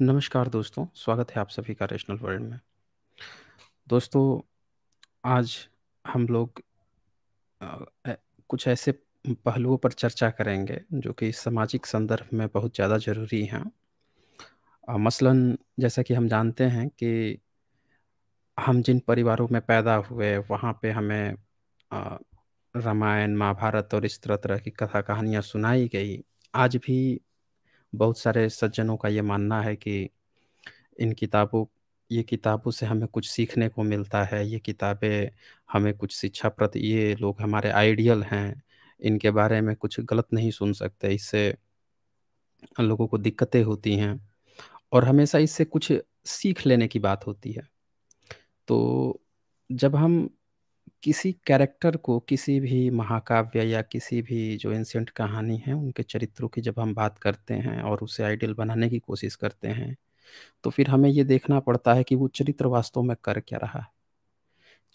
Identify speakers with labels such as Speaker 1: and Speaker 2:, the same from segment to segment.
Speaker 1: नमस्कार दोस्तों स्वागत है आप सभी का रेशनल वर्ल्ड में दोस्तों आज हम लोग कुछ ऐसे पहलुओं पर चर्चा करेंगे जो कि सामाजिक संदर्भ में बहुत ज़्यादा ज़रूरी हैं मसलन जैसा कि हम जानते हैं कि हम जिन परिवारों में पैदा हुए वहाँ पे हमें रामायण महाभारत और इस तरह तरह की कथा कहानियाँ सुनाई गई आज भी बहुत सारे सज्जनों का ये मानना है कि इन किताबों ये किताबों से हमें कुछ सीखने को मिलता है ये किताबें हमें कुछ शिक्षा प्रति ये लोग हमारे आइडियल हैं इनके बारे में कुछ गलत नहीं सुन सकते इससे लोगों को दिक्कतें होती हैं और हमेशा इससे कुछ सीख लेने की बात होती है तो जब हम किसी कैरेक्टर को किसी भी महाकाव्य या किसी भी जो एंसेंट कहानी है उनके चरित्रों की जब हम बात करते हैं और उसे आइडियल बनाने की कोशिश करते हैं तो फिर हमें ये देखना पड़ता है कि वो चरित्र वास्तव में कर क्या रहा है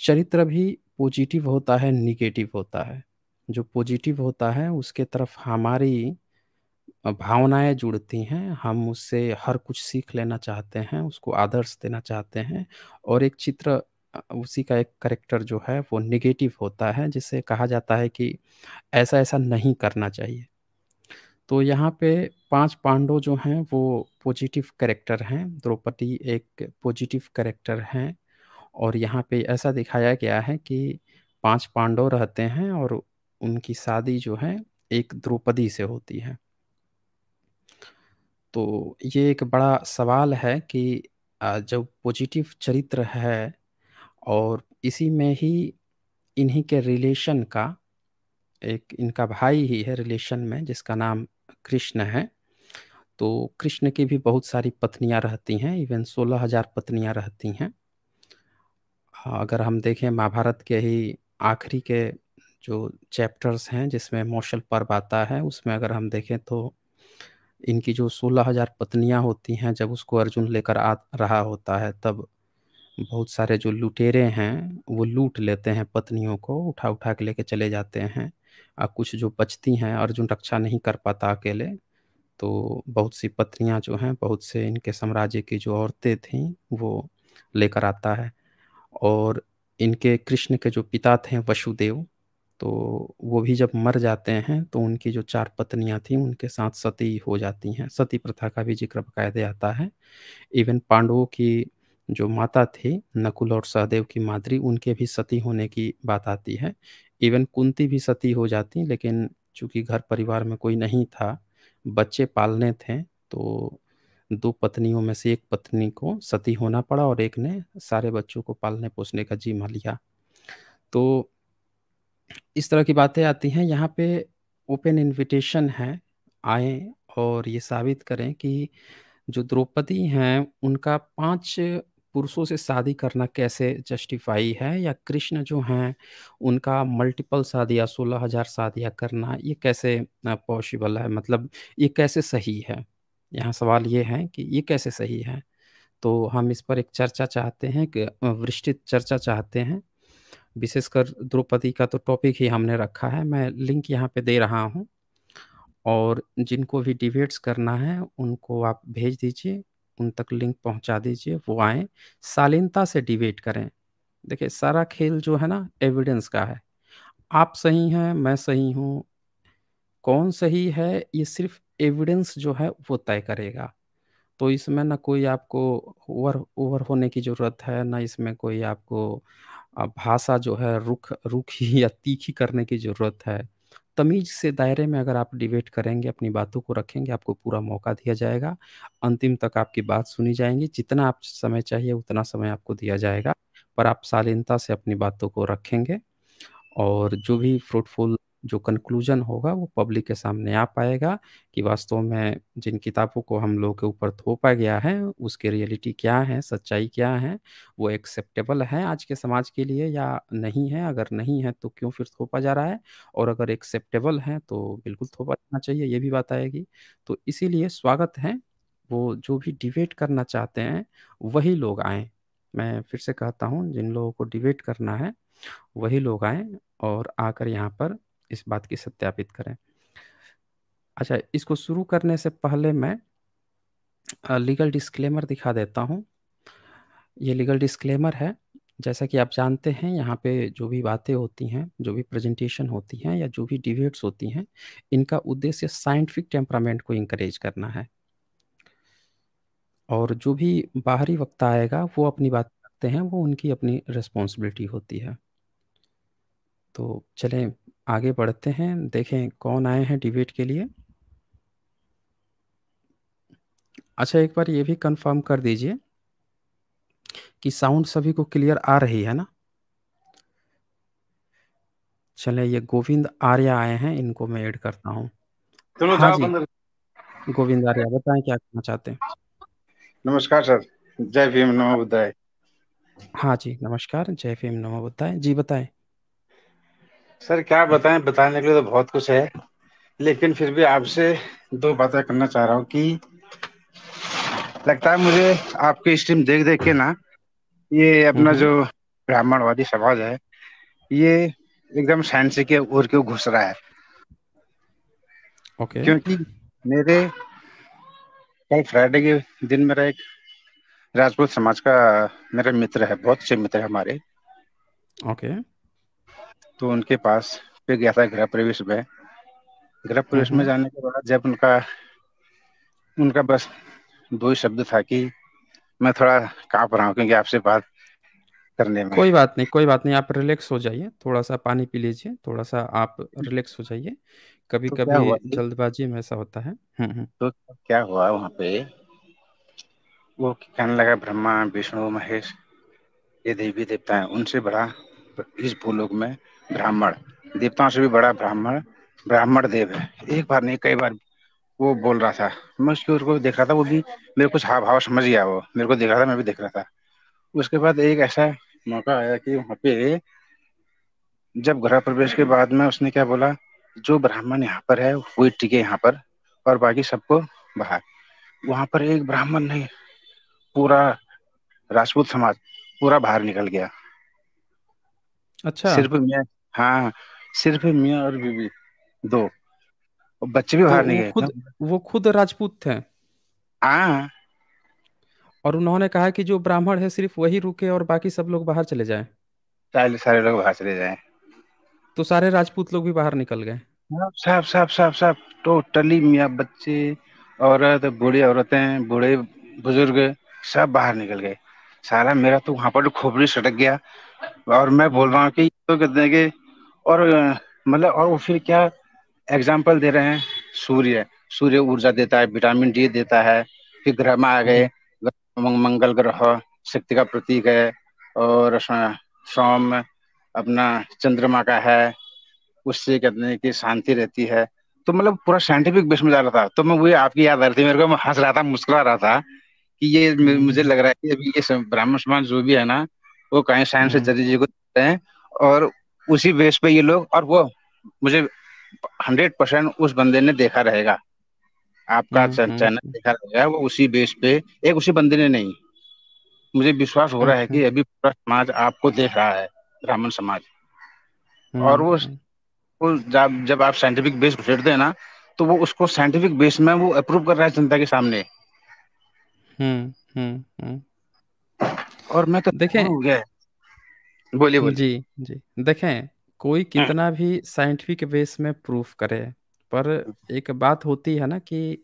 Speaker 1: चरित्र भी पॉजिटिव होता है निगेटिव होता है जो पॉजिटिव होता है उसके तरफ हमारी भावनाएं जुड़ती हैं हम उससे हर कुछ सीख लेना चाहते हैं उसको आदर्श देना चाहते हैं और एक चित्र उसी का एक करेक्टर जो है वो निगेटिव होता है जिसे कहा जाता है कि ऐसा ऐसा नहीं करना चाहिए तो यहाँ पे पांच पांडव जो हैं वो पॉजिटिव करेक्टर हैं द्रौपदी एक पॉजिटिव करेक्टर हैं और यहाँ पे ऐसा दिखाया गया है कि पांच पांडव रहते हैं और उनकी शादी जो है एक द्रौपदी से होती है तो ये एक बड़ा सवाल है कि जब पॉजिटिव चरित्र है और इसी में ही इन्हीं के रिलेशन का एक इनका भाई ही है रिलेशन में जिसका नाम कृष्ण है तो कृष्ण की भी बहुत सारी पत्नियां रहती हैं इवन सोलह हजार पत्नियाँ रहती हैं अगर हम देखें महाभारत के ही आखिरी के जो चैप्टर्स हैं जिसमें मौसल पर्व आता है उसमें अगर हम देखें तो इनकी जो सोलह हजार पत्नियाँ होती हैं जब उसको अर्जुन लेकर आ रहा होता है तब बहुत सारे जो लुटेरे हैं वो लूट लेते हैं पत्नियों को उठा उठा के लेके चले जाते हैं और कुछ जो बचती हैं अर्जुन रक्षा नहीं कर पाता अकेले तो बहुत सी पत्नियां जो हैं बहुत से इनके साम्राज्य की जो औरतें थीं वो लेकर आता है और इनके कृष्ण के जो पिता थे वसुदेव तो वो भी जब मर जाते हैं तो उनकी जो चार पत्नियां थीं उनके साथ सती हो जाती हैं सती प्रथा का भी जिक्र बकायदे आता है इवन पांडवों की जो माता थी नकुल और सहदेव की माद्री उनके भी सती होने की बात आती है इवन कुंती भी सती हो जाती लेकिन चूंकि घर परिवार में कोई नहीं था बच्चे पालने थे तो दो पत्नियों में से एक पत्नी को सती होना पड़ा और एक ने सारे बच्चों को पालने पोसने का जिम्मा लिया तो इस तरह की बातें आती हैं यहाँ पे ओपन इनविटेशन है आए और ये साबित करें कि जो द्रौपदी हैं उनका पांच पुरुषों से शादी करना कैसे जस्टिफाई है या कृष्ण जो हैं उनका मल्टीपल शादियाँ सोलह हजार शादियाँ करना ये कैसे पॉसिबल है मतलब ये कैसे सही है यहाँ सवाल ये है कि ये कैसे सही है तो हम इस पर एक चर्चा चाहते हैं कि विस्तृत चर्चा चाहते हैं विशेषकर द्रौपदी का तो टॉपिक ही हमने रखा है मैं लिंक यहाँ पे दे रहा हूँ और जिनको भी डिबेट्स करना है उनको आप भेज दीजिए उन तक लिंक पहुंचा दीजिए वो आए शालीनता से डिबेट करें देखिए सारा खेल जो है ना एविडेंस का है आप सही हैं मैं सही हूँ कौन सही है ये सिर्फ एविडेंस जो है वो तय करेगा तो इसमें ना कोई आपको ओवर ओवर होने की ज़रूरत है ना इसमें कोई आपको भाषा जो है रुख रुख ही या तीखी करने की ज़रूरत है तमीज से दायरे में अगर आप डिबेट करेंगे अपनी बातों को रखेंगे आपको पूरा मौका दिया जाएगा अंतिम तक आपकी बात सुनी जाएंगी जितना आप समय चाहिए उतना समय आपको दिया जाएगा पर आप शालीनता से अपनी बातों को रखेंगे और जो भी फ्रूटफुल जो कंक्लूजन होगा वो पब्लिक के सामने आ पाएगा कि वास्तव में जिन किताबों को हम लोग के ऊपर थोपा गया है उसके रियलिटी क्या है सच्चाई क्या है वो एक्सेप्टेबल है आज के समाज के लिए या नहीं है अगर नहीं है तो क्यों फिर थोपा जा रहा है और अगर एक्सेप्टेबल है तो बिल्कुल थोपा जाना चाहिए ये भी बात आएगी तो इसीलिए स्वागत है वो जो भी डिबेट करना चाहते हैं वही लोग आएँ मैं फिर से कहता हूँ जिन लोगों को डिबेट करना है वही लोग आएँ और आकर यहाँ पर इस बात की सत्यापित करें अच्छा इसको शुरू करने से पहले मैं लीगल डिस्क्लेमर दिखा देता हूँ ये लीगल डिस्क्लेमर है जैसा कि आप जानते हैं यहाँ पे जो भी बातें होती हैं जो भी प्रेजेंटेशन होती हैं या जो भी डिबेट्स होती हैं इनका उद्देश्य साइंटिफिक टेम्परामेंट को इंकरेज करना है और जो भी बाहरी वक्ता आएगा वो अपनी बात करते हैं वो उनकी अपनी रिस्पॉन्सिबिलिटी होती है तो चलें आगे बढ़ते हैं देखें कौन आए हैं डिबेट के लिए अच्छा एक बार ये भी कंफर्म कर दीजिए कि साउंड सभी को क्लियर आ रही है ना चले ये गोविंद आर्या आए हैं इनको मैं ऐड करता हूँ हाँ
Speaker 2: जी
Speaker 1: गोविंद आर्या बताएं क्या कहना चाहते हैं
Speaker 2: नमस्कार सर जय भीम नमो बुद्धाय
Speaker 1: हाँ जी नमस्कार जय भीम नमो बुद्धाय जी बताएं
Speaker 2: सर क्या बताएं बताने के लिए तो बहुत कुछ है लेकिन फिर भी आपसे दो बातें करना चाह रहा हूँ कि लगता है मुझे आपकी स्ट्रीम देख देख के ना ये अपना जो हम्म। ब्राह्मणवादी समाज है ये एकदम साइंस के ओर क्यों घुस रहा है okay. क्योंकि मेरे कल फ्राइडे के दिन मेरा एक राजपूत समाज का मेरा मित्र है बहुत अच्छे मित्र है हमारे
Speaker 1: ओके okay.
Speaker 2: तो उनके पास पे गया था गृह प्रवेश में गृह प्रवेश में जाने के बाद जब उनका उनका बस दो ही शब्द था कि मैं थोड़ा कांप रहा हूँ क्योंकि आपसे बात करने में कोई
Speaker 1: बात नहीं कोई बात नहीं आप रिलैक्स हो जाइए थोड़ा सा पानी पी लीजिए थोड़ा सा आप रिलैक्स हो जाइए कभी तो कभी जल्दबाजी में ऐसा होता है तो
Speaker 2: क्या हुआ वहाँ पे वो कहने लगा ब्रह्मा विष्णु महेश ये देवी देवता है उनसे बड़ा इस भूलोक में ब्राह्मण देवताओं से भी बड़ा ब्राह्मण ब्राह्मण देव है एक बार नहीं कई बार वो बोल रहा था मैं उसको उसको देख रहा था वो भी मेरे कुछ हाव भाव समझ गया वो मेरे को देख रहा था मैं भी देख रहा था उसके बाद एक ऐसा मौका आया कि वहां पे जब गृह प्रवेश के बाद में उसने क्या बोला जो ब्राह्मण यहाँ पर है वो टिके यहाँ पर और बाकी सबको बाहर वहां पर एक ब्राह्मण नहीं पूरा राजपूत समाज पूरा बाहर निकल गया अच्छा सिर्फ मैं हाँ सिर्फ मियाँ और बीबी दो बच्चे भी तो बाहर तो नहीं गए खुद
Speaker 1: वो खुद राजपूत थे हाँ और उन्होंने कहा कि जो ब्राह्मण है सिर्फ वही रुके और बाकी सब लोग बाहर
Speaker 2: चले जाएं सारे सारे लोग बाहर चले जाएं
Speaker 1: तो सारे राजपूत लोग भी बाहर निकल गए
Speaker 2: साफ साफ साफ साफ टोटली मियाँ बच्चे औरत बूढ़े औरतें बूढ़े बुजुर्ग सब बाहर निकल गए सारा मेरा तो वहां पर खोपड़ी सटक गया और मैं बोल रहा हूँ कि तो कहते हैं कि और मतलब और फिर क्या एग्जाम्पल दे रहे हैं सूर्य सूर्य ऊर्जा देता है विटामिन डी देता है फिर ग्रह आ गए हम्म। मंगल ग्रह शक्ति का प्रतीक है और सोम अपना चंद्रमा का है उससे कहते हैं कि शांति रहती है तो मतलब पूरा साइंटिफिक बेस में जा रहा था तो मैं वही आपकी याद आ रही थी मेरे को मैं हंस रहा था मुस्कुरा रहा था कि ये हम्म। मुझे लग रहा है कि अभी ये ब्राह्मण समाज जो भी है ना वो कहीं साइंस हम्म। से जरिए को हैं और उसी बेस पे ये लोग और वो मुझे हंड्रेड परसेंट उस बंदे ने देखा रहेगा आपका हम्म, हम्म। चैनल देखा रहेगा वो उसी बेस पे एक उसी बंदे ने नहीं मुझे विश्वास हो रहा है कि अच्छा। अभी पूरा समाज आपको देख रहा है ब्राह्मण समाज हम्म, और वो वो जब जब आप साइंटिफिक बेस घुसेड़ते दे ना तो वो उसको साइंटिफिक बेस में वो अप्रूव कर रहा है जनता के सामने
Speaker 1: हम्म हम्म और मैं तो देखें हो
Speaker 2: गया
Speaker 3: बोलिए बोलिए जी जी
Speaker 1: देखें कोई हाँ। कितना भी साइंटिफिक बेस में प्रूफ करे पर एक बात होती है ना कि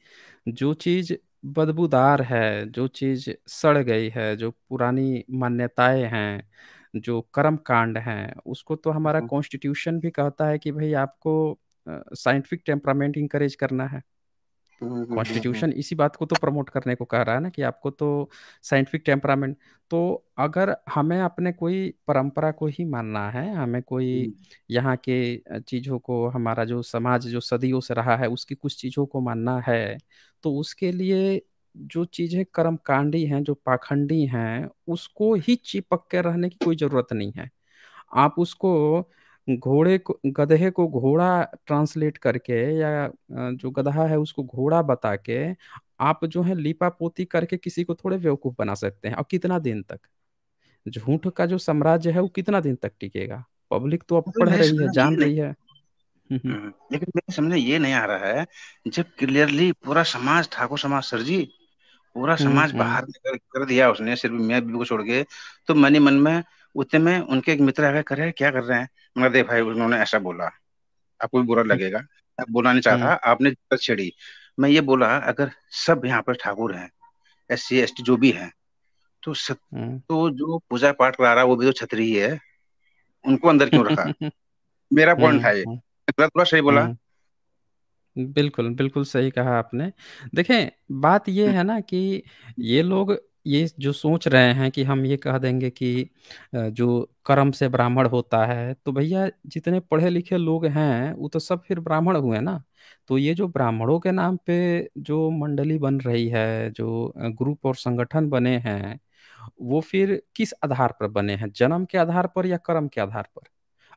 Speaker 1: जो चीज बदबूदार है जो चीज सड़ गई है जो पुरानी मान्यताएं हैं जो कर्म कांड है उसको तो हमारा हाँ। कॉन्स्टिट्यूशन भी कहता है कि भाई आपको साइंटिफिक टेम्परामेंट इंकरेज करना है
Speaker 3: हम्म, हम्म, हम्म, कॉन्स्टिट्यूशन
Speaker 1: इसी बात को तो प्रमोट करने को कह रहा है ना कि आपको तो साइंटिफिक टेम्परामेंट तो अगर हमें अपने कोई परंपरा को ही मानना है हमें कोई यहाँ के चीज़ों को हमारा जो समाज जो सदियों से रहा है उसकी कुछ चीज़ों को मानना है तो उसके लिए जो चीज़ें कर्मकांडी हैं जो पाखंडी हैं उसको ही चिपक के रहने की कोई ज़रूरत नहीं है आप उसको घोड़े को गधे को घोड़ा ट्रांसलेट करके या जो गधा है उसको घोड़ा बता के आप जो है लिपा पोती करके किसी को थोड़े बेवकूफ बना सकते हैं और कितना दिन तक झूठ का जो साम्राज्य है वो कितना दिन तक टिकेगा पब्लिक तो अब तो पढ़ रही है जान रही है हम्म,
Speaker 2: हम्म। हाँ, लेकिन मेरे समझे ये नहीं आ रहा है जब क्लियरली पूरा समाज ठाकुर समाज सर जी पूरा हम्म, समाज बाहर कर, दिया उसने सिर्फ मैं बीबी को छोड़ के तो मैंने मन में उतने में उनके एक मित्र आगे करे क्या कर रहे हैं मगर देख भाई उन्होंने ऐसा बोला आपको भी बुरा हम्म। लगेगा आप बोला नहीं चाहता हम्म। आपने छेड़ी मैं ये बोला अगर सब यहाँ पर ठाकुर हैं एस सी एस टी जो भी है तो सब हम्म। तो जो पूजा पाठ करा रहा वो भी तो छतरी है उनको अंदर क्यों रखा मेरा पॉइंट है गलत बोला सही बोला
Speaker 1: बिल्कुल बिल्कुल सही कहा आपने देखें बात ये है ना कि ये लोग ये जो सोच रहे हैं कि हम ये कह देंगे कि जो कर्म से ब्राह्मण होता है तो भैया जितने पढ़े लिखे लोग हैं वो तो सब फिर ब्राह्मण हुए ना तो ये जो ब्राह्मणों के नाम पे जो मंडली बन रही है जो ग्रुप और संगठन बने हैं वो फिर किस आधार पर बने हैं जन्म के आधार पर या कर्म के आधार पर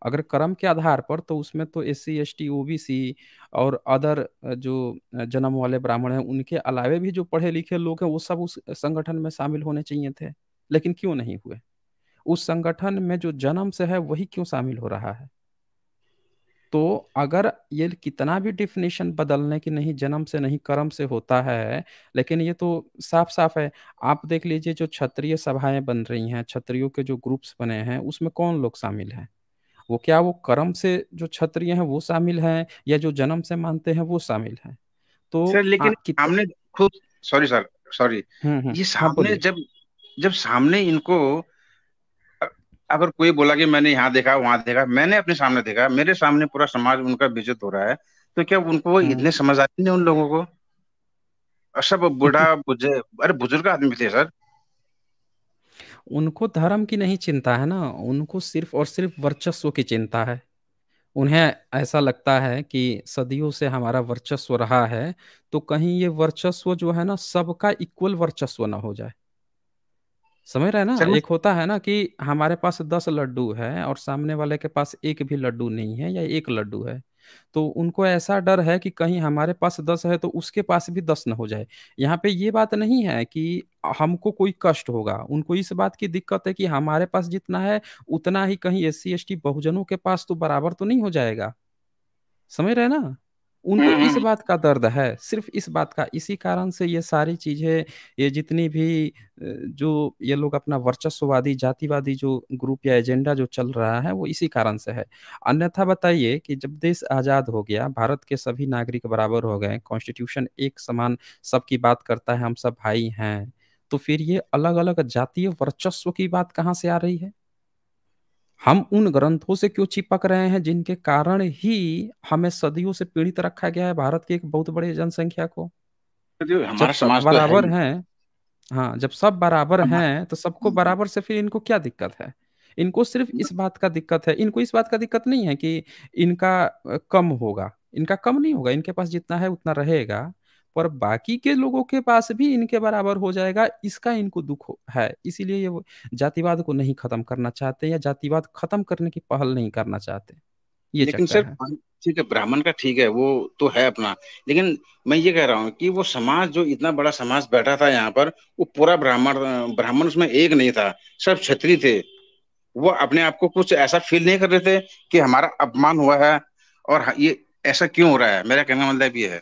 Speaker 1: अगर क्रम के आधार पर तो उसमें तो S C S T O B C और अदर जो जन्म वाले ब्राह्मण हैं उनके अलावे भी जो पढ़े लिखे लोग हैं वो सब उस संगठन में शामिल होने चाहिए थे लेकिन क्यों नहीं हुए उस संगठन में जो जन्म से है वही क्यों शामिल हो रहा है तो अगर ये कितना भी डिफिनेशन बदलने की नहीं जन्म से नहीं कर्म से होता है लेकिन ये तो साफ साफ है आप देख लीजिए जो क्षत्रिय सभाएं बन रही हैं क्षत्रियों के जो ग्रुप्स बने हैं उसमें कौन लोग शामिल हैं वो क्या वो कर्म से जो क्षत्रिय हैं वो शामिल हैं या जो जन्म से मानते हैं वो शामिल हैं
Speaker 2: तो सर लेकिन आ, हाँ, सामने खुद सॉरी सर सॉरी हम्म, हम्म। ये हाँ, सामने जब जब सामने इनको अगर कोई बोला कि मैंने यहाँ देखा वहां देखा मैंने अपने सामने देखा मेरे सामने पूरा समाज उनका बेजत हो रहा है तो क्या उनको हम्म। इतने समझ आते नहीं उन लोगों को सब बूढ़ा बुजुर्ग अरे बुजुर्ग आदमी थे सर
Speaker 1: उनको धर्म की नहीं चिंता है ना उनको सिर्फ और सिर्फ वर्चस्व की चिंता है उन्हें ऐसा लगता है कि सदियों से हमारा वर्चस्व रहा है तो कहीं ये वर्चस्व जो है ना सबका इक्वल वर्चस्व ना हो जाए समझ रहे हैं ना एक होता है ना कि हमारे पास दस लड्डू है और सामने वाले के पास एक भी लड्डू नहीं है या एक लड्डू है तो उनको ऐसा डर है कि कहीं हमारे पास दस है तो उसके पास भी दस न हो जाए यहाँ पे ये बात नहीं है कि हमको कोई कष्ट होगा उनको इस बात की दिक्कत है कि हमारे पास जितना है उतना ही कहीं एस सी बहुजनों के पास तो बराबर तो नहीं हो जाएगा समझ रहे ना उनको हम्म, इस हम्म। बात का दर्द है सिर्फ इस बात का इसी कारण से ये सारी चीजें ये जितनी भी जो ये लोग अपना वर्चस्ववादी जातिवादी जो ग्रुप या एजेंडा जो चल रहा है वो इसी कारण से है अन्यथा बताइए कि जब देश आजाद हो गया भारत के सभी नागरिक बराबर हो गए कॉन्स्टिट्यूशन एक समान सबकी बात करता है हम सब भाई हैं तो फिर ये अलग अलग जातीय वर्चस्व की बात कहाँ से आ रही है हम उन ग्रंथों से क्यों चिपक रहे हैं जिनके कारण ही हमें सदियों से पीड़ित रखा गया है भारत की एक बहुत बड़ी जनसंख्या को
Speaker 4: हमारा समाज तो बराबर है,
Speaker 1: है हाँ जब सब बराबर हैं तो सबको हम्म। बराबर से फिर इनको क्या दिक्कत है इनको सिर्फ इस बात का दिक्कत है इनको इस बात का दिक्कत नहीं है कि इनका कम होगा इनका कम नहीं होगा इनके पास जितना है उतना रहेगा पर बाकी के लोगों के पास भी इनके बराबर हो जाएगा इसका इनको दुख है इसीलिए ये जातिवाद को नहीं खत्म करना चाहते या जातिवाद खत्म करने की पहल नहीं करना चाहते
Speaker 2: ये लेकिन सर ठीक है ब्राह्मण का ठीक है वो तो है अपना लेकिन मैं ये कह रहा हूँ कि वो समाज जो इतना बड़ा समाज बैठा था यहाँ पर वो पूरा ब्राह्मण ब्राह्मण उसमें एक नहीं था सब क्षत्रिय थे वो अपने आप को कुछ ऐसा फील नहीं कर रहे थे कि हमारा अपमान हुआ है और ये ऐसा क्यों हो रहा है मेरा कहने का मतलब ये है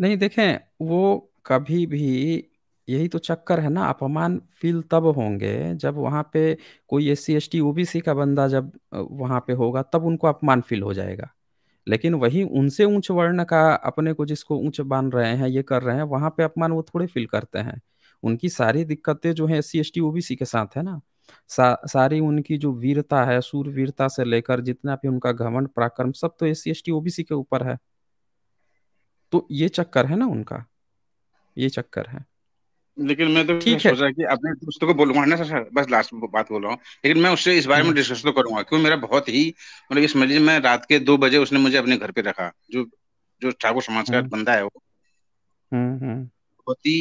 Speaker 1: नहीं देखें वो कभी भी यही तो चक्कर है ना अपमान फील तब होंगे जब वहाँ पे कोई S C S T OBC का बंदा जब वहाँ पे होगा तब उनको अपमान फील हो जाएगा लेकिन वही उनसे ऊंच वर्ण का अपने को जिसको ऊंच मान रहे हैं ये कर रहे हैं वहाँ पे अपमान वो थोड़े फील करते हैं उनकी सारी दिक्कतें जो है S C S T OBC के साथ है ना सा, सारी उनकी जो वीरता है वीरता से लेकर जितना भी उनका घमंड पराक्रम सब तो S C S T OBC के ऊपर है तो ये चक्कर है ना उनका ये चक्कर है
Speaker 2: लेकिन मैं तो ठीक है सोचा कि अपने दोस्तों को बोलूंगा ना सर बस लास्ट बात बोल रहा हूँ लेकिन मैं उससे इस बारे में डिस्कस हम्म। तो करूंगा क्योंकि मेरा बहुत ही मतलब इस मरीज में रात के दो बजे उसने मुझे अपने घर पे रखा जो जो ठाकुर समाज का हम्म। बंदा है वो हम्म, बहुत ही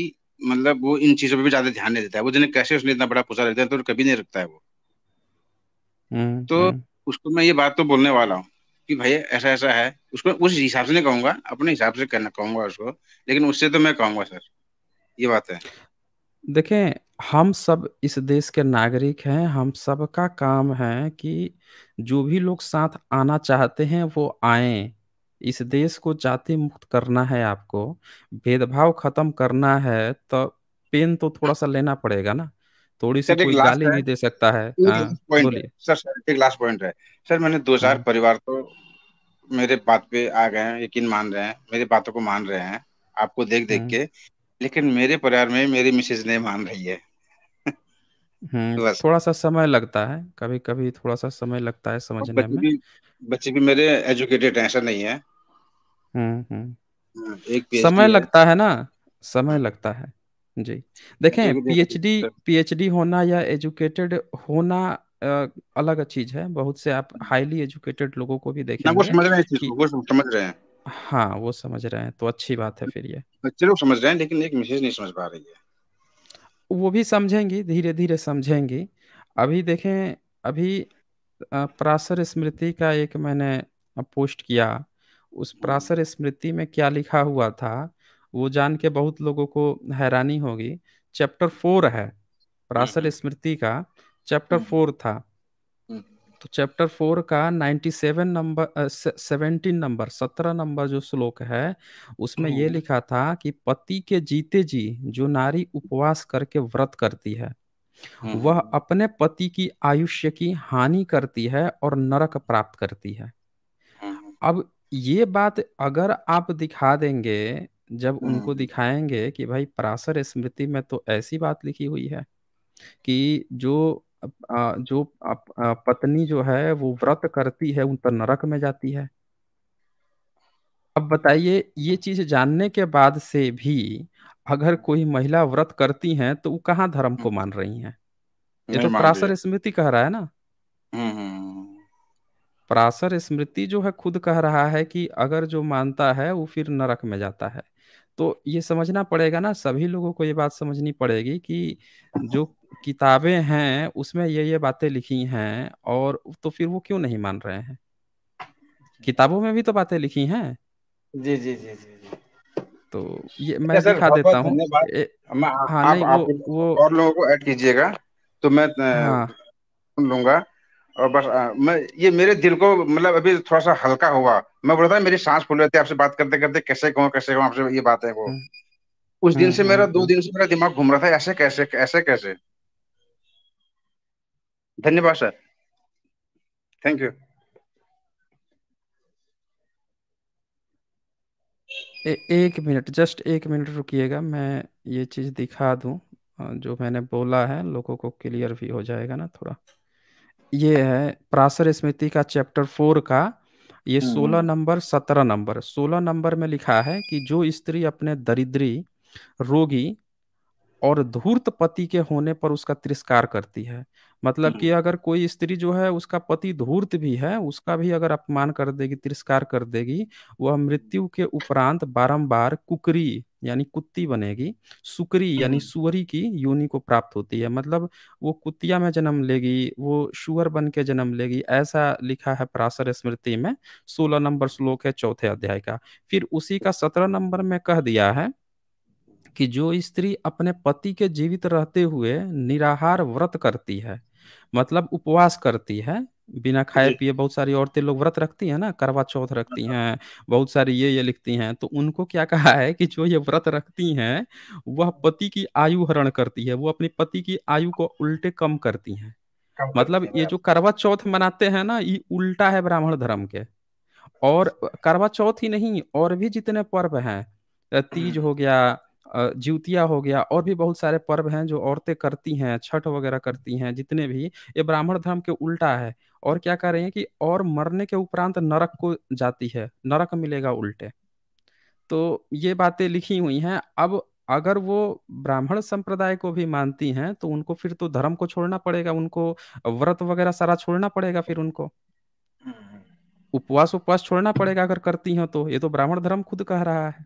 Speaker 2: मतलब वो इन चीजों पे भी ज्यादा ध्यान नहीं देता है वो जिन्हें कैसे उसने इतना बड़ा पूछा रहता है तो कभी नहीं रखता है वो तो उसको मैं ये बात तो बोलने वाला हूँ कि भैया ऐसा ऐसा है उसको उस हिसाब से नहीं कहूंगा अपने हिसाब से करना कहूंगा उसको लेकिन उससे तो मैं कहूंगा सर ये बात है
Speaker 1: देखें हम सब इस देश के नागरिक हैं हम सब का काम है कि जो भी लोग साथ आना चाहते हैं वो आए इस देश को जाति मुक्त करना है आपको भेदभाव खत्म करना है तो पेन तो थोड़ा सा लेना पड़ेगा ना थोड़ी सी कोई गाली नहीं दे सकता है हाँ, सर
Speaker 2: एक लास्ट पॉइंट है सर मैंने दो चार हाँ। परिवार तो मेरे बात पे आ गए हैं यकीन मान रहे हैं मेरी बातों को मान रहे हैं आपको देख देख हाँ। के लेकिन मेरे परिवार में मेरी मिसेज नहीं मान रही है
Speaker 1: हम्म, थोड़ा सा समय लगता है कभी कभी थोड़ा सा समय लगता है समझने बच्चे में
Speaker 2: भी, बच्चे भी मेरे एजुकेटेड है ऐसा नहीं है
Speaker 1: हम्म,
Speaker 2: हम्म। समय लगता
Speaker 1: है ना समय लगता है जी देखें पीएचडी पीएचडी होना या एजुकेटेड होना आ, अलग चीज है बहुत से आप हाईली एजुकेटेड लोगों को भी देखें वो समझ
Speaker 2: रहे हैं वो समझ रहे हैं
Speaker 1: हाँ वो समझ रहे हैं तो अच्छी बात है फिर ये
Speaker 2: बच्चे तो लोग समझ रहे हैं लेकिन एक मैसेज नहीं समझ पा रही
Speaker 1: है वो भी समझेंगी धीरे धीरे समझेंगी अभी देखें अभी प्रासर स्मृति का एक मैंने पोस्ट किया उस प्रासर स्मृति में क्या लिखा हुआ था वो जान के बहुत लोगों को हैरानी होगी चैप्टर फोर है प्रासल हम्म। स्मृति का चैप्टर हम्म। फोर था हम्म। तो चैप्टर फोर का ninety seven number seventeen number सत्रह नंबर जो श्लोक है उसमें ये लिखा था कि पति के जीते जी जो नारी उपवास करके व्रत करती है वह अपने पति की आयुष्य की हानि करती है और नरक प्राप्त करती है अब ये बात अगर आप दिखा देंगे जब उनको हम्म। दिखाएंगे कि भाई पराशर स्मृति में तो ऐसी बात लिखी हुई है कि जो आ, जो आ, आ, पत्नी जो है वो व्रत करती है उन पर नरक में जाती है अब बताइए ये चीज जानने के बाद से भी अगर कोई महिला व्रत करती हैं तो वो कहाँ धर्म को हम्म। मान रही हैं ये तो पराशर स्मृति कह रहा है ना
Speaker 3: हम्म,
Speaker 1: पराशर स्मृति जो है खुद कह रहा है कि अगर जो मानता है वो फिर नरक में जाता है तो ये समझना पड़ेगा ना सभी लोगों को ये बात समझनी पड़ेगी कि जो किताबें हैं उसमें ये ये बातें लिखी हैं और तो फिर वो क्यों नहीं मान रहे हैं किताबों में भी तो बातें लिखी हैं
Speaker 2: जी जी जी जी तो
Speaker 1: ये मैं दिखा देता हूँ
Speaker 2: हाँ नहीं आप, वो, वो और लोगों को ऐड कीजिएगा तो मैं हाँ, लूंगा और बस आ, मैं ये मेरे दिल को मतलब अभी थोड़ा सा हल्का हुआ मैं बोल रहा था मेरी सांस फूल जाती है आपसे बात करते करते कैसे कहूँ कैसे कहूँ आपसे ये बात है वो हम्म। उस दिन से हम्म, मेरा हम्म, दो दिन से मेरा दिमाग घूम रहा था ऐसे कैसे ऐसे कैसे धन्यवाद सर थैंक यू
Speaker 1: ए, एक मिनट जस्ट एक मिनट रुकिएगा मैं ये चीज़ दिखा दूं जो मैंने बोला है लोगों को क्लियर भी हो जाएगा ना थोड़ा ये है प्रासर स्मृति का चैप्टर फोर का ये हम्म, सोलह हम्म। नंबर सत्रह नंबर सोलह नंबर में लिखा है कि जो स्त्री अपने दरिद्री रोगी और धूर्त पति के होने पर उसका तिरस्कार करती है मतलब कि अगर कोई स्त्री जो है उसका पति धूर्त भी है उसका भी अगर अपमान कर देगी तिरस्कार कर देगी वह मृत्यु के उपरांत बारंबार कुकरी यानी कुत्ती बनेगी सुकरी यानी सुअरी की योनि को प्राप्त होती है मतलब वो कुतिया में जन्म लेगी वो सुअर बन के जन्म लेगी ऐसा लिखा है पराशर स्मृति में सोलह नंबर श्लोक है चौथे अध्याय का फिर उसी का सत्रह नंबर में कह दिया है कि जो स्त्री अपने पति के जीवित रहते हुए निराहार व्रत करती है मतलब उपवास करती है बिना खाए पिए बहुत सारी औरतें लोग व्रत रखती हैं ना करवा चौथ रखती हाँ। हैं बहुत सारी ये ये लिखती हैं तो उनको क्या कहा है कि जो ये व्रत रखती हैं वह पति की आयु हरण करती है वो अपने पति की आयु को उल्टे कम करती हैं मतलब ये जो करवा चौथ मनाते हैं ना ये उल्टा है ब्राह्मण धर्म के और अच्छा। करवा चौथ ही नहीं और भी जितने पर्व हैं तीज हाँ। हो गया अ, हो गया और भी बहुत सारे पर्व हैं जो औरतें करती हैं, छठ वगैरह करती हैं, जितने भी ये ब्राह्मण धर्म के उल्टा है और क्या कर रहे हैं कि और मरने के उपरांत नरक को जाती है, नरक मिलेगा उल्टे। तो ये बातें लिखी हुई हैं, अब अगर वो ब्राह्मण संप्रदाय को भी मानती हैं, तो उनको फिर तो धर्म को छोड़ना पड़ेगा, उनको व्रत वगैरह सारा छोड़ना पड़ेगा फिर उनको। उपवास-उपवास छोड़ना पड़ेगा अगर करती हैं तो, ये तो ब्राह्मण धर्म खुद कह रहा है।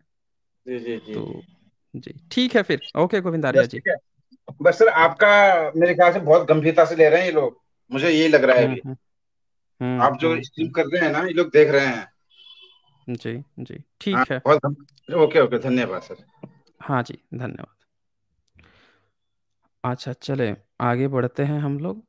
Speaker 2: जी, जी, जी, तो जी।
Speaker 1: जी ठीक है फिर ओके गोविंद आर्या जी
Speaker 2: बस सर आपका मेरे ख्याल से बहुत गंभीरता से ले रहे हैं ये लोग मुझे यही लग रहा है हम्म, अभी
Speaker 1: हम्म, हम्म, आप जो
Speaker 2: स्ट्रीम कर रहे हैं ना ये लोग देख रहे हैं
Speaker 1: जी जी हाँ, ठीक है
Speaker 2: बहुत ओके ओके धन्यवाद सर
Speaker 1: हाँ जी धन्यवाद अच्छा चले आगे बढ़ते हैं हम लोग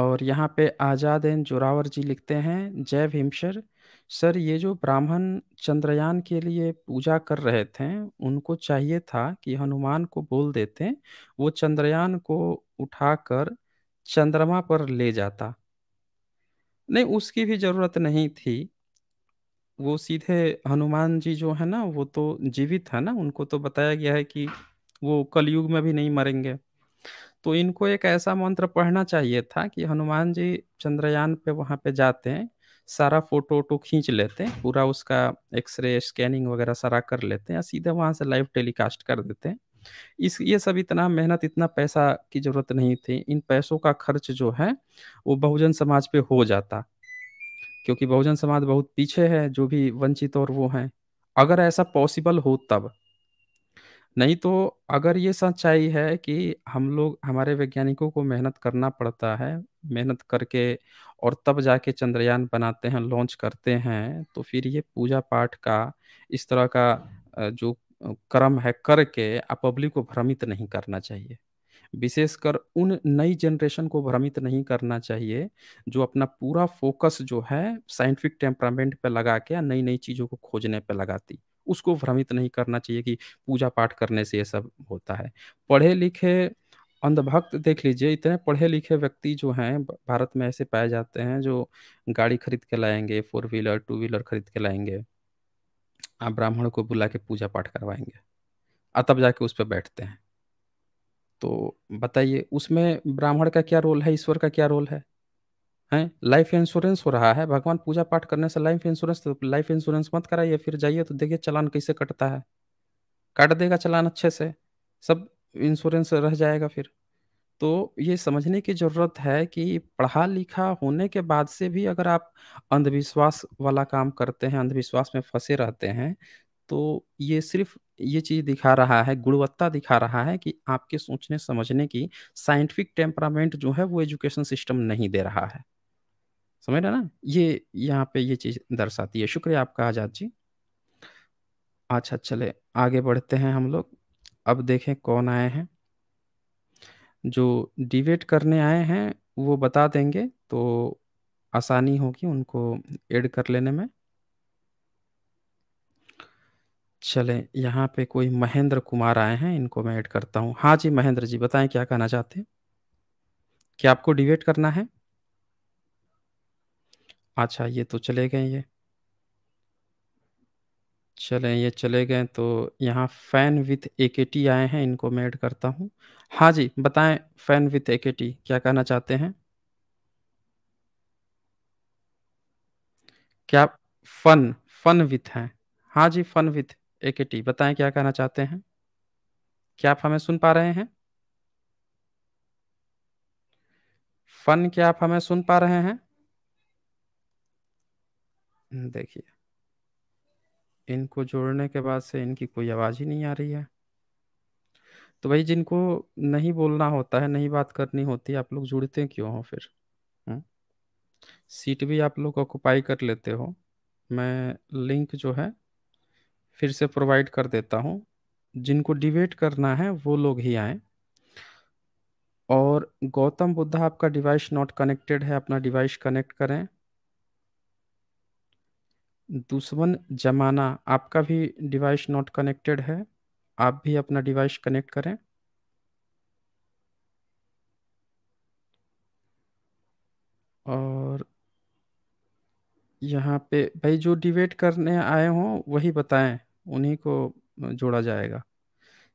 Speaker 1: और यहाँ पे आजाद एन जोरावर जी लिखते हैं जय भीमशर सर, ये जो ब्राह्मण चंद्रयान के लिए पूजा कर रहे थे, उनको चाहिए था कि हनुमान को बोल देते, वो चंद्रयान को उठाकर चंद्रमा पर ले जाता। नहीं, उसकी भी ज़रूरत नहीं थी। वो सीधे हनुमान जी जो है ना, वो तो जीवित है ना, उनको तो बताया गया है कि वो कलयुग में भी नहीं मरेंगे। तो इनको एक ऐसा मंत्र पढ़ना चाहिए था कि हनुमान जी चंद्रयान पे वहाँ पे जाते हैं सारा फोटो वोटो खींच लेते हैं पूरा उसका एक्सरे स्कैनिंग वगैरह सारा कर लेते हैं सीधे वहाँ से लाइव टेलीकास्ट कर देते हैं इस ये सब इतना मेहनत इतना पैसा की जरूरत नहीं थी इन पैसों का खर्च जो है वो बहुजन समाज पे हो जाता क्योंकि बहुजन समाज बहुत पीछे है जो भी वंचित और वो हैं अगर ऐसा पॉसिबल हो तब नहीं तो अगर ये सच्चाई है कि हम लोग हमारे वैज्ञानिकों को मेहनत करना पड़ता है मेहनत करके और तब जाके चंद्रयान बनाते हैं लॉन्च करते हैं तो फिर ये पूजा पाठ का इस तरह का जो क्रम है करके पब्लिक को भ्रमित नहीं करना चाहिए विशेषकर उन नई जनरेशन को भ्रमित नहीं करना चाहिए जो अपना पूरा फोकस जो है साइंटिफिक टेम्परामेंट पे लगा के या नई नई चीज़ों को खोजने पे लगाती उसको भ्रमित नहीं करना चाहिए कि पूजा पाठ करने से ये सब होता है पढ़े लिखे अंधभक्त देख लीजिए इतने पढ़े लिखे व्यक्ति जो हैं भारत में ऐसे पाए जाते हैं जो गाड़ी खरीद के लाएंगे फोर व्हीलर टू व्हीलर खरीद के लाएंगे आप ब्राह्मण को बुला के पूजा पाठ करवाएंगे और तब जाके उस पर बैठते हैं तो बताइए उसमें ब्राह्मण का क्या रोल है ईश्वर का क्या रोल है है लाइफ इंश्योरेंस हो रहा है भगवान पूजा पाठ करने से लाइफ इंश्योरेंस तो लाइफ इंश्योरेंस मत कराइए फिर जाइए तो देखिए चलान कैसे कटता है काट देगा चलान अच्छे से सब इंश्योरेंस रह जाएगा फिर तो ये समझने की ज़रूरत है कि पढ़ा लिखा होने के बाद से भी अगर आप अंधविश्वास वाला काम करते हैं अंधविश्वास में फंसे रहते हैं तो ये सिर्फ ये चीज़ दिखा रहा है गुणवत्ता दिखा रहा है कि आपके सोचने समझने की साइंटिफिक टेम्परामेंट जो है वो एजुकेशन सिस्टम नहीं दे रहा है समझ रहे ना ये यहाँ पे ये चीज़ दर्शाती है शुक्रिया आपका आज़ाद जी अच्छा चले आगे बढ़ते हैं हम लोग अब देखें कौन आए हैं जो डिबेट करने आए हैं वो बता देंगे तो आसानी होगी उनको ऐड कर लेने में चले यहाँ पे कोई महेंद्र कुमार आए हैं इनको मैं ऐड करता हूँ हाँ जी महेंद्र जी बताएं क्या कहना चाहते हैं क्या आपको डिबेट करना है अच्छा ये तो चले गए ये चले ये चले गए तो यहाँ फ़ैन विथ टी आए हैं इनको मैं ऐड करता हूँ हाँ जी बताएं फ़ैन विथ टी क्या कहना चाहते हैं क्या फ़न फ़न विथ हैं हाँ जी फ़न विथ टी बताएं क्या कहना चाहते हैं क्या आप हमें सुन पा रहे हैं फ़न क्या आप हमें सुन पा रहे हैं हम्म, देखिए इनको जोड़ने के बाद से इनकी कोई आवाज़ ही नहीं आ रही है तो भाई जिनको नहीं बोलना होता है नहीं बात करनी होती आप लोग जुड़ते क्यों हो फिर हुँ? हम्म। सीट भी आप लोग ऑक्यूपाई कर लेते हो मैं लिंक जो है फिर से प्रोवाइड कर देता हूँ जिनको डिबेट करना है वो लोग ही आए और गौतम बुद्धा आपका डिवाइस नॉट कनेक्टेड है अपना डिवाइस कनेक्ट करें दुश्मन जमाना आपका भी डिवाइस नॉट कनेक्टेड है आप भी अपना डिवाइस कनेक्ट करें और यहाँ पे भाई जो डिबेट करने आए हों वही बताएं उन्हीं को जोड़ा जाएगा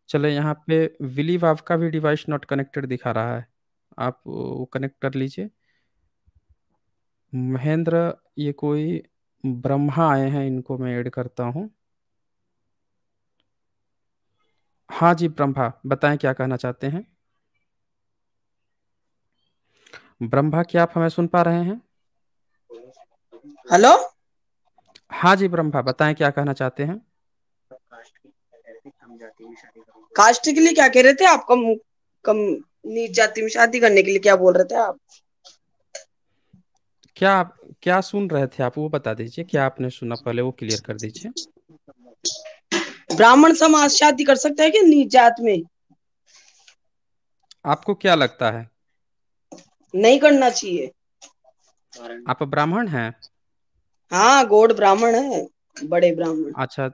Speaker 1: चले यहाँ पे विली विलीव का भी डिवाइस नॉट कनेक्टेड दिखा रहा है आप वो कनेक्ट कर लीजिए महेंद्र ये कोई ब्रह्मा आए हैं इनको मैं ऐड करता हूं हाँ जी ब्रह्मा बताएं क्या कहना चाहते हैं ब्रह्मा क्या आप हमें सुन पा रहे हैं हेलो हाँ जी ब्रह्मा बताएं क्या कहना चाहते हैं
Speaker 4: कास्ट के लिए क्या कह रहे थे आप कम कम नीच जाति में शादी करने के लिए क्या बोल रहे थे आप
Speaker 1: क्या आप क्या सुन रहे थे आप वो बता दीजिए क्या आपने सुना पहले वो क्लियर कर दीजिए
Speaker 4: ब्राह्मण समाज शादी कर सकता है कि नीच जात में
Speaker 1: आपको क्या लगता है
Speaker 4: नहीं करना चाहिए
Speaker 1: आप ब्राह्मण हैं
Speaker 4: हाँ गोड ब्राह्मण है बड़े ब्राह्मण
Speaker 1: अच्छा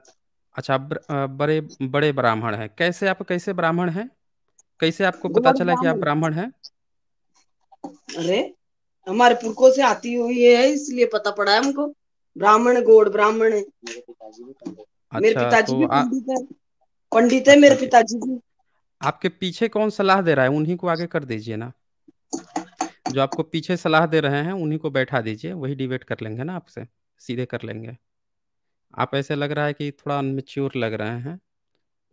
Speaker 1: अच्छा बड़े बड़े ब्राह्मण है कैसे आप कैसे ब्राह्मण हैं कैसे आपको पता चला कि आप ब्राह्मण हैं
Speaker 4: अरे हमारे पुरखों से आती हुई है इसलिए पता पड़ा है हमको ब्राह्मण गोड़ ब्राह्मण है अच्छा,
Speaker 1: तो मेरे पिताजी भी पंडित
Speaker 4: है पंडित है मेरे पिताजी भी
Speaker 1: आपके पीछे कौन सलाह दे रहा है उन्हीं को आगे कर दीजिए ना जो आपको पीछे सलाह दे रहे हैं उन्हीं को बैठा दीजिए वही डिबेट कर लेंगे ना आपसे सीधे कर लेंगे आप ऐसे लग रहा है कि थोड़ा अनमेच्योर लग रहे हैं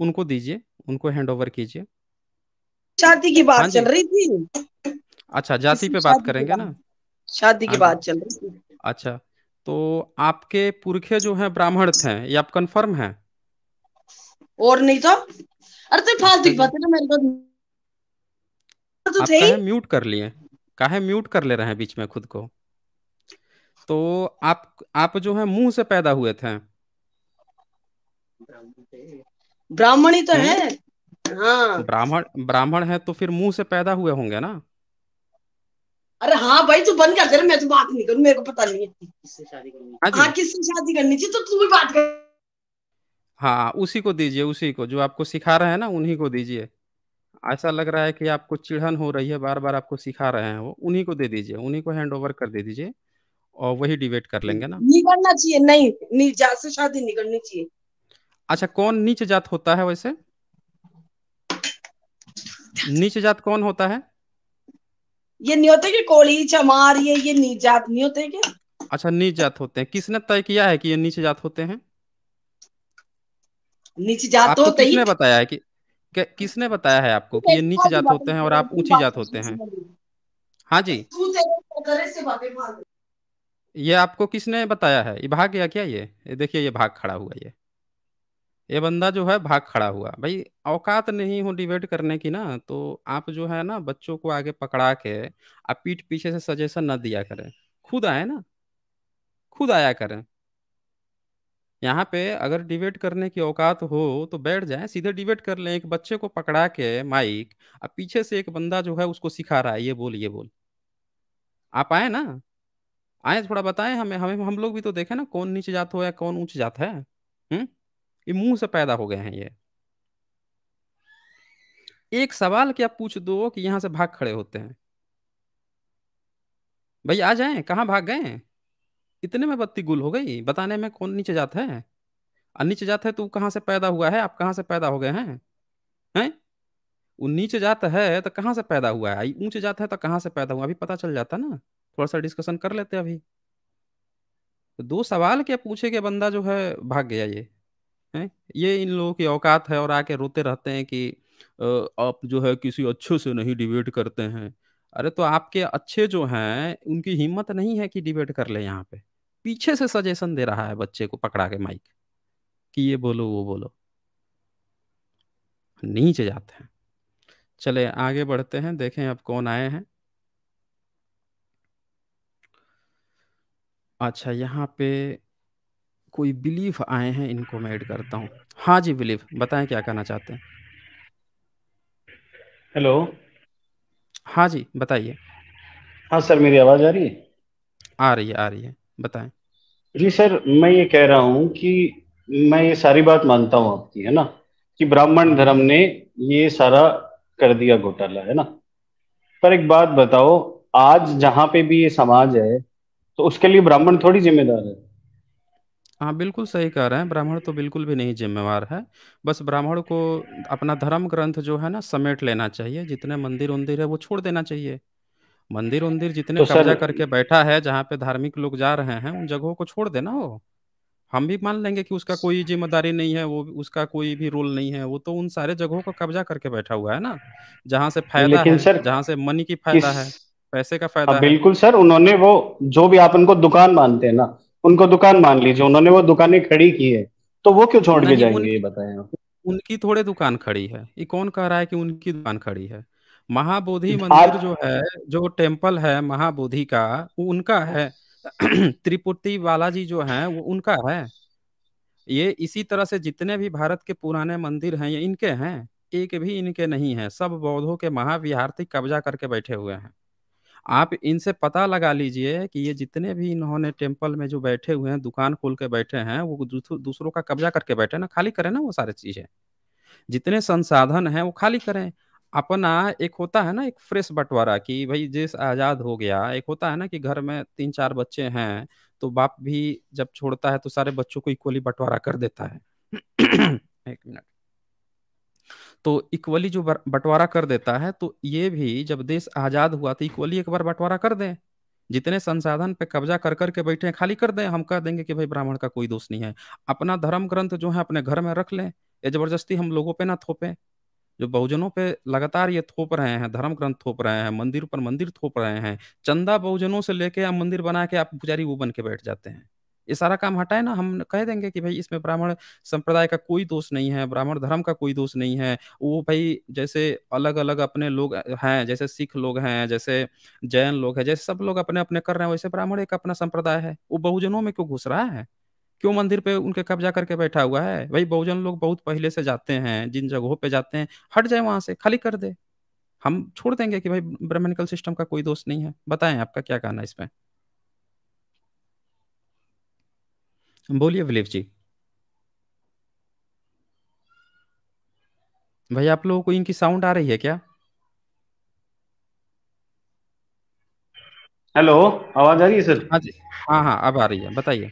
Speaker 1: उनको दीजिए उनको हैंड ओवर कीजिए
Speaker 4: शादी की बात हाँ चल रही थी
Speaker 1: अच्छा जाति पे बात करेंगे ना
Speaker 4: शादी की हाँ बात चल रही है
Speaker 1: अच्छा तो आपके पुरखे जो हैं ब्राह्मण थे ये आप कंफर्म हैं
Speaker 4: और नहीं तो अरे तो फाल दिख पाते ना मेरे को
Speaker 1: तो, तो थे म्यूट कर लिए काहे म्यूट कर ले रहे हैं बीच में खुद को तो आप आप जो है मुंह से पैदा हुए थे ब्राह्मण
Speaker 4: ही तो हम्म। है
Speaker 3: हाँ
Speaker 1: ब्राह्मण ब्राह्मण है तो फिर मुंह से पैदा हुए होंगे ना
Speaker 4: अरे हाँ भाई तू बंद कर दे मैं तो बात नहीं करूँ मेरे को पता नहीं है किससे शादी करनी हाँ किससे शादी करनी थी तो तू भी बात कर
Speaker 1: हाँ उसी को दीजिए उसी को जो आपको सिखा रहे हैं ना उन्हीं को दीजिए ऐसा लग रहा है कि आपको चिढ़न हो रही है बार बार आपको सिखा रहे हैं वो उन्हीं को दे दीजिए उन्हीं को हैंड ओवर कर दे दीजिए और वही डिबेट कर लेंगे ना
Speaker 4: नहीं करना चाहिए नहीं नहीं जात से शादी नहीं करनी चाहिए
Speaker 1: अच्छा कौन नीच जात होता है वैसे नीच जात कौन होता है
Speaker 4: ये नहीं होते कि कोड़ी चमार ये ये नीच जात नहीं होते क्या
Speaker 1: अच्छा नीच जात होते हैं किसने तय किया है कि ये नीच जात होते हैं
Speaker 4: नीच जात होते किसने
Speaker 1: बताया है कि किसने बताया है आपको कि ये नीच जात होते हैं और आप ऊंची जात होते हैं हाँ जी ये आपको किसने बताया है ये भाग गया क्या ये देखिए ये भाग खड़ा हुआ ये ये बंदा जो है भाग खड़ा हुआ। भाई औकात नहीं हो डिबेट करने की ना, तो आप जो है ना बच्चों को आगे पकड़ा के आप पीठ पीछे से सजेशन ना दिया करें। खुद आए ना। खुद आया करें। यहाँ पे अगर डिबेट करने की औकात हो, तो बैठ जाए सीधे डिबेट कर लें। एक बच्चे को पकड़ा के माइक अब पीछे से एक बंदा जो है उसको सिखा रहा है, ये बोल, ये बोल। आप आए ना। आए थोड़ा बताएं हमें हमें हम लोग भी तो देखें ना कौन नीचे जात हो या कौन ऊंच जात है। हुँ? हम्म? ये मुंह से पैदा हो गए हैं ये एक सवाल क्या पूछ दो कि यहां से भाग खड़े होते हैं भाई आ जाए कहाँ भाग गए इतने में बत्ती गुल हो गई बताने में कौन नीचे जाता है और नीचे जाता है तो कहां से पैदा हुआ है आप कहां से पैदा हो गए हैं हैं वो नीचे जाता है तो कहां से पैदा हुआ है ऊंचे जाता है तो कहां से पैदा हुआ अभी पता चल जाता ना थोड़ा सा डिस्कशन कर लेते अभी तो दो सवाल क्या पूछे के बंदा जो है भाग गया ये है ये इन लोगों की औकात है और आके रोते रहते हैं कि आप जो है किसी अच्छे से नहीं डिबेट करते हैं अरे तो आपके अच्छे जो हैं उनकी हिम्मत नहीं है कि डिबेट कर ले यहाँ पे पीछे से सजेशन दे रहा है बच्चे को पकड़ा के माइक कि ये बोलो वो बोलो नीचे जाते हैं चले आगे बढ़ते हैं देखें अब कौन आए हैं अच्छा यहाँ पे कोई बिलीफ आए हैं इनको मैं ऐड करता हूँ हाँ जी बिलीफ बताएं क्या कहना चाहते हैं हेलो हाँ जी बताइए हाँ सर मेरी आवाज़ आ रही है आ रही है आ रही है बताएं जी सर मैं ये कह रहा
Speaker 5: हूँ कि मैं ये सारी बात मानता हूँ आपकी है ना कि ब्राह्मण धर्म ने ये सारा कर दिया घोटाला है ना पर एक बात बताओ आज जहाँ पे भी ये समाज है तो उसके लिए ब्राह्मण थोड़ी जिम्मेदार है
Speaker 1: हाँ बिल्कुल सही कह रहे हैं ब्राह्मण तो बिल्कुल भी नहीं जिम्मेवार है बस ब्राह्मण को अपना धर्म ग्रंथ जो है ना समेट लेना चाहिए जितने मंदिर उंदिर है वो छोड़ देना चाहिए मंदिर उंदिर जितने तो सर कब्जा करके बैठा है जहाँ पे धार्मिक लोग जा रहे हैं उन जगहों को छोड़ देना हो हम भी मान लेंगे कि उसका कोई जिम्मेदारी नहीं है वो उसका कोई भी रोल नहीं है वो तो उन सारे जगहों को कब्जा करके बैठा हुआ है ना जहाँ से फायदा लेकिन है सर जहाँ से मनी की किस फायदा है पैसे का हाँ, फायदा है बिल्कुल
Speaker 5: सर उन्होंने वो जो भी आप उनको दुकान मानते हैं ना उनको दुकान मान लीजिए उन्होंने वो दुकानें खड़ी की है तो वो क्यों छोड़ के जाएंगे
Speaker 1: ये बताएं उनकी थोड़े दुकान खड़ी है ये कौन कह रहा है कि उनकी दुकान खड़ी है महाबोधि मंदिर जो है जो टेम्पल है महाबोधि का वो उनका है त्रिपुटी बालाजी जो है वो उनका है ये इसी तरह से जितने भी भारत के पुराने मंदिर हैं ये इनके हैं एक भी इनके नहीं है सब बौद्धों के महाविहार कब्जा करके बैठे हुए हैं आप इनसे पता लगा लीजिए कि ये जितने भी इन्होंने टेम्पल में जो बैठे हुए हैं दुकान खोल के बैठे हैं वो दूसरों का कब्जा करके बैठे ना खाली करें ना वो सारे चीजें जितने संसाधन हैं वो खाली करें अपना एक होता है ना एक फ्रेश बंटवारा कि भाई जिस आजाद हो गया एक होता है ना कि घर में तीन चार बच्चे हैं तो बाप भी जब छोड़ता है तो सारे बच्चों को इक्वली बंटवारा कर देता है एक मिनट तो इक्वली जो बंटवारा कर देता है तो ये भी जब देश आजाद हुआ तो इक्वली एक बार बंटवारा कर दें जितने संसाधन पे कब्जा कर करके बैठे खाली कर दें हम कह देंगे कि भाई ब्राह्मण का कोई दोष नहीं है अपना धर्म ग्रंथ जो है अपने घर में रख लें ये जबरदस्ती हम लोगों पे ना थोपें जो बहुजनों पे लगातार ये थोप रहे हैं धर्म ग्रंथ थोप रहे हैं मंदिर पर मंदिर थोप रहे हैं चंदा बहुजनों से लेके आप मंदिर बना के आप पुजारी वो बन के बैठ जाते हैं ये सारा काम हटाए ना हम कह देंगे कि भाई इसमें ब्राह्मण संप्रदाय का कोई दोष नहीं है ब्राह्मण धर्म का कोई दोष नहीं है वो भाई जैसे अलग अलग अपने लोग हैं जैसे सिख लोग हैं जैसे जैन लोग हैं जैसे सब लोग अपने अपने कर रहे हैं वैसे ब्राह्मण एक अपना संप्रदाय है वो बहुजनों में क्यों घुस रहा है क्यों मंदिर पे उनके कब्जा करके बैठा हुआ है भाई बहुजन लोग बहुत पहले से जाते हैं जिन जगहों पे जाते हैं हट जाए वहां से खाली कर दे हम छोड़ देंगे कि भाई ब्राह्मणिकल सिस्टम का कोई दोष नहीं है बताएं आपका क्या कहना है इसमें बोलिए विलीप जी भाई आप लोगों को इनकी साउंड आ रही है क्या हेलो आवाज आ रही है सर हाँ जी हाँ हाँ अब आ रही है बताइए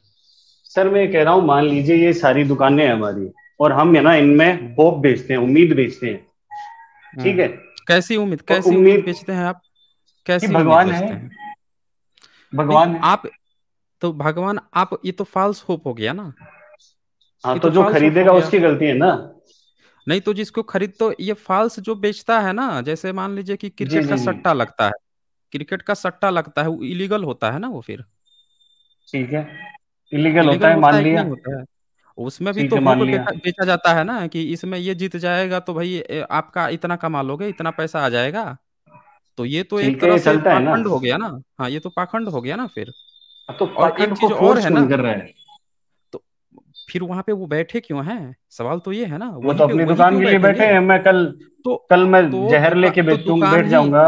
Speaker 1: सर मैं कह रहा हूँ
Speaker 5: मान लीजिए ये सारी दुकानें हैं हमारी और हम है ना इनमें होप बेचते हैं उम्मीद बेचते हैं
Speaker 1: ठीक है हम्म। कैसी उम्मीद कैसी उम्मीद बेचते हैं आप कैसी भगवान है भगवान आप तो भगवान आप ये तो फॉल्स होप हो गया ना हाँ तो, तो जो खरीदेगा उसकी गलती है ना नहीं तो जिसको खरीद तो ये फॉल्स जो बेचता है ना जैसे मान लीजिए कि क्रिकेट का सट्टा लगता है क्रिकेट का सट्टा लगता है वो इलीगल होता है ना वो फिर ठीक है इलीगल होता है मान लिया होता है उसमें भी तो बेचा जाता है ना कि इसमें ये जीत जाएगा तो भाई आपका इतना कमा लोगे इतना पैसा आ जाएगा तो ये तो एक तरह से पाखंड हो गया ना हाँ ये तो पाखंड हो गया ना फिर हाँ, तो और एक चीज और है ना कर रहा है तो फिर वहां पे वो बैठे क्यों हैं सवाल तो ये है ना वो तो अपनी दुकान के लिए बैठे हैं मैं कल तो कल मैं तो, जहर लेके तो बैठ जाऊंगा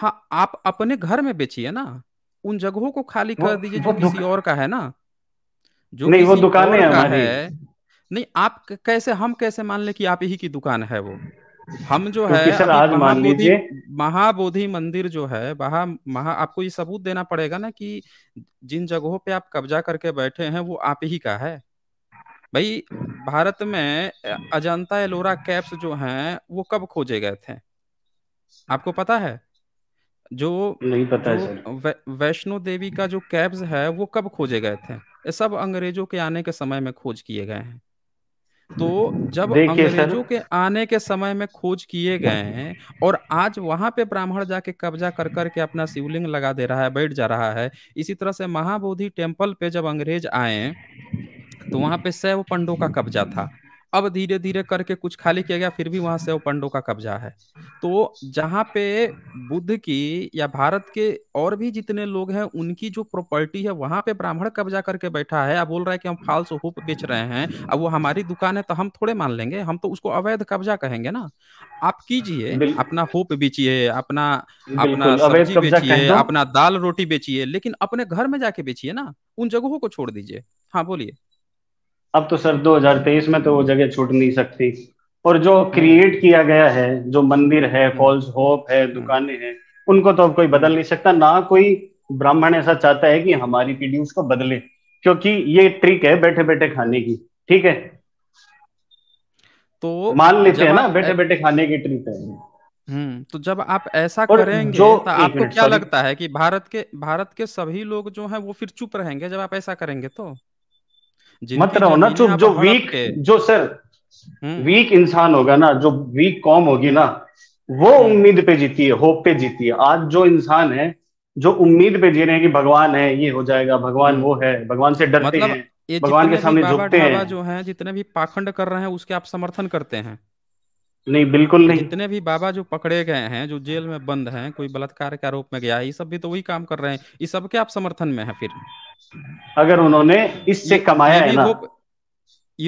Speaker 1: हाँ आप अपने घर में बेचिए ना उन जगहों को खाली कर दीजिए जो किसी और का है ना जो नहीं वो दुकान है नहीं आप कैसे हम कैसे मान ले कि आप ही की दुकान है वो हम जो है आज मान लीजिए महाबोधि मंदिर जो है वहा महा आपको ये सबूत देना पड़ेगा ना कि जिन जगहों पे आप कब्जा करके बैठे हैं वो आप ही का है भाई भारत में अजंता एलोरा कैप्स जो हैं वो कब खोजे गए थे आपको पता है जो नहीं पता जो वै, वैष्णो देवी का जो कैब्स है वो कब खोजे गए थे ये सब अंग्रेजों के आने के समय में खोज किए गए हैं तो जब अंग्रेजों के आने के समय में खोज किए गए हैं और आज वहां पे ब्राह्मण जाके कब्जा कर कर के अपना शिवलिंग लगा दे रहा है बैठ जा रहा है इसी तरह से महाबोधि टेम्पल पे जब अंग्रेज आए तो वहां पे शैव पंडो का कब्जा था अब धीरे धीरे करके कुछ खाली किया गया फिर भी वहां से पंडो का कब्जा है तो जहाँ पे बुद्ध की या भारत के और भी जितने लोग हैं उनकी जो प्रॉपर्टी है वहां पे ब्राह्मण कब्जा करके बैठा है अब बोल रहा है कि हम फाल्स हुप बेच रहे हैं अब वो हमारी दुकान है तो हम थोड़े मान लेंगे हम तो उसको अवैध कब्जा कहेंगे ना आप कीजिए अपना होप बेचिए अपना अपना सब्जी बेचिए तो। अपना दाल रोटी बेचिए लेकिन अपने घर में जाके बेचिए ना उन जगहों को छोड़ दीजिए हाँ बोलिए
Speaker 5: अब तो सर 2023 में तो वो जगह छूट नहीं सकती और जो क्रिएट हम्म। किया गया है जो मंदिर है फॉल्स हम्म। होप है हम्म। दुकानें हैं उनको तो अब कोई बदल नहीं सकता ना कोई ब्राह्मण ऐसा चाहता है कि हमारी पीढ़ी उसको बदले क्योंकि ये ट्रिक है बैठे बैठे
Speaker 1: खाने की ठीक है तो मान लेते हैं ना बैठे बैठे खाने की ट्रिक है हम्म तो जब आप ऐसा करेंगे जो तो आपको क्या लगता है कि भारत के भारत के सभी लोग जो है वो फिर चुप रहेंगे जब आप ऐसा करेंगे तो मत रहो ना चुप जो वीक
Speaker 5: जो सर वीक हम्म। इंसान होगा ना जो वीक कॉम होगी ना वो हम्म। उम्मीद पे जीती है होप पे जीती है आज जो इंसान है जो उम्मीद पे जी रहे हैं कि भगवान है ये हो जाएगा भगवान हम्म। वो है भगवान से डरते मतलब हैं भगवान के सामने झुकते हैं जो
Speaker 1: है जितने भी पाखंड कर रहे हैं उसके आप समर्थन करते हैं नहीं बिल्कुल नहीं जितने भी बाबा जो पकड़े गए हैं जो जेल में बंद हैं कोई बलात्कार के आरोप में गया है ये सब भी तो वही काम कर रहे हैं ये सब के आप समर्थन में है फिर
Speaker 5: अगर उन्होंने इससे कमाया है ना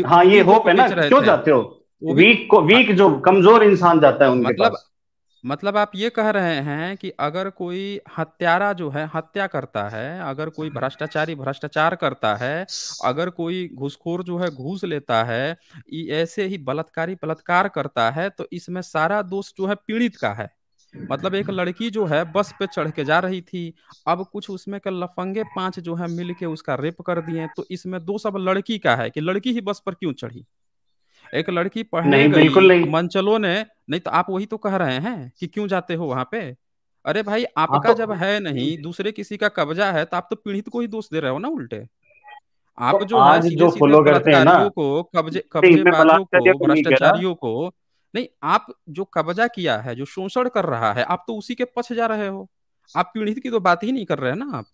Speaker 5: हाँ ये होप है ना क्यों जाते हो वीक को वीक जो कमजोर इंसान जाता है उनके मतलब पास।
Speaker 1: मतलब आप ये कह रहे हैं कि अगर कोई हत्यारा जो है हत्या करता है अगर कोई भ्रष्टाचारी भ्रष्टाचार करता है अगर कोई घूसखोर जो है घूस लेता है ऐसे ही बलात्कारी बलात्कार करता है तो इसमें सारा दोष जो है पीड़ित का है मतलब एक लड़की जो है बस पे चढ़ के जा रही थी अब कुछ उसमें के लफंगे पांच जो है मिलके उसका रेप कर दिए तो इसमें दोष अब लड़की का है कि लड़की ही बस पर क्यों चढ़ी एक लड़की पढ़ने नहीं, बिल्कुल नहीं मंचलों ने नहीं तो आप वही तो कह रहे हैं कि क्यों जाते हो वहां पे अरे भाई आपका तो जब है नहीं दूसरे किसी का कब्जा है तो आप तो पीड़ित को ही दोष दे रहे हो ना उल्टे आप तो जो आज जो फॉलो करते हैं ना को कब्जे कब्जेबाजों को भ्रष्टाचारियों को नहीं आप जो कब्जा किया है जो शोषण कर रहा है आप तो उसी के पक्ष जा रहे हो आप पीड़ित की तो बात ही नहीं कर
Speaker 6: रहे हैं ना आप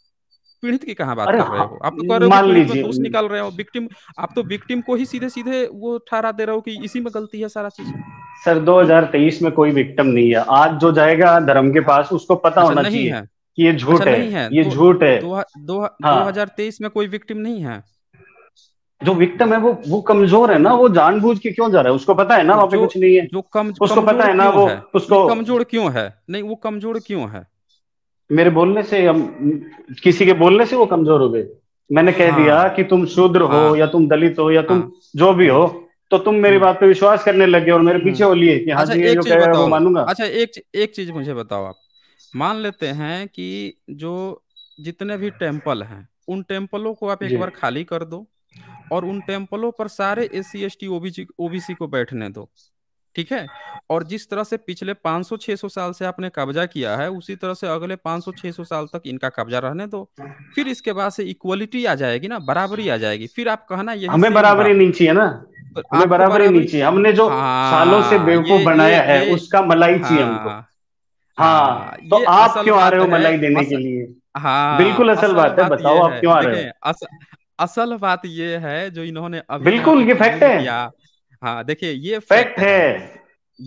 Speaker 6: पीड़ित की कहा बात कर रहे हाँ, हो आप तो कह रहे हो दोष निकाल
Speaker 1: रहे हो विक्टिम आप तो विक्टिम को ही सीधे सीधे वो ठहरा दे रहे हो कि इसी में गलती है सारा चीज
Speaker 6: सर 2023
Speaker 5: में कोई विक्टिम नहीं है आज जो जाएगा धर्म के पास उसको पता अच्छा, होना चाहिए कि ये झूठ अच्छा, है, ये तो झूठ है
Speaker 1: दो, दो, हाँ। में कोई विक्टिम नहीं है
Speaker 5: जो विक्टिम है वो वो कमजोर है ना वो जानबूझ के क्यों जा रहा है उसको पता है ना वहां पे कुछ नहीं है जो
Speaker 1: कम उसको पता है ना वो उसको कमजोर क्यों है नहीं वो कमजोर क्यों है
Speaker 5: मेरे बोलने से हम किसी के बोलने से वो कमजोर हो गए मैंने कह हाँ, दिया कि तुम शूद्र हो हाँ, या तुम दलित हो या तुम हाँ, जो भी हो तो तुम मेरी हम्म। बात पे विश्वास करने लगे और मेरे पीछे हो हम्म। लिए कि हाँ अच्छा, जी जो कह रहा हो मानूंगा अच्छा
Speaker 1: एक एक चीज मुझे बताओ आप मान लेते हैं कि जो जितने भी टेम्पल हैं उन टेम्पलों को आप एक बार खाली कर दो और उन टेम्पलों पर सारे S C S T OBC को बैठने दो ठीक है और जिस तरह से पिछले 500-600 साल से आपने कब्जा किया है उसी तरह से अगले 500-600 साल तक इनका कब्जा रहने दो फिर इसके बाद से इक्वलिटी आ जाएगी ना बराबरी आ जाएगी फिर आप कहना ये हमें बराबरी
Speaker 5: नहीं चाहिए ना तो हमें बराबरी नहीं चाहिए हमने जो हाँ, सालों से बेवकूफ बनाया है उसका मलाई चाहिए हाँ, हमको हाँ, हाँ तो आप क्यों आ रहे हो मलाई देने के लिए
Speaker 7: हाँ बिल्कुल असल बात है बताओ आप क्यों आ रहे
Speaker 1: हो असल बात ये है जो इन्होंने बिल्कुल ये फैक्ट है हाँ देखिए ये फैक्ट है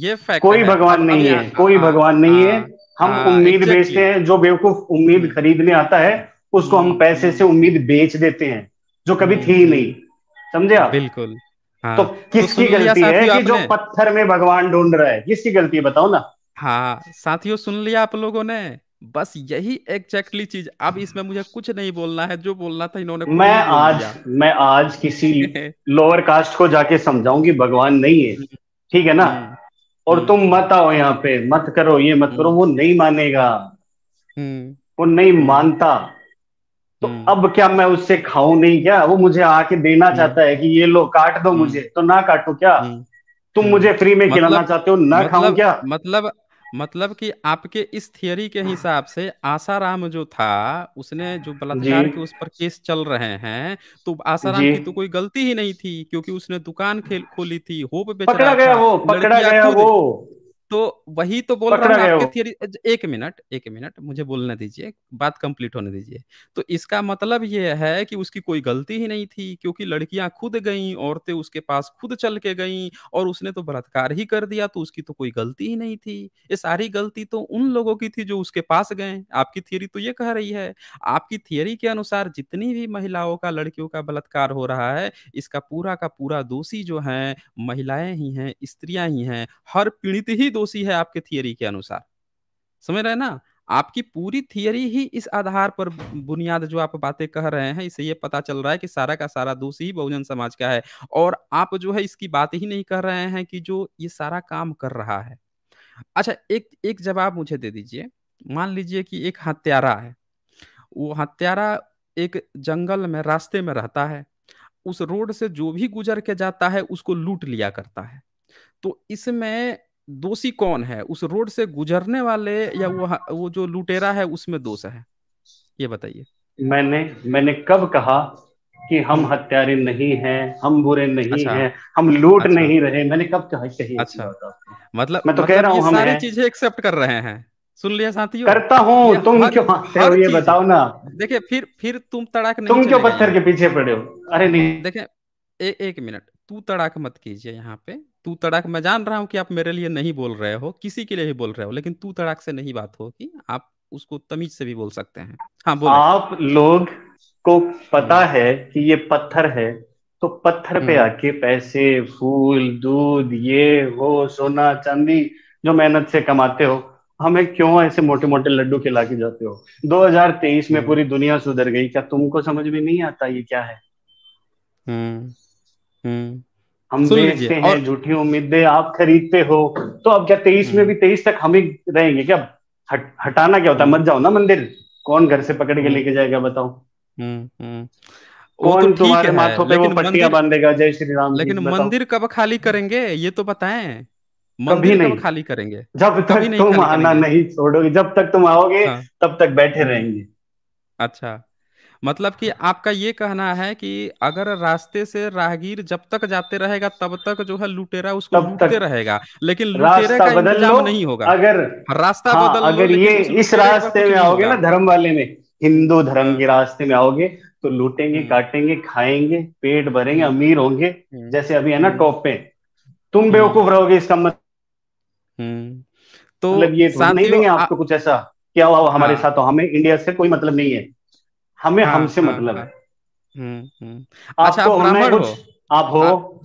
Speaker 1: ये फैक्ट कोई भगवान हाँ, नहीं है
Speaker 5: कोई भगवान नहीं है हम हाँ, उम्मीद बेचते हैं जो बेवकूफ उम्मीद हम्म। खरीदने आता है उसको हम हम्म। पैसे से उम्मीद बेच देते हैं जो कभी थी ही हम्म। नहीं समझे आप बिल्कुल हाँ, तो, तो किसकी तो गलती है कि जो पत्थर में भगवान ढूंढ रहा है किसकी गलती
Speaker 1: है बताओ ना हाँ साथियों सुन लिया आप लोगों ने बस यही एग्जैक्टली चीज अब इसमें मुझे कुछ नहीं बोलना है जो बोलना था इन्होंने मैं आज
Speaker 5: मैं आज किसी लोअर कास्ट को जाके समझाऊंगी भगवान नहीं है हम्म। ठीक है ना हम्म। और हम्म। तुम मत आओ यहाँ पे मत करो ये मत करो वो नहीं मानेगा
Speaker 3: वो
Speaker 5: नहीं मानता तो अब क्या मैं उससे खाऊ नहीं क्या वो मुझे आके देना चाहता है कि ये लो काट दो मुझे तो ना काटो क्या तुम मुझे फ्री में खिलाना मतलब चाहते हो ना खाऊ मतलब क्या
Speaker 1: मतलब मतलब कि आपके इस थियरी के हाँ। हिसाब से आसाराम जो था उसने जो बलात्कार के उस पर केस चल रहे हैं तो आसाराम की तो कोई गलती ही नहीं थी क्योंकि उसने दुकान खोली थी होप बेच पकड़ा गया वो पकड़ा गया वो तो वही तो बोल रहा हूँ आपके थियरी एक मिनट एक मिनट मुझे बोलने दीजिए बात कंप्लीट होने दीजिए तो इसका मतलब यह है कि उसकी कोई गलती ही नहीं थी क्योंकि लड़कियां खुद गई औरतें उसके पास खुद चल के गई और उसने तो बलात्कार ही कर दिया तो उसकी तो कोई गलती ही नहीं थी ये सारी गलती तो उन लोगों की थी जो उसके पास गए आपकी थियरी तो ये कह रही है आपकी थियरी के अनुसार जितनी भी महिलाओं का लड़कियों का बलात्कार हो रहा है इसका पूरा का पूरा दोषी जो है महिलाएं ही हैं स्त्रियां ही हैं हर पीड़ित ही दोषी है आपके थियरी के अनुसार समझ रहे ना आपकी पूरी थियरी ही इस आधार पर बुनियाद जो आप बातें कह रहे हैं इसे ये पता चल रहा है कि सारा का सारा दोषी ही बहुजन समाज का है और आप जो है इसकी बात ही नहीं कर रहे हैं कि जो ये सारा काम कर रहा है अच्छा एक एक जवाब मुझे दे दीजिए मान लीजिए कि एक हत्यारा है वो हत्यारा एक जंगल में रास्ते में रहता है उस रोड से जो भी गुजर के जाता है उसको लूट लिया करता है तो इसमें दोषी कौन है उस रोड से गुजरने वाले या वो वो जो लुटेरा है उसमें दोष है ये बताइए मैंने मैंने कब कहा कि हम हम्म। हत्यारे नहीं हैं
Speaker 5: हम बुरे नहीं अच्छा, हैं हम लूट अच्छा, नहीं रहे मैंने कब कहा कही अच्छा
Speaker 1: मतलब मैं तो मतलब कह रहा हूँ हम सारी चीजें एक्सेप्ट कर रहे हैं सुन लिया साथियों करता हूँ तुम
Speaker 5: हर, क्यों मानते हो ये बताओ ना
Speaker 1: देखिए फिर फिर तुम तड़ाक नहीं तुम क्यों पत्थर के पीछे पड़े हो अरे नहीं देखिए एक मिनट तू तड़ाक मत कीजिए यहाँ पे तू तड़ाक मैं जान रहा हूँ कि आप मेरे लिए नहीं बोल रहे हो किसी के लिए भी बोल रहे हो लेकिन तू तड़ाक से नहीं बात होगी आप उसको तमीज से भी बोल सकते हैं हाँ बोल आप
Speaker 5: लोग को पता हाँ। है कि ये पत्थर है तो पत्थर पे हम्म। आके पैसे फूल दूध ये वो सोना चांदी जो मेहनत से कमाते हो हमें क्यों ऐसे मोटे मोटे लड्डू खिला के जाते हो 2023 में हम्म। पूरी दुनिया सुधर गई क्या तुमको समझ में नहीं आता ये क्या है
Speaker 3: हम्म हम्म हम बेचते हैं
Speaker 5: झूठी उम्मीदें आप खरीदते हो तो अब क्या तेईस में भी तेईस तक हम ही रहेंगे क्या हट, हटाना क्या होता है मत जाओ ना मंदिर कौन घर से पकड़ के हम्म। लेके जाएगा बताओ
Speaker 3: हम्म, हम्म। तो
Speaker 5: कौन तो तुम्हारे माथों पे वो पट्टियां बांधेगा जय श्री राम लेकिन मंदिर
Speaker 1: कब खाली करेंगे ये तो बताएं कभी नहीं खाली करेंगे जब तक
Speaker 5: तुम आना नहीं छोड़ोगे जब तक तुम आओगे हाँ। तब तक बैठे रहेंगे
Speaker 1: अच्छा मतलब कि आपका ये कहना है कि अगर रास्ते से राहगीर जब तक जाते रहेगा तब तक जो है लुटेरा उसको लूटते रहेगा लेकिन लुटेरे का इंतजाम नहीं होगा अगर रास्ता हाँ, बदल अगर ये इस रास्ते में आओगे ना
Speaker 5: धर्म वाले में हिंदू धर्म के रास्ते में आओगे तो लूटेंगे हम्म। काटेंगे खाएंगे पेट भरेंगे हम्म। अमीर होंगे हम्म। जैसे अभी है ना टॉप पे तुम बेवकूफ रहोगे इसका मत तो मतलब ये नहीं देंगे आपको कुछ ऐसा क्या हुआ हमारे हाँ। साथ तो हमें इंडिया से कोई मतलब नहीं है हमें हाँ, हमसे हाँ, मतलब हाँ, है
Speaker 3: हम्म, हम्म।
Speaker 5: अच्छा आप ब्राह्मण हो आप हो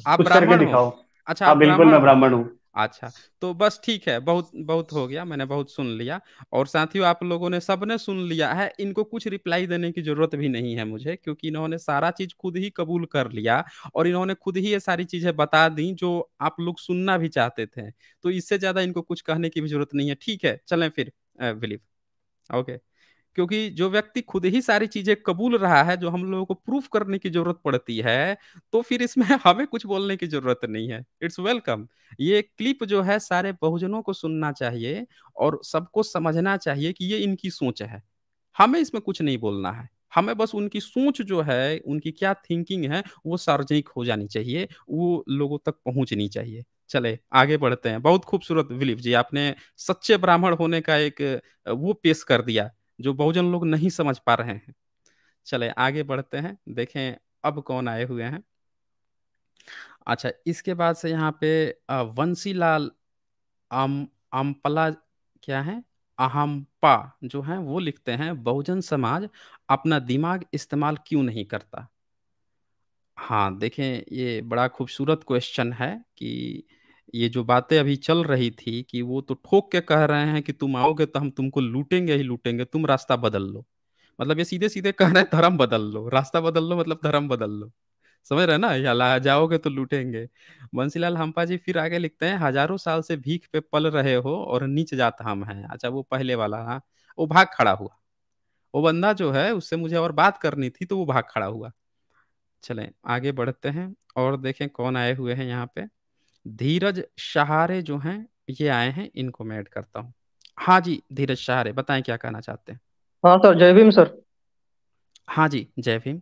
Speaker 1: आप ब्राह्मण दिखाओ अच्छा हाँ, आप बिल्कुल मैं ब्राह्मण हूँ अच्छा तो बस ठीक है बहुत बहुत हो गया मैंने बहुत सुन लिया और साथियों आप लोगों ने सबने सुन लिया है इनको कुछ रिप्लाई देने की जरूरत भी नहीं है मुझे क्योंकि इन्होंने सारा चीज खुद ही कबूल कर लिया और इन्होंने खुद ही ये सारी चीजें बता दी जो आप लोग सुनना भी चाहते थे तो इससे ज्यादा इनको कुछ कहने की भी जरूरत नहीं है ठीक है चलें फिर बिलीव ओके क्योंकि जो व्यक्ति खुद ही सारी चीजें कबूल रहा है जो हम लोगों को प्रूफ करने की जरूरत पड़ती है तो फिर इसमें हमें कुछ बोलने की जरूरत नहीं है इट्स वेलकम ये क्लिप जो है सारे बहुजनों को सुनना चाहिए और सबको समझना चाहिए कि ये इनकी सोच है हमें इसमें कुछ नहीं बोलना है हमें बस उनकी सोच जो है उनकी क्या थिंकिंग है वो सार्वजनिक हो जानी चाहिए वो लोगों तक पहुंचनी चाहिए चले आगे बढ़ते हैं बहुत खूबसूरत विलीप जी आपने सच्चे ब्राह्मण होने का एक वो पेश कर दिया जो बहुजन लोग नहीं समझ पा रहे हैं चले आगे बढ़ते हैं देखें अब कौन आए हुए हैं अच्छा इसके बाद से यहाँ पे वंशीलाल आम आमपला क्या है अहम्पा जो है वो लिखते हैं बहुजन समाज अपना दिमाग इस्तेमाल क्यों नहीं करता हाँ देखें ये बड़ा खूबसूरत क्वेश्चन है कि ये जो बातें अभी चल रही थी कि वो तो ठोक के कह रहे हैं कि तुम आओगे तो हम तुमको लूटेंगे ही लूटेंगे तुम रास्ता बदल लो मतलब ये सीधे सीधे कह रहे हैं धर्म बदल लो रास्ता बदल लो मतलब धर्म बदल लो समझ रहे ना या जाओगे तो लूटेंगे बंसीलाल हम्पा जी फिर आगे लिखते हैं हजारों साल से भीख पे पल रहे हो और नीच जात हम हैं अच्छा वो पहले वाला हाँ वो भाग खड़ा हुआ वो बंदा जो है उससे मुझे और बात करनी थी तो वो भाग खड़ा हुआ चले आगे बढ़ते हैं और देखें कौन आए हुए हैं यहाँ पे धीरज शहारे जो हैं ये आए हैं इनको मैं ऐड करता हूँ हाँ जी धीरज शहारे बताएं क्या कहना चाहते हैं
Speaker 8: हाँ सर जय भीम सर
Speaker 1: हाँ जी जय भीम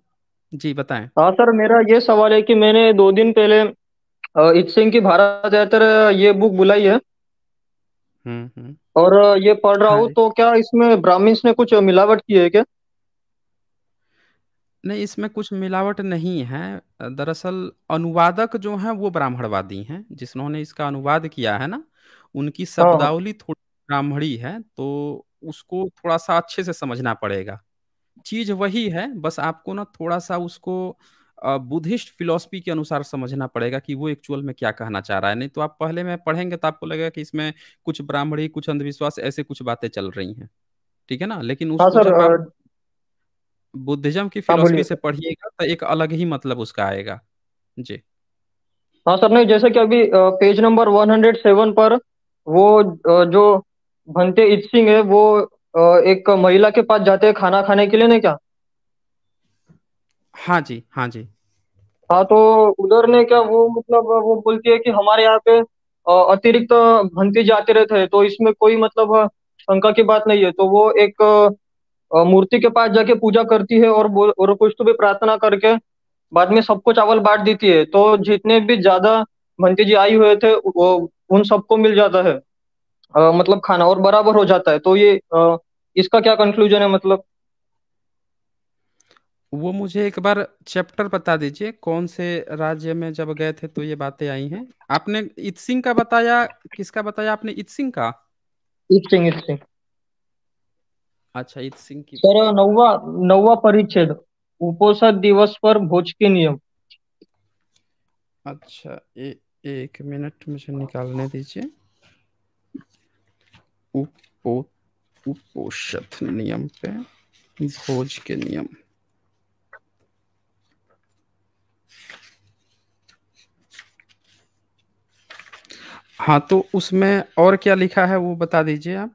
Speaker 8: जी बताएं हाँ सर मेरा ये सवाल है कि मैंने दो दिन पहले इत सिंह की भारत यात्रा ये बुक बुलाई है हम्म, हम्म। और ये पढ़ रहा हाँ हूँ तो क्या इसमें ब्राह्मण्स ने कुछ मिलावट की है क्या
Speaker 1: नहीं, इसमें कुछ मिलावट नहीं है। दरअसल अनुवादक जो है वो ब्राह्मणवादी हैं, जिन्होंने इसका अनुवाद किया है ना, उनकी हाँ। शब्दावली थोड़ी ब्राह्मणी है, तो उसको थोड़ा-सा अच्छे से समझना पड़ेगा। चीज़ वही है, बस आपको ना थोड़ा-सा उसको बुद्धिस्ट फिलोसफी के अनुसार समझना पड़ेगा कि वो एक्चुअल में क्या कहना चाह रहा है। नहीं तो आप पहले में पढ़ेंगे तो आपको लगेगा कि इसमें कुछ ब्राह्मणी, कुछ अंधविश्वास ऐसे कुछ बातें चल रही हैं। ठीक है ना? लेकिन हाँ उसको सर जब आप बुद्धिज्म की हाँ, फिलोसफी से पढ़िएगा तो एक अलग ही मतलब उसका आएगा जी
Speaker 8: हाँ सर नहीं जैसे कि अभी पेज नंबर 107 पर वो जो भंते इत सिंह है वो एक महिला के पास जाते हैं खाना खाने के लिए ना क्या
Speaker 1: हाँ जी हाँ जी
Speaker 8: हाँ तो उधर ने क्या वो मतलब वो बोलती है कि हमारे यहाँ पे अतिरिक्त भंती जाते रहते हैं तो इसमें कोई मतलब शंका की बात नहीं है तो वो एक मूर्ति के पास जाके पूजा करती है और और कुछ तो भी प्रार्थना करके बाद में सबको चावल बांट देती है तो जितने भी ज्यादा भंती जी आई हुए थे वो उन सबको मिल जाता है आ, मतलब खाना और बराबर हो जाता है तो ये आ, इसका क्या कंक्लूजन है मतलब वो मुझे एक बार चैप्टर बता दीजिए कौन से राज्य
Speaker 1: में जब गए थे तो ये बातें आई हैं आपने इत सिंह का बताया किसका बताया आपने इत सिंह का
Speaker 8: इत सिंह इत सिंह
Speaker 1: अच्छा तो सिंह की
Speaker 8: सर नौवा नौवा परिच्छेद उपोषण दिवस पर भोज के नियम
Speaker 1: अच्छा ए, एक मिनट मुझे निकालने दीजिए उपो उपोषण नियम पे भोज के नियम हाँ तो उसमें और क्या लिखा
Speaker 8: है वो बता दीजिए आप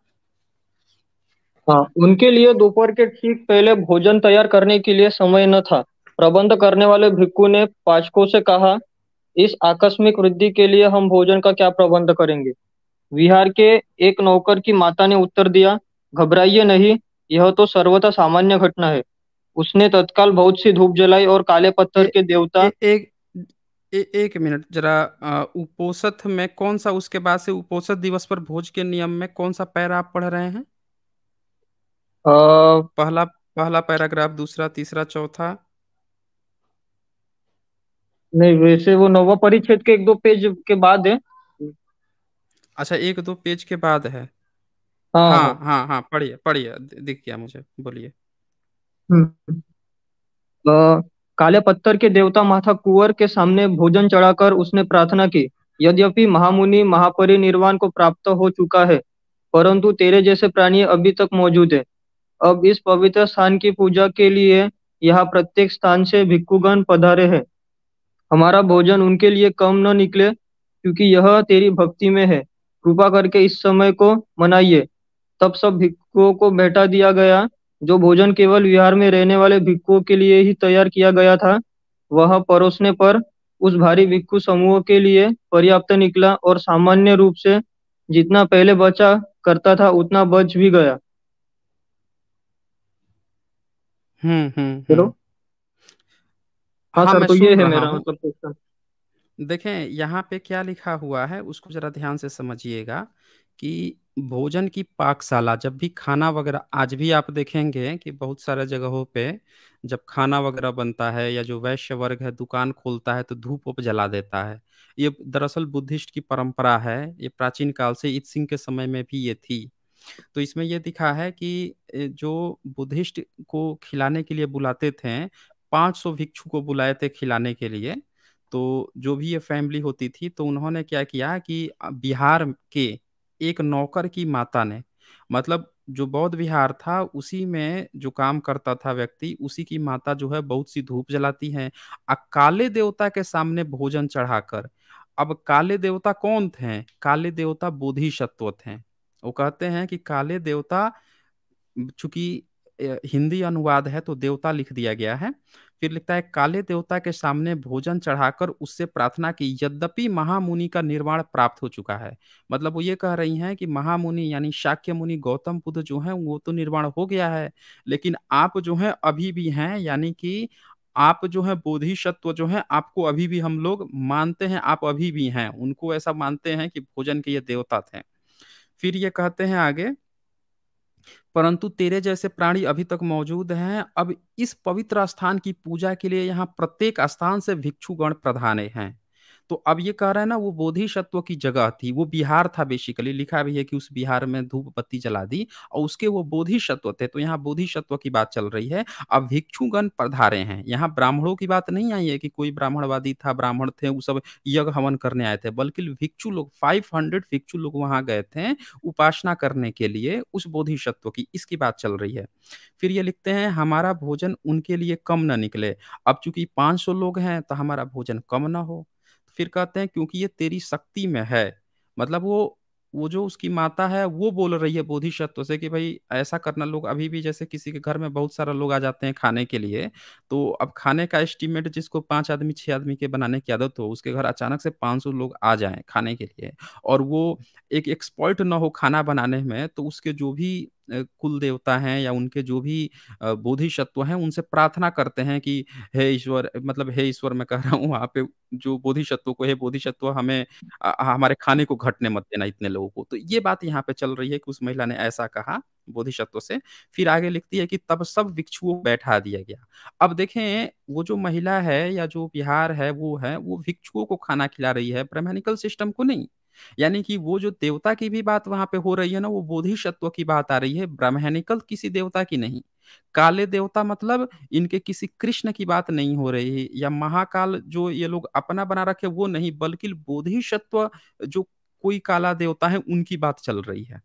Speaker 8: हाँ उनके लिए दोपहर के ठीक पहले भोजन तैयार करने के लिए समय न था प्रबंध करने वाले भिक्कु ने पाचकों से कहा इस आकस्मिक वृद्धि के लिए हम भोजन का क्या प्रबंध करेंगे विहार के एक नौकर की माता ने उत्तर दिया घबराइए नहीं यह तो सर्वथा सामान्य घटना है उसने तत्काल बहुत सी धूप जलाई और काले पत्थर ए, के देवता ए, एक
Speaker 1: ए, एक मिनट जरा उपोषण में कौन सा उसके बाद से उपोषण दिवस पर भोज के नियम में कौन सा पैर आप पढ़ रहे हैं पहला पहला पैराग्राफ दूसरा तीसरा चौथा
Speaker 8: नहीं वैसे वो नौवा परिच्छेद के एक दो पेज के बाद है
Speaker 1: अच्छा एक दो पेज के बाद है हाँ हाँ हाँ हाँ पढ़िए पढ़िए दिख गया मुझे बोलिए
Speaker 8: हम्म। काले पत्थर के देवता माथा कुंवर के सामने भोजन चढ़ाकर उसने प्रार्थना की यद्यपि महामुनि महापरिनिर्वाण को प्राप्त हो चुका है परंतु तेरे जैसे प्राणी अभी तक मौजूद है अब इस पवित्र स्थान की पूजा के लिए यहाँ प्रत्येक स्थान से भिक्खुगण पधारे हैं हमारा भोजन उनके लिए कम न निकले क्योंकि यह तेरी भक्ति में है कृपा करके इस समय को मनाइए तब सब भिक्खुओं को बैठा दिया गया जो भोजन केवल विहार में रहने वाले भिक्खुओं के लिए ही तैयार किया गया था वह परोसने पर उस भारी भिक्खु समूह के लिए पर्याप्त निकला और सामान्य रूप से जितना पहले बचा करता था उतना बच भी गया
Speaker 3: हम्म, हम्म हाँ हाँ सर मैं तो ये सुन है रहा मेरा हूँ
Speaker 8: मतलब
Speaker 1: क्वेश्चन देखें यहाँ पे क्या लिखा हुआ है उसको जरा ध्यान से समझिएगा कि भोजन की पाकशाला जब भी खाना वगैरह आज भी आप देखेंगे कि बहुत सारे जगहों पे जब खाना वगैरह बनता है या जो वैश्य वर्ग है दुकान खोलता है तो धूप उप जला देता है ये दरअसल बुद्धिस्ट की परंपरा है ये प्राचीन काल से इत सिंह के समय में भी ये थी तो इसमें यह दिखा है कि जो बुद्धिस्ट को खिलाने के लिए बुलाते थे 500 भिक्षु को बुलाए थे खिलाने के लिए तो जो भी ये फैमिली होती थी तो उन्होंने क्या किया कि बिहार के एक नौकर की माता ने मतलब जो बौद्ध विहार था उसी में जो काम करता था व्यक्ति उसी की माता जो है बहुत सी धूप जलाती है काले देवता के सामने भोजन चढ़ाकर अब काले देवता कौन थे काले देवता बोधिसत्व थे वो कहते हैं कि काले देवता चूंकि हिंदी अनुवाद है तो देवता लिख दिया गया है फिर लिखता है काले देवता के सामने भोजन चढ़ाकर उससे प्रार्थना की यद्यपि महामुनि का निर्माण प्राप्त हो चुका है मतलब वो ये कह रही हैं कि महामुनि यानी शाक्य मुनि गौतम बुद्ध जो है वो तो निर्माण हो गया है लेकिन आप जो है अभी भी हैं यानी कि आप जो है सत्व जो है आपको अभी भी हम लोग मानते हैं आप अभी भी हैं उनको ऐसा मानते हैं कि भोजन के ये देवता थे फिर ये कहते हैं आगे परंतु तेरे जैसे प्राणी अभी तक मौजूद हैं अब इस पवित्र स्थान की पूजा के लिए यहाँ प्रत्येक स्थान से भिक्षुगण प्रधाने हैं तो अब ये कह रहा है ना वो बोधिसत्व की जगह थी वो बिहार था बेसिकली लिखा भी है कि उस बिहार में धूप बत्ती जला दी और उसके वो बोधिसत्व थे तो यहाँ बोधिसत्व की बात चल रही है अब भिक्षुगण पधारे हैं यहाँ ब्राह्मणों की बात नहीं आई है कि कोई ब्राह्मणवादी था ब्राह्मण थे वो सब यज्ञ हवन करने आए थे बल्कि भिक्षु लोग फाइव हंड्रेड भिक्षु लोग वहां गए थे उपासना करने के लिए उस बोधिसत्व की इसकी बात चल रही है फिर ये लिखते हैं हमारा भोजन उनके लिए कम ना निकले अब चूंकि 500 लोग हैं तो हमारा भोजन कम ना हो फिर कहते हैं क्योंकि ये तेरी शक्ति में है मतलब वो वो जो उसकी माता है वो बोल रही है बोधिसत्व से कि भाई ऐसा करना लोग अभी भी जैसे किसी के घर में बहुत सारा लोग आ जाते हैं खाने के लिए तो अब खाने का एस्टिमेट जिसको पांच आदमी छह आदमी के बनाने की आदत हो उसके घर अचानक से पाँच सौ लोग आ जाएं खाने के लिए और वो एक एक्सपर्ट ना हो खाना बनाने में तो उसके जो भी कुल देवता हैं या उनके जो भी बोधिसत्व हैं उनसे प्रार्थना करते हैं कि हे ईश्वर मतलब हे ईश्वर मैं कह रहा हूँ वहाँ पे जो बोधिसत्व को हे बोधिसत्व हमें हमारे खाने को घटने मत देना इतने लोगों को तो ये बात यहाँ पे चल रही है कि उस महिला ने ऐसा कहा बोधिसत्व से फिर आगे लिखती है कि तब सब भिक्षुओं बैठा दिया गया अब देखें वो जो महिला है या जो बिहार है वो है वो भिक्षुओं को खाना खिला रही है ब्रह्मेनिकल सिस्टम को नहीं यानी कि वो जो देवता की भी बात वहां पे हो रही है ना वो बोधिसत्व की बात आ रही है ब्राह्मणिकल किसी देवता की नहीं काले देवता मतलब इनके किसी कृष्ण की बात नहीं हो रही है या महाकाल जो ये लोग अपना बना रखे वो नहीं बल्कि बोधिसत्व जो कोई काला देवता है उनकी बात चल रही है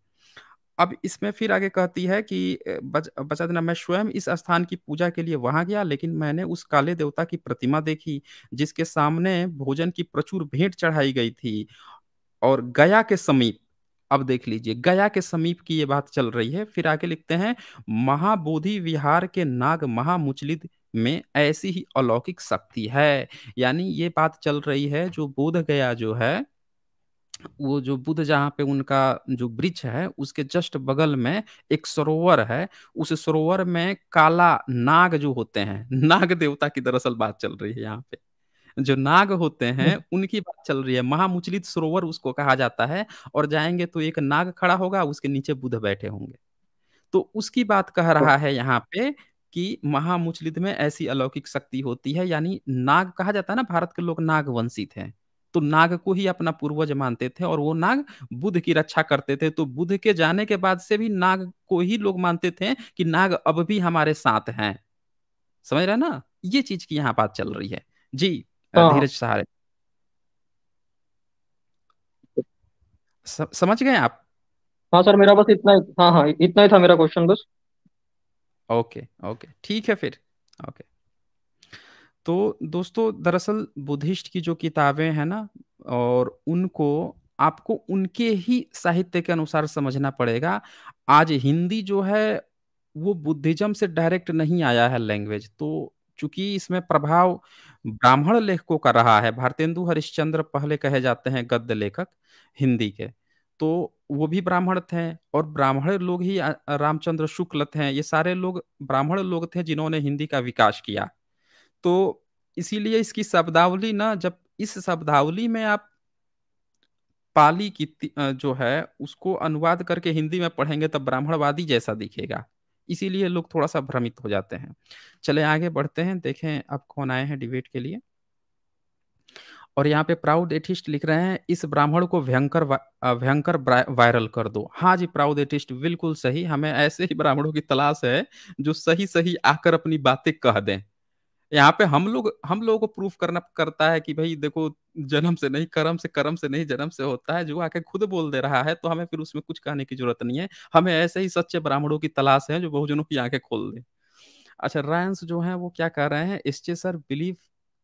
Speaker 1: अब इसमें फिर आगे कहती है कि बच, बचा देना मैं स्वयं इस स्थान की पूजा के लिए वहां गया लेकिन मैंने उस काले देवता की प्रतिमा देखी जिसके सामने भोजन की प्रचुर भेंट चढ़ाई गई थी और गया के समीप अब देख लीजिए गया के समीप की ये बात चल रही है फिर आगे लिखते हैं महाबोधि विहार के नाग महामुचलित में ऐसी ही अलौकिक शक्ति है यानी ये बात चल रही है जो बोध गया जो है वो जो बुद्ध जहाँ पे उनका जो वृक्ष है उसके जस्ट बगल में एक सरोवर है उस सरोवर में काला नाग जो होते हैं नाग देवता की दरअसल बात चल रही है यहाँ पे जो नाग होते हैं हम्म। उनकी बात चल रही है महामुचलित सरोवर उसको कहा जाता है और जाएंगे तो एक नाग खड़ा होगा उसके नीचे बुध बैठे होंगे तो उसकी बात कह तो रहा है यहाँ पे कि महामुचलित में ऐसी अलौकिक शक्ति होती है यानी नाग कहा जाता है ना भारत के लोग नाग वंशी थे तो नाग को ही अपना पूर्वज मानते थे और वो नाग बुद्ध की रक्षा करते थे तो बुद्ध के जाने के बाद से भी नाग को ही लोग मानते थे कि नाग अब भी हमारे साथ हैं समझ रहे ना ये चीज की यहाँ बात चल रही है जी हाँ। धीरज सहारे समझ गए आप
Speaker 8: हाँ सर मेरा बस इतना ही हाँ हाँ इतना ही था मेरा क्वेश्चन बस
Speaker 1: ओके ओके ठीक
Speaker 8: है फिर ओके
Speaker 1: तो दोस्तों दरअसल बुद्धिस्ट की जो किताबें हैं ना और उनको आपको उनके ही साहित्य के अनुसार समझना पड़ेगा आज हिंदी जो है वो बुद्धिज्म से डायरेक्ट नहीं आया है लैंग्वेज तो चूंकि इसमें प्रभाव ब्राह्मण लेखकों का रहा है भारतेंदु हरिश्चंद्र पहले कहे जाते हैं गद्य लेखक हिंदी के तो वो भी ब्राह्मण थे और ब्राह्मण लोग ही रामचंद्र शुक्ल थे ये सारे लोग ब्राह्मण लोग थे जिन्होंने हिंदी का विकास किया तो इसीलिए इसकी शब्दावली ना जब इस शब्दावली में आप पाली की जो है उसको अनुवाद करके हिंदी में पढ़ेंगे तब ब्राह्मणवादी जैसा दिखेगा इसीलिए लोग थोड़ा सा भ्रमित हो जाते हैं चले आगे बढ़ते हैं देखें अब कौन आए हैं डिबेट के लिए और यहाँ पे प्राउड एथिस्ट लिख रहे हैं इस ब्राह्मण को भयंकर भयंकर वायरल कर दो हाँ जी प्राउड एथिस्ट बिल्कुल सही हमें ऐसे ही ब्राह्मणों की तलाश है जो सही सही आकर अपनी बातें कह दें यहाँ पे हम लोग हम लोगों को प्रूफ करना करता है कि भाई देखो जन्म से नहीं कर्म से कर्म से नहीं जन्म से होता है जो आके खुद बोल दे रहा है तो हमें फिर उसमें कुछ कहने की जरूरत नहीं है हमें ऐसे ही सच्चे ब्राह्मणों की तलाश है जो बहुजनों की आंखें खोल दे अच्छा रैंस जो है वो क्या कह रहे हैं स्टे सर बिलीव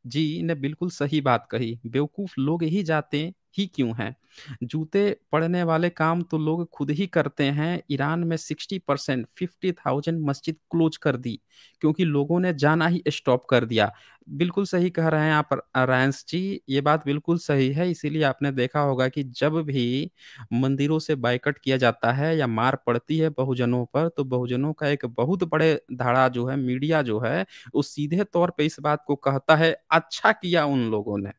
Speaker 1: जी ने बिल्कुल सही बात कही बेवकूफ लोग ही जाते ही क्यों हैं जूते पड़ने वाले काम तो लोग खुद ही करते हैं ईरान में सिक्सटी परसेंट फिफ्टी थाउजेंड मस्जिद क्लोज कर दी क्योंकि लोगों ने जाना ही स्टॉप कर दिया बिल्कुल सही कह रहे हैं आप रायंस जी ये बात बिल्कुल सही है इसीलिए आपने देखा होगा कि जब भी मंदिरों से बाइकट किया जाता है या मार पड़ती है बहुजनों पर तो बहुजनों का एक बहुत बड़े धड़ा जो है मीडिया जो है वो सीधे तौर पे इस बात को कहता है अच्छा किया उन लोगों ने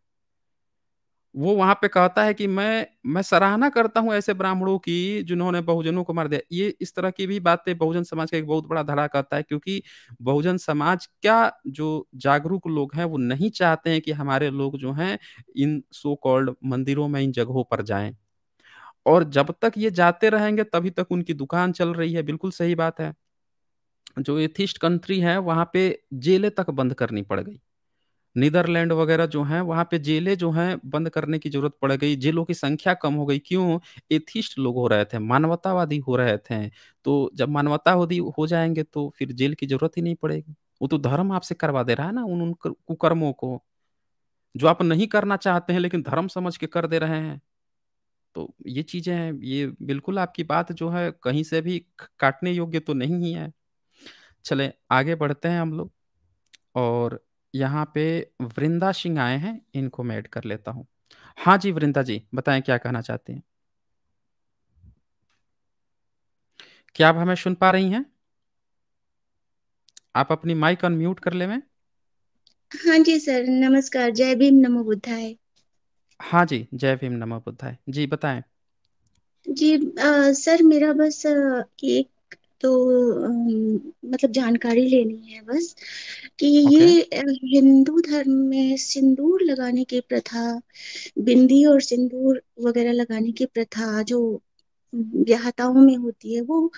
Speaker 1: वो वहां पे कहता है कि मैं मैं सराहना करता हूँ ऐसे ब्राह्मणों की जिन्होंने बहुजनों को मार दिया ये इस तरह की भी बातें बहुजन समाज का एक बहुत बड़ा धड़ा कहता है क्योंकि बहुजन समाज क्या जो जागरूक लोग हैं वो नहीं चाहते हैं कि हमारे लोग जो हैं इन सो कॉल्ड मंदिरों में इन जगहों पर जाए और जब तक ये जाते रहेंगे तभी तक उनकी दुकान चल रही है बिल्कुल सही बात है जो एथिस्ट कंट्री है वहां पे जेलें तक बंद करनी पड़ गई नीदरलैंड वगैरह जो हैं वहां पे जेलें जो हैं बंद करने की जरूरत पड़ गई जेलों की संख्या कम हो गई क्यों एथिस्ट लोग हो रहे थे मानवतावादी हो रहे थे तो जब मानवतावादी हो जाएंगे तो फिर जेल की जरूरत ही नहीं पड़ेगी वो तो धर्म आपसे करवा दे रहा है ना उन उन कुकर्मों को जो आप नहीं करना चाहते हैं लेकिन धर्म समझ के कर दे रहे हैं तो ये चीजें हैं ये बिल्कुल आपकी बात जो है कहीं से भी काटने योग्य तो नहीं ही है चले आगे बढ़ते हैं हम लोग और यहाँ पे वृंदा सिंह आए हैं इनको मैं ऐड कर लेता हूँ हाँ जी वृंदा जी बताएं क्या कहना चाहते हैं क्या आप हमें सुन पा रही हैं आप अपनी माइक अनम्यूट कर ले में
Speaker 9: हाँ जी सर नमस्कार जय भीम नमो बुद्धाय
Speaker 1: हाँ जी जय भीम नमो बुद्धाय जी बताएं
Speaker 9: जी आ, सर मेरा बस एक तो मतलब जानकारी लेनी है बस कि okay. ये हिंदू धर्म में सिंदूर लगाने की प्रथा बिंदी और सिंदूर वगैरह लगाने की प्रथा जो ब्याहताओं में होती है वो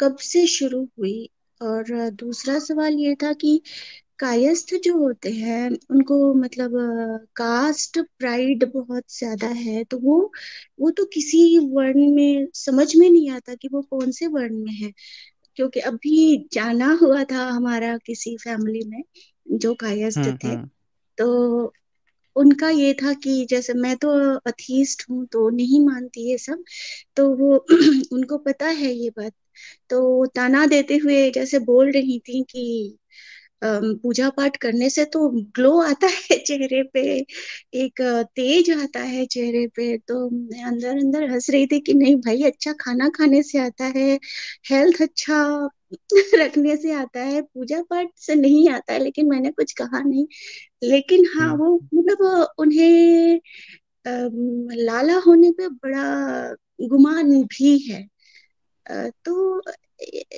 Speaker 9: कब से शुरू हुई और दूसरा सवाल ये था कि कायस्थ जो होते हैं उनको मतलब कास्ट प्राइड बहुत ज्यादा है तो वो वो तो किसी वर्ण में समझ में नहीं आता कि वो कौन से वर्ण में है क्योंकि अभी जाना हुआ था हमारा किसी फैमिली में जो कायस्थ हम्म, थे हम्म। तो उनका ये था कि जैसे मैं तो अथीस्ट हूँ तो नहीं मानती ये सब तो वो उनको पता है ये बात तो ताना देते हुए जैसे बोल रही थी कि पूजा पाठ करने से तो ग्लो आता है चेहरे पे एक तेज आता है चेहरे पे तो मैं अंदर अंदर हंस रही थी कि नहीं भाई अच्छा खाना खाने से आता है हेल्थ अच्छा रखने से आता है पूजा पाठ से नहीं आता है लेकिन मैंने कुछ कहा नहीं लेकिन हाँ हम्म। वो मतलब उन्हें लाला होने पे बड़ा गुमान भी है तो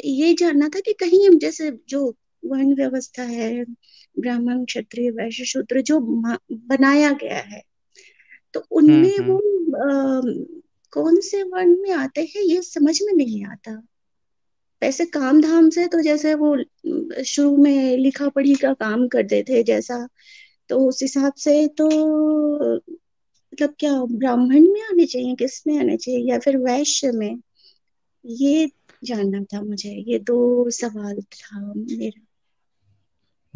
Speaker 9: ये जानना था कि कहीं जैसे जो वर्ण व्यवस्था है ब्राह्मण क्षत्रिय वैश्य शूद्र जो बनाया गया है तो उनमें हम्म, वो आ, हम्म। कौन से वर्ण में आते हैं ये समझ में नहीं आता वैसे काम धाम से तो जैसे वो शुरू में लिखा पढ़ी का काम करते थे जैसा तो उस हिसाब से तो मतलब क्या ब्राह्मण में आने चाहिए किस में आने चाहिए या फिर वैश्य में ये जानना था मुझे ये दो सवाल था मेरा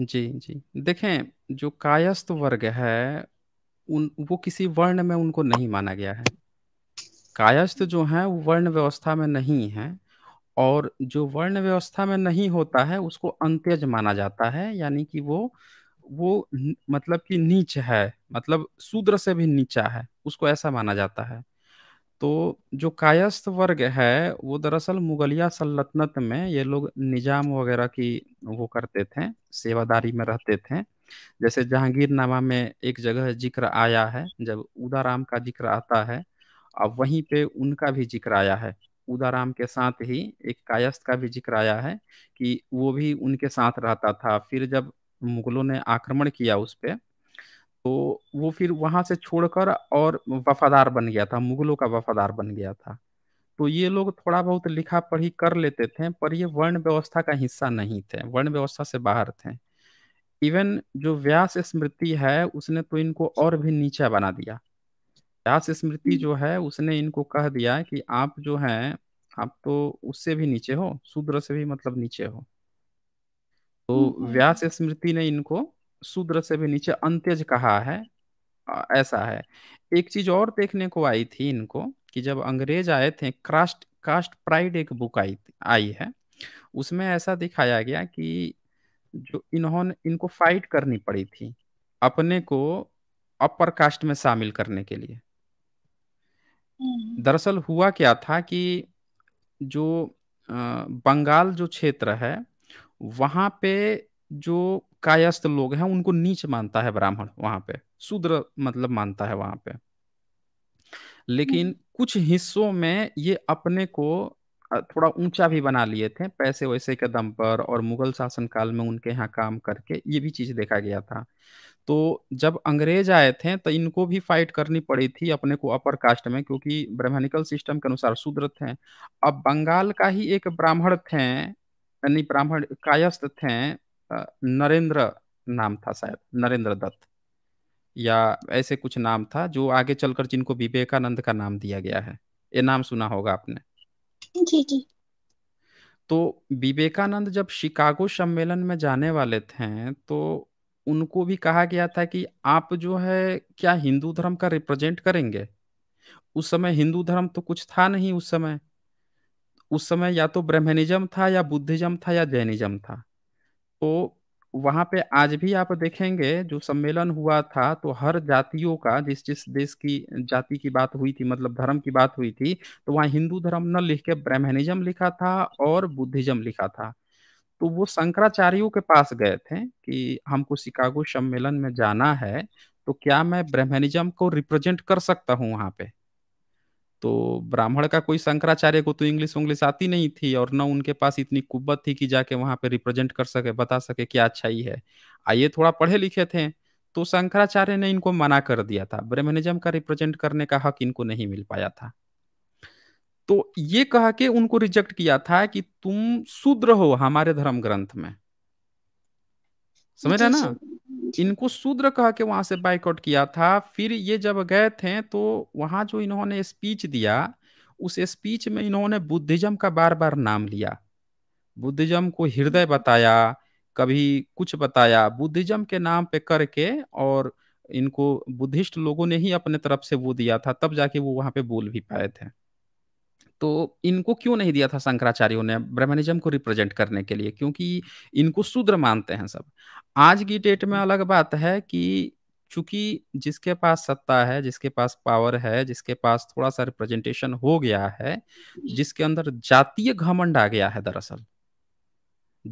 Speaker 1: जी, जी। देखें, जो कायस्थ वर्ग है, उन वो किसी वर्ण में उनको नहीं माना गया है। कायस्थ जो है वो वर्ण व्यवस्था में नहीं है और जो वर्ण व्यवस्था में नहीं होता है, उसको अंत्यज माना जाता है, यानी कि वो वो मतलब कि नीच है, मतलब शूद्र से भी नीचा है, उसको ऐसा माना जाता है। तो जो कायस्थ वर्ग है वो दरअसल मुगलिया सल्तनत में ये लोग निजाम वगैरह की वो करते थे सेवादारी में रहते थे जैसे जहांगीरनामा में एक जगह जिक्र आया है जब उदाराम का जिक्र आता है और वहीं पे उनका भी जिक्र आया है उदाराम के साथ ही एक कायस्थ का भी जिक्र आया है कि वो भी उनके साथ रहता था फिर जब मुगलों ने आक्रमण किया उस पर तो वो फिर वहां से छोड़कर और वफादार बन गया था मुगलों का वफादार बन गया था तो ये लोग थोड़ा बहुत लिखा पढ़ी कर लेते थे पर ये वर्ण व्यवस्था का हिस्सा नहीं थे वर्ण व्यवस्था से बाहर थे इवन जो व्यास स्मृति है उसने तो इनको और भी नीचा बना दिया व्यास स्मृति हम्म। जो है उसने इनको कह दिया कि आप जो हैं आप तो उससे भी नीचे हो शूद्र से भी मतलब नीचे हो तो हम्म, हम्म। व्यास स्मृति ने इनको शूद्र से भी नीचे अंत्यज कहा है ऐसा है एक चीज और देखने को आई थी इनको कि जब अंग्रेज आए थे क्रास्ट कास्ट प्राइड एक बुक आई आई है उसमें ऐसा दिखाया गया कि जो इन्होंने इनको फाइट करनी पड़ी थी अपने को अपर कास्ट में शामिल करने के लिए हम्म। दरअसल हुआ क्या था कि जो बंगाल जो क्षेत्र है वहाँ पे जो कायस्थ लोग हैं उनको नीच मानता है ब्राह्मण वहां पे शूद्र मतलब मानता है वहां पे लेकिन हम्म। कुछ हिस्सों में ये अपने को थोड़ा ऊंचा भी बना लिए थे पैसे वैसे के दम पर और मुगल शासन काल में उनके यहाँ काम करके ये भी चीज देखा गया था तो जब अंग्रेज आए थे तो इनको भी फाइट करनी पड़ी थी अपने को अपर कास्ट में क्योंकि ब्राह्मणिकल सिस्टम के अनुसार शूद्र थे अब बंगाल का ही एक ब्राह्मण थे यानी ब्राह्मण कायस्थ थे नरेंद्र नाम था शायद नरेंद्र दत्त या ऐसे कुछ नाम था जो आगे चलकर जिनको विवेकानंद का नाम दिया गया है ये नाम सुना होगा आपने जी जी तो विवेकानंद जब शिकागो सम्मेलन में जाने वाले थे तो उनको भी कहा गया था कि आप जो है क्या हिंदू धर्म का रिप्रेजेंट करेंगे उस समय हिंदू धर्म तो कुछ था नहीं उस समय उस समय या तो ब्रह्मनिज्म था या बुद्धिज्म था या जैनिज्म था तो वहां पे आज भी आप देखेंगे जो सम्मेलन हुआ था तो हर जातियों का जिस जिस देश की जाति की बात हुई थी मतलब धर्म की बात हुई थी तो वहाँ हिंदू धर्म न लिख के ब्रह्मनिज्म लिखा था और बुद्धिज्म लिखा था तो वो शंकराचार्यों के पास गए थे कि हमको शिकागो सम्मेलन में जाना है तो क्या मैं ब्रह्मनिज्म को रिप्रेजेंट कर सकता हूँ वहाँ पे तो ब्राह्मण का कोई शंकराचार्य को तो इंग्लिश उंग्लिश आती नहीं थी और न उनके पास इतनी कुब्बत थी कि जाके वहां पे रिप्रेजेंट कर सके बता सके क्या अच्छाई है आइए थोड़ा पढ़े लिखे थे तो शंकराचार्य ने इनको मना कर दिया था ब्रह्मनिजम का रिप्रेजेंट करने का हक इनको नहीं मिल पाया था तो ये कहा के उनको रिजेक्ट किया था कि तुम शूद्र हो हमारे धर्म ग्रंथ में समझ रहे ना इनको शूद्र कह के वहां से बाइकआउट किया था फिर ये जब गए थे तो वहां जो इन्होंने स्पीच दिया उस स्पीच में इन्होंने बुद्धिज्म का बार बार नाम लिया बुद्धिज्म को हृदय बताया कभी कुछ बताया बुद्धिज्म के नाम पे करके और इनको बुद्धिस्ट लोगों ने ही अपने तरफ से वो दिया था तब जाके वो वहां पे बोल भी पाए थे तो इनको क्यों नहीं दिया था शंकराचार्यों ने ब्रह्मनिज्म को रिप्रेजेंट करने के लिए क्योंकि इनको शूद्र मानते हैं सब आज की डेट में अलग बात है कि चूंकि जिसके पास सत्ता है जिसके पास पावर है जिसके पास थोड़ा सा रिप्रेजेंटेशन हो गया है जिसके अंदर जातीय घमंड आ गया है दरअसल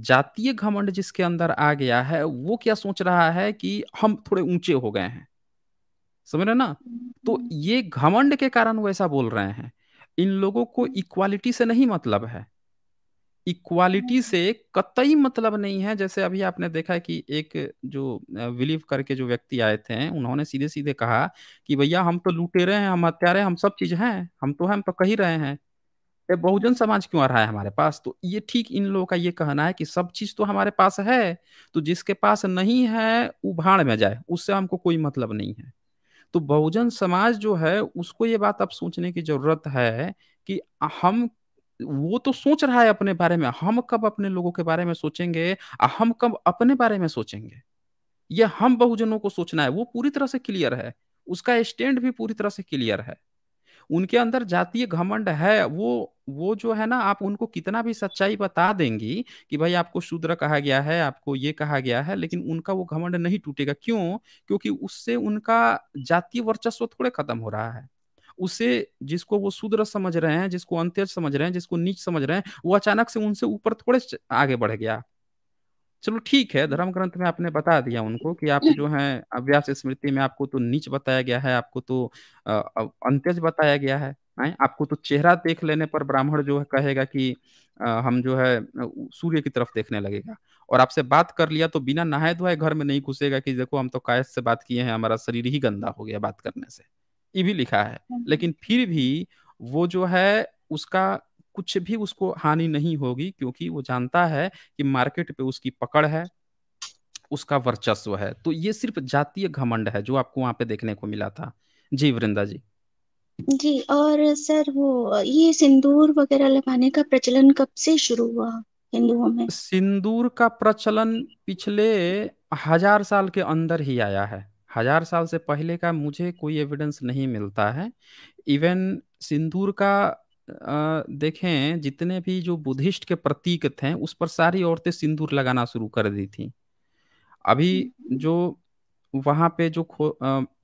Speaker 1: जातीय घमंड जिसके अंदर आ गया है वो क्या सोच रहा है कि हम थोड़े ऊंचे हो गए हैं समझ रहे ना तो ये घमंड के कारण वो ऐसा बोल रहे हैं इन लोगों को इक्वालिटी से नहीं मतलब है इक्वालिटी से कतई मतलब नहीं है जैसे अभी आपने देखा है कि एक जो बिलीव करके जो व्यक्ति आए थे उन्होंने सीधे सीधे कहा कि भैया हम तो लूटे रहे हैं हम हत्यारे हम सब चीज हैं हम तो हैं हम तो कह ही रहे हैं ये बहुजन समाज क्यों आ रहा है हमारे पास तो ये ठीक इन लोगों का ये कहना है कि सब चीज तो हमारे पास है तो जिसके पास नहीं है वो भाड़ में जाए उससे हमको कोई मतलब नहीं है तो बहुजन समाज जो है उसको ये बात अब सोचने की जरूरत है कि हम वो तो सोच रहा है अपने बारे में हम कब अपने लोगों के बारे में सोचेंगे हम कब अपने बारे में सोचेंगे ये हम बहुजनों को सोचना है वो पूरी तरह से क्लियर है उसका स्टैंड भी पूरी तरह से क्लियर है उनके अंदर जातीय घमंड है वो वो जो है ना आप उनको कितना भी सच्चाई बता देंगी कि भाई आपको शूद्र कहा गया है आपको ये कहा गया है लेकिन उनका वो घमंड नहीं टूटेगा क्यों क्योंकि उससे उनका जातीय वर्चस्व थोड़े खत्म हो रहा है उसे जिसको वो शूद्र समझ रहे हैं जिसको अंत्यज समझ रहे हैं जिसको नीच समझ रहे हैं वो अचानक से उनसे ऊपर थोड़े आगे बढ़ गया चलो ठीक है धर्म ग्रंथ में आपने बता दिया उनको कि आप जो है अभ्यास स्मृति में आपको तो नीच बताया गया है आपको तो अंत्यज बताया गया है नहीं? आपको तो चेहरा देख लेने पर ब्राह्मण जो है कहेगा कि आ, हम जो है सूर्य की तरफ देखने लगेगा और आपसे बात कर लिया तो बिना नहाए धोए घर में नहीं घुसेगा कि देखो हम तो कायस से बात किए हैं हमारा शरीर ही गंदा हो गया बात करने से ये भी लिखा है हाँ लेकिन फिर भी वो जो है उसका कुछ भी उसको हानि नहीं होगी क्योंकि वो जानता है कि मार्केट पे उसकी पकड़ है उसका वर्चस्व है तो ये सिर्फ जातीय घमंड है जो आपको वहां पे देखने को मिला था जी वृंदा जी
Speaker 9: जी और सर वो ये सिंदूर वगैरह लगाने का प्रचलन कब से शुरू हुआ
Speaker 1: हिंदुओं में सिंदूर का प्रचलन पिछले हजार साल के अंदर ही आया है हजार साल से पहले का मुझे कोई एविडेंस नहीं मिलता है इवन सिंदूर का देखें जितने भी जो बुद्धिस्ट के प्रतीक थे उस पर सारी औरतें सिंदूर लगाना शुरू कर दी थी अभी हम्म। जो वहाँ पे जो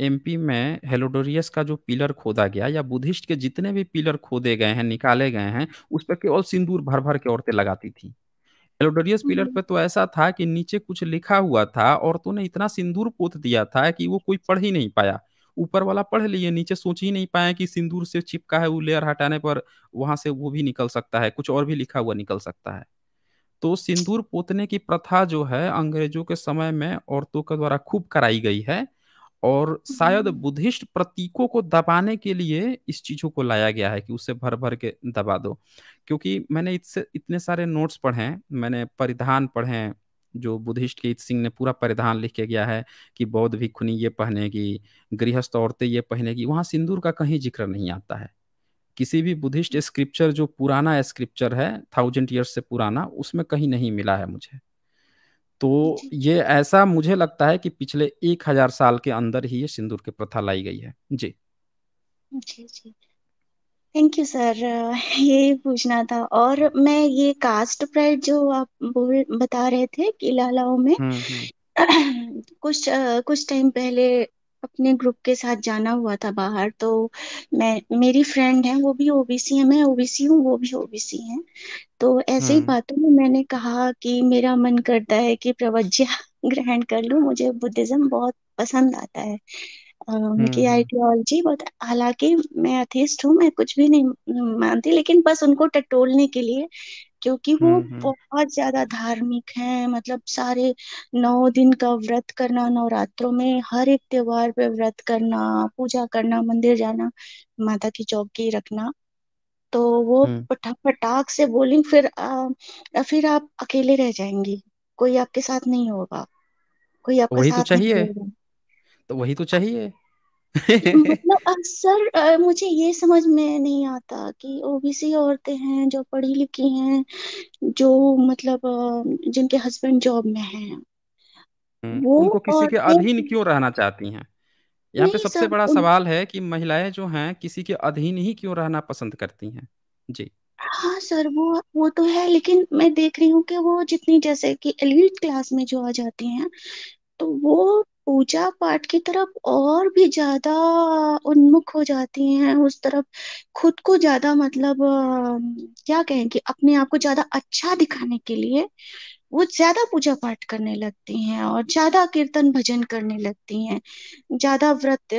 Speaker 1: एमपी में हेलोडोरियस का जो पिलर खोदा गया या बुद्धिस्ट के जितने भी पिलर खोदे गए हैं निकाले गए हैं उस पर केवल सिंदूर भर भर के औरतें लगाती थी हेलोडोरियस पिलर हम्म। पे तो ऐसा था कि नीचे कुछ लिखा हुआ था औरतों ने इतना सिंदूर पोत दिया था कि वो कोई पढ़ ही नहीं पाया ऊपर वाला पढ़ लिए नीचे सोच ही नहीं पाए कि सिंदूर से चिपका है वो लेयर हटाने पर वहां से वो भी निकल सकता है कुछ और भी लिखा हुआ निकल सकता है तो सिंदूर पोतने की प्रथा जो है अंग्रेजों के समय में औरतों के द्वारा खूब कराई गई है और शायद बुद्धिस्ट प्रतीकों को दबाने के लिए इस चीजों को लाया गया है कि उसे भर भर के दबा दो क्योंकि मैंने इससे इतने सारे नोट्स पढ़े हैं मैंने परिधान पढ़े जो बुद्धिस्ट कीत सिंह ने पूरा परिधान लिख के गया है कि बौद्ध भिक्खुनी ये पहनेगी गृहस्थ औरतें ये पहनेगी वहाँ सिंदूर का कहीं जिक्र नहीं आता है किसी भी बुद्धिस्ट स्क्रिप्चर जो पुराना स्क्रिप्चर है थाउजेंड ईयर्स से पुराना उसमें कहीं नहीं मिला है मुझे तो ये ऐसा मुझे लगता है कि पिछले एक हजार साल के अंदर ही ये सिंदूर की प्रथा लाई गई है जी
Speaker 9: जी जी थैंक यू सर ये पूछना था और मैं ये कास्ट प्राइड जो आप बोल बता रहे थे कि लालाओं में हम्म, हम्म। कुछ कुछ टाइम पहले अपने ग्रुप के साथ जाना हुआ था बाहर तो मैं मेरी फ्रेंड है वो भी ओबीसी है मैं ओबीसी हूँ वो भी ओबीसी है तो ऐसे ही हम्म। बातों में मैंने कहा कि मेरा मन करता है कि प्रवज्ञा ग्रहण कर लूँ मुझे बुद्धिज्म बहुत पसंद आता है उनकी आइडियोलॉजी हम्म, हम्म। बहुत हालांकि मैं अथीस्ट हूँ मैं कुछ भी नहीं मानती लेकिन बस उनको टटोलने के लिए क्योंकि वो हम्म, बहुत ज्यादा धार्मिक हैं मतलब सारे नौ दिन का व्रत करना नवरात्रों में हर एक त्योहार पे व्रत करना पूजा करना मंदिर जाना माता की चौकी रखना तो वो पटाख पटाख से बोलिंग फिर आ, फिर आप अकेले रह जाएंगी कोई आपके साथ नहीं होगा कोई आपका वही तो साथ नहीं चाहिए
Speaker 1: तो वही तो चाहिए
Speaker 9: मतलब अक्सर मुझे ये समझ में नहीं आता कि ओबीसी औरतें हैं जो पढ़ी लिखी हैं जो मतलब जिनके हस्बैंड जॉब में हैं
Speaker 1: वो उनको किसी के अधीन क्यों रहना चाहती हैं यहाँ पे सबसे सब बड़ा सवाल है कि महिलाएं जो हैं किसी के अधीन ही क्यों रहना पसंद करती हैं जी
Speaker 9: हाँ सर वो वो तो है लेकिन मैं देख रही हूँ कि वो जितनी जैसे कि एलिट क्लास में जो आ जाती हैं तो वो पूजा पाठ की तरफ और भी ज्यादा उन्मुख हो जाती हैं उस तरफ खुद को ज्यादा मतलब क्या कहें कि अपने आप को ज्यादा अच्छा दिखाने के लिए वो ज्यादा पूजा पाठ करने लगती हैं और ज्यादा कीर्तन भजन करने लगती हैं ज्यादा व्रत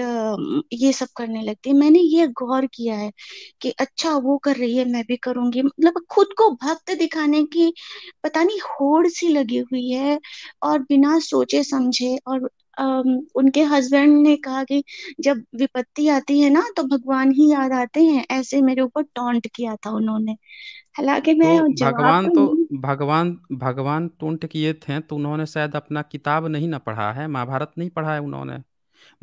Speaker 9: ये सब करने लगती हैं मैंने ये गौर किया है कि अच्छा वो कर रही है मैं भी करूंगी मतलब खुद को भक्त दिखाने की पता नहीं होड़ सी लगी हुई है और बिना सोचे समझे और उनके हस्बैंड ने कहा कि जब विपत्ति आती है ना तो भगवान ही याद आते हैं ऐसे मेरे ऊपर टॉन्ट किया था उन्होंने हालांकि तो मैं तो भगवान तो
Speaker 1: भगवान भगवान टॉन्ट किए थे तो उन्होंने शायद अपना किताब नहीं ना पढ़ा है महाभारत नहीं पढ़ा है उन्होंने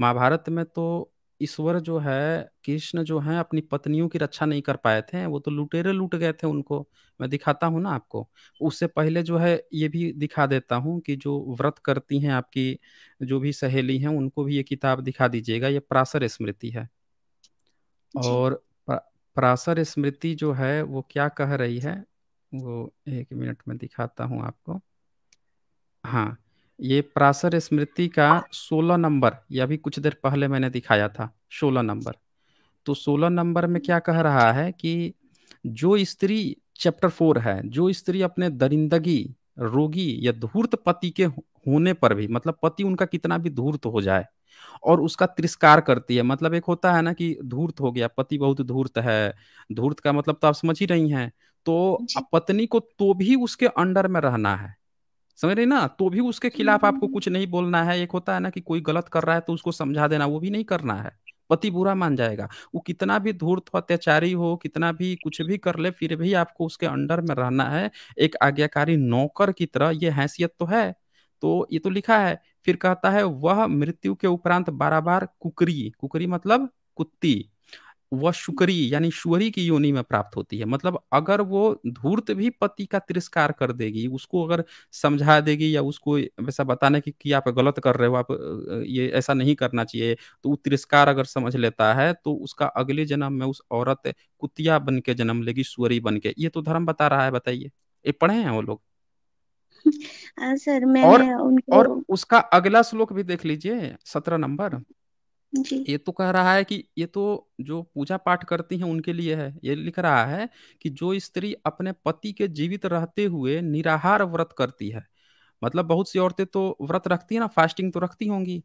Speaker 1: महाभारत में तो ईश्वर जो है कृष्ण जो है अपनी पत्नियों की रक्षा नहीं कर पाए थे वो तो लुटेरे लूट गए थे उनको मैं दिखाता हूँ ना आपको उससे पहले जो है ये भी दिखा देता हूँ कि जो व्रत करती हैं आपकी जो भी सहेली हैं उनको भी ये किताब दिखा दीजिएगा ये प्रासर स्मृति है और प्रासर स्मृति जो है वो क्या कह रही है वो एक मिनट में दिखाता हूँ आपको हाँ ये प्रासर स्मृति का सोलह नंबर यह अभी कुछ देर पहले मैंने दिखाया था सोलह नंबर तो सोलह नंबर में क्या कह रहा है कि जो स्त्री चैप्टर फोर है जो स्त्री अपने दरिंदगी रोगी या धूर्त पति के होने पर भी मतलब पति उनका कितना भी धूर्त हो जाए और उसका तिरस्कार करती है मतलब एक होता है ना कि धूर्त हो गया पति बहुत धूर्त है धूर्त का मतलब तो आप समझ ही रही हैं तो पत्नी को तो भी उसके अंडर में रहना है समझ रहे ना तो भी उसके खिलाफ आपको हम्म। कुछ नहीं बोलना है एक होता है ना कि कोई गलत कर रहा है तो उसको समझा देना वो भी नहीं करना है पति बुरा मान जाएगा वो कितना भी धूर्त अत्याचारी हो कितना भी कुछ भी कर ले फिर भी आपको उसके अंडर में रहना है एक आज्ञाकारी नौकर की तरह ये हैसियत तो है तो ये तो लिखा है फिर कहता है वह मृत्यु के उपरांत बार बार कुकरी कुकरी मतलब कुत्ती वह शुक्री यानी शुअरी की योनि में प्राप्त होती है मतलब अगर वो धूर्त भी पति का तिरस्कार कर देगी उसको अगर समझा देगी या उसको वैसा बताने की कि आप गलत कर रहे हो आप ये ऐसा नहीं करना चाहिए तो वो तिरस्कार अगर समझ लेता है तो उसका अगले जन्म में उस औरत कुतिया बन के जन्म लेगी सुअरी बन के ये तो धर्म बता रहा है बताइए ये पढ़े हैं वो लोग
Speaker 9: सर मैं और, उनको...
Speaker 1: और उसका अगला श्लोक भी देख लीजिए सत्रह नंबर जी ये तो कह रहा है कि ये तो जो पूजा पाठ करती हैं उनके लिए है ये लिख रहा है कि जो स्त्री अपने पति के जीवित रहते हुए निराहार व्रत करती है मतलब बहुत सी औरतें तो व्रत रखती है ना फास्टिंग तो रखती होंगी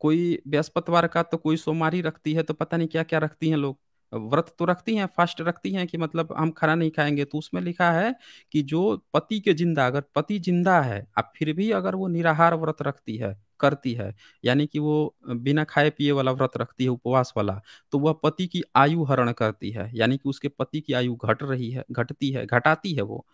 Speaker 1: कोई बृहस्पतिवार का तो कोई सोमारी रखती है तो पता नहीं क्या क्या रखती हैं लोग व्रत तो रखती हैं फास्ट रखती हैं कि मतलब हम खाना नहीं खाएंगे तो उसमें लिखा है कि जो पति के जिंदा अगर पति जिंदा है अब फिर भी अगर वो निराहार व्रत रखती है करती है यानी कि वो बिना खाए पिए वाला व्रत रखती है उपवास वाला तो वह पति की आयु हरण करती है यानी कि उसके पति की आयु घट रही है घटती है घटाती है वो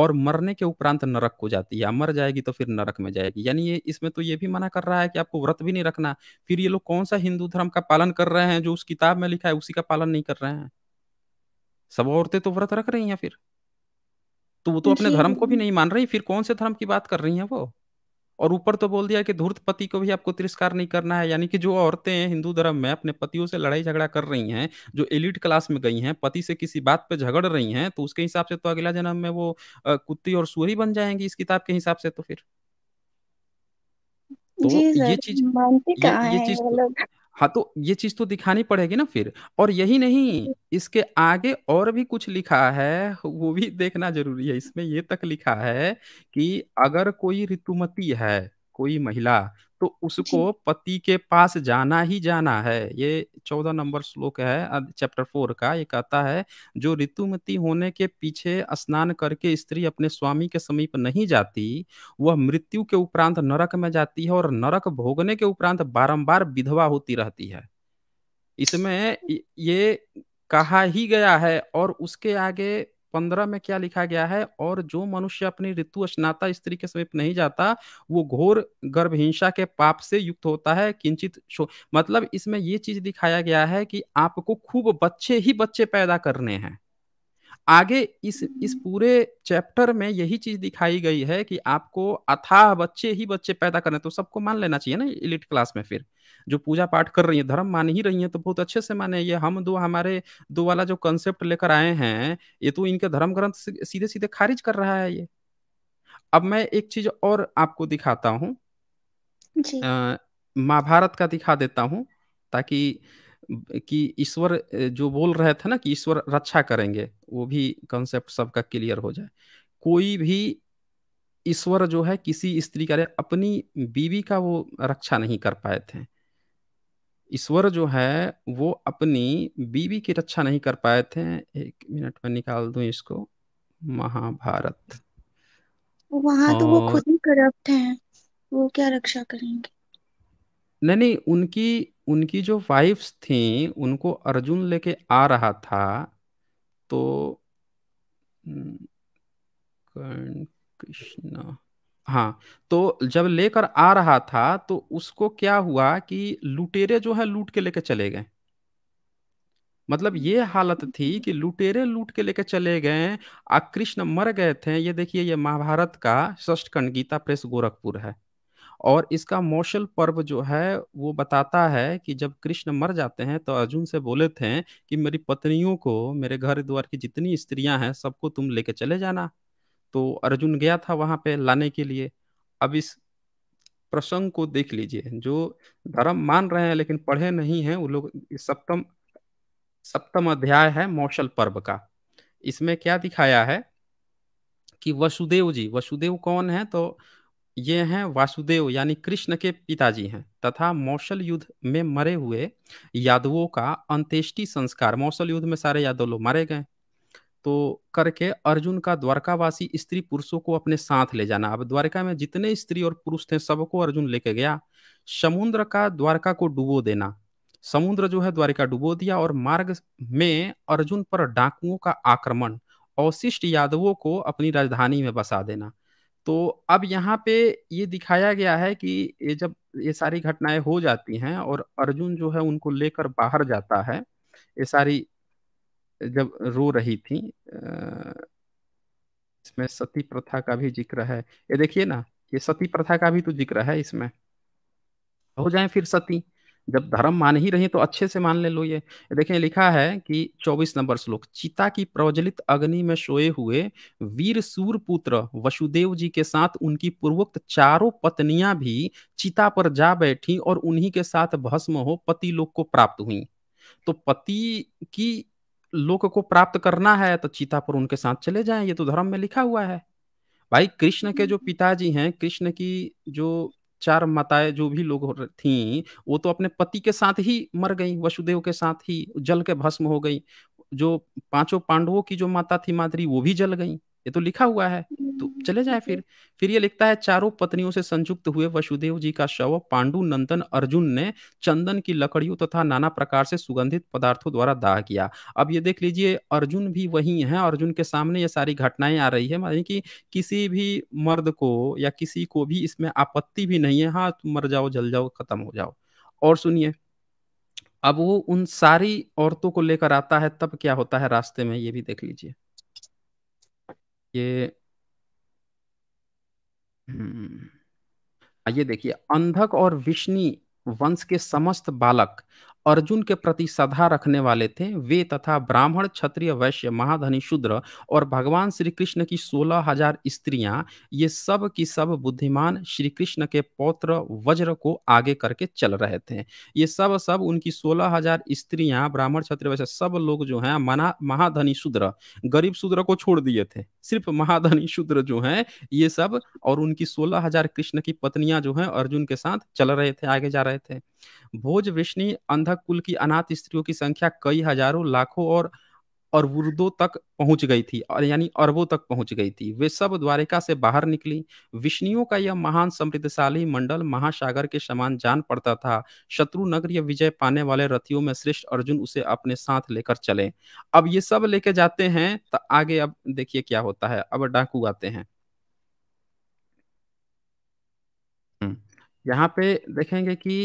Speaker 1: और मरने के उपरांत नरक को जाती है मर जाएगी तो फिर नरक में जाएगी यानी ये इसमें तो ये भी मना कर रहा है कि आपको व्रत भी नहीं रखना फिर ये लोग कौन सा हिंदू धर्म का पालन कर रहे हैं जो उस किताब में लिखा है उसी का पालन नहीं कर रहे हैं सब औरतें तो व्रत रख रही हैं फिर तो वो तो अपने धर्म को भी नहीं मान रही फिर कौन से धर्म की बात कर रही हैं वो और ऊपर तो बोल दिया कि धूर्त पति को भी आपको तिरस्कार नहीं करना है यानी कि जो औरतें हिंदू धर्म में अपने पतियों से लड़ाई झगड़ा कर रही हैं जो एलिट क्लास में गई हैं पति से किसी बात पे झगड़ रही हैं तो उसके हिसाब से तो अगला जन्म में वो कुत्ती और सूरी बन जाएंगी इस किताब के हिसाब से तो फिर तो ये चीज
Speaker 4: ये, ये चीज
Speaker 1: हाँ तो ये चीज तो दिखानी पड़ेगी ना फिर और यही नहीं इसके आगे और भी कुछ लिखा है वो भी देखना जरूरी है इसमें ये तक लिखा है कि अगर कोई ऋतुमती है कोई महिला तो उसको पति के पास जाना ही जाना है ये चौदह नंबर श्लोक है चैप्टर फोर का ये कहता है जो ऋतुमती होने के पीछे स्नान करके स्त्री अपने स्वामी के समीप नहीं जाती वह मृत्यु के उपरांत नरक में जाती है और नरक भोगने के उपरांत बारंबार विधवा होती रहती है इसमें अच्छा। ये कहा ही गया है और उसके आगे पंद्रह में क्या लिखा गया है और जो मनुष्य अपनी ऋतु स्नाता स्त्री के समीप नहीं जाता वो घोर गर्भ हिंसा के पाप से युक्त होता है किंचित मतलब इसमें ये चीज दिखाया गया है कि आपको खूब बच्चे ही बच्चे पैदा करने हैं आगे इस इस पूरे चैप्टर में यही चीज दिखाई गई है कि आपको अथाह बच्चे ही बच्चे पैदा करने तो सबको मान लेना चाहिए ना इलिट क्लास में फिर जो पूजा पाठ कर रही है धर्म मान ही रही है तो बहुत अच्छे से माने ये हम दो हमारे दो वाला जो कंसेप्ट लेकर आए हैं ये तो इनके धर्म ग्रंथ सीधे सीधे खारिज कर रहा है ये अब मैं एक चीज और आपको दिखाता हूँ महाभारत का दिखा देता हूँ ताकि कि ईश्वर जो बोल रहे थे ना कि ईश्वर रक्षा करेंगे वो भी कॉन्सेप्ट सबका क्लियर हो जाए कोई भी ईश्वर जो है किसी स्त्री का अपनी बीवी का वो रक्षा नहीं कर पाए थे ईश्वर जो है वो अपनी बीवी की रक्षा नहीं कर पाए थे एक मिनट में निकाल दूं इसको महाभारत
Speaker 9: वहां और... तो वो खुद ही करप्ट हैं वो क्या रक्षा करेंगे
Speaker 1: नहीं नहीं उनकी उनकी जो वाइफ्स थी उनको अर्जुन लेके आ रहा था तो हम्म, कर्ण कृष्ण हाँ तो जब लेकर आ रहा था तो उसको क्या हुआ कि लुटेरे जो है लूट के लेके चले गए मतलब ये हालत थी कि लुटेरे लूट के लेके चले गए आ कृष्ण मर गए थे ये देखिए ये महाभारत का कंड गीता प्रेस गोरखपुर है और इसका मोशल पर्व जो है वो बताता है कि जब कृष्ण मर जाते हैं तो अर्जुन से बोले थे कि मेरी पत्नियों को मेरे घर द्वार की जितनी स्त्रियां हैं सबको तुम लेके चले जाना तो अर्जुन गया था वहां पे लाने के लिए अब इस प्रसंग को देख लीजिए जो धर्म मान रहे हैं लेकिन पढ़े नहीं हैं वो लोग सप्तम सप्तम अध्याय है मौसल पर्व का इसमें क्या दिखाया है कि वसुदेव जी वसुदेव कौन है तो ये हैं वासुदेव यानी कृष्ण के पिताजी हैं तथा मौसल युद्ध में मरे हुए यादवों का अंत्येष्टि संस्कार मौसल युद्ध में सारे यादव लोग मरे गए तो करके अर्जुन का द्वारकावासी स्त्री पुरुषों को अपने साथ ले जाना अब द्वारका में जितने स्त्री और पुरुष थे सबको अर्जुन लेके गया समुद्र का द्वारका को डुबो देना समुद्र जो है द्वारिका डुबो दिया और मार्ग में अर्जुन पर डाकुओं का आक्रमण अवशिष्ट यादवों को अपनी राजधानी में बसा देना तो अब यहाँ पे ये दिखाया गया है कि ये जब ये सारी घटनाएं हो जाती हैं और अर्जुन जो है उनको लेकर बाहर जाता है ये सारी जब रो रही थी इसमें सती प्रथा का भी जिक्र है ये देखिए ना ये सती प्रथा का भी तो जिक्र है इसमें हो जाए फिर सती जब धर्म मान ही रही तो अच्छे से मान ले लो ये देखिए लिखा है कि चौबीस नंबर श्लोक चिता की प्रज्वलित अग्नि में सोए हुए वीर पुत्र वसुदेव जी के साथ उनकी पूर्वोक्त चारों पत्नियां भी चिता पर जा बैठी और उन्हीं के साथ भस्म हो पति लोग को प्राप्त हुई तो पति की लोक को प्राप्त करना है तो चिता पर उनके साथ चले जाए ये तो धर्म में लिखा हुआ है भाई कृष्ण के जो हम्म। पिताजी हैं कृष्ण की जो चार माताएं जो भी लोग थी वो तो अपने पति के साथ ही मर गई वसुदेव के साथ ही जल के भस्म हो गई जो पांचों पांडवों की जो माता थी माधुरी वो भी जल गई ये तो लिखा हुआ है तो हम्म, चले जाए फिर फिर ये लिखता है चारों पत्नियों से संयुक्त हुए वसुदेव जी का शव पांडु नंदन अर्जुन ने चंदन की लकड़ियों तथा नाना प्रकार से सुगंधित पदार्थों द्वारा दाह किया अब ये देख लीजिए अर्जुन भी वही है अर्जुन के सामने ये सारी घटनाएं आ रही है मानी कि किसी भी मर्द को या किसी को भी इसमें आपत्ति भी नहीं है हाँ मर जाओ जल जाओ खत्म हो जाओ और सुनिए अब वो उन सारी औरतों को लेकर आता है तब क्या होता है रास्ते में ये भी देख लीजिए ये हम्म, आइए देखिए अंधक और विष्णु वंश के समस्त बालक अर्जुन के प्रति सदा रखने वाले थे वे तथा ब्राह्मण क्षत्रिय वैश्य महाधनी शूद्र और भगवान श्री कृष्ण की सोलह हजार स्त्रियां ये सब की सब बुद्धिमान श्री कृष्ण के पौत्र वज्र को आगे करके चल रहे थे ये सब सब उनकी सोलह हजार स्त्रियां ब्राह्मण क्षत्रिय वैश्य सब लोग जो हैं मना महाधनी शूद्र गरीब शूद्र को छोड़ दिए थे सिर्फ महाधनी शूद्र जो हैं ये सब और उनकी सोलह हजार कृष्ण की पत्नियां जो हैं अर्जुन के साथ चल रहे थे आगे जा रहे थे भोज विष्णु अंधक कुल की अनाथ स्त्रियों की संख्या कई हजारों लाखों और अरबुर्दों तक पहुंच गई थी और यानी अरबों तक पहुंच गई थी वे सब द्वारिका से बाहर निकली विष्णुओं का यह महान समृद्धशाली मंडल महासागर के समान जान पड़ता था शत्रु नगर या विजय पाने वाले रथियों में श्रेष्ठ अर्जुन उसे अपने साथ लेकर चले अब ये सब लेके जाते हैं तो आगे अब देखिए क्या होता है अब डाकू आते हैं हम्म। यहाँ पे देखेंगे कि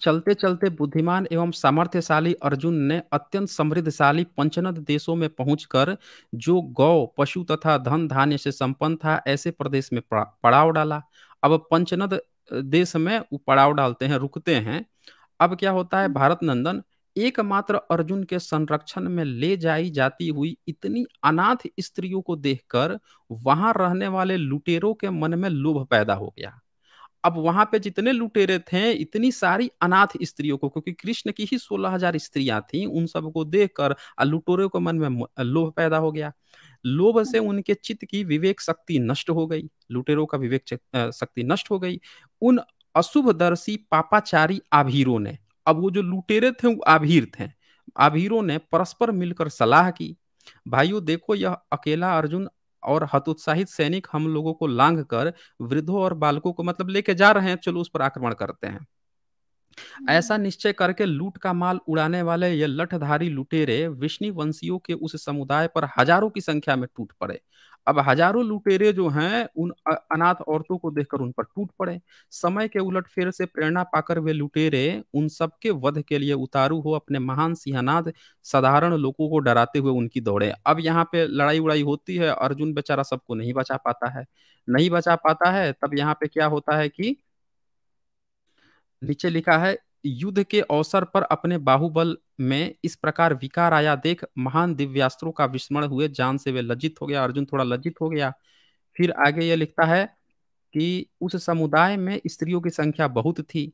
Speaker 1: चलते चलते बुद्धिमान एवं सामर्थ्यशाली अर्जुन ने अत्यंत समृद्धशाली पंचनद देशों में पहुंचकर जो गौ पशु तथा धन धान्य से संपन्न था ऐसे प्रदेश में पड़ाव डाला अब पंचनद देश में पड़ाव डालते हैं रुकते हैं अब क्या होता है हम्म। भारत नंदन एकमात्र अर्जुन के संरक्षण में ले जाई जाती हुई इतनी अनाथ स्त्रियों को देखकर वहां रहने वाले लुटेरों के मन में लोभ पैदा हो गया अब वहां पे जितने लुटेरे थे इतनी सारी अनाथ स्त्रियों को क्योंकि कृष्ण की ही सोलह हजार स्त्रियां थी उन सबको देख कर लुटेरे को मन में लोभ पैदा हो गया लोभ से हाँ। उनके चित्त की विवेक शक्ति नष्ट हो गई लुटेरों का विवेक शक्ति नष्ट हो गई उन अशुभदर्शी पापाचारी आभीरों ने अब वो जो लुटेरे थे वो आभीर थे आभीरों ने परस्पर मिलकर सलाह की भाइयों देखो यह अकेला अर्जुन और हतोत्साहित सैनिक हम लोगों को लांग कर वृद्धों और बालकों को मतलब लेके जा रहे हैं चलो उस पर आक्रमण करते हैं ऐसा हम्म। निश्चय करके लूट का माल उड़ाने वाले ये लठधारी लुटेरे विष्णु वंशियों के उस समुदाय पर हजारों की संख्या में टूट पड़े अब हजारों लुटेरे जो हैं उन अनाथ औरतों को देखकर उन पर टूट पड़े समय के उलट फेर से प्रेरणा पाकर वे लुटेरे उन सबके वध के लिए उतारू हो अपने महान सिंहनाद साधारण लोगों को डराते हुए उनकी दौड़े अब यहाँ पे लड़ाई उड़ाई होती है अर्जुन बेचारा सबको नहीं बचा पाता है नहीं बचा पाता है तब यहाँ पे क्या होता है कि नीचे लिखा है युद्ध के अवसर पर अपने बाहुबल में इस प्रकार विकार आया देख महान दिव्यास्त्रों का विस्मरण हुए जान से वे लज्जित हो गया अर्जुन थोड़ा लज्जित हो गया फिर आगे यह लिखता है कि उस समुदाय में स्त्रियों की संख्या बहुत थी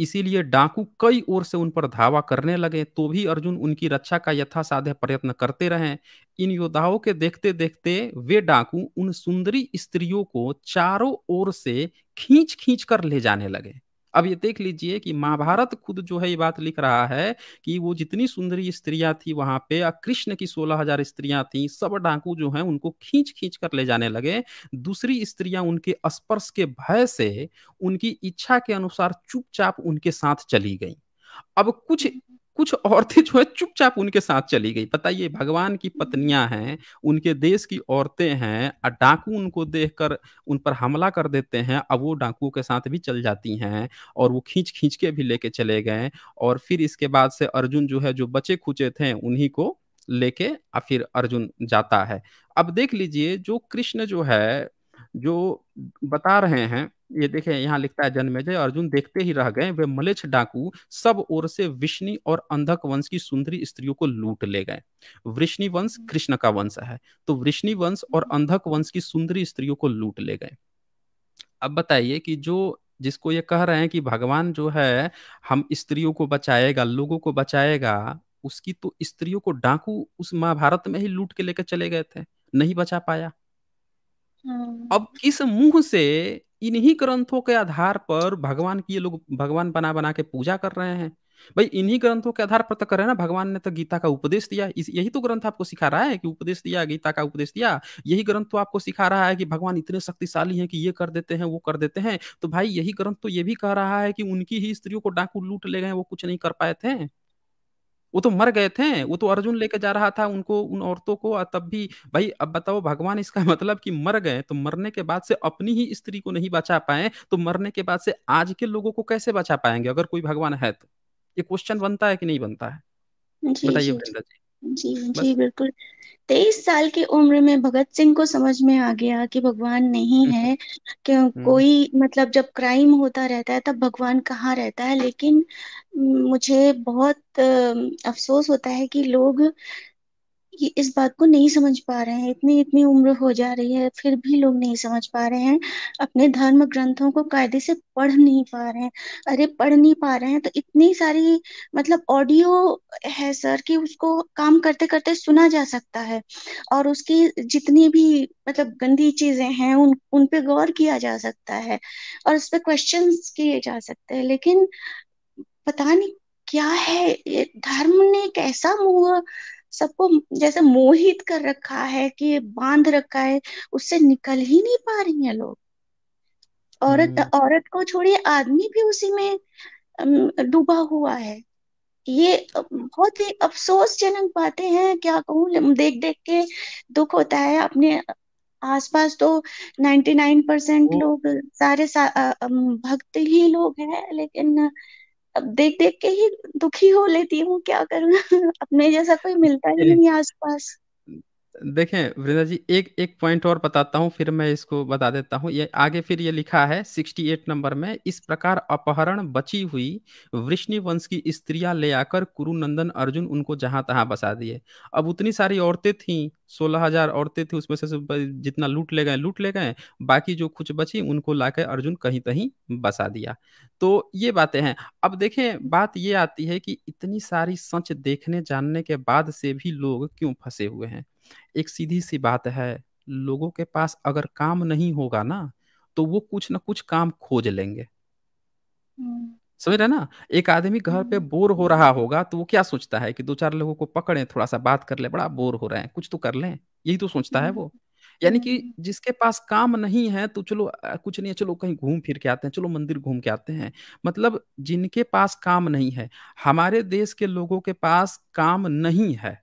Speaker 1: इसीलिए डाकू कई ओर से उन पर धावा करने लगे तो भी अर्जुन उनकी रक्षा का यथासाध्य प्रयत्न करते रहे इन योद्धाओं के देखते देखते वे डाकू उन सुंदरी स्त्रियों को चारों ओर से खींच खींच कर ले जाने लगे अब ये देख लीजिए कि महाभारत खुद जो है ये बात लिख रहा है कि वो जितनी सुंदरी स्त्रियां थी वहां पे कृष्ण की सोलह हजार स्त्रियां थी सब डाकू जो है उनको खींच खींच कर ले जाने लगे दूसरी स्त्रियां उनके स्पर्श के भय से उनकी इच्छा के अनुसार चुपचाप उनके साथ चली गई अब कुछ कुछ औरतें जो है चुपचाप उनके साथ चली गई बताइए भगवान की पत्नियां हैं उनके देश की औरतें हैं और डाकू उनको देखकर उन पर हमला कर देते हैं अब वो डाकुओं के साथ भी चल जाती हैं और वो खींच खींच के भी लेके चले गए और फिर इसके बाद से अर्जुन जो है जो बचे खुचे थे उन्हीं को लेके और फिर अर्जुन जाता है अब देख लीजिए जो कृष्ण जो है जो बता रहे हैं ये देखे यहाँ लिखता है जन्मेजय अर्जुन देखते ही रह गए वे मलेच्छ डाकू सब ओर से विष्णु और अंधक वंश की सुंदरी स्त्रियों को लूट ले गए वृष्णि वंश हम्म। कृष्ण का वंश है तो वृष्णि वंश और हम्म। अंधक वंश की सुंदरी स्त्रियों को लूट ले गए अब बताइए कि जो जिसको ये कह रहे हैं कि भगवान जो है हम स्त्रियों को बचाएगा लोगों को बचाएगा उसकी तो स्त्रियों को डाकू उस महाभारत में ही लूट के लेकर चले गए थे नहीं बचा पाया हम्म। अब किस मुंह से इन्हीं ग्रंथों के आधार पर भगवान की ये लोग भगवान बना बना के पूजा कर रहे हैं भाई इन्हीं ग्रंथों के आधार पर तो कर रहे ना भगवान ने तो गीता का उपदेश दिया इस यही तो ग्रंथ आपको सिखा रहा है कि उपदेश दिया गीता का उपदेश दिया यही ग्रंथ तो आपको सिखा रहा है कि भगवान इतने शक्तिशाली हैं कि ये कर देते हैं वो कर देते हैं तो भाई यही ग्रंथ तो ये भी कह रहा है कि उनकी ही स्त्रियों को डाकू लूट ले गए वो कुछ नहीं कर पाए थे वो तो मर गए थे वो तो अर्जुन लेके जा रहा था उनको उन औरतों को और तब भी भाई अब बताओ भगवान इसका मतलब कि मर गए तो मरने के बाद से अपनी ही स्त्री को नहीं बचा पाए तो मरने के बाद से आज के लोगों को कैसे बचा पाएंगे अगर कोई भगवान है तो ये क्वेश्चन बनता है कि नहीं बनता है
Speaker 9: बताइए जी जी जी बिल्कुल तेईस साल की उम्र में भगत सिंह को समझ में आ गया कि भगवान नहीं है क्यों हम्म। कोई मतलब जब क्राइम होता रहता है तब भगवान कहाँ रहता है लेकिन मुझे बहुत अफसोस होता है कि लोग ये इस बात को नहीं समझ पा रहे हैं इतनी इतनी उम्र हो जा रही है फिर भी लोग नहीं समझ पा रहे हैं अपने धर्म ग्रंथों को कायदे से पढ़ नहीं पा रहे हैं अरे पढ़ नहीं पा रहे हैं तो इतनी सारी मतलब ऑडियो है सर कि उसको काम करते करते सुना जा सकता है और उसकी जितनी भी मतलब गंदी चीजें हैं उन उन पे गौर किया जा सकता है और उस पर क्वेश्चन किए जा सकते हैं लेकिन पता नहीं क्या है धर्म ने कैसा मुंह सबको जैसे मोहित कर रखा है कि बांध रखा है उससे निकल ही नहीं पा रही है लोग औरत हम्म। औरत को छोड़िए आदमी भी उसी में डूबा हुआ है ये बहुत ही अफसोसजनक बातें हैं क्या कहूँ देख देख के दुख होता है अपने आसपास तो 99 परसेंट लोग सारे सा, भक्त ही लोग हैं लेकिन देख देख के ही दुखी हो लेती हूँ क्या करूँ अपने जैसा कोई मिलता ही नहीं आसपास
Speaker 1: देखें वृंदा जी एक एक पॉइंट और बताता हूँ फिर मैं इसको बता देता हूँ ये आगे फिर ये लिखा है 68 नंबर में इस प्रकार अपहरण बची हुई वृष्णि वंश की स्त्रियां ले आकर कुरुनंदन अर्जुन उनको जहां तहां बसा दिए अब उतनी सारी औरतें थी सोलह हजार औरतें थी उसमें से जितना लूट ले गए लूट ले गए बाकी जो कुछ बची उनको लाकर अर्जुन कहीं कहीं बसा दिया तो ये बातें हैं अब देखें बात ये आती है कि इतनी सारी सच देखने जानने के बाद से भी लोग क्यों फंसे हुए हैं एक सीधी सी बात है लोगों के पास अगर काम नहीं होगा ना तो वो कुछ ना कुछ काम खोज लेंगे हम्म। समझ रहे ना एक आदमी घर पे हम्म। बोर हो रहा होगा तो वो क्या सोचता है कि दो चार लोगों को पकड़े थोड़ा सा बात कर ले बड़ा बोर हो रहे हैं कुछ तो कर लें यही तो सोचता है वो हम्म। यानी कि जिसके पास काम नहीं है तो चलो कुछ नहीं है चलो कहीं घूम फिर के आते हैं चलो मंदिर घूम के आते हैं मतलब जिनके पास काम नहीं है हमारे देश के लोगों के पास काम नहीं है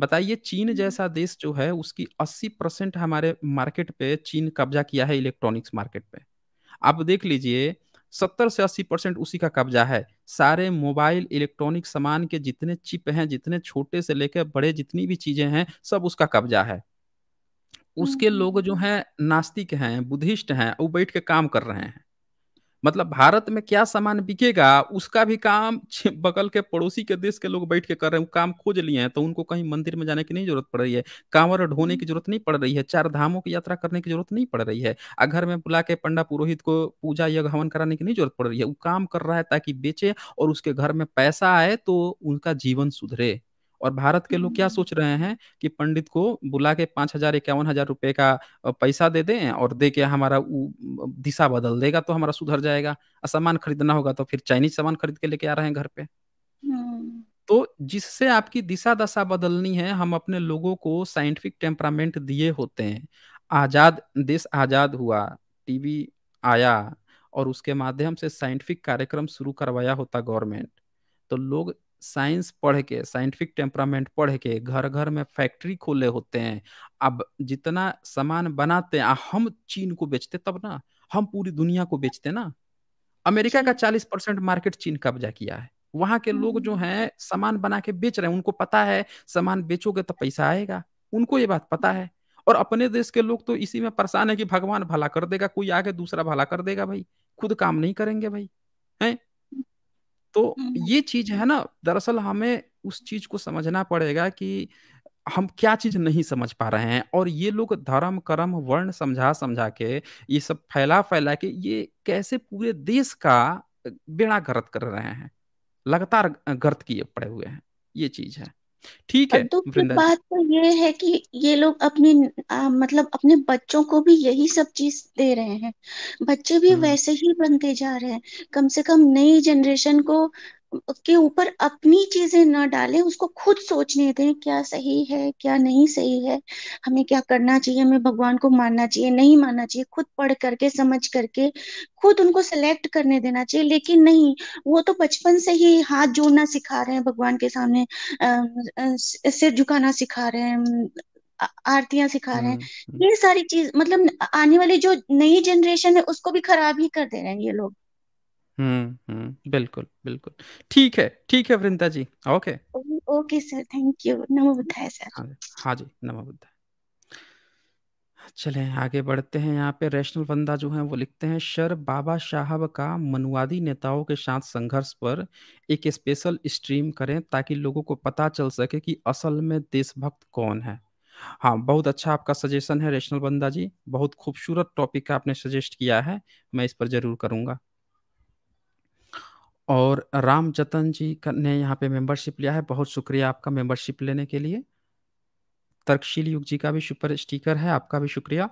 Speaker 1: बताइए चीन जैसा देश जो है उसकी 80 परसेंट हमारे मार्केट पे चीन कब्जा किया है इलेक्ट्रॉनिक्स मार्केट पे आप देख लीजिए सत्तर से अस्सी परसेंट उसी का कब्जा है सारे मोबाइल इलेक्ट्रॉनिक सामान के जितने चिप हैं जितने छोटे से लेकर बड़े जितनी भी चीजें हैं सब उसका कब्जा है उसके लोग जो हैं नास्तिक हैं बुद्धिस्ट हैं वो बैठ के काम कर रहे हैं मतलब भारत में क्या सामान बिकेगा उसका भी काम बगल के पड़ोसी के देश के लोग बैठ के कर रहे हैं काम खोज लिए हैं तो उनको कहीं मंदिर में जाने की नहीं जरूरत पड़ रही है कांवर ढोने की जरूरत नहीं पड़ रही है चार धामों की यात्रा करने की जरूरत नहीं पड़ रही है घर में बुला के पंडा पुरोहित को पूजा यज्ञ हवन कराने की नहीं जरूरत पड़ रही है वो काम कर रहा है ताकि बेचे और उसके घर में पैसा आए तो उनका जीवन सुधरे और भारत के लोग क्या हम्म। सोच रहे हैं कि पंडित को बुला के पांच हजार इक्यावन हजार रुपए का पैसा दे दें और दे के हमारा दिशा बदल देगा तो हमारा सुधर जाएगा सामान खरीदना होगा तो फिर चाइनीज सामान खरीद के लेके आ रहे हैं घर पे
Speaker 3: हम्म।
Speaker 1: तो जिससे आपकी दिशा दशा बदलनी है हम अपने लोगों को साइंटिफिक टेम्परामेंट दिए होते हैं आजाद देश आजाद हुआ टीवी आया और उसके माध्यम से साइंटिफिक कार्यक्रम शुरू करवाया होता गवर्नमेंट तो लोग साइंस पढ़ के साइंटिफिक टेम्परामेंट पढ़ के घर घर में फैक्ट्री खोले होते हैं अब जितना सामान बनाते हैं हम चीन को बेचते तब ना हम पूरी दुनिया को बेचते ना अमेरिका का चालीस परसेंट मार्केट चीन कब्जा किया है वहां के लोग जो हम्म। हैं सामान बना के बेच रहे हैं उनको पता है सामान बेचोगे तो पैसा आएगा उनको ये बात पता है और अपने देश के लोग तो इसी में परेशान है कि भगवान भला कर देगा कोई आगे दूसरा भला कर देगा भाई खुद काम नहीं करेंगे भाई हैं तो ये चीज है ना दरअसल हमें उस चीज को समझना पड़ेगा कि हम क्या चीज नहीं समझ पा रहे हैं और ये लोग धर्म कर्म वर्ण समझा समझा के ये सब फैला फैला के ये कैसे पूरे देश का बेड़ा गर्त कर रहे हैं लगातार गर्त किए पड़े हुए हैं ये चीज है ठीक है दुख की बात
Speaker 9: तो ये है कि ये लोग अपने आ, मतलब अपने बच्चों को भी यही सब चीज दे रहे हैं बच्चे भी हम्म। वैसे ही बनते जा रहे हैं कम से कम नई जनरेशन को के ऊपर अपनी चीजें ना डालें उसको खुद सोचने दें क्या सही है क्या नहीं सही है हमें क्या करना चाहिए हमें भगवान को मानना चाहिए नहीं मानना चाहिए खुद पढ़ करके समझ करके खुद उनको सेलेक्ट करने देना चाहिए लेकिन नहीं वो तो बचपन से ही हाथ जोड़ना सिखा रहे हैं भगवान के सामने सिर झुकाना सिखा रहे हैं आरतियां सिखा रहे हैं हम्म, हम्म। ये सारी चीज मतलब आने वाली जो नई जनरेशन है उसको भी खराब ही कर दे रहे हैं ये लोग
Speaker 1: हम्म हम्म बिल्कुल बिल्कुल ठीक है ठीक है Vrinda ji okay
Speaker 9: okay sir thank you नमो बुद्धाय सर
Speaker 1: हाँ हाँ जी नमो बुद्धाय चले आगे बढ़ते हैं यहाँ पे रेशनल बंदा जो है वो लिखते हैं शर बाबा साहब का मनुवादी नेताओं के साथ संघर्ष पर एक स्पेशल स्ट्रीम करें ताकि लोगों को पता चल सके कि असल में देशभक्त कौन है हाँ बहुत अच्छा आपका सजेशन है रेशनल बंदा जी बहुत खूबसूरत टॉपिक आपने सजेस्ट किया है मैं इस पर जरूर करूंगा और राम जतन जी ने यहाँ पे मेंबरशिप लिया है बहुत शुक्रिया आपका मेंबरशिप लेने के लिए तर्कशील युग जी का भी सुपर स्टिकर है आपका भी शुक्रिया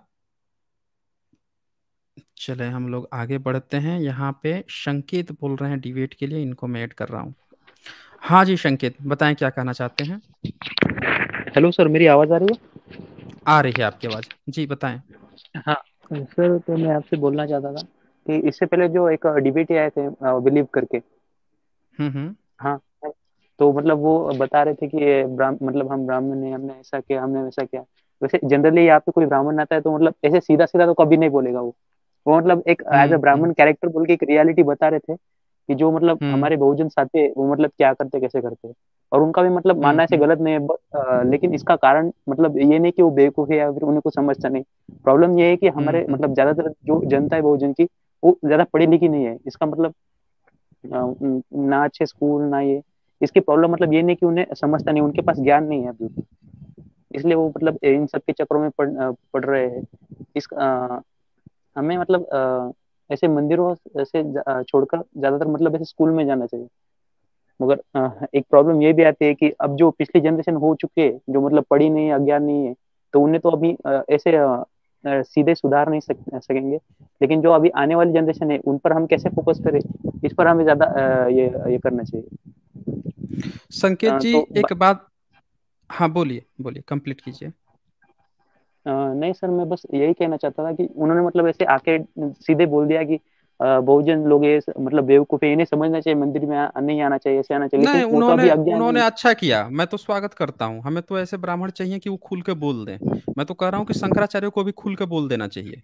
Speaker 1: चले हम लोग आगे बढ़ते हैं यहाँ पे संकेत बोल रहे हैं डिबेट के लिए इनको मैं ऐड कर रहा हूँ हाँ जी संकेत बताएं क्या कहना चाहते हैं हेलो सर मेरी आवाज आ रही है आ
Speaker 10: रही है आपकी आवाज जी बताएं हाँ सर तो मैं आपसे बोलना चाहता था कि इससे पहले जो एक डिबेट आए थे बिलीव करके हम्म, हम्म। हाँ तो मतलब वो बता रहे थे कि मतलब हम ब्राह्मण है हमने ऐसा किया हमने वैसा किया वैसे जनरली यहाँ पे कोई ब्राह्मण आता है तो मतलब ऐसे सीधा सीधा तो कभी नहीं बोलेगा वो वो मतलब एक एज हम्म, अ ब्राह्मण कैरेक्टर बोल के एक रियलिटी बता रहे थे कि जो मतलब हमारे बहुजन साथी है वो मतलब क्या करते कैसे करते और उनका भी मतलब मानना ऐसे गलत नहीं है बट लेकिन इसका कारण मतलब ये नहीं कि वो बेवकूफ है या फिर उन्हें कुछ समझता नहीं प्रॉब्लम ये है कि हमारे मतलब ज्यादातर जो जनता है बहुजन की वो ज्यादा पढ़ी लिखी नहीं है इसका मतलब ना अच्छे स्कूल ना ये इसकी प्रॉब्लम मतलब ये नहीं कि उन्हें समझता नहीं उनके पास ज्ञान नहीं है अभी इसलिए वो मतलब इन सब के चक्रों में पढ़ पढ़ रहे हैं इस आ, हमें मतलब आ, ऐसे मंदिरों से छोड़कर ज्यादातर मतलब ऐसे स्कूल में जाना चाहिए मगर आ, एक प्रॉब्लम ये भी आती है कि अब जो पिछली जनरेशन हो चुकी है जो मतलब पढ़ी नहीं है अज्ञान नहीं है तो उन्हें तो अभी ऐसे सीधे सुधार नहीं सक, सकेंगे लेकिन जो अभी आने वाली जनरेशन है उन पर हम कैसे फोकस करें इस पर हमें ज्यादा ये ये करना चाहिए
Speaker 1: संकेत जी तो, एक बात हाँ बोलिए बोलिए कंप्लीट कीजिए
Speaker 10: नहीं सर मैं बस यही कहना चाहता था कि उन्होंने मतलब ऐसे आके सीधे बोल दिया कि बहुजन लोग मतलब बेवकूफे इन्हें समझना चाहिए मंदिर में आ, नहीं आना चाहिए ऐसे आना चाहिए नहीं उन्होंने उन्होंने अच्छा
Speaker 1: किया मैं तो स्वागत करता हूँ हमें तो ऐसे ब्राह्मण चाहिए कि वो खुल के बोल दें मैं तो कह रहा हूँ कि शंकराचार्य को भी खुल के बोल देना चाहिए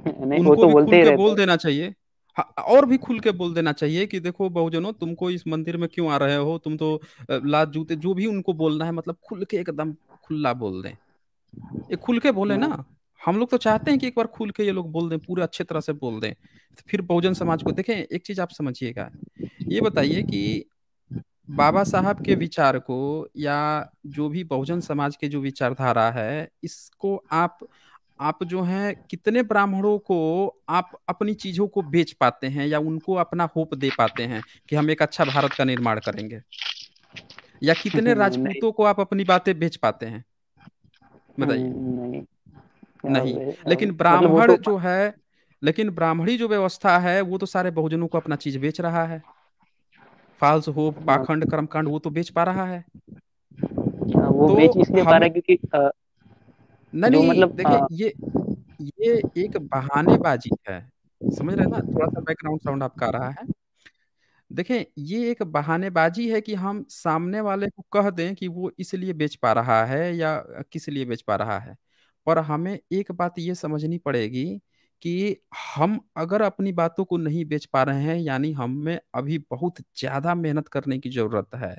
Speaker 10: नहीं वो तो भी बोलते खुल के बोल
Speaker 1: देना चाहिए हाँ, और भी खुल के बोल देना चाहिए कि देखो बहुजनों तुमको इस मंदिर में क्यों आ रहे हो तुम तो लाद जूते जो भी उनको बोलना है मतलब खुल के एकदम खुला बोल दें ये खुल के बोले हाँ। ना हम लोग तो चाहते हैं कि एक बार खुल के ये लोग बोल दें पूरे अच्छे तरह से बोल दें तो फिर बहुजन समाज को देखें एक चीज आप समझिएगा ये बताइए कि बाबा साहब के विचार को या जो भी बहुजन समाज के जो विचारधारा है इसको आप आप जो है कितने ब्राह्मणों को आप अपनी चीजों को बेच पाते हैं या उनको अपना होप दे पाते हैं कि हम एक अच्छा भारत का निर्माण करेंगे या कितने राजपूतों को आप अपनी बातें बेच पाते हैं हम्म, बताइए नहीं हाँ। लेकिन मतलब तो ब्राह्मण जो है लेकिन ब्राह्मणी जो व्यवस्था है वो तो सारे बहुजनों को अपना चीज बेच रहा है फाल्स हो हाँ। पाखंड कर्मकांड वो तो बेच पा रहा है हाँ, वो तो बेच इसलिए पा रहा है क्योंकि नहीं मतलब देखिए ये ये एक बहानेबाजी है समझ रहे ना थोड़ा सा बैकग्राउंड साउंड आपका आ रहा है देखे ये एक बहानेबाजी है कि हम सामने वाले को कह दें कि वो इसलिए बेच पा रहा है या किस लिए बेच पा रहा है पर हमें एक बात ये समझनी पड़ेगी कि हम अगर अपनी बातों को नहीं बेच पा रहे हैं यानी हमें अभी बहुत ज़्यादा मेहनत करने की ज़रूरत है।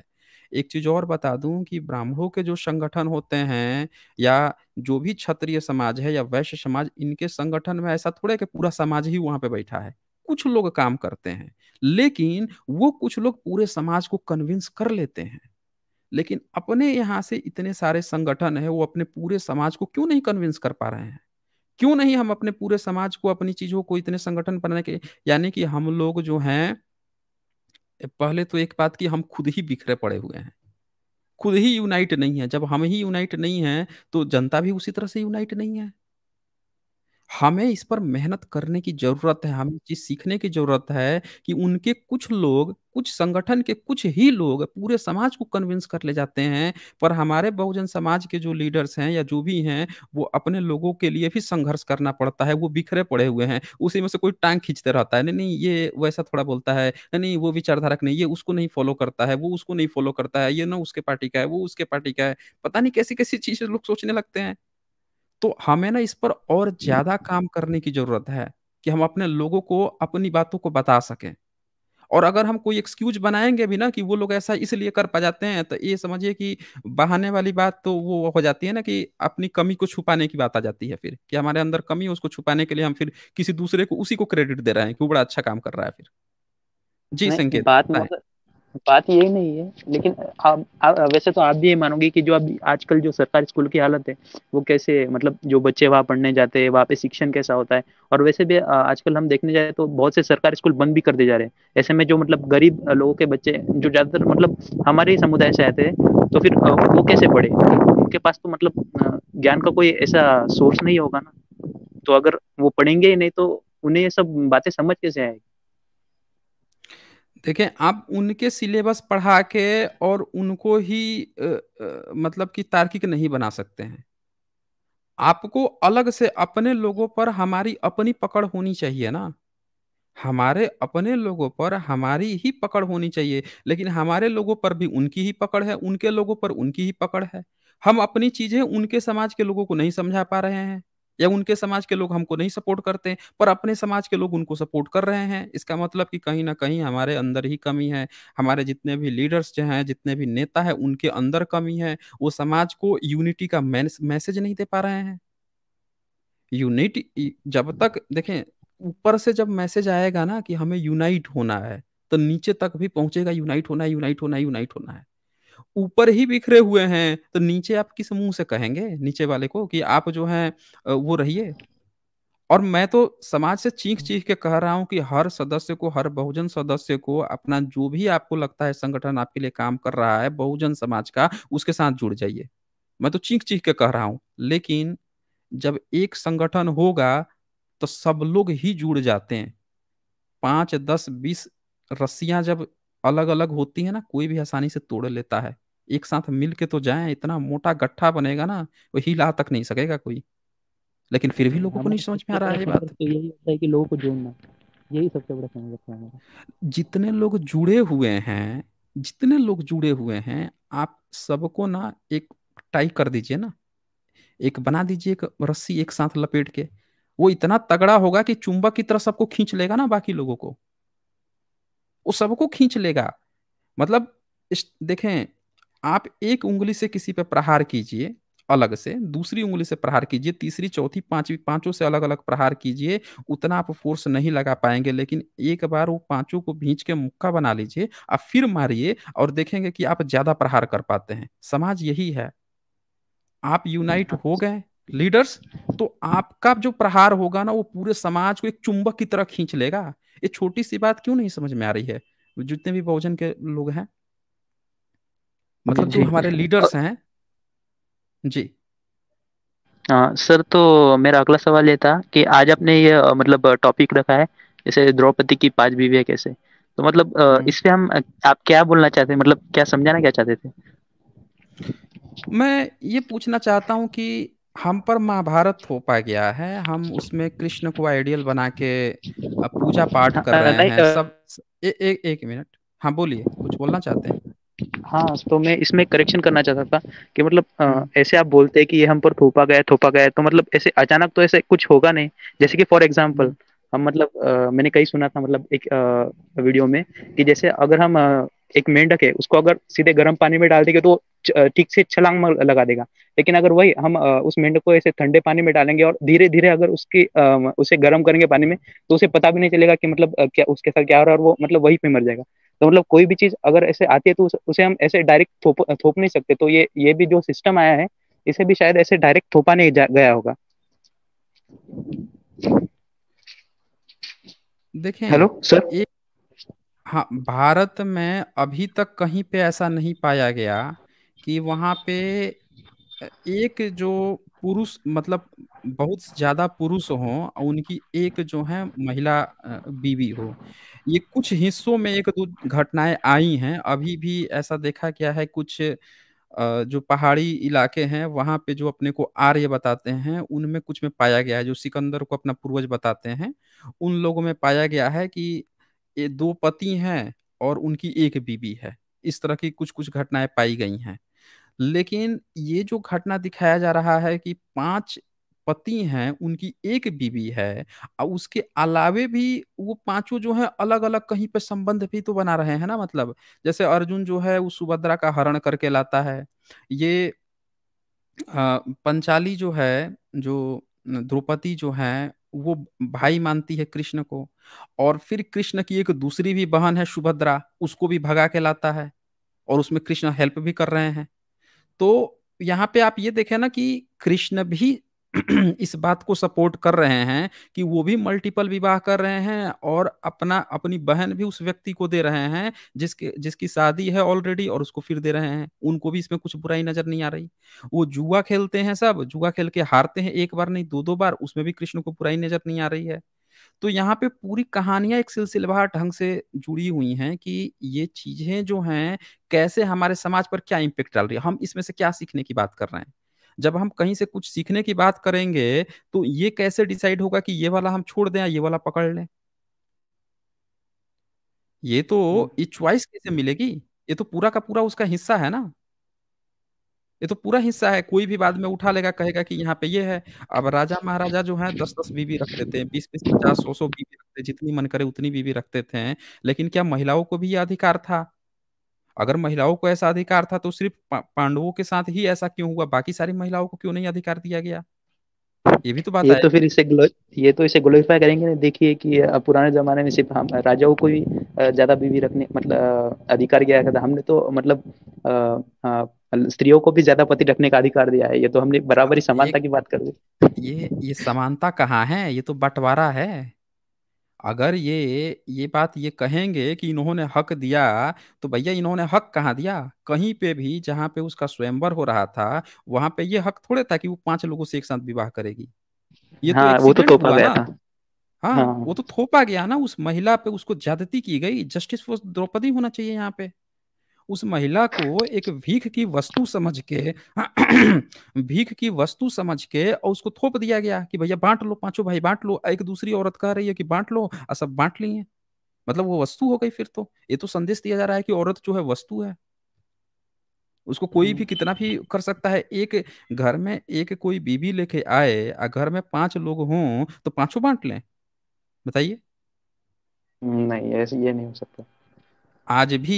Speaker 1: एक चीज़ और बता दूं कि ब्राह्मणों के जो संगठन होते हैं या जो भी क्षत्रिय समाज है या वैश्य समाज इनके संगठन में ऐसा थोड़ा है कि पूरा समाज ही वहाँ पे बैठा है। कुछ लोग काम करते हैं, लेकिन वो कुछ लोग पूरे समाज को कन्विंस कर लेते हैं। लेकिन अपने यहाँ से इतने सारे संगठन है वो अपने पूरे समाज को क्यों नहीं कन्विंस कर पा रहे हैं क्यों नहीं हम अपने पूरे समाज को अपनी चीजों को इतने संगठन बनाने के यानी कि हम लोग जो हैं पहले तो एक बात की हम खुद ही बिखरे पड़े हुए हैं खुद ही यूनाइट नहीं है जब हम ही यूनाइट नहीं है तो जनता भी उसी तरह से यूनाइट नहीं है हमें इस पर मेहनत करने की ज़रूरत है, हमें चीज़ सीखने की ज़रूरत है कि उनके कुछ लोग, कुछ संगठन के कुछ ही लोग पूरे समाज को कन्विंस कर ले जाते हैं, पर हमारे बहुजन समाज के जो लीडर्स हैं या जो भी हैं, वो अपने लोगों के लिए भी संघर्ष करना पड़ता है, वो बिखरे पड़े हुए हैं। उसी में से कोई टांग खींचते रहता है, नहीं, नहीं ये वैसा थोड़ा बोलता है, नहीं, नहीं वो विचारधारक नहीं, ये उसको नहीं फॉलो करता है, वो उसको नहीं फॉलो करता है, ये ना उसके पार्टी का है, वो उसके पार्टी का है। पता नहीं कैसी-कैसी चीज़ें लोग सोचने लगते हैं। तो हमें ना इस पर और ज़्यादा काम करने की ज़रूरत है कि हम अपने लोगों को अपनी बातों को बता सकें। और अगर हम कोई एक्सक्यूज़ बनाएंगे भी ना कि वो लोग ऐसा इसलिए कर पा जाते हैं, तो ये समझिए कि बहाने वाली बात तो वो हो जाती है ना कि अपनी कमी को छुपाने की बात आ जाती है फिर, कि हमारे अंदर कमी है उसको छुपाने के लिए हम फिर किसी दूसरे को उसी को क्रेडिट दे रहे हैं
Speaker 10: कि वो बड़ा अच्छा काम कर रहा है फिर। जी संकेत, बात बात ये नहीं है लेकिन आप, आ, वैसे तो आप भी ये मानोगे कि जो अभी आजकल जो सरकारी स्कूल की हालत है वो कैसे मतलब जो बच्चे वहाँ पढ़ने जाते हैं वहाँ पे शिक्षण कैसा होता है और वैसे भी आजकल हम देखने जाए तो बहुत से सरकारी स्कूल बंद भी कर दिए जा रहे हैं ऐसे में जो मतलब गरीब लोगों के बच्चे जो ज़्यादातर मतलब हमारे ही समुदाय से आते हैं तो फिर वो कैसे पढ़े उनके पास तो मतलब ज्ञान का कोई ऐसा सोर्स नहीं होगा ना तो अगर वो पढ़ेंगे ही नहीं तो उन्हें ये सब बातें समझ कैसे आएगी
Speaker 1: देखें आप उनके सिलेबस पढ़ा के और उनको ही आ, आ, मतलब कि तार्किक नहीं बना सकते हैं आपको अलग से अपने लोगों पर हमारी अपनी पकड़ होनी चाहिए ना हमारे अपने लोगों पर हमारी ही पकड़ होनी चाहिए लेकिन हमारे लोगों पर भी उनकी ही पकड़ है उनके लोगों पर उनकी ही पकड़ है हम अपनी चीजें उनके समाज के लोगों को नहीं समझा पा रहे हैं या उनके समाज के लोग हमको नहीं सपोर्ट करते पर अपने समाज के लोग उनको सपोर्ट कर रहे हैं इसका मतलब कि कहीं ना कहीं हमारे अंदर ही कमी है हमारे जितने भी लीडर्स जो हैं जितने भी नेता हैं उनके अंदर कमी है वो समाज को यूनिटी का मैसेज नहीं दे पा रहे हैं यूनिटी जब तक देखें ऊपर से जब मैसेज आएगा ना कि हमें यूनाइट होना है तो नीचे तक भी पहुंचेगा यूनाइट होना है यूनाइट होना है यूनाइट होना है ऊपर ही बिखरे हुए हैं तो नीचे आप किस मुंह से कहेंगे नीचे वाले को कि आप जो है वो रहिए और मैं तो समाज से चीख चीख के कह रहा हूँ कि हर सदस्य को हर बहुजन सदस्य को अपना जो भी आपको लगता है संगठन आपके लिए काम कर रहा है बहुजन समाज का उसके साथ जुड़ जाइए मैं तो चीख चीख के कह रहा हूँ लेकिन जब एक संगठन होगा तो सब लोग ही जुड़ जाते हैं पांच दस बीस रस्सियां जब अलग अलग होती है ना कोई भी आसानी से तोड़ लेता है एक साथ मिल के तो जाए इतना मोटा गट्ठा बनेगा ना वो हिला तक नहीं सकेगा कोई लेकिन फिर भी लोगों को नहीं समझ में आ रहा है ये बात
Speaker 10: तो होता है कि लोगों को जोड़ना यही सबसे बड़ा समस्या है
Speaker 1: जितने लोग जुड़े हुए हैं जितने लोग जुड़े हुए हैं आप सबको ना एक टाई कर दीजिए ना एक बना दीजिए एक रस्सी एक साथ लपेट के वो इतना तगड़ा होगा कि चुंबक की तरह सबको खींच लेगा ना बाकी लोगों को वो सबको खींच लेगा मतलब देखें आप एक उंगली से किसी पर प्रहार कीजिए अलग से दूसरी उंगली से प्रहार कीजिए तीसरी चौथी पांचवी पांचों से अलग अलग प्रहार कीजिए उतना आप फोर्स नहीं लगा पाएंगे लेकिन एक बार वो पांचों को भींच के मुक्का बना लीजिए आप फिर मारिए और देखेंगे कि आप ज्यादा प्रहार कर पाते हैं समाज यही है आप यूनाइट हाँ। हो गए लीडर्स तो आपका जो प्रहार होगा ना वो पूरे समाज को एक चुंबक की तरह खींच लेगा ये छोटी सी बात क्यों नहीं समझ में आ रही है जितने भी बहुजन के लोग हैं मतलब जो हमारे लीडर्स हैं जी
Speaker 10: आ, सर तो मेरा अगला सवाल ये था कि आज आपने ये मतलब टॉपिक रखा है जैसे द्रौपदी की पांच बीवियां कैसे तो मतलब हम्म। इस पे हम आप क्या बोलना चाहते हैं मतलब क्या समझाना क्या चाहते थे
Speaker 1: मैं ये पूछना चाहता हूँ कि हम पर महाभारत थोपा गया है हम उसमें कृष्ण को आइडियल बना के पूजा
Speaker 10: पाठ हाँ, कर रहे हैं सब
Speaker 1: ए, ए, एक मिनट हाँ बोलिए कुछ बोलना चाहते हैं
Speaker 10: हाँ तो मैं इसमें करेक्शन करना चाहता था कि मतलब आ, ऐसे आप बोलते हैं कि ये हम पर थोपा गया थोपा गया तो मतलब ऐसे अचानक तो ऐसे कुछ होगा नहीं जैसे कि फॉर एग्जाम्पल हम मतलब आ, मैंने कहीं सुना था मतलब एक आ, वीडियो में कि जैसे अगर हम आ, एक मेंढक है उसको अगर सीधे गर्म पानी में डाल देंगे तो ठीक से छलांग लगा देगा लेकिन अगर वही हम उस मेंढक को ऐसे ठंडे पानी में डालेंगे और धीरे धीरे अगर उसकी उसे गर्म करेंगे पानी में तो उसे पता भी नहीं चलेगा कि मतलब क्या उसके साथ क्या हो रहा है और वो मतलब वही पे मर जाएगा तो मतलब कोई भी चीज अगर ऐसे आती है तो उसे हम ऐसे डायरेक्ट थोप थोप नहीं सकते तो ये ये भी जो सिस्टम आया है इसे भी शायद ऐसे डायरेक्ट थोपा नहीं गया होगा
Speaker 1: देखें हेलो सर एक हाँ भारत में अभी तक कहीं पे ऐसा नहीं पाया गया कि वहाँ पे एक जो पुरुष मतलब बहुत ज्यादा पुरुष हो उनकी एक जो है महिला बीवी हो ये कुछ हिस्सों में एक दो घटनाएं आई हैं अभी भी ऐसा देखा गया है कुछ जो पहाड़ी इलाके हैं वहाँ पे जो अपने को आर्य बताते हैं उनमें कुछ में पाया गया है जो सिकंदर को अपना पूर्वज बताते हैं उन लोगों में पाया गया है कि दो पति हैं और उनकी एक बीबी है इस तरह की कुछ कुछ घटनाएं पाई गई हैं लेकिन ये जो घटना दिखाया जा रहा है कि पांच पति हैं उनकी एक बीवी है और उसके अलावे भी वो पांचों जो है अलग अलग कहीं पे संबंध भी तो बना रहे हैं ना मतलब जैसे अर्जुन जो है वो सुभद्रा का हरण करके लाता है ये पंचाली जो है जो द्रौपदी जो है वो भाई मानती है कृष्ण को और फिर कृष्ण की एक दूसरी भी बहन है सुभद्रा उसको भी भगा के लाता है और उसमें कृष्ण हेल्प भी कर रहे हैं तो यहाँ पे आप ये देखें ना कि कृष्ण भी इस बात को सपोर्ट कर रहे हैं कि वो भी मल्टीपल विवाह कर रहे हैं और अपना अपनी बहन भी उस व्यक्ति को दे रहे हैं जिसके जिसकी शादी है ऑलरेडी और उसको फिर दे रहे हैं उनको भी इसमें कुछ बुराई नजर नहीं आ रही वो जुआ खेलते हैं सब जुआ खेल के हारते हैं एक बार नहीं दो दो बार उसमें भी कृष्ण को बुराई नजर नहीं आ रही है तो यहाँ पे पूरी कहानियां एक सिलसिलेवार ढंग से जुड़ी हुई हैं कि ये चीजें जो हैं कैसे हमारे समाज पर क्या इम्पेक्ट डाल रही है हम इसमें से क्या सीखने की बात कर रहे हैं जब हम कहीं से कुछ सीखने की बात करेंगे तो ये कैसे डिसाइड होगा कि ये वाला हम छोड़ दें या ये वाला पकड़ लें ये तो ये च्वाइस कैसे मिलेगी ये तो पूरा का पूरा उसका हिस्सा है ना ये तो पूरा हिस्सा है कोई भी बाद में उठा लेगा कहेगा कि यहाँ पे ये है अब राजा महाराजा जो है दस दस बीवी रख देते हैं बीस बीस पचास सौ सौ बीवी रखते जितनी मन करे उतनी बीवी रखते थे लेकिन क्या महिलाओं को भी ये अधिकार था अगर महिलाओं को ऐसा अधिकार था तो सिर्फ पांडवों के साथ ही ऐसा क्यों हुआ बाकी सारी महिलाओं को क्यों नहीं अधिकार दिया गया ये भी तो बात ये तो फिर
Speaker 10: इसे ये तो इसे ग्लोरीफाई करेंगे देखिए कि पुराने जमाने में सिर्फ हम राजाओं को ही ज्यादा बीवी रखने मतलब अधिकार गया था हमने तो मतलब स्त्रियों को भी ज्यादा पति रखने का अधिकार दिया है ये तो हमने बराबरी समानता की बात कर दी
Speaker 1: ये ये समानता कहाँ है ये तो बंटवारा है अगर ये ये बात ये कहेंगे कि इन्होंने हक दिया तो भैया इन्होंने हक कहाँ दिया कहीं पे भी जहाँ पे उसका स्वयंवर हो रहा था वहां पे ये हक थोड़े था कि वो पांच लोगों से एक साथ विवाह करेगी ये तो हाँ, तो वो तो थोपा गया था हाँ, हाँ वो तो थोपा गया ना उस महिला पे उसको ज्यादती की गई जस्टिस फॉर द्रौपदी होना चाहिए यहाँ पे उस महिला को एक भीख की वस्तु समझ के भीख की वस्तु समझ के और उसको थोप दिया गया कि भैया बांट लो पांचों भाई बांट लो एक दूसरी औरत कह रही है कि बांट लो और सब बांट लिए मतलब वो वस्तु हो गई फिर तो ये तो संदेश दिया जा रहा है कि औरत जो है वस्तु है उसको कोई भी हम्म। कितना भी कर सकता है एक घर में एक कोई बीबी लेके आए और घर में पांच लोग हों तो पांचों बांट लें बताइए
Speaker 10: नहीं ऐसे ये नहीं हो सकता
Speaker 1: आज भी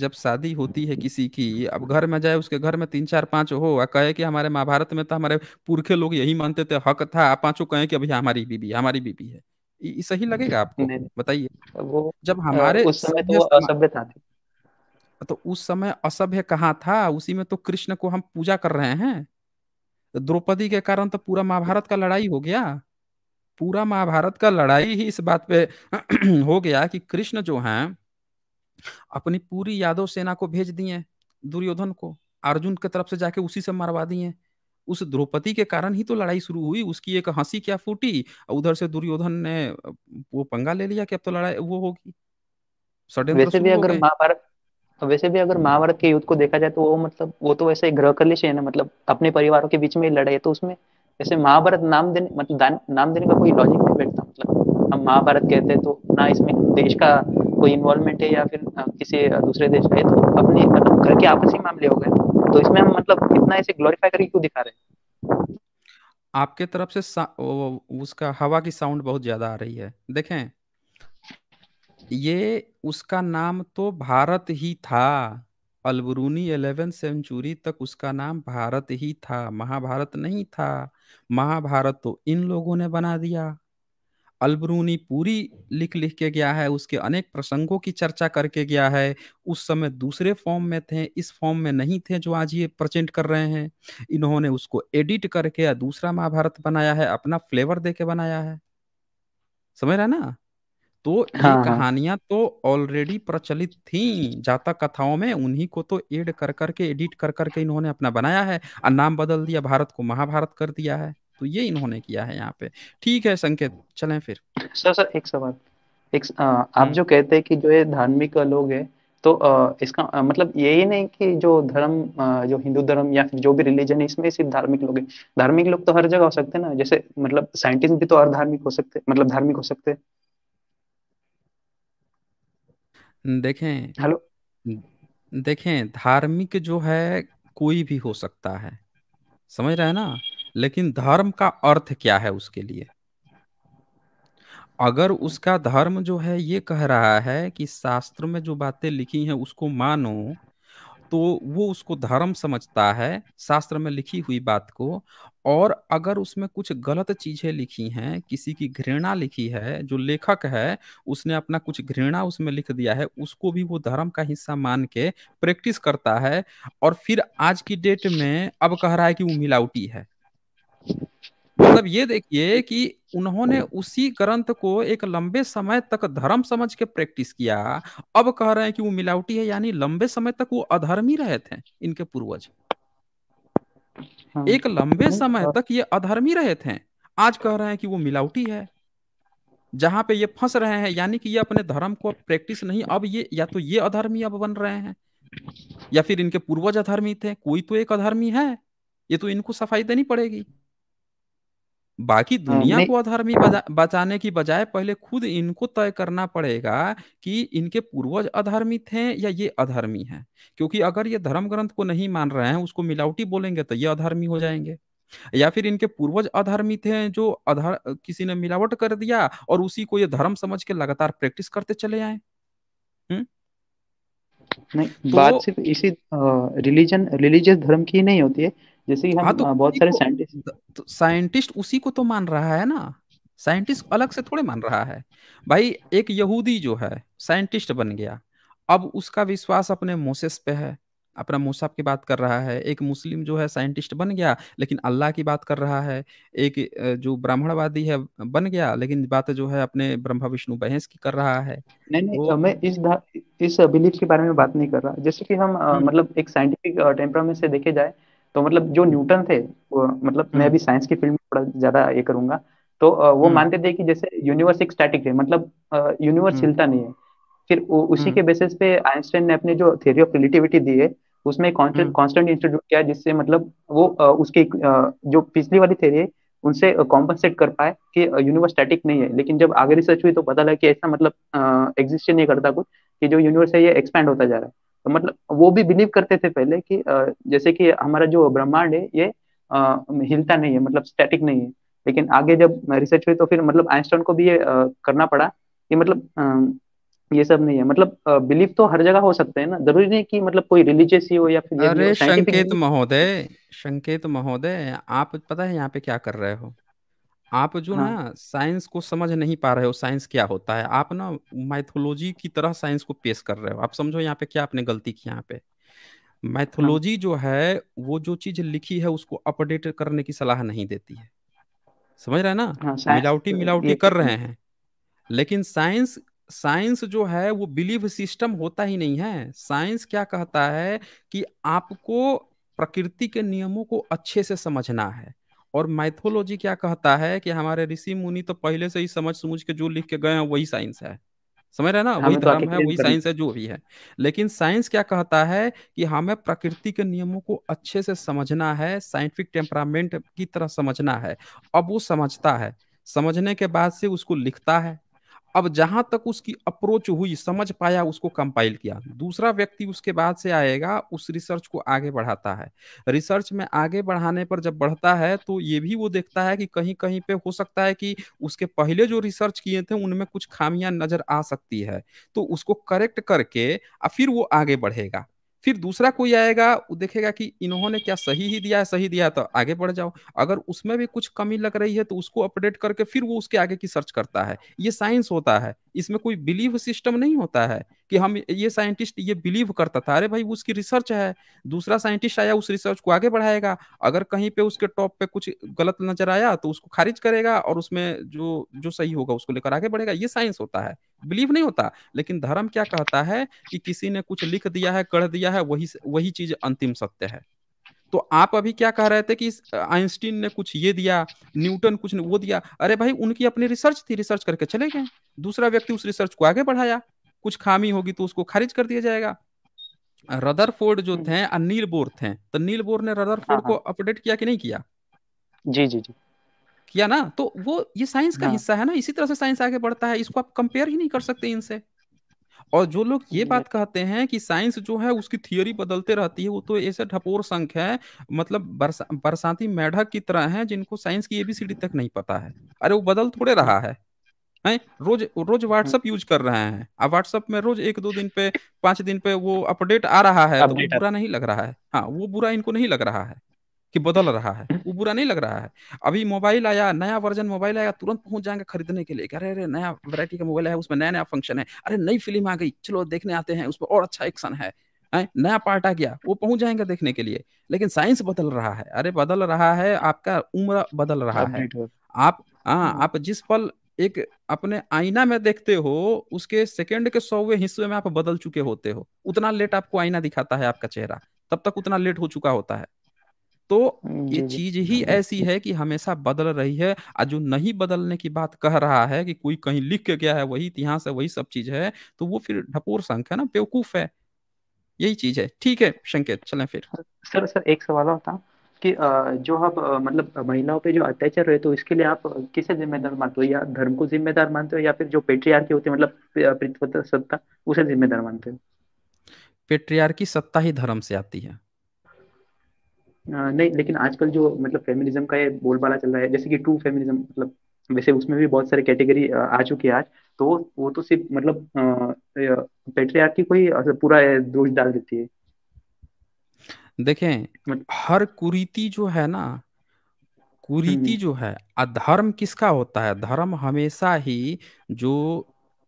Speaker 1: जब शादी होती है किसी की अब घर में जाए उसके घर में तीन चार पांच हो और कहे कि हमारे महाभारत में तो हमारे पुरखे लोग यही मानते थे हक था आप पांचों कहें कि अभी हमारी बीबी हमारी बीबी है सही लगेगा आपको बताइए जब हमारे उस समय तो असभ्य था तो उस समय असभ्य कहाँ था उसी में तो कृष्ण को हम पूजा कर रहे हैं द्रौपदी के कारण तो पूरा महाभारत का लड़ाई हो गया पूरा महाभारत का लड़ाई ही इस बात पे हो गया कि कृष्ण जो हैं अपनी पूरी यादव सेना को भेज दिए दुर्योधन को अर्जुन के तरफ से जाके उसी से मरवा दिए उस द्रौपदी के कारण ही तो लड़ाई शुरू हुई उसकी एक हंसी क्या फूटी उधर से दुर्योधन ने वो पंगा ले लिया कि अब तो लड़ाई वो होगी वैसे भी अगर
Speaker 10: महाभारत वैसे भी अगर महाभारत के युद्ध को देखा जाए तो वो मतलब वो तो वैसे कलिश है ना मतलब अपने परिवारों के बीच में लड़ाई तो उसमें वैसे महाभारत नाम देने मतलब नाम देने का कोई लॉजिक नहीं बैठता मतलब हम महाभारत कहते हैं तो ना इसमें देश का कोई इन्वॉल्वमेंट है या फिर किसी दूसरे देश का है तो अपने मतलब घर के आपसी मामले हो गए तो इसमें हम मतलब इतना ऐसे ग्लोरीफाई करके क्यों दिखा रहे हैं
Speaker 1: आपके तरफ से उसका हवा की साउंड बहुत ज्यादा आ रही है देखें ये उसका नाम तो भारत ही था अलबरूनी एलेवन सेंचुरी तक उसका नाम भारत ही था महाभारत नहीं था महाभारत तो इन लोगों ने बना दिया अलबरूनी पूरी लिख लिख के गया है उसके अनेक प्रसंगों की चर्चा करके गया है उस समय दूसरे फॉर्म में थे इस फॉर्म में नहीं थे जो आज ये प्रेजेंट कर रहे हैं इन्होंने उसको एडिट करके दूसरा महाभारत बनाया है अपना फ्लेवर दे के बनाया है समझ रहा ना तो ये हाँ, हाँ। कहानियां तो ऑलरेडी प्रचलित थी जातक कथाओं में उन्हीं को तो एड कर करके एडिट कर करके इन्होंने अपना बनाया है और नाम बदल दिया भारत को महाभारत कर दिया है तो ये इन्होंने किया है यहाँ पे ठीक है संकेत चलें फिर
Speaker 10: सर सर एक सवाल एक आ, आप हम्म। जो कहते हैं कि जो ये धार्मिक लोग हैं तो आ, इसका आ, मतलब यही नहीं कि जो धर्म जो हिंदू धर्म या फिर जो भी रिलीजन है इसमें सिर्फ धार्मिक लोग हैं धार्मिक लोग तो हर जगह हो सकते हैं ना जैसे मतलब साइंटिस्ट भी तो हर धार्मिक हो सकते मतलब धार्मिक हो सकते हैं
Speaker 1: देखें हेलो देखें धार्मिक जो है कोई भी हो सकता है समझ रहे हैं ना लेकिन धर्म का अर्थ क्या है उसके लिए अगर उसका धर्म जो है ये कह रहा है कि शास्त्र में जो बातें लिखी हैं उसको मानो तो वो उसको धर्म समझता है शास्त्र में लिखी हुई बात को और अगर उसमें कुछ गलत चीजें लिखी हैं किसी की घृणा लिखी है जो लेखक है उसने अपना कुछ घृणा उसमें लिख दिया है उसको भी वो धर्म का हिस्सा मान के प्रैक्टिस करता है और फिर आज की डेट में अब कह रहा है कि वो मिलावटी है मतलब ये देखिए कि उन्होंने उसी ग्रंथ को एक लंबे समय तक धर्म समझ के प्रैक्टिस किया अब कह रहे हैं कि वो मिलावटी है यानी लंबे समय तक वो अधर्मी रहे थे इनके पूर्वज हाँ। एक लंबे समय हाँ। तक ये अधर्मी रहे थे आज कह रहे हैं कि वो मिलावटी है जहां पे ये फंस रहे हैं यानी कि ये अपने धर्म को प्रैक्टिस नहीं अब ये या तो ये अधर्मी अब बन रहे हैं या फिर इनके पूर्वज अधर्मी थे कोई तो एक अधर्मी है ये तो इनको सफाई देनी पड़ेगी बाकी हाँ, दुनिया को अधर्मी बचा, बचाने की बजाय पहले खुद इनको तय करना पड़ेगा कि इनके पूर्वज अधर्मी थे या ये अधर्मी हैं क्योंकि अगर ये धर्म ग्रंथ को नहीं मान रहे हैं उसको मिलावटी बोलेंगे तो ये अधर्मी हो जाएंगे या फिर इनके पूर्वज अधर्मी थे जो अधर किसी ने मिलावट कर दिया और उसी को ये धर्म समझ के लगातार प्रैक्टिस करते चले आए
Speaker 10: नहीं तो, बात सिर्फ इसी रिलीजन रिलीजियस धर्म की नहीं होती है जैसे कि हम हाँ तो हाँ, बहुत सारे साइंटिस्ट तो, तो साइंटिस्ट
Speaker 1: उसी को तो मान रहा है ना साइंटिस्ट अलग से थोड़े मान रहा है भाई एक यहूदी जो है साइंटिस्ट बन गया अब उसका विश्वास अपने मोसेस पे है अपना मूसा की बात कर रहा है एक मुस्लिम जो है साइंटिस्ट बन गया लेकिन अल्लाह की बात कर रहा है एक जो ब्राह्मणवादी है बन गया लेकिन बात जो है अपने ब्रह्मा विष्णु बहस की कर रहा
Speaker 10: है नहीं नहीं वो... मैं इस इस बिलीफ के बारे में बात नहीं कर रहा जैसे कि हम हम्म। मतलब एक साइंटिफिक टेम्परामेंट से देखे जाए तो मतलब जो न्यूटन थे वो, मतलब मैं अभी साइंस हम्म। की फील्ड में थोड़ा ज्यादा ये करूंगा तो वो हम्म। मानते थे कि जैसे यूनिवर्स एक स्टैटिक है मतलब यूनिवर्स हम्म। हिलता नहीं है फिर उसी के बेसिस पे आइंस्टाइन ने अपने जो थ्योरी ऑफ रिलेटिविटी दी है उसमें कांस्टेंट इंस्टीट्यूट किया जिससे मतलब वो उसके जो पिछली वाली थ्योरी है उनसे कॉम्पनसेट कर पाए कि यूनिवर्स स्टैटिक नहीं है लेकिन जब आगे रिसर्च हुई तो पता लगा कि ऐसा मतलब एग्जिस्ट नहीं करता कुछ कि जो यूनिवर्स है ये एक्सपैंड होता जा रहा है तो मतलब वो भी बिलीव करते थे पहले कि जैसे कि हमारा जो ब्रह्मांड है ये हिलता नहीं है मतलब स्टैटिक नहीं है लेकिन आगे जब रिसर्च हुई तो फिर मतलब आइंस्टाइन को भी ये करना पड़ा कि मतलब ये सब नहीं है मतलब बिलीव तो हर जगह हो सकते हैं ना जरूरी नहीं कि मतलब कोई रिलीजियस ही हो या फिर अरे संकेत
Speaker 1: महोदय संकेत महोदय आप पता है यहाँ पे क्या कर रहे हो आप जो हाँ। ना साइंस को समझ नहीं पा रहे हो साइंस क्या होता है आप ना माइथोलॉजी की तरह साइंस को पेश कर रहे हो आप समझो यहाँ पे क्या आपने गलती की यहाँ पे हाँ। मैथोलॉजी हाँ। जो है वो जो चीज लिखी है उसको अपडेट करने की सलाह नहीं देती है समझ रहे हैं ना हाँ, मिलावटी मिलावटी कर तो रहे हैं लेकिन साइंस साइंस जो है वो बिलीव सिस्टम होता ही नहीं है साइंस क्या कहता है कि आपको प्रकृति के नियमों को अच्छे से समझना है और माइथोलॉजी क्या कहता है कि हमारे ऋषि मुनि तो पहले से ही समझ समझ के जो लिख के गए हैं वही साइंस है समझ रहे ना हाँ, वही तो धर्म है वही साइंस है जो भी है लेकिन साइंस क्या कहता है कि हमें प्रकृति के नियमों को अच्छे से समझना है साइंटिफिक टेम्परामेंट की तरह समझना है अब वो समझता है समझने के बाद से उसको लिखता है अब जहां तक उसकी अप्रोच हुई समझ पाया उसको कंपाइल किया दूसरा व्यक्ति उसके बाद से आएगा उस रिसर्च को आगे बढ़ाता है रिसर्च में आगे बढ़ाने पर जब बढ़ता है तो ये भी वो देखता है कि कहीं कहीं पे हो सकता है कि उसके पहले जो रिसर्च किए थे उनमें कुछ खामियां नजर आ सकती है तो उसको करेक्ट करके फिर वो आगे बढ़ेगा फिर दूसरा कोई आएगा वो देखेगा कि इन्होंने क्या सही ही दिया है सही दिया है तो आगे बढ़ जाओ अगर उसमें भी कुछ कमी लग रही है तो उसको अपडेट करके फिर वो उसके आगे की सर्च करता है ये साइंस होता है इसमें कोई बिलीव सिस्टम नहीं होता है कि हम ये साइंटिस्ट ये बिलीव करता था अरे भाई उसकी रिसर्च है दूसरा साइंटिस्ट आया उस रिसर्च को आगे बढ़ाएगा अगर कहीं पे उसके टॉप पे कुछ गलत नजर आया तो उसको खारिज करेगा और उसमें जो जो सही होगा उसको लेकर आगे बढ़ेगा ये साइंस होता है बिलीव नहीं होता लेकिन धर्म क्या कहता है कि किसी ने कुछ लिख दिया है कर दिया है वही वही चीज अंतिम सत्य है तो आप अभी क्या कह रहे थे कि आइंस्टीन ने कुछ ये दिया न्यूटन कुछ वो दिया अरे भाई उनकी अपनी रिसर्च थी रिसर्च करके चले गए दूसरा व्यक्ति उस रिसर्च को आगे बढ़ाया कुछ खामी होगी तो उसको खारिज कर दिया जाएगा रदरफोर्ड जो थे नील बोर थे तो नील बोर ने रदरफोर्ड हाँ, हाँ। को अपडेट किया कि नहीं किया जी जी जी या ना तो वो ये साइंस का हाँ। हिस्सा है ना इसी तरह से साइंस आगे बढ़ता है इसको आप कंपेयर ही नहीं कर सकते इनसे और जो लोग ये बात कहते हैं कि साइंस जो है उसकी थियोरी बदलते रहती है वो तो ऐसे ढपोर संख है मतलब बरसा, बरसाती मेढक की तरह है जिनको साइंस की एबीसीडी तक नहीं पता है अरे वो बदल थोड़े रहा है हैं रोज रोज व्हाट्सअप यूज कर रहे हैं अब व्हाट्सअप में रोज एक दो दिन पे पांच दिन पे वो अपडेट आ रहा है तो वो बुरा नहीं लग रहा है हाँ वो बुरा इनको नहीं लग रहा है कि बदल रहा है हम्म। वो बुरा नहीं लग रहा है अभी मोबाइल आया नया वर्जन मोबाइल आया तुरंत पहुंच जाएंगे खरीदने के लिए अरे अरे नया वैरायटी का मोबाइल है उसमें नया नया फंक्शन है अरे नई फिल्म आ गई चलो देखने आते हैं उसमें और अच्छा एक्शन है नया पार्ट आ गया वो पहुंच जाएंगे देखने के लिए लेकिन साइंस बदल रहा है अरे बदल रहा है आपका उम्र बदल रहा है तो आप हाँ हम्म। आप जिस पल एक अपने आईना में देखते हो उसके सेकंड के सौवे हिस्से में आप बदल चुके होते हो उतना लेट आपको आईना दिखाता है आपका चेहरा तब तक उतना लेट हो चुका होता है तो हम्म, ये चीज ही हाँ, ऐसी है कि हमेशा बदल रही है और जो नहीं बदलने की बात कह रहा है कि कोई कहीं लिख के गया है वही इतिहास है वही सब चीज है तो वो फिर ढपोर संख है ना बेवकूफ है यही चीज है ठीक है संकेत चलें
Speaker 10: फिर सर सर एक सवाल होता कि जो आप मतलब महिलाओं पे जो अत्याचार रहे तो इसके लिए आप किसे जिम्मेदार मानते हो या धर्म को जिम्मेदार मानते हो या फिर जो पेट्रियार्की होती है मतलब सत्ता उसे जिम्मेदार मानते हो
Speaker 1: पेट्रियार्की सत्ता ही धर्म से आती है
Speaker 10: नहीं लेकिन आजकल जो मतलब फेमिनिज्म का ये बोलबाला चल रहा है जैसे कि ट्रू फेमिनिज्म मतलब वैसे उसमें भी बहुत सारे कैटेगरी आ चुकी है आज तो वो तो सिर्फ मतलब पेट्रियार्की को ही पूरा दोष डाल देती है
Speaker 1: देखें मतलब, हर कुरीति जो है ना कुरीति हम्म। जो है अधर्म किसका होता है धर्म हमेशा ही जो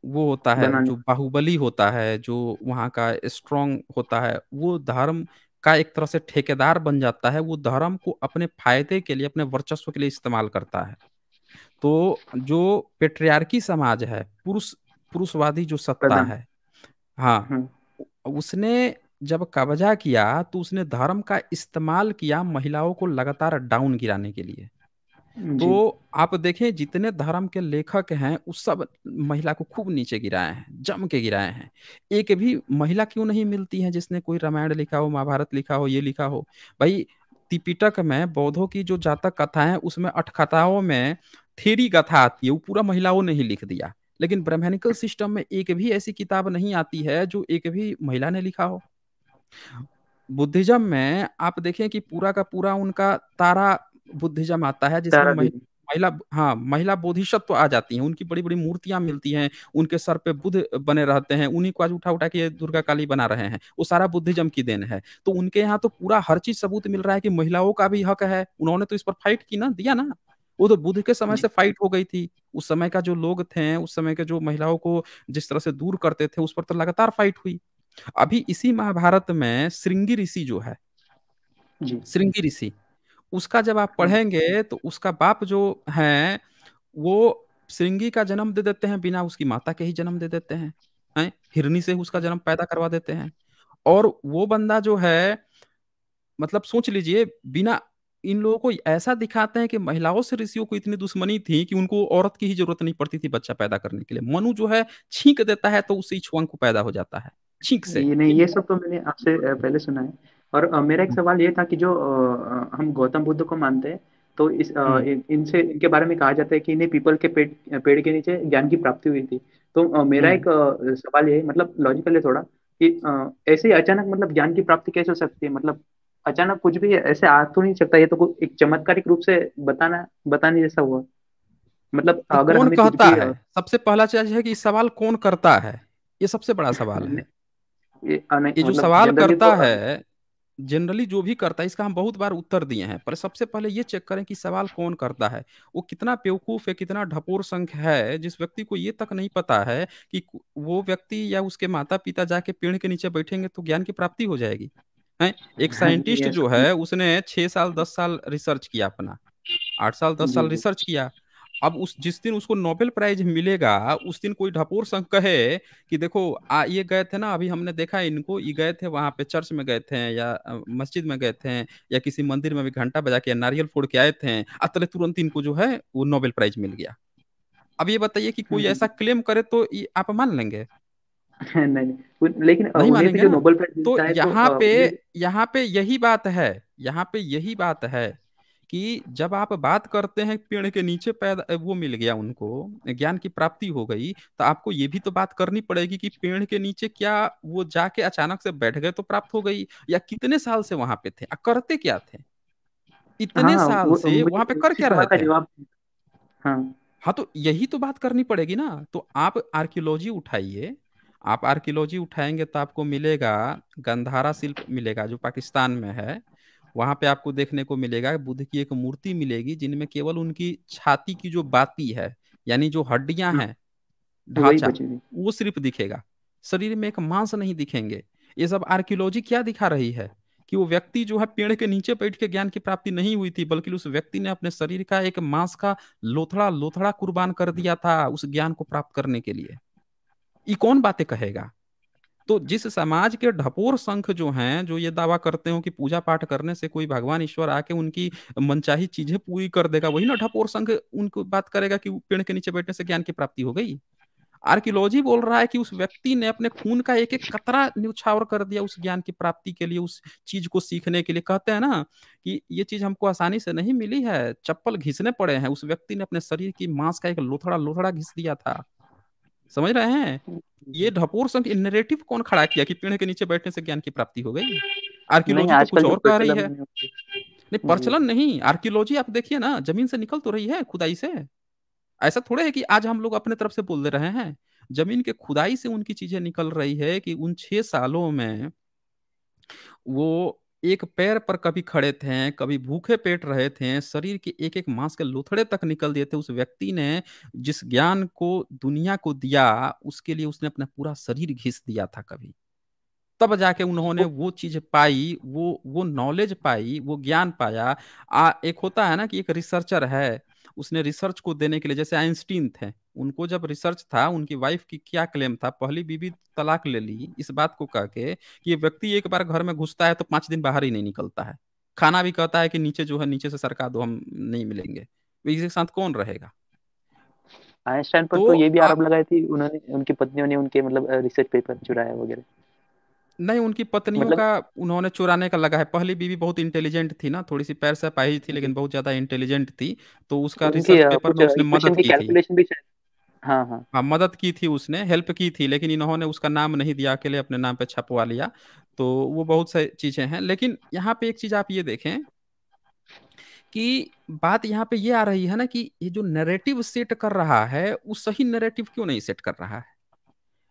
Speaker 1: वो होता है जो बाहुबली होता है जो वहाँ का स्ट्रॉन्ग होता है वो धर्म का एक तरह से ठेकेदार बन जाता है वो धर्म को अपने फायदे के लिए अपने वर्चस्व के लिए इस्तेमाल करता है तो जो पेट्रियार्की समाज है पुरुष पुरुषवादी जो सत्ता है हाँ हम्म। उसने जब कब्जा किया तो उसने धर्म का इस्तेमाल किया महिलाओं को लगातार डाउन गिराने के लिए
Speaker 3: तो
Speaker 1: आप देखें जितने धर्म के लेखक हैं उस सब महिला को खूब नीचे गिराए हैं जम के गिराए हैं एक भी महिला क्यों नहीं मिलती है जिसने कोई रामायण लिखा हो महाभारत लिखा हो ये लिखा हो भाई तिपिटक में बौद्धों की जो जातक कथा है उसमें अठकथाओं में थेरी कथा आती है वो पूरा महिलाओं ने ही लिख दिया लेकिन ब्रह्मेनिकल सिस्टम में एक भी ऐसी किताब नहीं आती है जो एक भी महिला ने लिखा हो बुद्धिज्म में आप देखें कि पूरा का पूरा उनका तारा बुद्धिज्म आता है जिसमें महिला हाँ महिला बोधिसत्व आ जाती हैं उनकी बड़ी बड़ी मूर्तियां मिलती हैं उनके सर पे बुद्ध बने रहते हैं उन्हीं को आज उठा उठा के दुर्गा काली बना रहे हैं वो सारा बुद्धिज्म की देन है तो उनके यहाँ तो पूरा हर चीज सबूत मिल रहा है कि महिलाओं का भी हक है उन्होंने तो इस पर फाइट की ना दिया ना वो तो बुद्ध के समय से फाइट हो गई थी उस समय का जो लोग थे उस समय के जो महिलाओं को जिस तरह से दूर करते थे उस पर तो लगातार फाइट हुई अभी इसी महाभारत में श्रृंगी ऋषि जो है श्रृंगी ऋषि उसका जब आप हाँ। पढ़ेंगे तो उसका बाप जो है वो श्रृंगी का जन्म दे देते हैं बिना उसकी माता के ही जन्म दे देते हैं हैं हिरनी से उसका जन्म पैदा करवा देते हैं और वो बंदा जो है मतलब सोच लीजिए बिना इन लोगों को ऐसा दिखाते हैं कि महिलाओं से ऋषियों को इतनी दुश्मनी थी कि उनको औरत की ही जरूरत नहीं पड़ती थी बच्चा पैदा करने के लिए मनु जो है छींक देता है तो उसी इच्छुअंग को पैदा हो जाता है
Speaker 10: छींक से ये नहीं ये सब तो मैंने आपसे पहले सुना है और uh, मेरा एक सवाल ये था कि जो uh, हम गौतम बुद्ध को मानते हैं तो इस uh, इनसे इनके बारे में कहा जाता है कि इन्हें पीपल के पेड़ पेड़ के नीचे ज्ञान की प्राप्ति हुई थी तो मेरा हम्म। एक सवाल ये मतलब लॉजिकल है थोड़ा कि ऐसे ही अचानक मतलब ज्ञान की प्राप्ति कैसे हो सकती है मतलब अचानक कुछ भी ऐसे आ तो नहीं सकता ये तो एक चमत्कारिक रूप से बताना बताने जैसा हुआ मतलब
Speaker 1: तो अगर कौन कहता है सबसे पहला चीज है कि सवाल कौन करता है ये सबसे बड़ा सवाल है ये, ये जो मतलब सवाल करता है जनरली जो भी करता है इसका हम बहुत बार उत्तर दिए हैं पर सबसे पहले ये चेक करें कि सवाल कौन करता है वो कितना बेवकूफ़ है कितना ढपोर संख है जिस व्यक्ति को ये तक नहीं पता है कि वो व्यक्ति या उसके माता पिता जाके पेड़ के नीचे बैठेंगे तो ज्ञान की प्राप्ति हो जाएगी है एक हाँ साइंटिस्ट जो है उसने छः साल दस साल रिसर्च किया अपना आठ साल दस साल रिसर्च किया अब उस जिस दिन उसको नोबेल प्राइज मिलेगा उस दिन कोई ढपोर संघ कहे कि देखो आ ये गए थे ना अभी हमने देखा इनको ये गए थे वहां पे चर्च में गए थे या मस्जिद में गए थे या किसी मंदिर में भी घंटा बजा के नारियल फोड़ के आए थे अतले तुरंत इनको जो है वो नोबेल प्राइज मिल गया अब ये बताइए कि कोई हम्म। ऐसा क्लेम करे तो आप मान लेंगे
Speaker 10: नहीं लेकिन नहीं मानेंगे तो, तो यहाँ हाँ, पे
Speaker 1: यहाँ पे यही बात है यहाँ पे यही बात है कि जब आप बात करते हैं पेड़ के नीचे पैदा वो मिल गया उनको ज्ञान की प्राप्ति हो गई तो आपको ये भी तो बात करनी पड़ेगी कि पेड़ के नीचे क्या वो जाके अचानक से बैठ गए तो प्राप्त हो गई या कितने साल से वहां पे थे करते क्या थे इतने हाँ, हाँ साल वो, से वहां पे तो कर क्या रहे थे हाँ।, हाँ तो यही तो बात करनी पड़ेगी ना तो आप आर्कियोलॉजी उठाइए आप आर्कियोलॉजी उठाएंगे तो आपको मिलेगा गंधारा शिल्प मिलेगा जो पाकिस्तान में है वहां पे आपको देखने को मिलेगा बुद्ध की एक मूर्ति मिलेगी जिनमें केवल उनकी छाती की जो बाती है यानी जो हड्डियां हाँ। हैं ढांचा वो सिर्फ दिखेगा शरीर में एक मांस नहीं दिखेंगे ये सब आर्कियोलॉजी क्या दिखा रही है कि वो व्यक्ति जो है पेड़ के नीचे बैठ के ज्ञान की प्राप्ति नहीं हुई थी बल्कि उस व्यक्ति ने अपने शरीर का एक मांस का लोथड़ा लोथड़ा कुर्बान कर दिया था उस ज्ञान को प्राप्त करने के लिए ये कौन बातें कहेगा तो जिस समाज के ढपोर संख जो हैं जो ये दावा करते हो कि पूजा पाठ करने से कोई भगवान ईश्वर आके उनकी मनचाही चीजें पूरी कर देगा वही ना ढपोर संख उनको बात करेगा कि पेड़ के नीचे बैठने से ज्ञान की प्राप्ति हो गई आर्कियोलॉजी बोल रहा है कि उस व्यक्ति ने अपने खून का एक एक कतरा न्यौछावर कर दिया उस ज्ञान की प्राप्ति के लिए उस चीज को सीखने के लिए कहते हैं ना कि ये चीज हमको आसानी से नहीं मिली है चप्पल घिसने पड़े हैं उस व्यक्ति ने अपने शरीर की मांस का एक लोथड़ा लोथड़ा घिस दिया था समझ रहे हैं ये ढपोर संघ नैरेटिव कौन खड़ा किया कि पेड़ के नीचे बैठने से ज्ञान की प्राप्ति हो गई आर्कियोलॉजी तो कुछ और तो कह रही है
Speaker 3: नहीं
Speaker 1: प्रचलन नहीं आर्कियोलॉजी आप देखिए ना जमीन से निकल तो रही है खुदाई से ऐसा थोड़े है कि आज हम लोग अपने तरफ से बोल दे रहे हैं जमीन के खुदाई से उनकी चीजें निकल रही है कि उन छह सालों में वो एक पैर पर कभी खड़े थे कभी भूखे पेट रहे थे शरीर के एक एक मांस के लोथड़े तक निकल दिए थे उस व्यक्ति ने जिस ज्ञान को दुनिया को दिया उसके लिए उसने अपना पूरा शरीर घिस दिया था कभी तब जाके उन्होंने वो चीज पाई वो वो नॉलेज पाई वो ज्ञान पाया आ, एक होता है ना कि एक रिसर्चर है उसने रिसर्च को देने के लिए जैसे आइंस्टीन थे उनको जब रिसर्च था उनकी वाइफ की क्या क्लेम था पहली बीबी तलाक ले ली इस बात को कह के कि ये व्यक्ति एक बार घर में घुसता है तो पांच दिन बाहर ही नहीं निकलता है खाना भी कहता है कि नीचे जो है नीचे से सरकार दो हम नहीं मिलेंगे तो इसके साथ
Speaker 10: कौन रहेगा आइंस्टाइन पर तो, तो ये भी आरोप लगाए थी उन्होंने उनकी पत्नियों ने उनके मतलब रिसर्च पेपर वगैरह
Speaker 1: नहीं उनकी पत्नियों मतलब... का उन्होंने चुराने का लगा है पहली बीवी बहुत इंटेलिजेंट थी ना थोड़ी सी पैर से पाई थी लेकिन बहुत ज्यादा इंटेलिजेंट थी तो उसका रिसर्च पेपर में उसने मदद की
Speaker 10: थी हाँ हाँ
Speaker 1: हाँ मदद की थी उसने हेल्प की थी लेकिन इन्होंने उसका नाम नहीं दिया अकेले अपने नाम पे छपवा लिया तो वो बहुत सारी चीजें हैं लेकिन यहाँ पे एक चीज आप ये देखें कि बात यहाँ पे ये आ रही है ना कि ये जो नैरेटिव सेट कर रहा है वो सही नैरेटिव क्यों नहीं सेट कर रहा है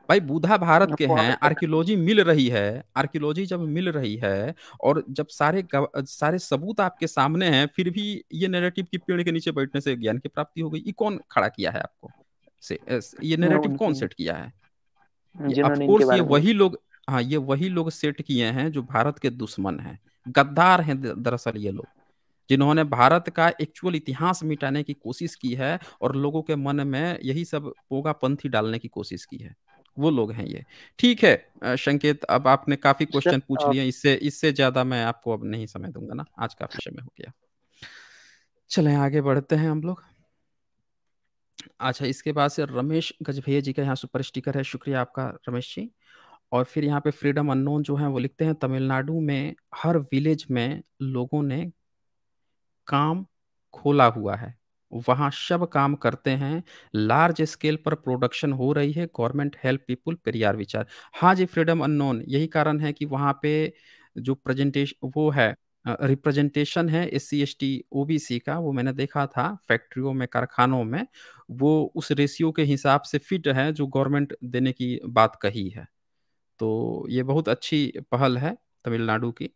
Speaker 1: भाई बुधा भारत के हैं आर्कियोलॉजी मिल रही है आर्कियोलॉजी जब मिल रही है और जब सारे सारे सबूत आपके सामने हैं फिर भी ये नैरेटिव की पेड़ के नीचे बैठने से ज्ञान की प्राप्ति हो गई ये कौन खड़ा किया है आपको से ये नैरेटिव कौन सेट किया है ऑफ कोर्स ये वही लोग हाँ ये वही लोग सेट किए हैं जो भारत के दुश्मन हैं गद्दार हैं दरअसल ये लोग जिन्होंने भारत का एक्चुअल इतिहास मिटाने की कोशिश की है और लोगों के मन में यही सब पोगा पंथी डालने की कोशिश की है वो लोग हैं ये ठीक है संकेत अब आपने काफी क्वेश्चन पूछ लिए इससे इससे ज्यादा मैं आपको अब नहीं समय दूंगा ना आज काफी समय हो गया चले आगे बढ़ते हैं हम लोग अच्छा इसके बाद से रमेश गजभैया जी का यहाँ सुपर स्टिकर है शुक्रिया आपका रमेश जी और फिर यहाँ पे फ्रीडम अननोन जो है वो लिखते हैं तमिलनाडु में हर विलेज में लोगों ने काम खोला हुआ है वहाँ सब काम करते हैं लार्ज स्केल पर प्रोडक्शन हो रही है गवर्नमेंट हेल्प पीपुल पेरियार विचार हाँ जी फ्रीडम अननोन यही कारण है कि वहाँ पे जो प्रेजेंटेशन वो है रिप्रेजेंटेशन है S C S T O B C का वो मैंने देखा था फैक्ट्रियों में कारखानों में वो उस रेशियो के हिसाब से फिट है जो गवर्नमेंट देने की बात कही है तो ये बहुत अच्छी पहल है तमिलनाडु की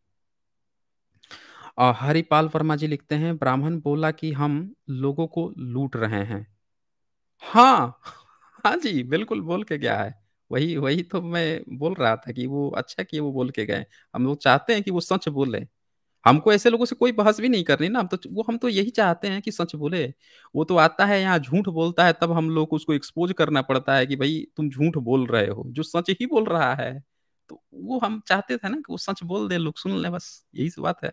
Speaker 1: और हरिपाल वर्मा जी लिखते हैं ब्राह्मण बोला कि हम लोगों को लूट रहे हैं हाँ हाँ जी बिल्कुल बोल के गया है वही वही तो मैं बोल रहा था कि वो अच्छा कि वो बोल के गए हम लोग चाहते हैं कि वो सच बोले हमको ऐसे लोगों से कोई बहस भी नहीं करनी ना हम तो वो हम तो यही चाहते हैं कि सच बोले वो तो आता है यहाँ झूठ बोलता है तब हम लोग उसको एक्सपोज करना पड़ता है कि भाई तुम झूठ बोल रहे हो जो सच ही बोल रहा है तो वो हम चाहते थे ना कि वो सच बोल दे लोग सुन ले बस यही सी बात है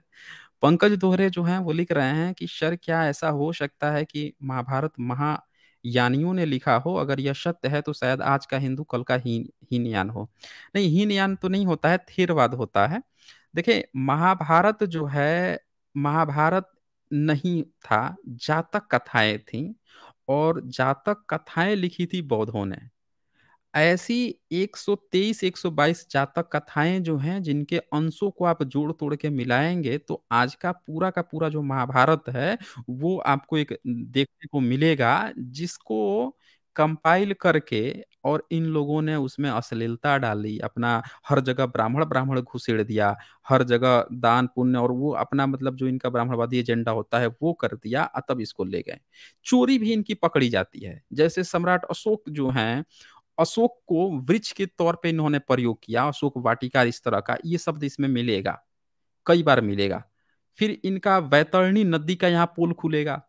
Speaker 1: पंकज दोहरे जो है वो लिख रहे हैं कि शर क्या ऐसा हो सकता है कि महाभारत महायानियों ने लिखा हो अगर यह सत्य है तो शायद आज का हिंदू कल का हीन यान हो नहीं यान तो नहीं होता है थेरवाद होता है देखिए महाभारत जो है महाभारत नहीं था जातक कथाएं थी और जातक कथाएं लिखी थी बौद्धों ने ऐसी 123 122 जातक कथाएं जो हैं जिनके अंशों को आप जोड़ तोड़ के मिलाएंगे तो आज का पूरा का पूरा जो महाभारत है वो आपको एक देखने को मिलेगा जिसको कंपाइल करके और इन लोगों ने उसमें अश्लीलता डाली अपना हर जगह ब्राह्मण ब्राह्मण घुसेड़ दिया हर जगह दान पुण्य और वो अपना मतलब जो इनका ब्राह्मणवादी एजेंडा होता है वो कर दिया तब इसको ले गए चोरी भी इनकी पकड़ी जाती है जैसे सम्राट अशोक जो हैं अशोक को वृक्ष के तौर पे इन्होंने प्रयोग किया अशोक वाटिका इस तरह का ये शब्द इसमें मिलेगा कई बार मिलेगा फिर इनका वैतरणी नदी का यहाँ पुल खुलेगा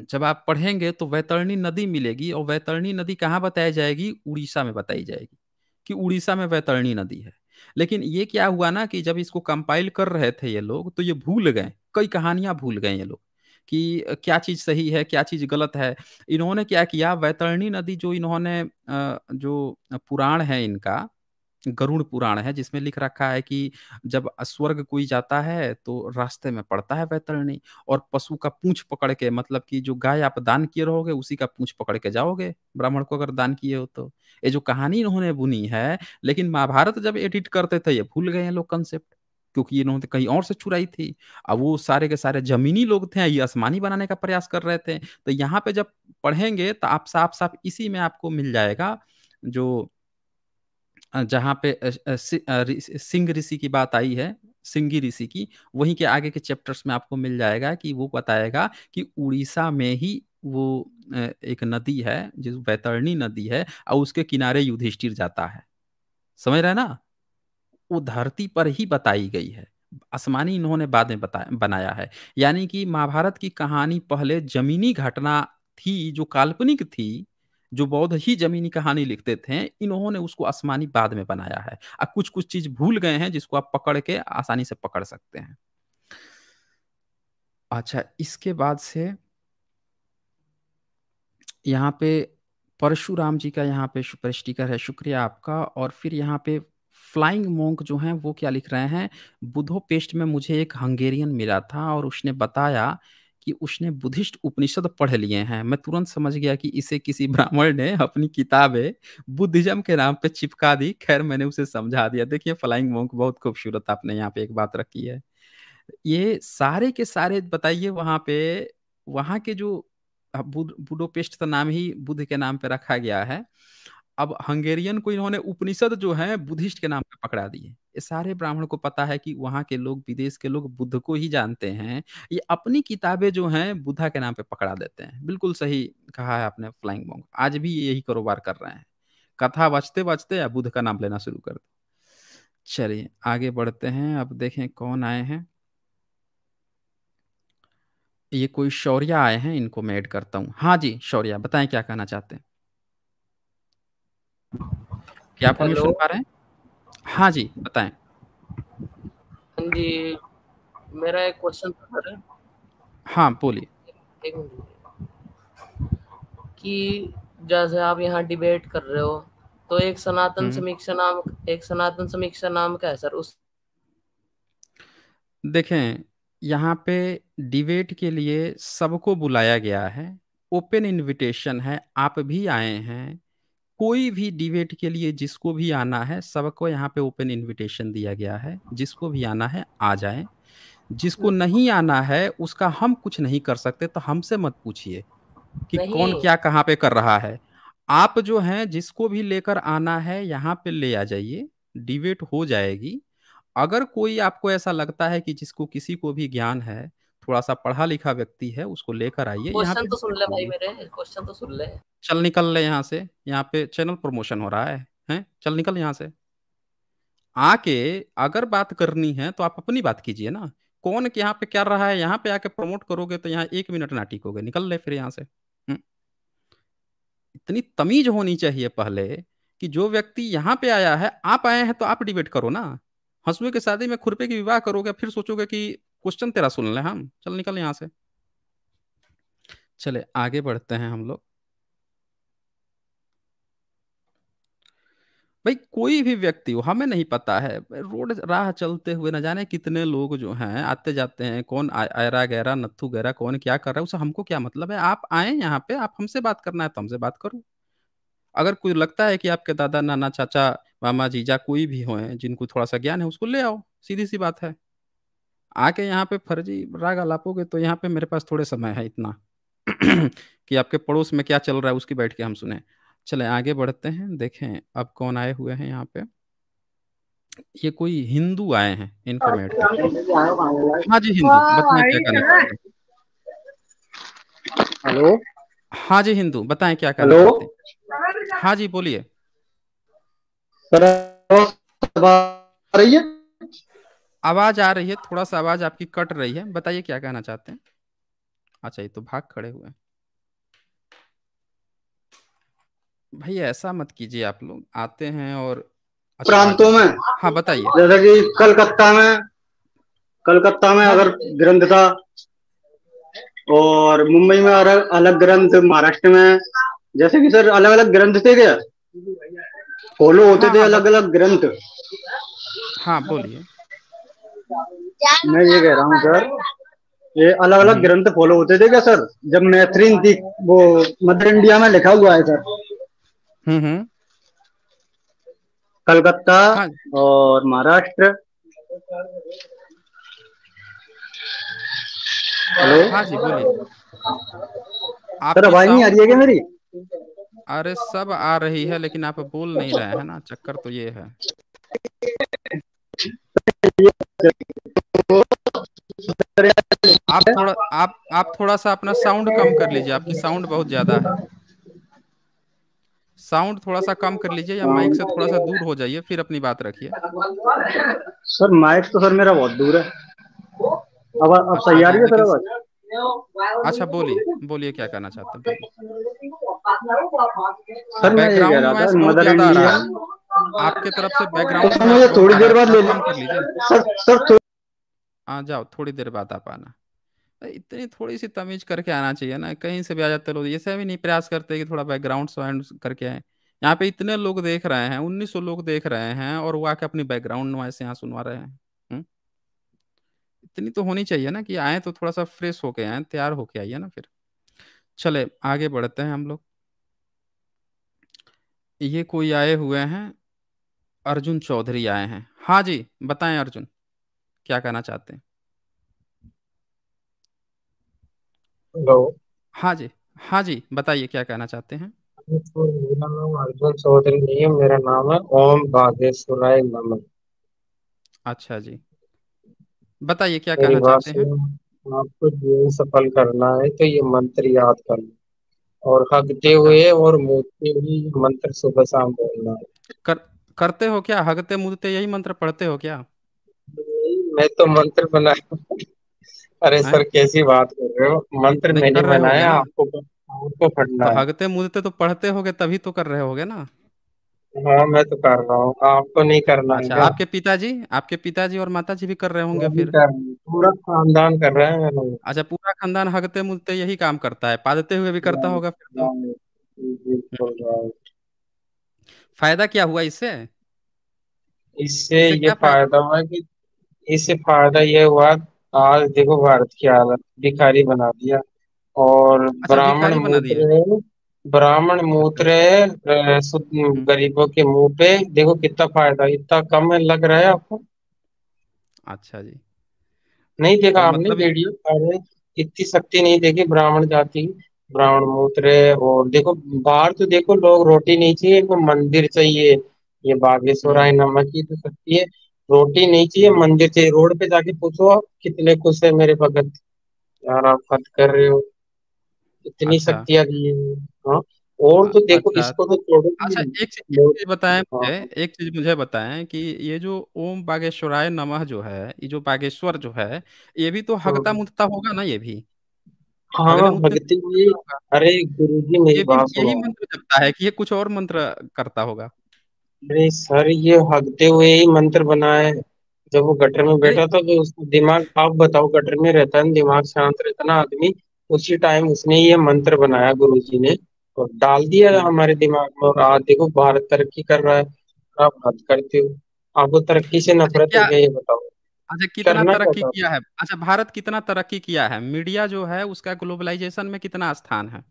Speaker 1: जब आप पढ़ेंगे तो वैतरणी नदी मिलेगी और वैतरणी नदी कहाँ बताई जाएगी उड़ीसा में बताई जाएगी कि उड़ीसा में वैतरणी नदी है लेकिन ये क्या हुआ ना कि जब इसको कंपाइल कर रहे थे ये लोग तो ये भूल गए कई कहानियां भूल गए ये लोग कि क्या चीज सही है क्या चीज गलत है इन्होंने क्या किया वैतरणी नदी जो इन्होंने जो पुराण है इनका गरुड़ पुराण है जिसमें लिख रखा है कि जब स्वर्ग कोई जाता है तो रास्ते में पड़ता है वैतरणी और पशु का पूंछ पकड़ के मतलब कि जो गाय आप दान किए रहोगे उसी का पूंछ पकड़ के जाओगे ब्राह्मण को अगर दान किए हो तो ये जो कहानी इन्होंने बुनी है लेकिन महाभारत जब एडिट करते थे ये भूल गए हैं लोग कंसेप्ट क्योंकि इन्होंने कहीं और से चुराई थी अब वो सारे के सारे जमीनी लोग थे ये आसमानी बनाने का प्रयास कर रहे थे तो यहाँ पे जब पढ़ेंगे तो आप साफ साफ इसी में आपको मिल जाएगा जो जहाँ पे सिंह ऋषि की बात आई है सिंगी ऋषि की वहीं के आगे के चैप्टर्स में आपको मिल जाएगा कि वो बताएगा कि उड़ीसा में ही वो एक नदी है जो बैतरणी नदी है और उसके किनारे युधिष्ठिर जाता है समझ रहे ना वो धरती पर ही बताई गई है आसमानी इन्होंने बाद में बताया बनाया है यानी कि महाभारत की कहानी पहले जमीनी घटना थी जो काल्पनिक थी जो बौद्ध ही जमीनी कहानी लिखते थे इन्होंने उसको आसमानी बाद में बनाया है और कुछ कुछ चीज भूल गए हैं जिसको आप पकड़ के आसानी से पकड़ सकते हैं अच्छा इसके बाद से यहाँ पे परशुराम जी का यहाँ पे सुपर स्टिकर है शुक्रिया आपका और फिर यहाँ पे फ्लाइंग मोंक जो हैं वो क्या लिख रहे हैं बुधो पेस्ट में मुझे एक हंगेरियन मिला था और उसने बताया कि उसने बुद्धिस्ट उपनिषद पढ़ लिए हैं मैं तुरंत समझ गया कि इसे किसी ब्राह्मण ने अपनी किताबें बुद्धिज्म के नाम पे चिपका दी खैर मैंने उसे समझा दिया देखिए फ्लाइंग मोंक बहुत खूबसूरत आपने यहाँ पे एक बात रखी है ये सारे के सारे बताइए वहाँ पे वहाँ के जो बुडोपेस्ट का नाम ही बुद्ध के नाम पे रखा गया है अब हंगेरियन को इन्होंने उपनिषद जो है बुद्धिस्ट के नाम पे पकड़ा दिए सारे ब्राह्मण को पता है कि वहाँ के लोग विदेश के लोग बुद्ध को ही जानते हैं ये अपनी किताबें जो हैं बुद्धा के नाम पे पकड़ा देते हैं बिल्कुल सही कहा है आपने फ्लाइंग बॉन्ग आज भी यही कारोबार कर रहे हैं कथा बचते बचते या बुद्ध का नाम लेना शुरू कर दो चलिए आगे बढ़ते हैं अब देखें कौन आए हैं ये कोई शौर्य आए हैं इनको मैं ऐड करता हूँ हाँ जी शौर्य बताएं क्या कहना चाहते हैं क्या आप पा रहे हैं हाँ जी बताएं
Speaker 11: हाँ जी
Speaker 12: मेरा एक क्वेश्चन था
Speaker 1: हाँ बोलिए
Speaker 12: एक मिनट कि जैसे आप यहाँ डिबेट कर रहे हो तो एक सनातन हम्म। समीक्षा नाम एक सनातन समीक्षा नाम का है सर उस
Speaker 1: देखें यहाँ पे डिबेट के लिए सबको बुलाया गया है ओपन इनविटेशन है आप भी आए हैं कोई भी डिबेट के लिए जिसको भी आना है सबको यहाँ पे ओपन इनविटेशन दिया गया है जिसको भी आना है आ जाए जिसको हम्म। नहीं आना है उसका हम कुछ नहीं कर सकते तो हमसे मत पूछिए कि कौन क्या कहाँ पे कर रहा है आप जो हैं जिसको भी लेकर आना है यहाँ पे ले आ जाइए डिबेट हो जाएगी अगर कोई आपको ऐसा लगता है कि जिसको किसी को भी ज्ञान है थोड़ा सा पढ़ा लिखा व्यक्ति है उसको लेकर आइए क्वेश्चन तो सुन ले भाई
Speaker 13: मेरे क्वेश्चन तो सुन ले
Speaker 1: चल निकल ले यहाँ से यहाँ पे चैनल प्रमोशन हो रहा है हैं चल निकल यहाँ से आके अगर बात करनी है तो आप अपनी बात कीजिए ना कौन के यहाँ पे क्या रहा है यहाँ पे आके प्रमोट करोगे तो यहाँ एक मिनट ना टिकोगे निकल ले फिर यहाँ से हम्म। इतनी तमीज होनी चाहिए पहले कि जो व्यक्ति यहाँ पे आया है आप आए हैं तो आप डिबेट करो ना हंसुए के शादी में खुरपे की विवाह करोगे फिर सोचोगे कि क्वेश्चन तेरा सुन ले हम हाँ। चल निकल यहाँ से चले आगे बढ़ते हैं हम लोग भाई कोई भी व्यक्ति हो हमें नहीं पता है रोड राह चलते हुए न जाने कितने लोग जो हैं आते जाते हैं कौन आयरा गहरा नत्थू गहरा कौन क्या कर रहा है उसे हमको क्या मतलब है आप आए यहाँ पे आप हमसे बात करना है तो हमसे बात करो अगर कोई लगता है कि आपके दादा नाना चाचा मामा जीजा कोई भी हो जिनको थोड़ा सा ज्ञान है उसको ले आओ सीधी सी बात है आके यहाँ पे फर्जी राग अलापोगे तो यहाँ पे मेरे पास थोड़े समय है इतना कि आपके पड़ोस में क्या चल रहा है उसकी बैठ के हम सुने चले आगे बढ़ते हैं देखें अब कौन आए हुए हैं यहाँ पे ये कोई हिंदू आए हैं इनको मैट
Speaker 4: हाँ जी हिंदू बताएं क्या करना
Speaker 1: हेलो हाँ जी हिंदू बताएं क्या करना हाँ जी बोलिए सर रही है आवाज आ रही है थोड़ा सा आवाज आपकी कट रही है बताइए क्या कहना चाहते हैं अच्छा ये तो भाग खड़े हुए भाई ऐसा मत कीजिए आप लोग आते हैं और अच्छा प्रांतों में हाँ बताइए जैसे कि कलकत्ता
Speaker 8: में कलकत्ता में अगर ग्रंथ था और मुंबई में अलग अलग ग्रंथ महाराष्ट्र में जैसे कि सर अलग अलग ग्रंथ थे क्या फॉलो हाँ, होते हाँ, थे हाँ। अलग अलग ग्रंथ हाँ बोलिए
Speaker 3: मैं ये कह रहा हूँ सर
Speaker 5: ये अलग अलग ग्रंथ फॉलो होते थे क्या सर जब मैथरीन थी वो मदर इंडिया में लिखा हुआ है सर हम्म, हम्म। कलकत्ता हाँ। और महाराष्ट्र
Speaker 1: हेलो हाँ जी बोलिए सर आवाज नहीं आ रही है क्या मेरी अरे सब आ रही है लेकिन आप बोल नहीं रहे हैं ना चक्कर तो ये है आप थोड़ा आप आप थोड़ा सा अपना साउंड कम कर लीजिए आपकी साउंड बहुत ज्यादा है साउंड थोड़ा सा कम कर लीजिए या माइक से थोड़ा सा दूर हो जाइए फिर अपनी बात रखिए
Speaker 8: सर माइक तो सर मेरा बहुत दूर है
Speaker 1: अब अब सर अच्छा बोलिए बोलिए क्या कहना चाहते
Speaker 4: हैं सर मैं ये कह रहा था मदर इंडिया
Speaker 14: आपके तरफ से बैकग्राउंड अच्छा, तो मुझे थोड़ी देर बाद ले
Speaker 1: आ हाँ, जाओ थोड़ी देर बाद आप आना इतनी थोड़ी सी तमीज करके आना चाहिए ना कहीं से भी आ जाते लोग ऐसे भी नहीं प्रयास करते कि थोड़ा बैकग्राउंड साउंड करके आए यहाँ पे इतने लोग देख रहे हैं उन्नीस लोग देख रहे हैं और वो आके अपनी बैकग्राउंड नॉइस यहाँ सुनवा रहे हैं हम्म? इतनी तो होनी चाहिए ना कि आए तो थोड़ा सा फ्रेश होके आए तैयार होके आइए ना फिर चले आगे बढ़ते हैं हम लोग ये कोई आए हुए हैं अर्जुन चौधरी आए हैं हाँ जी बताएं अर्जुन क्या कहना चाहते हैं हेलो हाँ जी हाँ जी बताइए क्या कहना चाहते हैं
Speaker 11: मेरा नाम अर्जुन चौधरी नहीं है मेरा नाम है ओम बागेश्वराय नमन अच्छा जी बताइए
Speaker 1: क्या कहना चाहते हैं
Speaker 11: आपको जीवन सफल करना है तो ये मंत्र याद कर लो और हकते हुए अच्छा। और मोते हुए मंत्र सुबह शाम बोलना है कर
Speaker 1: करते हो क्या हगते मुदते यही मंत्र पढ़ते हो क्या मैं तो मंत्र बनाया अरे हाँ? सर कैसी बात कर रहे हो मंत्र मैंने बनाया आपको आपको
Speaker 11: पढ़ना तो हगते
Speaker 1: मुदते तो पढ़ते हो तभी तो कर रहे होगे ना
Speaker 11: हाँ मैं तो कर रहा हूँ आपको नहीं करना अच्छा आपके
Speaker 1: पिताजी आपके पिताजी और माता जी भी कर रहे होंगे फिर पूरा खानदान कर रहे हैं अच्छा पूरा खानदान हगते मुदते यही काम करता है पादते हुए भी करता हाँ, होगा
Speaker 11: फिर तो हाँ, फायदा क्या हुआ इससे इससे ये फायदा हुआ कि इससे फायदा ये हुआ आज देखो भारत की हालत भिखारी बना दिया और अच्छा, ब्राह्मण मूत्र ब्राह्मण मूत्र गरीबों के मुंह पे देखो कितना फायदा इतना कम है लग रहा है आपको अच्छा जी नहीं देखा तो आपने मतलब... वीडियो अरे इतनी शक्ति नहीं देखी ब्राह्मण जाति ब्राउन मूत्र और देखो बाहर तो देखो लोग रोटी नहीं चाहिए इनको मंदिर चाहिए ये बागेश्वर आए नमक की तो सकती है रोटी नहीं चाहिए मंदिर चाहिए रोड पे जाके पूछो आप कितने खुश है मेरे भगत यार आप खत कर रहे हो इतनी अच्छा। शक्तियां दी है हाँ और तो देखो अच्छा, इसको तो छोड़ो अच्छा एक चीज बताएं हाँ। मुझे
Speaker 1: एक चीज मुझे बताएं कि ये जो ओम बागेश्वराय नमः जो है ये जो बागेश्वर जो है ये भी तो हकता हाँ। मुदता होगा ना ये भी हाँ, हाँ भगती तो जी अरे गुरुजी मेरी बात यही मंत्र जपता है कि ये कुछ और मंत्र करता होगा
Speaker 11: अरे सर ये हगते हुए ही मंत्र बना है जब वो गटर में बैठा था तो उसका दिमाग आप बताओ गटर में रहता है दिमाग शांत रहता ना आदमी उसी टाइम उसने ये मंत्र बनाया गुरु जी ने और डाल दिया हम्म। हमारे दिमाग में और आज देखो भारत तरक्की कर रहा है आप हद करते हो आपको तरक्की से अच्छा, नफरत हो गई बताओ
Speaker 1: अच्छा कितना तरक्की किया है अच्छा भारत कितना तरक्की किया है मीडिया जो है उसका ग्लोबलाइजेशन में कितना स्थान है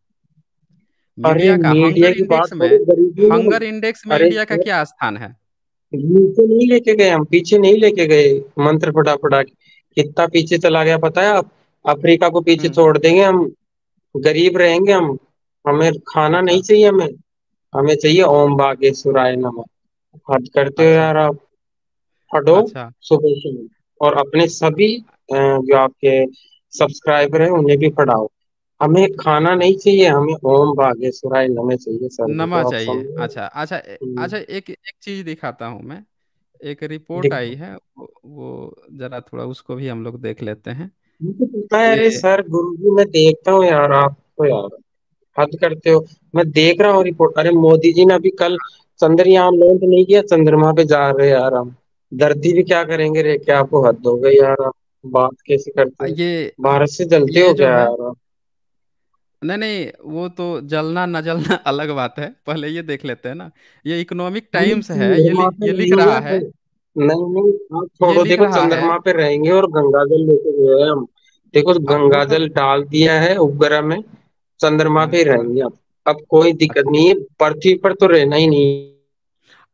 Speaker 1: मीडिया का मीडिया हंगर इंडेक्स में हंगर इंडेक्स में इंडिया का क्या
Speaker 11: स्थान है पीछे नहीं लेके गए हम पीछे नहीं लेके गए मंत्र फटा फटा कितना पीछे चला गया पता है आप अफ्रीका को पीछे हम्म। छोड़ देंगे हम गरीब रहेंगे हम हमें खाना नहीं अच्छा। चाहिए हमें हमें चाहिए ओम बागे सुराय नमः हट करते हो अच्छा। यार आप हटो अच्छा। सुबह सुबह और अपने सभी जो आपके सब्सक्राइबर हैं उन्हें भी पढ़ाओ हमें खाना नहीं चाहिए हमें ओम बागेश्वराय नमे चाहिए सर नमा तो चाहिए
Speaker 1: अच्छा अच्छा हम्म। अच्छा एक एक चीज दिखाता हूँ मैं एक रिपोर्ट आई है वो, जरा थोड़ा उसको भी हम लोग देख लेते हैं
Speaker 11: अरे तो सर गुरु जी मैं देखता हूँ यार आपको तो यार हद करते हो मैं देख रहा हूँ रिपोर्ट अरे मोदी जी ने अभी कल चंद्रयान लॉन्च नहीं किया चंद्रमा पे जा रहे यार हम धरती भी क्या करेंगे रे क्या आपको हद हो गई यार बात कैसे करते ये भारत से जलते हो क्या यार नहीं नहीं
Speaker 1: वो तो जलना न जलना अलग बात है पहले ये देख लेते हैं ना ये इकोनॉमिक टाइम्स है ये
Speaker 3: ये, लि, ये लिख नहीं रहा है नहीं नहीं आप छोड़ो देखो चंद्रमा
Speaker 11: पे रहेंगे और गंगा जल लेके गए हम देखो गंगा जल डाल दिया है उपग्रह में चंद्रमा पे ही हाँ। रहेंगे अब कोई दिक्कत नहीं है पृथ्वी पर तो रहना ही नहीं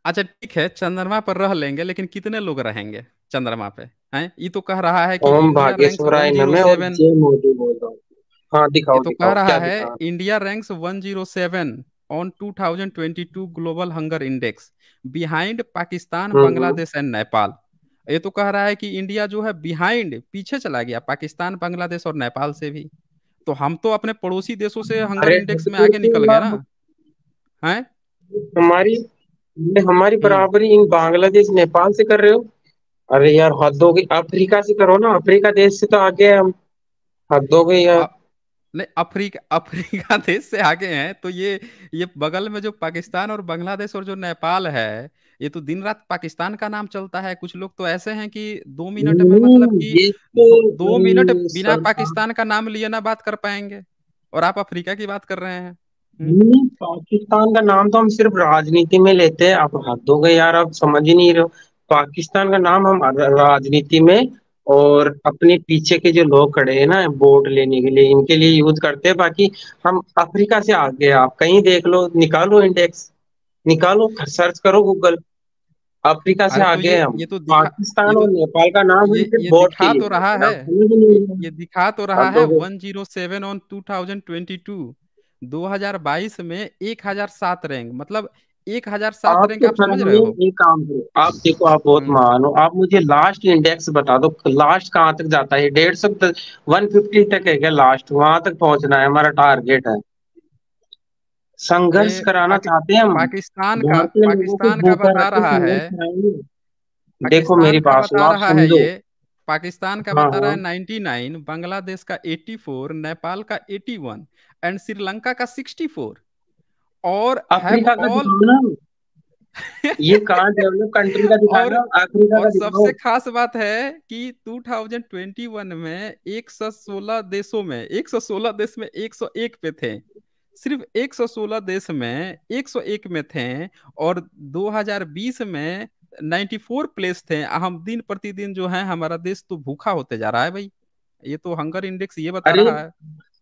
Speaker 11: अच्छा ठीक
Speaker 1: है चंद्रमा पर रह लेंगे लेकिन कितने लोग रहेंगे चंद्रमा पे है ये तो कह रहा है कि ओम भागेश्वर आई नमे और
Speaker 11: जय मोदी बोल रहा हूँ हाँ दिखाओ ये तो दिखाओ, कह रहा है
Speaker 1: India ranks 107 on 2022 global hunger index behind Pakistan hmm, Bangladesh and hmm. Nepal ये तो कह रहा है कि इंडिया जो है बिहाइंड पीछे चला गया पाकिस्तान बांग्लादेश और नेपाल से भी तो हम तो अपने पड़ोसी देशों से हंगर इंडेक्स में आगे निकल गए ना
Speaker 11: है हमारी हमारी हम्म। बराबरी इन बांग्लादेश नेपाल से कर रहे हो अरे यार हद हो गई अफ्रीका से करो ना अफ्रीका देश से तो आगे हम हद हो गई यार नहीं अफ्रीका अफ्रीका देश
Speaker 1: से आगे हैं तो ये ये बगल में जो पाकिस्तान और बांग्लादेश और जो नेपाल है ये तो दिन रात पाकिस्तान का नाम चलता है कुछ लोग तो ऐसे हैं कि दो मिनट में हम्म, मतलब कि तो दो मिनट हम्म, बिना पाकिस्तान का नाम लिए ना बात कर पाएंगे
Speaker 11: और आप अफ्रीका की बात कर रहे हैं हम्म। पाकिस्तान का नाम तो हम सिर्फ राजनीति में लेते हैं आप हद हो गए यार आप समझ ही नहीं रहे पाकिस्तान का नाम हम राजनीति में और अपने पीछे के जो लोग खड़े हैं ना वोट लेने के लिए इनके लिए यूज करते हैं बाकी हम अफ्रीका से आगे आप कहीं देख लो निकालो इंडेक्स निकालो सर्च करो गूगल अफ्रीका से तो आगे तो हम ये तो पाकिस्तान और तो- नेपाल का नाम ये, तो ये दिखा तो रहा है ये दिखा तो रहा है one
Speaker 1: zero seven on two thousand twenty two 2022 में 1007 रैंक मतलब 1007 रैंक आप समझ रहे हो
Speaker 11: एक काम करो आप देखो आप बहुत हम्म। महान हो आप मुझे लास्ट इंडेक्स बता दो लास्ट कहाँ तक जाता है डेढ़ सौ वन फिफ्टी तक है क्या लास्ट वहां तक पहुंचना है हमारा टारगेट है संघर्ष कराना चाहते हैं हम पाकिस्तान का पाकिस्तान का बता रहा है देखो मेरी बात सुनो आप समझो
Speaker 1: पाकिस्तान का हाँ, बता रहा है 99 हाँ। बांग्लादेश का 84 नेपाल का 81 एंड श्रीलंका का 64 और ये
Speaker 11: कंट्री का दिखा और, अफ्रीका और सबसे
Speaker 1: खास बात है कि 2021 में 116 देशों में 116 देश में 101 पे थे सिर्फ 116 देश में 101 में थे और 2020 में 94 प्लेस थे हम दिन प्रतिदिन जो है हमारा देश तो भूखा होते जा रहा है
Speaker 11: भाई ये तो हंगर इंडेक्स ये बता रहा है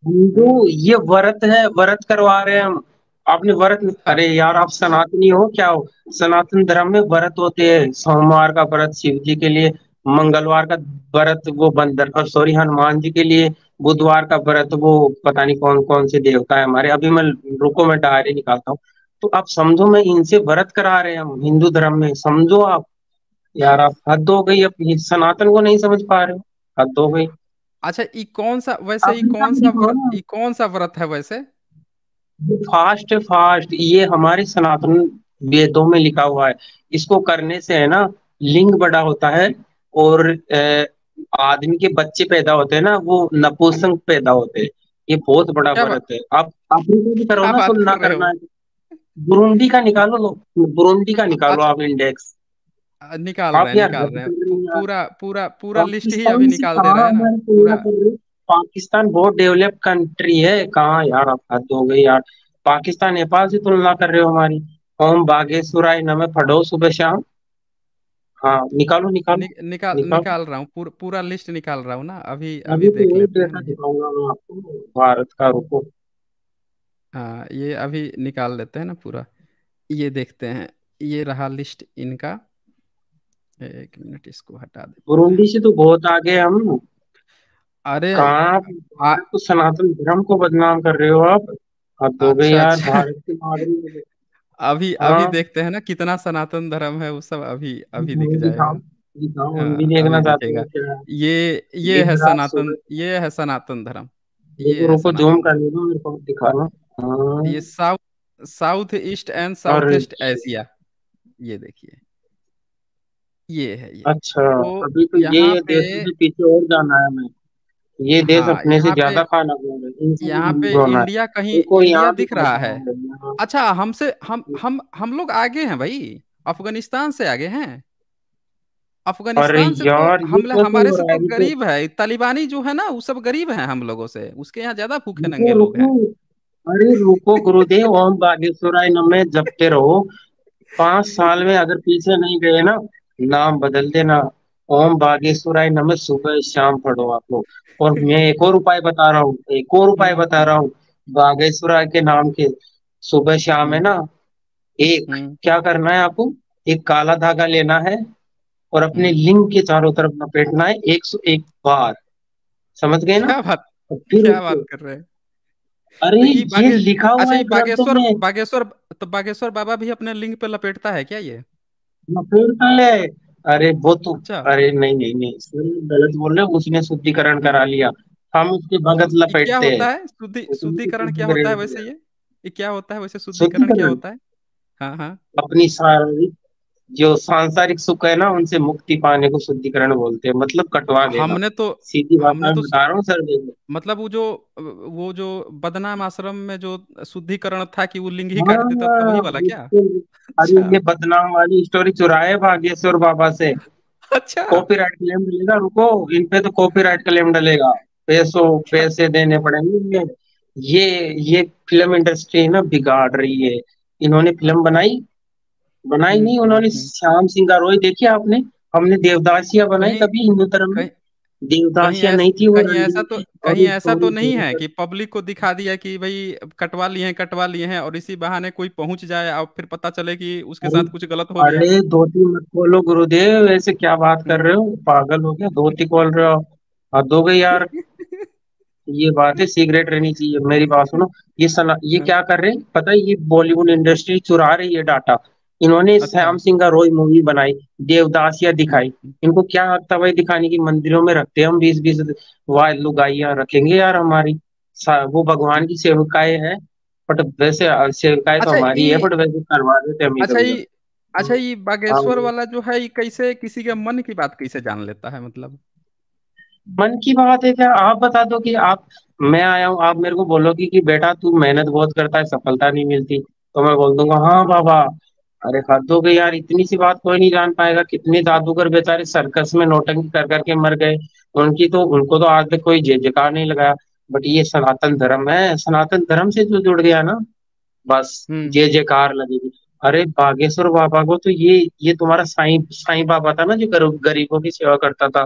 Speaker 11: हिंदू ये व्रत है व्रत करवा रहे हैं हम आपने व्रत अरे यार आप सनातनी हो क्या हो सनातन धर्म में व्रत होते हैं सोमवार का व्रत शिव जी के लिए मंगलवार का व्रत वो बंदर और सॉरी हनुमान जी के लिए बुधवार का व्रत वो पता नहीं कौन कौन से देवता है हमारे अभी मैं रुको मैं डायरी निकालता हूँ तो आप समझो मैं इनसे व्रत करा रहे हैं हम हिंदू धर्म में समझो आप यार आप हद हो गई अब सनातन को नहीं समझ पा रहे हो हद हो गई अच्छा ये कौन सा
Speaker 1: वैसे ये कौन सा
Speaker 11: व्रत ये कौन सा व्रत है वैसे फास्ट फास्ट ये हमारे सनातन वेदों में लिखा हुआ है इसको करने से है ना लिंग बड़ा होता है और आदमी के बच्चे पैदा होते हैं ना वो नपुंसक पैदा होते हैं ये बहुत बड़ा व्रत है आप आपने को भी करो ना तो ना करना है बुरुंडी का निकालो लो बुरुंडी का निकालो अच्छा। आप इंडेक्स निकाल रहे हैं निकाल रहे हैं
Speaker 1: पूरा पूरा पूरा लिस्ट ही अभी निकाल दे रहा है पूरा
Speaker 11: पाकिस्तान बहुत डेवलप कंट्री है कहाँ यार आप हद हो गई यार पाकिस्तान नेपाल से तुलना कर रहे हो हमारी ओम बागेश्वराय नमे फडो सुबह शाम हाँ निकालो निकालो नि, निकाल निकाल, निकाल
Speaker 1: रहा हूँ पूर, पूरा लिस्ट निकाल रहा हूँ ना अभी अभी, अभी तो देख लेते हैं आपको
Speaker 15: भारत का रुको
Speaker 1: हाँ ये अभी निकाल लेते हैं ना पूरा ये देखते हैं ये रहा लिस्ट इनका एक मिनट इसको हटा दे
Speaker 11: बुरुंडी से तो बहुत आगे हम अरे आप तो सनातन धर्म को बदनाम कर रहे हो आप आप तो अच्छा, यार अच्छा। भारत
Speaker 1: के तो।
Speaker 11: अभी हाँ। अभी
Speaker 1: देखते हैं ना कितना सनातन धर्म है वो सब अभी अभी दिख जाएगा हम भी हाँ, देखना चाहते हैं ये ये है सनातन ये है सनातन धर्म
Speaker 11: ये रुको जूम कर ले मेरे को दिखा लो
Speaker 1: ये हाँ। South south east and south east Asia ये देखिए ये है ये अच्छा तो अभी
Speaker 11: तो ये पे, देश से पीछे और जाना है हमें ये देश हाँ, अपने से ज्यादा खाना बोल रहे यहाँ पे इंडिया कहीं इंडिया दिख रहा है
Speaker 1: अच्छा हमसे हम हम हम लोग आगे हैं भाई अफगानिस्तान से आगे हैं अफगानिस्तान से तो यार तो हमला हमारे से तो गरीब है तालिबानी जो है ना वो सब गरीब है हम लोगों से उसके यहाँ ज्यादा भूखे नंगे लोग हैं अरे
Speaker 11: रुको गुरुदेव ओम बागेश्वराय नमे जपते रहो पांच साल में अगर पीछे नहीं गए ना नाम बदल देना ओम बागेश्वराय नमः सुबह शाम पढ़ो आप लोग और मैं एक और उपाय बता रहा हूँ एक और उपाय बता रहा हूँ बागेश्वराय के नाम के सुबह शाम है ना एक हम्म। क्या करना है आपको एक काला धागा लेना है और अपने हम्म। लिंग के चारों तरफ लपेटना है एक सौ एक बार समझ गए ना क्या बात क्या बात कर रहे हैं अरे तो ये लिखा हुआ अच्छा, है बागेश्वर
Speaker 1: बागेश्वर तो बागेश्वर बाबा भी अपने लिंग पे लपेटता है क्या ये
Speaker 11: अरे वो तो अच्छा। अरे नहीं नहीं नहीं गलत बोल रहे उसने शुद्धिकरण करा लिया हम उसके भगत लपेटते क्या होता
Speaker 1: है शुद्धिकरण क्या होता है वैसे ये ये क्या होता है वैसे शुद्धिकरण क्या होता है
Speaker 11: हाँ हाँ अपनी शारीरिक जो सांसारिक सुख है ना उनसे मुक्ति पाने को शुद्धिकरण बोलते हैं मतलब कटवा देना हमने तो सीधी हमने तो सारों सर
Speaker 1: मतलब वो जो वो जो बदनाम आश्रम में जो
Speaker 11: शुद्धिकरण था कि वो लिंग ही हाँ, कर देता था वही हाँ, वाला क्या अरे अच्छा। ये बदनाम वाली स्टोरी चुराए भाग्यश्वर बाबा से अच्छा कॉपीराइट क्लेम मिलेगा रुको इन पे तो कॉपीराइट क्लेम डलेगा पैसों पैसे देने पड़ेंगे ये ये फिल्म इंडस्ट्री ना बिगाड़ रही है इन्होंने फिल्म बनाई बनाई हम्म, नहीं उन्होंने हम्म। श्याम सिंह का रोई देखी आपने हमने देवदासिया बनाई तभी हिंदू धर्म में देवदासिया नहीं थी तो- कहीं ऐसा
Speaker 1: तो कहीं ऐसा तो नहीं है कि पब्लिक को दिखा दिया कि भाई कटवा लिए हैं कटवा लिए हैं और इसी बहाने कोई पहुंच जाए और फिर पता चले कि उसके साथ कुछ गलत हो गया अरे
Speaker 11: धोती मत बोलो गुरुदेव ऐसे क्या बात कर रहे हो पागल हो गया धोती खोल रहे हो हद हो गई यार ये बात है सिगरेट रहनी चाहिए मेरी बात सुनो ये सलाह ये हाँ। क्या कर रहे हैं पता है ये बॉलीवुड इंडस्ट्री चुरा रही है डाटा इन्होंने अच्छा। श्याम सिंह का रोई मूवी बनाई देवदासिया दिखाई इनको क्या हक था भाई दिखाने की मंदिरों में रखते हम बीस बीस वाह लुगाइया रखेंगे यार हमारी वो भगवान की सेवकाएं है बट वैसे सेवकाएं तो अच्छा, हमारी है बट वैसे करवा देते हैं अच्छा,
Speaker 1: अच्छा हम्म। ये बागेश्वर वाला जो है ये कैसे किसी के मन की बात कैसे जान लेता है मतलब मन
Speaker 11: की बात है क्या आप बता दो कि आप मैं आया हूँ आप मेरे को बोलोगे कि, कि बेटा तू मेहनत बहुत करता है सफलता नहीं मिलती तो मैं बोल दूंगा हाँ बाबा अरे हद हो गई यार इतनी सी बात कोई नहीं जान पाएगा कितने जादूगर बेचारे सर्कस में नोटंकी कर करके मर गए उनकी तो उनको तो आज तक कोई जय जयकार नहीं लगाया बट ये सनातन धर्म है सनातन धर्म से जो जुड़ गया ना बस जय हम्म। जयकार लगेगी अरे बागेश्वर बाबा को तो ये ये तुम्हारा साईं साईं बाबा था ना जो गरीबों की सेवा करता था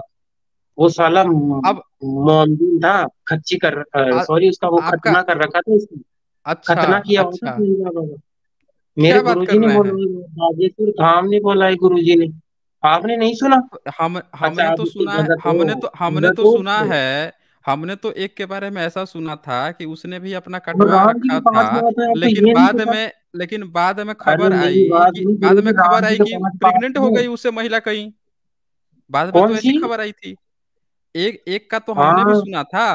Speaker 11: वो साला अब मोमदीन था खच्ची कर सॉरी उसका वो खतना कर रखा था उसने अच्छा, खतना किया अच्छा, मेरे गुरु जी ने धाम हमने बोला है गुरु जी ने आपने नहीं सुना हम हमने तो सुना तो हमने तो हमने तो सुना
Speaker 3: है
Speaker 1: हमने तो एक के बारे में ऐसा सुना था कि उसने भी अपना कटवा रखा था तो लेकिन बाद में लेकिन बाद में खबर आई बाद में खबर आई कि प्रेग्नेंट हो गई उससे महिला कहीं बाद में तो ऐसी खबर आई थी एक एक का तो हमने भी हाँ। सुना था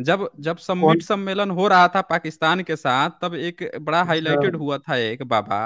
Speaker 1: जब जब सम्मिट सम्मेलन हो रहा था पाकिस्तान के साथ तब एक बड़ा अच्छा। हाईलाइटेड हुआ था एक बाबा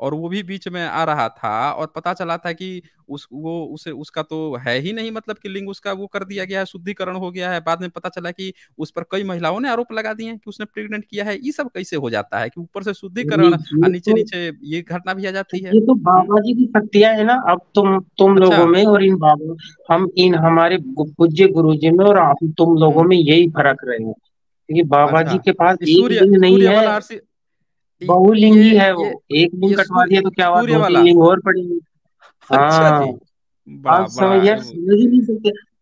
Speaker 1: और वो भी बीच में आ रहा था और पता चला था कि उस वो उसे उसका तो है ही नहीं मतलब कि लिंग उसका वो कर दिया गया है शुद्धिकरण हो गया है बाद में पता चला कि उस पर कई महिलाओं ने आरोप लगा दिए कि उसने प्रेग्नेंट किया है ये सब कैसे हो जाता है कि ऊपर से शुद्धिकरण और नीचे तो नीचे ये घटना भी आ जाती है ये तो
Speaker 11: बाबा जी की शक्तियां है ना अब तुम तुम अच्छा। लोगों में और इन बाबा हम इन हमारे पूज्य गुरु जी में और तुम लोगों में यही फर्क रहे हैं क्योंकि बाबा जी अच्छा। के पास एक लिंग नहीं है बहुलिंगी है वो एक लिंग कटवा दिया तो क्या बात लिंग और पड़ेगी अच्छा हाँ।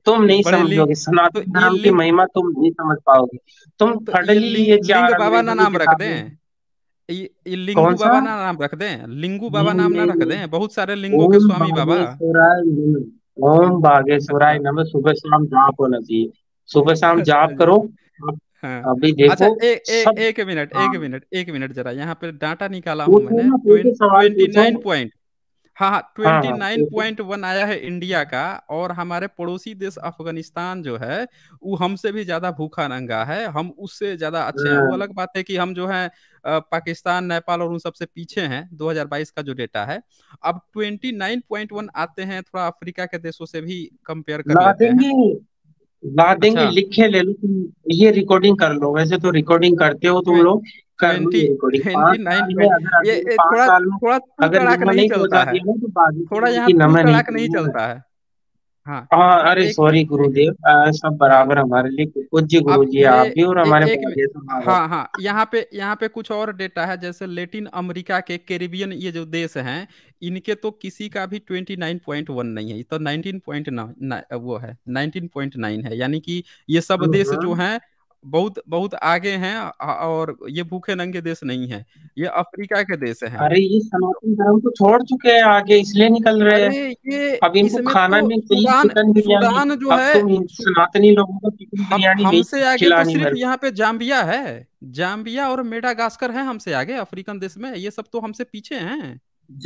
Speaker 11: तुम नहीं समझोगे सनातन तो धर्म की महिमा तुम नहीं समझ पाओगे तुम तो ये बाबा ना नाम रख दें
Speaker 1: ये लिंगू बाबा ना नाम रख दें लिंगू बाबा नाम ना रख दें बहुत सारे
Speaker 11: लिंगों के स्वामी बाबा ओम बागेश्वराय हाँ। नमः सुबह शाम जाप होना चाहिए सुबह शाम जाप करो
Speaker 1: हाँ। अभी अच्छा, देखो अच्छा ए, ए, सब... एक मिनट एक मिनट एक मिनट जरा यहाँ पे डाटा निकाला हूँ मैंने तो ट्वेंटी नाइन पॉइंट हाँ ट्वेंटी नाइन पॉइंट वन आया है इंडिया का और हमारे पड़ोसी देश अफगानिस्तान जो है वो हमसे भी ज्यादा भूखा नंगा है हम उससे ज्यादा अच्छे हैं वो हाँ। अलग बात है कि हम जो है पाकिस्तान नेपाल और उन सबसे पीछे हैं 2022 का जो डेटा है अब 29.1 आते हैं थोड़ा अफ्रीका के देशों से भी कंपेयर कर लेते
Speaker 11: हैं ला देंगे अच्छा। लिखे ले लो तुम ये रिकॉर्डिंग कर लो वैसे तो रिकॉर्डिंग करते हो तुम लोग अरे सॉरी गुरुदेव सब बराबर हमारे लिए पूज्य गुरु जी आप भी और हमारे हाँ हाँ
Speaker 1: यहाँ पे यहाँ पे कुछ और डेटा है जैसे लेटिन अमेरिका के कैरिबियन ये जो देश हैं इनके तो किसी का भी ट्वेंटी नाइन पॉइंट वन नहीं है तो नाइनटीन पॉइंट वो है नाइनटीन पॉइंट नाइन है यानी कि ये सब देश हम्म। जो हैं बहुत बहुत आगे हैं और ये भूखे नंगे देश नहीं है ये अफ्रीका के देश है अरे ये सनातन
Speaker 11: धर्म को छोड़ चुके
Speaker 1: हैं आगे इसलिए निकल रहे हैं ये अभी इनको खाना तो में सुदान, सुदान जो है तो
Speaker 11: सनातनी लोगों को हमसे आगे तो सिर्फ यहाँ
Speaker 1: पे जाम्बिया है जाम्बिया और मेडागास्कर है हमसे आगे अफ्रीकन देश में ये सब तो हमसे पीछे है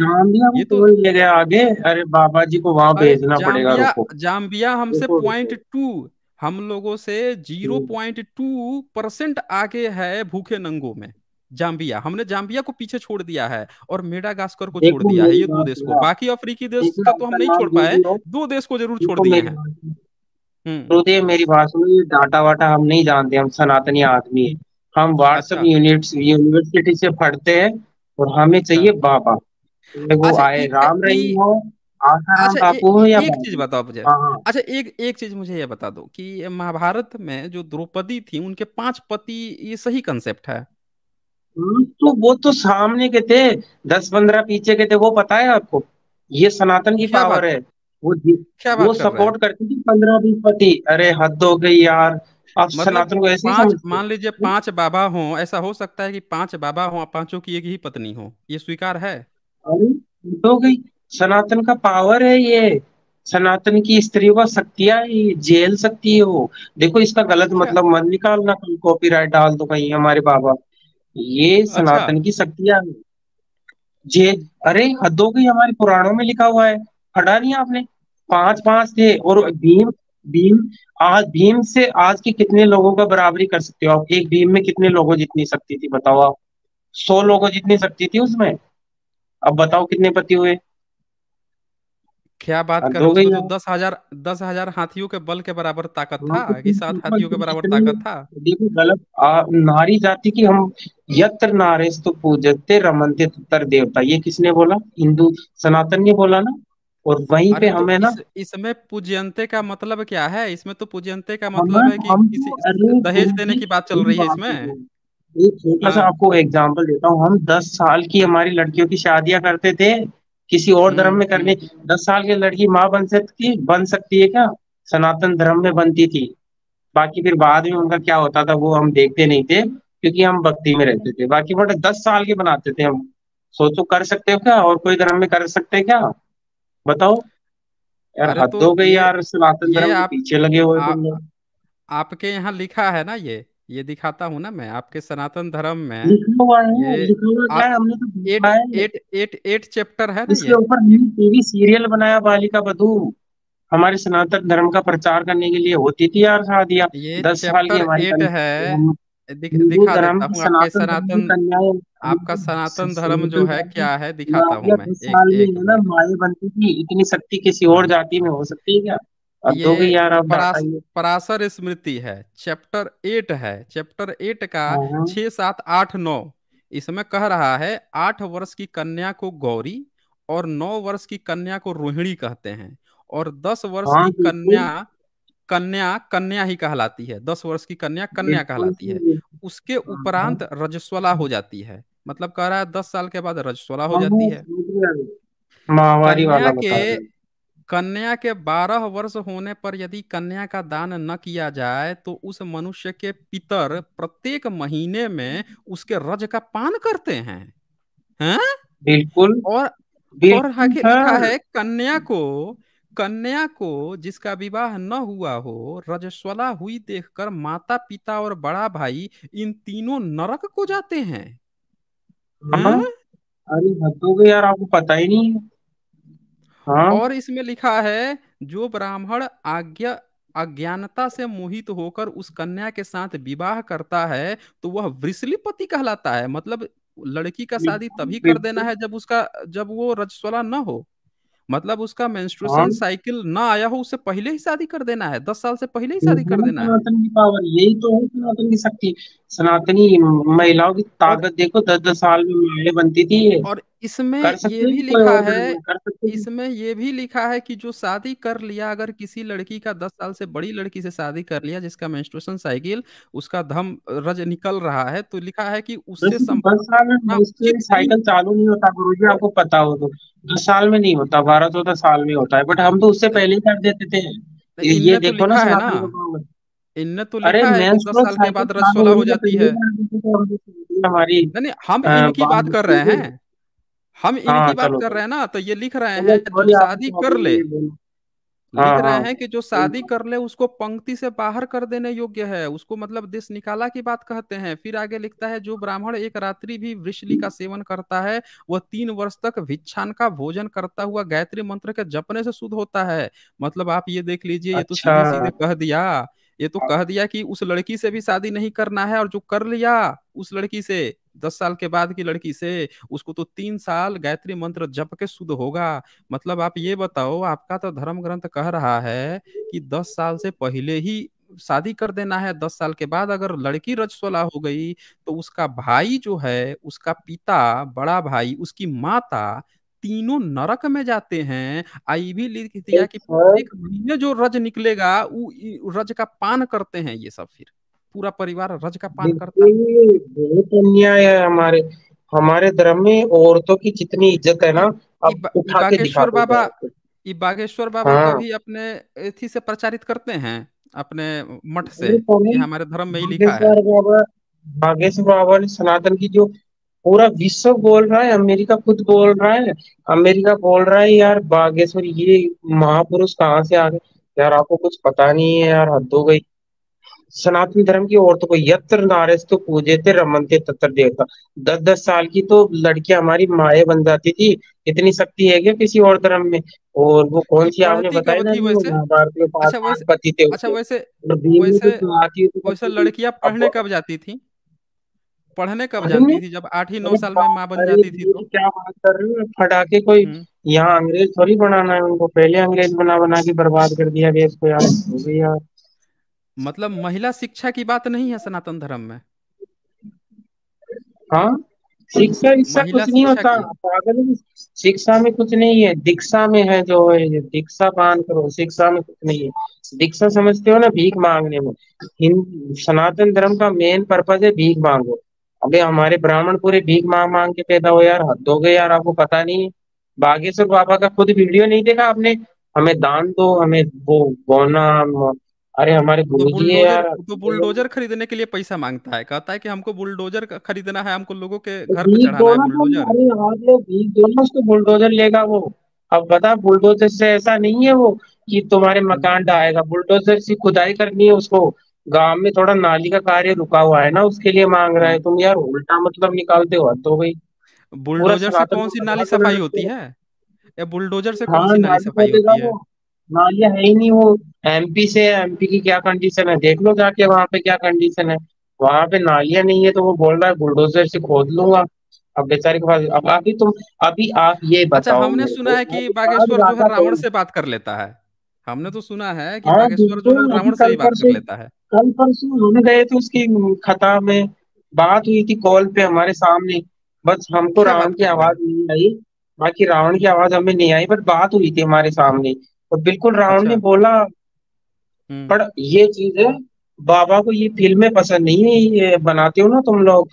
Speaker 11: जाम्बिया ये तो ले गया आगे अरे बाबा जी को वहां भेजना पड़ेगा
Speaker 1: जाम्बिया हमसे पॉइंट टू हम लोगों से zero hmm. Point two percent आगे है भूखे नंगों में जाम्बिया हमने जाम्बिया को पीछे छोड़ दिया है और मेडागास्कर को छोड़ दिया है ये दो देश को बाकी अफ्रीकी देश का तो हम नहीं छोड़ पाए दो देश को जरूर छोड़ दिया है
Speaker 11: हम्म। मेरी बात सुनो ये डाटा वाटा हम नहीं जानते हम सनातनी आदमी है हम अच्छा। व्हाट्सएप यूनिवर्सिटी से पढ़ते हैं और हमें चाहिए अच्छा। बाबा वो अच्छा, आए राम रही हो अच्छा, हाँ, हाँ। अच्छा एक, एक चीज बताओ मुझे अच्छा
Speaker 1: एक एक चीज मुझे ये बता दो कि महाभारत में जो द्रौपदी थी उनके पांच पति ये सही कंसेप्ट है
Speaker 11: हम्म, तो वो तो सामने के थे दस पंद्रह पीछे के थे वो पता है आपको ये सनातन की पावर है वो क्या वो सपोर्ट करती थी पंद्रह बीस पति अरे हद हो गई यार आप मतलब सनातन को ऐसे मान
Speaker 1: लीजिए पांच बाबा हो ऐसा हो सकता है कि पांच बाबा हो पांचों की एक ही पत्नी हो ये स्वीकार है
Speaker 11: अरे हो गई सनातन का पावर है ये सनातन की स्त्रियों का शक्तियां है झेल सकती है वो देखो इसका गलत अच्छा। मतलब मत निकालना कल कॉपीराइट डाल दो कहीं हमारे बाबा ये अच्छा। सनातन अच्छा। की शक्तियां है जे अरे हदों की हमारे पुराणों में लिखा हुआ है पढ़ा नहीं आपने पांच पांच थे और भीम भीम आज भीम से आज के कितने लोगों का बराबरी कर सकते हो आप एक भीम में कितने लोगों जितनी शक्ति थी बताओ आप सौ लोगों जितनी शक्ति थी उसमें अब बताओ कितने पति हुए
Speaker 1: क्या बात हाँ, कर तो रहे हो तो दस हजार दस हजार हाथियों के बल के बराबर ताकत था हाँ, तो कि सात हाथियों के बराबर ताकत था
Speaker 11: गलत नारी जाति की हम यत्र नारे तो पूजते रमनते तर देवता ये किसने बोला हिंदू सनातन ने बोला ना और वहीं पे हमें तो ना इस,
Speaker 1: इसमें पूजयंते का मतलब क्या है इसमें तो पूजयंते
Speaker 11: का मतलब है कि किसी दहेज देने की बात चल रही है इसमें एक छोटा सा हाँ। आपको एग्जाम्पल देता हूँ हम दस साल की हमारी लड़कियों की शादियां करते थे किसी और हम्म, धर्म में हम्म। करने दस साल की लड़की माँ बन सकती बन सकती है क्या सनातन धर्म में बनती थी बाकी फिर बाद में उनका क्या होता था वो हम देखते नहीं थे क्योंकि हम भक्ति में रहते थे बाकी बट दस साल के बनाते थे हम सोचो कर सकते हो क्या और कोई धर्म में कर सकते क्या बताओ
Speaker 1: यार हद तो हो गई यार
Speaker 11: सनातन धर्म पीछे लगे हुए
Speaker 1: आपके यहाँ लिखा है ना ये ये दिखाता हूँ ना मैं आपके सनातन धर्म में
Speaker 11: ये तो एट, चैप्टर है
Speaker 1: इसके
Speaker 14: ऊपर टीवी
Speaker 11: सीरियल बनाया बालिका बधू हमारे सनातन धर्म का प्रचार करने के लिए होती थी यार शादियाँ दस साल की हमारी है
Speaker 1: दिख, दिखा देता हूँ आपके सनातन
Speaker 11: आपका सनातन धर्म जो है क्या है दिखाता हूँ मैं एक, एक, एक, माए बनती थी इतनी शक्ति किसी और जाति में हो सकती है क्या ये यार परास, पराशर
Speaker 1: स्मृति है चैप्टर एट है चैप्टर एट का हाँ, हाँ। छ सात आठ नौ इसमें कह रहा है आठ वर्ष की कन्या को गौरी और नौ वर्ष की कन्या को रोहिणी कहते हैं और दस वर्ष हाँ, की कन्या कन्या कन्या ही कहलाती है दस वर्ष की कन्या कन्या कहलाती है उसके उपरांत रजस्वला हो जाती है मतलब कह रहा है दस साल के बाद रजस्वला हो जाती है
Speaker 11: महावारी वाला के
Speaker 1: कन्या के बारह वर्ष होने पर यदि कन्या का दान न किया जाए तो उस मनुष्य के पितर प्रत्येक महीने में उसके रज का पान करते हैं
Speaker 11: हैं बिल्कुल और बिल्कुल, और हाँ। लिखा
Speaker 1: है कन्या को कन्या को जिसका विवाह न हुआ हो रजस्वला हुई देखकर माता पिता और बड़ा भाई इन तीनों नरक को जाते हैं
Speaker 11: हाँ? अरे यार आपको पता ही नहीं है
Speaker 1: हाँ? और इसमें लिखा है जो ब्राह्मण आज्ञा अज्ञानता से मोहित होकर उस कन्या के साथ विवाह करता है तो वह वृषलिपति कहलाता है मतलब लड़की का शादी तभी कर देना है जब उसका जब वो रजस्वला न हो मतलब उसका मेंस्ट्रुएशन साइकिल हाँ। न आया हो उससे पहले ही शादी कर देना है दस साल से पहले ही शादी कर तो देना है
Speaker 11: सनातन की पावर यही तो है सनातन की शक्ति सनातनी महिलाओं की ताकत देखो दस दस साल में महिला बनती थी और
Speaker 1: इसमें ये भी लिखा है इसमें ये भी लिखा है कि जो शादी कर लिया अगर किसी लड़की का दस साल से बड़ी लड़की से शादी कर लिया जिसका मेंस्ट्रुएशन साइकिल उसका धम रज निकल रहा है तो लिखा है कि उससे
Speaker 11: साइकिल हाँ, चालू नहीं होता गुरु जी तो आपको पता हो तो दस साल में नहीं होता बारह चौदह तो तो साल में होता है बट हम तो उससे पहले ही कर देते थे ये देखो ना है
Speaker 1: ना इनने तो लिखा है कि दस साल के बाद रसोला हो जाती है
Speaker 11: हमारी हम इनकी बात कर रहे हैं
Speaker 1: हम इनकी हाँ, बात कर रहे हैं ना तो ये लिख रहे हैं जो शादी कर ले लिख हाँ, रहे हाँ। हैं कि जो शादी कर ले उसको पंक्ति से बाहर कर देने योग्य है उसको मतलब देश निकाला की बात कहते हैं फिर आगे लिखता है जो ब्राह्मण एक रात्रि भी वृषली का सेवन करता है वह तीन वर्ष तक भिक्षान का भोजन करता हुआ गायत्री मंत्र के जपने से शुद्ध होता है मतलब आप ये देख लीजिए ये तो अच्छा। सीधे सीधे कह दिया ये तो कह दिया कि उस लड़की से भी शादी नहीं करना है और जो कर लिया उस लड़की से दस साल के बाद की लड़की से उसको तो तीन साल गायत्री मंत्र जप के शुद्ध होगा मतलब आप ये बताओ आपका तो धर्म ग्रंथ कह रहा है कि दस साल से पहले ही शादी कर देना है दस साल के बाद अगर लड़की रजस्वला हो गई तो उसका भाई जो है उसका पिता बड़ा भाई उसकी माता तीनों नरक में जाते हैं आई भी लिख दिया कि एक महीने जो रज निकलेगा वो रज का पान करते हैं ये सब फिर पूरा परिवार रज का पान करता
Speaker 11: है बहुत अन्याय है हमारे हमारे धर्म में औरतों की जितनी इज्जत है ना अब उठा के दिखा बाबा
Speaker 1: बागेश्वर बाबा हाँ। भी अपने एथी से प्रचारित करते हैं अपने
Speaker 11: मठ से हमारे धर्म में ही लिखा है बाबा बागेश्वर बाबा ने सनातन की जो पूरा विश्व बोल रहा है अमेरिका खुद बोल रहा है अमेरिका बोल रहा है यार बागेश्वर ये महापुरुष कहाँ से आ गए यार आपको कुछ पता नहीं है यार हद हो गई सनातन धर्म की औरतों को यत्र नारस तो पूजे थे रमन थे तत्र देवता दस दस साल की तो लड़की हमारी माए बन जाती थी इतनी शक्ति है क्या किसी और धर्म में और वो कौन सी आपने बताया ना में पति थे अच्छा वैसे
Speaker 1: वैसे तो वैसे तो लड़कियां पढ़ने कब जाती थी पढ़ने कब जाती थी जब आठ ही नौ साल में माँ बन
Speaker 11: जाती थी तो क्या बात कर रहे हो फटाके कोई हम्म। यहाँ अंग्रेज थोड़ी बनाना है उनको पहले अंग्रेज बना बना के बर्बाद कर दिया गया इसको यार यार
Speaker 1: मतलब महिला शिक्षा की बात नहीं है सनातन धर्म में
Speaker 11: हाँ शिक्षा शिक्षा कुछ नहीं होता पागल शिक्षा में कुछ नहीं है दीक्षा में है जो है दीक्षा पान करो शिक्षा में कुछ नहीं है दीक्षा समझते हो ना भीख मांगने में सनातन धर्म का मेन पर्पज है भीख मांगो अबे हमारे ब्राह्मण पूरे भीख मांग मांग के पैदा हो यार हद हो गए यार आपको पता नहीं है बागेश्वर बाबा का खुद वीडियो नहीं देखा आपने हमें दान दो हमें वो बोना अरे हमारे तो बुलडोजर यार तो बुलडोजर
Speaker 1: खरीदने के लिए पैसा मांगता है कहता है कि हमको बुलडोजर खरीदना है हमको लोगों
Speaker 11: के तो घर पे चढ़ाना है तो बुलडोजर बुलडोजर लेगा वो अब बता बुलडोजर से ऐसा नहीं है वो कि तुम्हारे हम्म। मकान डाएगा बुलडोजर से खुदाई करनी है उसको गांव में थोड़ा नाली का कार्य रुका हुआ है ना उसके लिए मांग रहा है हम्म। तुम यार उल्टा मतलब निकालते हो तो भाई बुलडोजर से कौन सी नाली तो सफाई होती है या बुलडोजर से कौन हाँ, सी नाली सफाई होती है हाँ, ये है ही नहीं वो एमपी से एमपी की क्या कंडीशन है देख लो जाके वहां पे क्या कंडीशन है वहां पे नालिया नहीं है तो वो बोल रहा है बुलडोजर से खोद लूंगा अब बेचारे के पास अब अभी तुम अभी आप ये अच्छा, बताओ अच्छा, हमने सुना
Speaker 1: है कि बागेश्वर जो है रावण से बात कर लेता है हमने तो सुना है कि हाँ, बागेश्वर जो है रावण से ही बात कर लेता
Speaker 11: है कल परसों हम गए थे उसकी खता में बात हुई थी कॉल पे हमारे सामने बस हमको रावण की आवाज नहीं आई बाकी रावण की आवाज हमें नहीं आई बट बात हुई थी हमारे सामने और तो बिल्कुल रावण अच्छा। ने बोला
Speaker 3: हम्म।
Speaker 11: पर ये चीज है बाबा को ये फिल्में पसंद नहीं है ये बनाते हो ना तुम लोग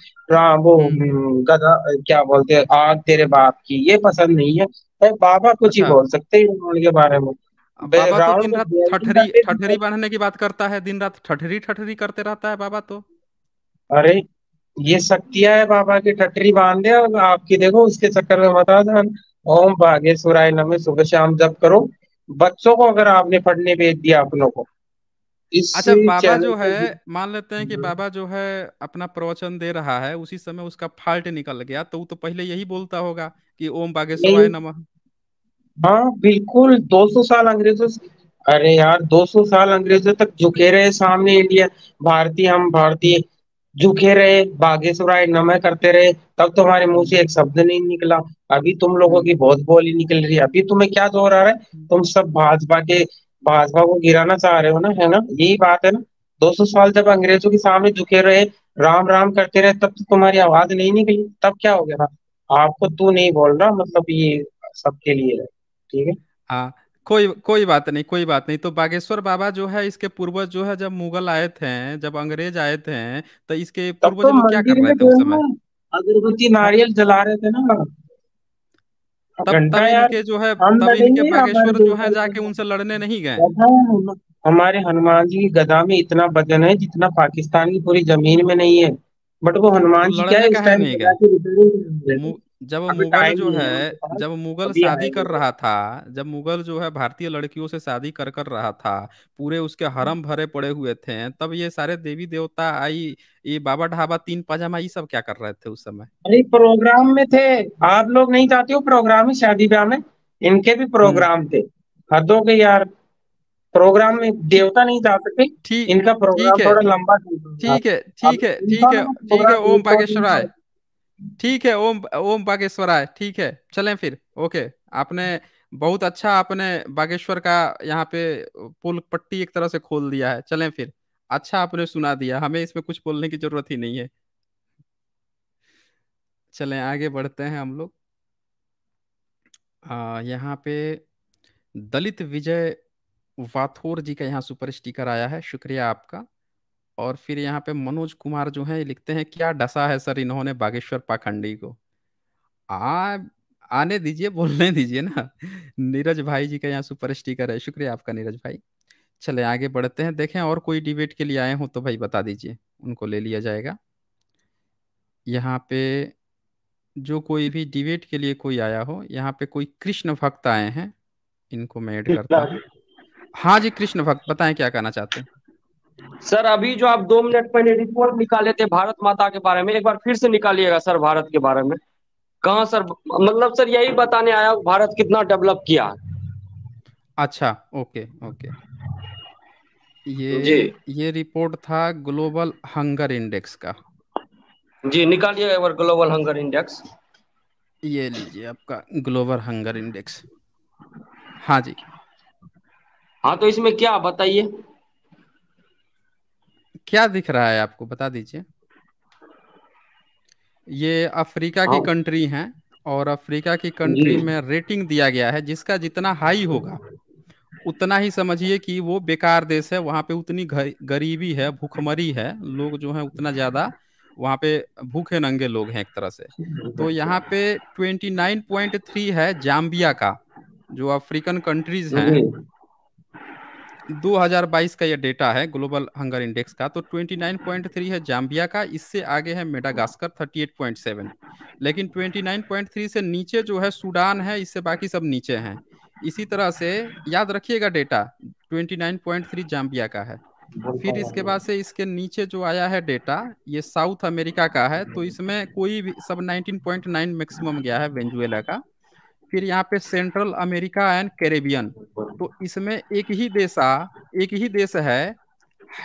Speaker 11: वो हम्म। हम्म, गधा क्या बोलते हैं आग तेरे बाप की ये पसंद नहीं है तो बाबा कुछ ही अच्छा। बोल सकते हैं उनके बारे में बाबा तो दिन
Speaker 1: रात ठठरी ठठरी बांधने की बात करता है दिन रात
Speaker 11: ठठरी ठठरी करते रहता है बाबा तो अरे ये शक्तियां है बाबा की ठठरी बांध दे आपकी देखो उसके चक्कर में बता दान ओम भागे सुराय नमे सुबह शाम जब करो बच्चों को अगर आपने पढ़ने भेज दिया अपनों को अच्छा बाबा जो है
Speaker 1: मान लेते हैं कि हम्म। बाबा जो है अपना प्रवचन दे रहा है उसी समय उसका फाल्ट निकल गया तो वो तो पहले यही बोलता होगा कि ओम बागेश्वर नमः
Speaker 11: हाँ बिल्कुल 200 साल अंग्रेजों अरे यार 200 साल अंग्रेजों तक झुके रहे सामने इंडिया भारतीय हम भारतीय जूखे रहे बागेश्वराय नमः करते रहे तब तुम्हारे मुंह से एक शब्द नहीं निकला अभी तुम लोगों की बहुत बोली निकल रही है अभी तुम्हें क्या जोर आ रहा है तुम सब भाजपा के भाजपा को गिराना चाह रहे हो ना है ना यही बात है ना सौ साल जब अंग्रेजों के सामने झुके रहे राम राम करते रहे तब तो तुम्हारी आवाज नहीं निकली तब क्या हो गया था आपको तू नहीं बोल रहा मतलब ये सबके लिए है ठीक है
Speaker 1: हाँ कोई कोई बात नहीं कोई बात नहीं तो बागेश्वर बाबा जो है इसके पूर्वज जो है जब मुगल आए थे जब अंग्रेज आए थे तो इसके पूर्वज तो क्या कर रहे थे उस
Speaker 11: समय अगरबत्ती नारियल जला रहे थे ना तब तब इनके जो है तब इनके बागेश्वर जो है
Speaker 1: जाके उनसे लड़ने नहीं गए
Speaker 11: हमारे हनुमान जी की गदा में इतना वजन है जितना पाकिस्तान की पूरी जमीन में नहीं है बट वो तो हनुमान जी क्या है
Speaker 1: नहीं जब मुगल जो है जब मुगल शादी कर रहा था जब मुगल जो है भारतीय लड़कियों से शादी कर कर रहा था पूरे उसके हम्म। हरम भरे पड़े हुए थे तब ये सारे देवी देवता आई ये बाबा ढाबा तीन पजामा ये सब क्या कर रहे थे उस समय
Speaker 11: अरे प्रोग्राम में थे आप लोग नहीं चाहते हो प्रोग्राम ही शादी ब्याह में इनके भी प्रोग्राम हम्म। थे हदों के यार प्रोग्राम में देवता नहीं जा सकते ठीक इनका प्रोग्राम थोड़ा लंबा ठीक है ठीक है ठीक है ठीक है ओम बागेश्वर राय
Speaker 1: ठीक है ओम ओम बागेश्वराय ठीक है चलें फिर ओके आपने बहुत अच्छा आपने बागेश्वर का यहाँ पे पुल पट्टी एक तरह से खोल दिया है चलें फिर अच्छा आपने सुना दिया हमें इसमें कुछ बोलने की जरूरत ही नहीं है चलें आगे बढ़ते हैं हम लोग यहाँ पे दलित विजय वाथोर जी का यहाँ सुपर स्टिकर आया है शुक्रिया आपका और फिर यहाँ पे मनोज कुमार जो है लिखते हैं क्या डसा है सर इन्होंने बागेश्वर पाखंडी को आ आने दीजिए बोलने दीजिए ना नीरज भाई जी का यहाँ सुपर स्टिकर है शुक्रिया आपका नीरज भाई चले आगे बढ़ते हैं देखें और कोई डिबेट के लिए आए हो तो भाई बता दीजिए उनको ले लिया जाएगा यहाँ पे जो कोई भी डिबेट के लिए कोई आया हो यहाँ पे कोई कृष्ण भक्त आए हैं इनको मैं ऐड करता हूँ हाँ जी कृष्ण भक्त बताएं क्या कहना चाहते हैं
Speaker 6: सर अभी जो आप दो मिनट पहले रिपोर्ट निकाले थे भारत माता के बारे में एक बार फिर से निकालिएगा सर भारत के बारे में कहा सर मतलब सर यही बताने आया भारत कितना डेवलप किया
Speaker 1: अच्छा ओके ओके
Speaker 6: ये जी. ये
Speaker 1: रिपोर्ट था ग्लोबल हंगर इंडेक्स का
Speaker 6: जी निकालिएगा एक बार ग्लोबल हंगर इंडेक्स
Speaker 1: ये लीजिए आपका ग्लोबल हंगर इंडेक्स हाँ जी
Speaker 11: हाँ तो इसमें क्या बताइए
Speaker 1: क्या दिख रहा है आपको बता दीजिए ये अफ्रीका की हाँ। कंट्री है और अफ्रीका की कंट्री में रेटिंग दिया गया है जिसका जितना हाई होगा उतना ही समझिए कि वो बेकार देश है वहां पे उतनी गरीबी है भूखमरी है लोग जो है उतना ज्यादा वहां पे भूखे नंगे लोग हैं एक तरह से तो यहाँ पे 29.3 है जाम्बिया का जो अफ्रीकन कंट्रीज हैं 2022 का ये डेटा है ग्लोबल हंगर इंडेक्स का तो 29.3 है जाम्बिया का इससे आगे है मेडागास्कर 38.7 लेकिन 29.3 से नीचे जो है सूडान है इससे बाकी सब नीचे हैं इसी तरह से याद रखिएगा डेटा 29.3 जाम्बिया का है फिर इसके बाद से इसके नीचे जो आया है डेटा ये साउथ अमेरिका का है तो इसमें कोई भी सब 19.9 मैक्सिमम गया है वेंजुएला का फिर यहाँ पे सेंट्रल अमेरिका एंड कैरेबियन तो इसमें एक ही आ एक ही देश है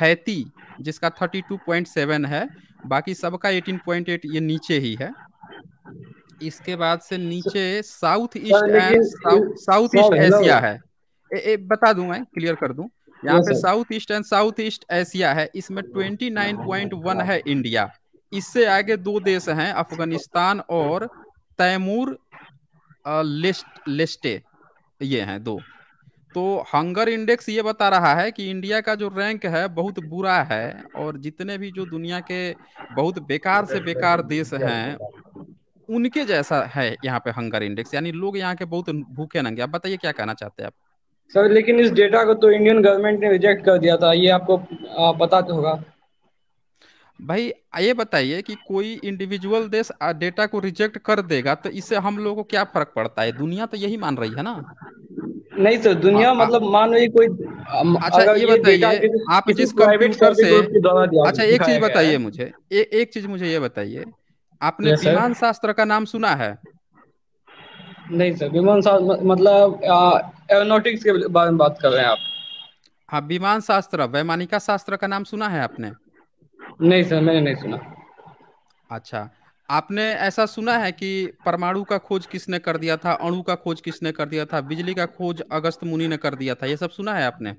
Speaker 1: हैती जिसका 32.7 है बाकी सबका 18.8 ये नीचे ही है इसके बाद से नीचे south east and south east Asia है ए, ए, बता दूं मैं क्लियर कर दूं यहाँ पे south east and south east Asia है इसमें 29.1 है इंडिया इससे आगे दो देश हैं अफगानिस्तान और तैमूर लिस्ट लिस्टे ये हैं दो तो हंगर इंडेक्स ये बता रहा है कि इंडिया का जो रैंक है बहुत बुरा है और जितने भी जो दुनिया के बहुत बेकार से बेकार देश हैं उनके जैसा है यहाँ पे हंगर इंडेक्स यानी लोग यहाँ के बहुत भूखे नंगे आप बताइए क्या कहना चाहते हैं आप सर लेकिन इस डेटा
Speaker 6: को तो इंडियन गवर्नमेंट ने रिजेक्ट कर दिया था ये आपको
Speaker 1: पता होगा भाई ये बताइए कि कोई इंडिविजुअल देश डेटा को रिजेक्ट कर देगा तो इससे हम लोगों को क्या फर्क पड़ता है दुनिया तो यही मान रही है ना
Speaker 6: नहीं सर तो दुनिया आ, मतलब मान रही कोई अच्छा ये बताइए आप जिस
Speaker 14: कंप्यूटर से अच्छा एक चीज बताइए मुझे
Speaker 6: ए, एक चीज मुझे ये बताइए आपने
Speaker 1: विमान शास्त्र का नाम सुना है नहीं सर विमान शास्त्र मतलब एरोनॉटिक्स के बारे में बात कर रहे हैं आप हाँ विमान शास्त्र वैमानिका शास्त्र का नाम सुना है आपने नहीं सर मैंने नहीं सुना अच्छा आपने ऐसा सुना है कि परमाणु का खोज किसने कर दिया था अणु का खोज किसने कर दिया था बिजली का खोज अगस्त मुनि ने कर दिया था ये सब सुना है आपने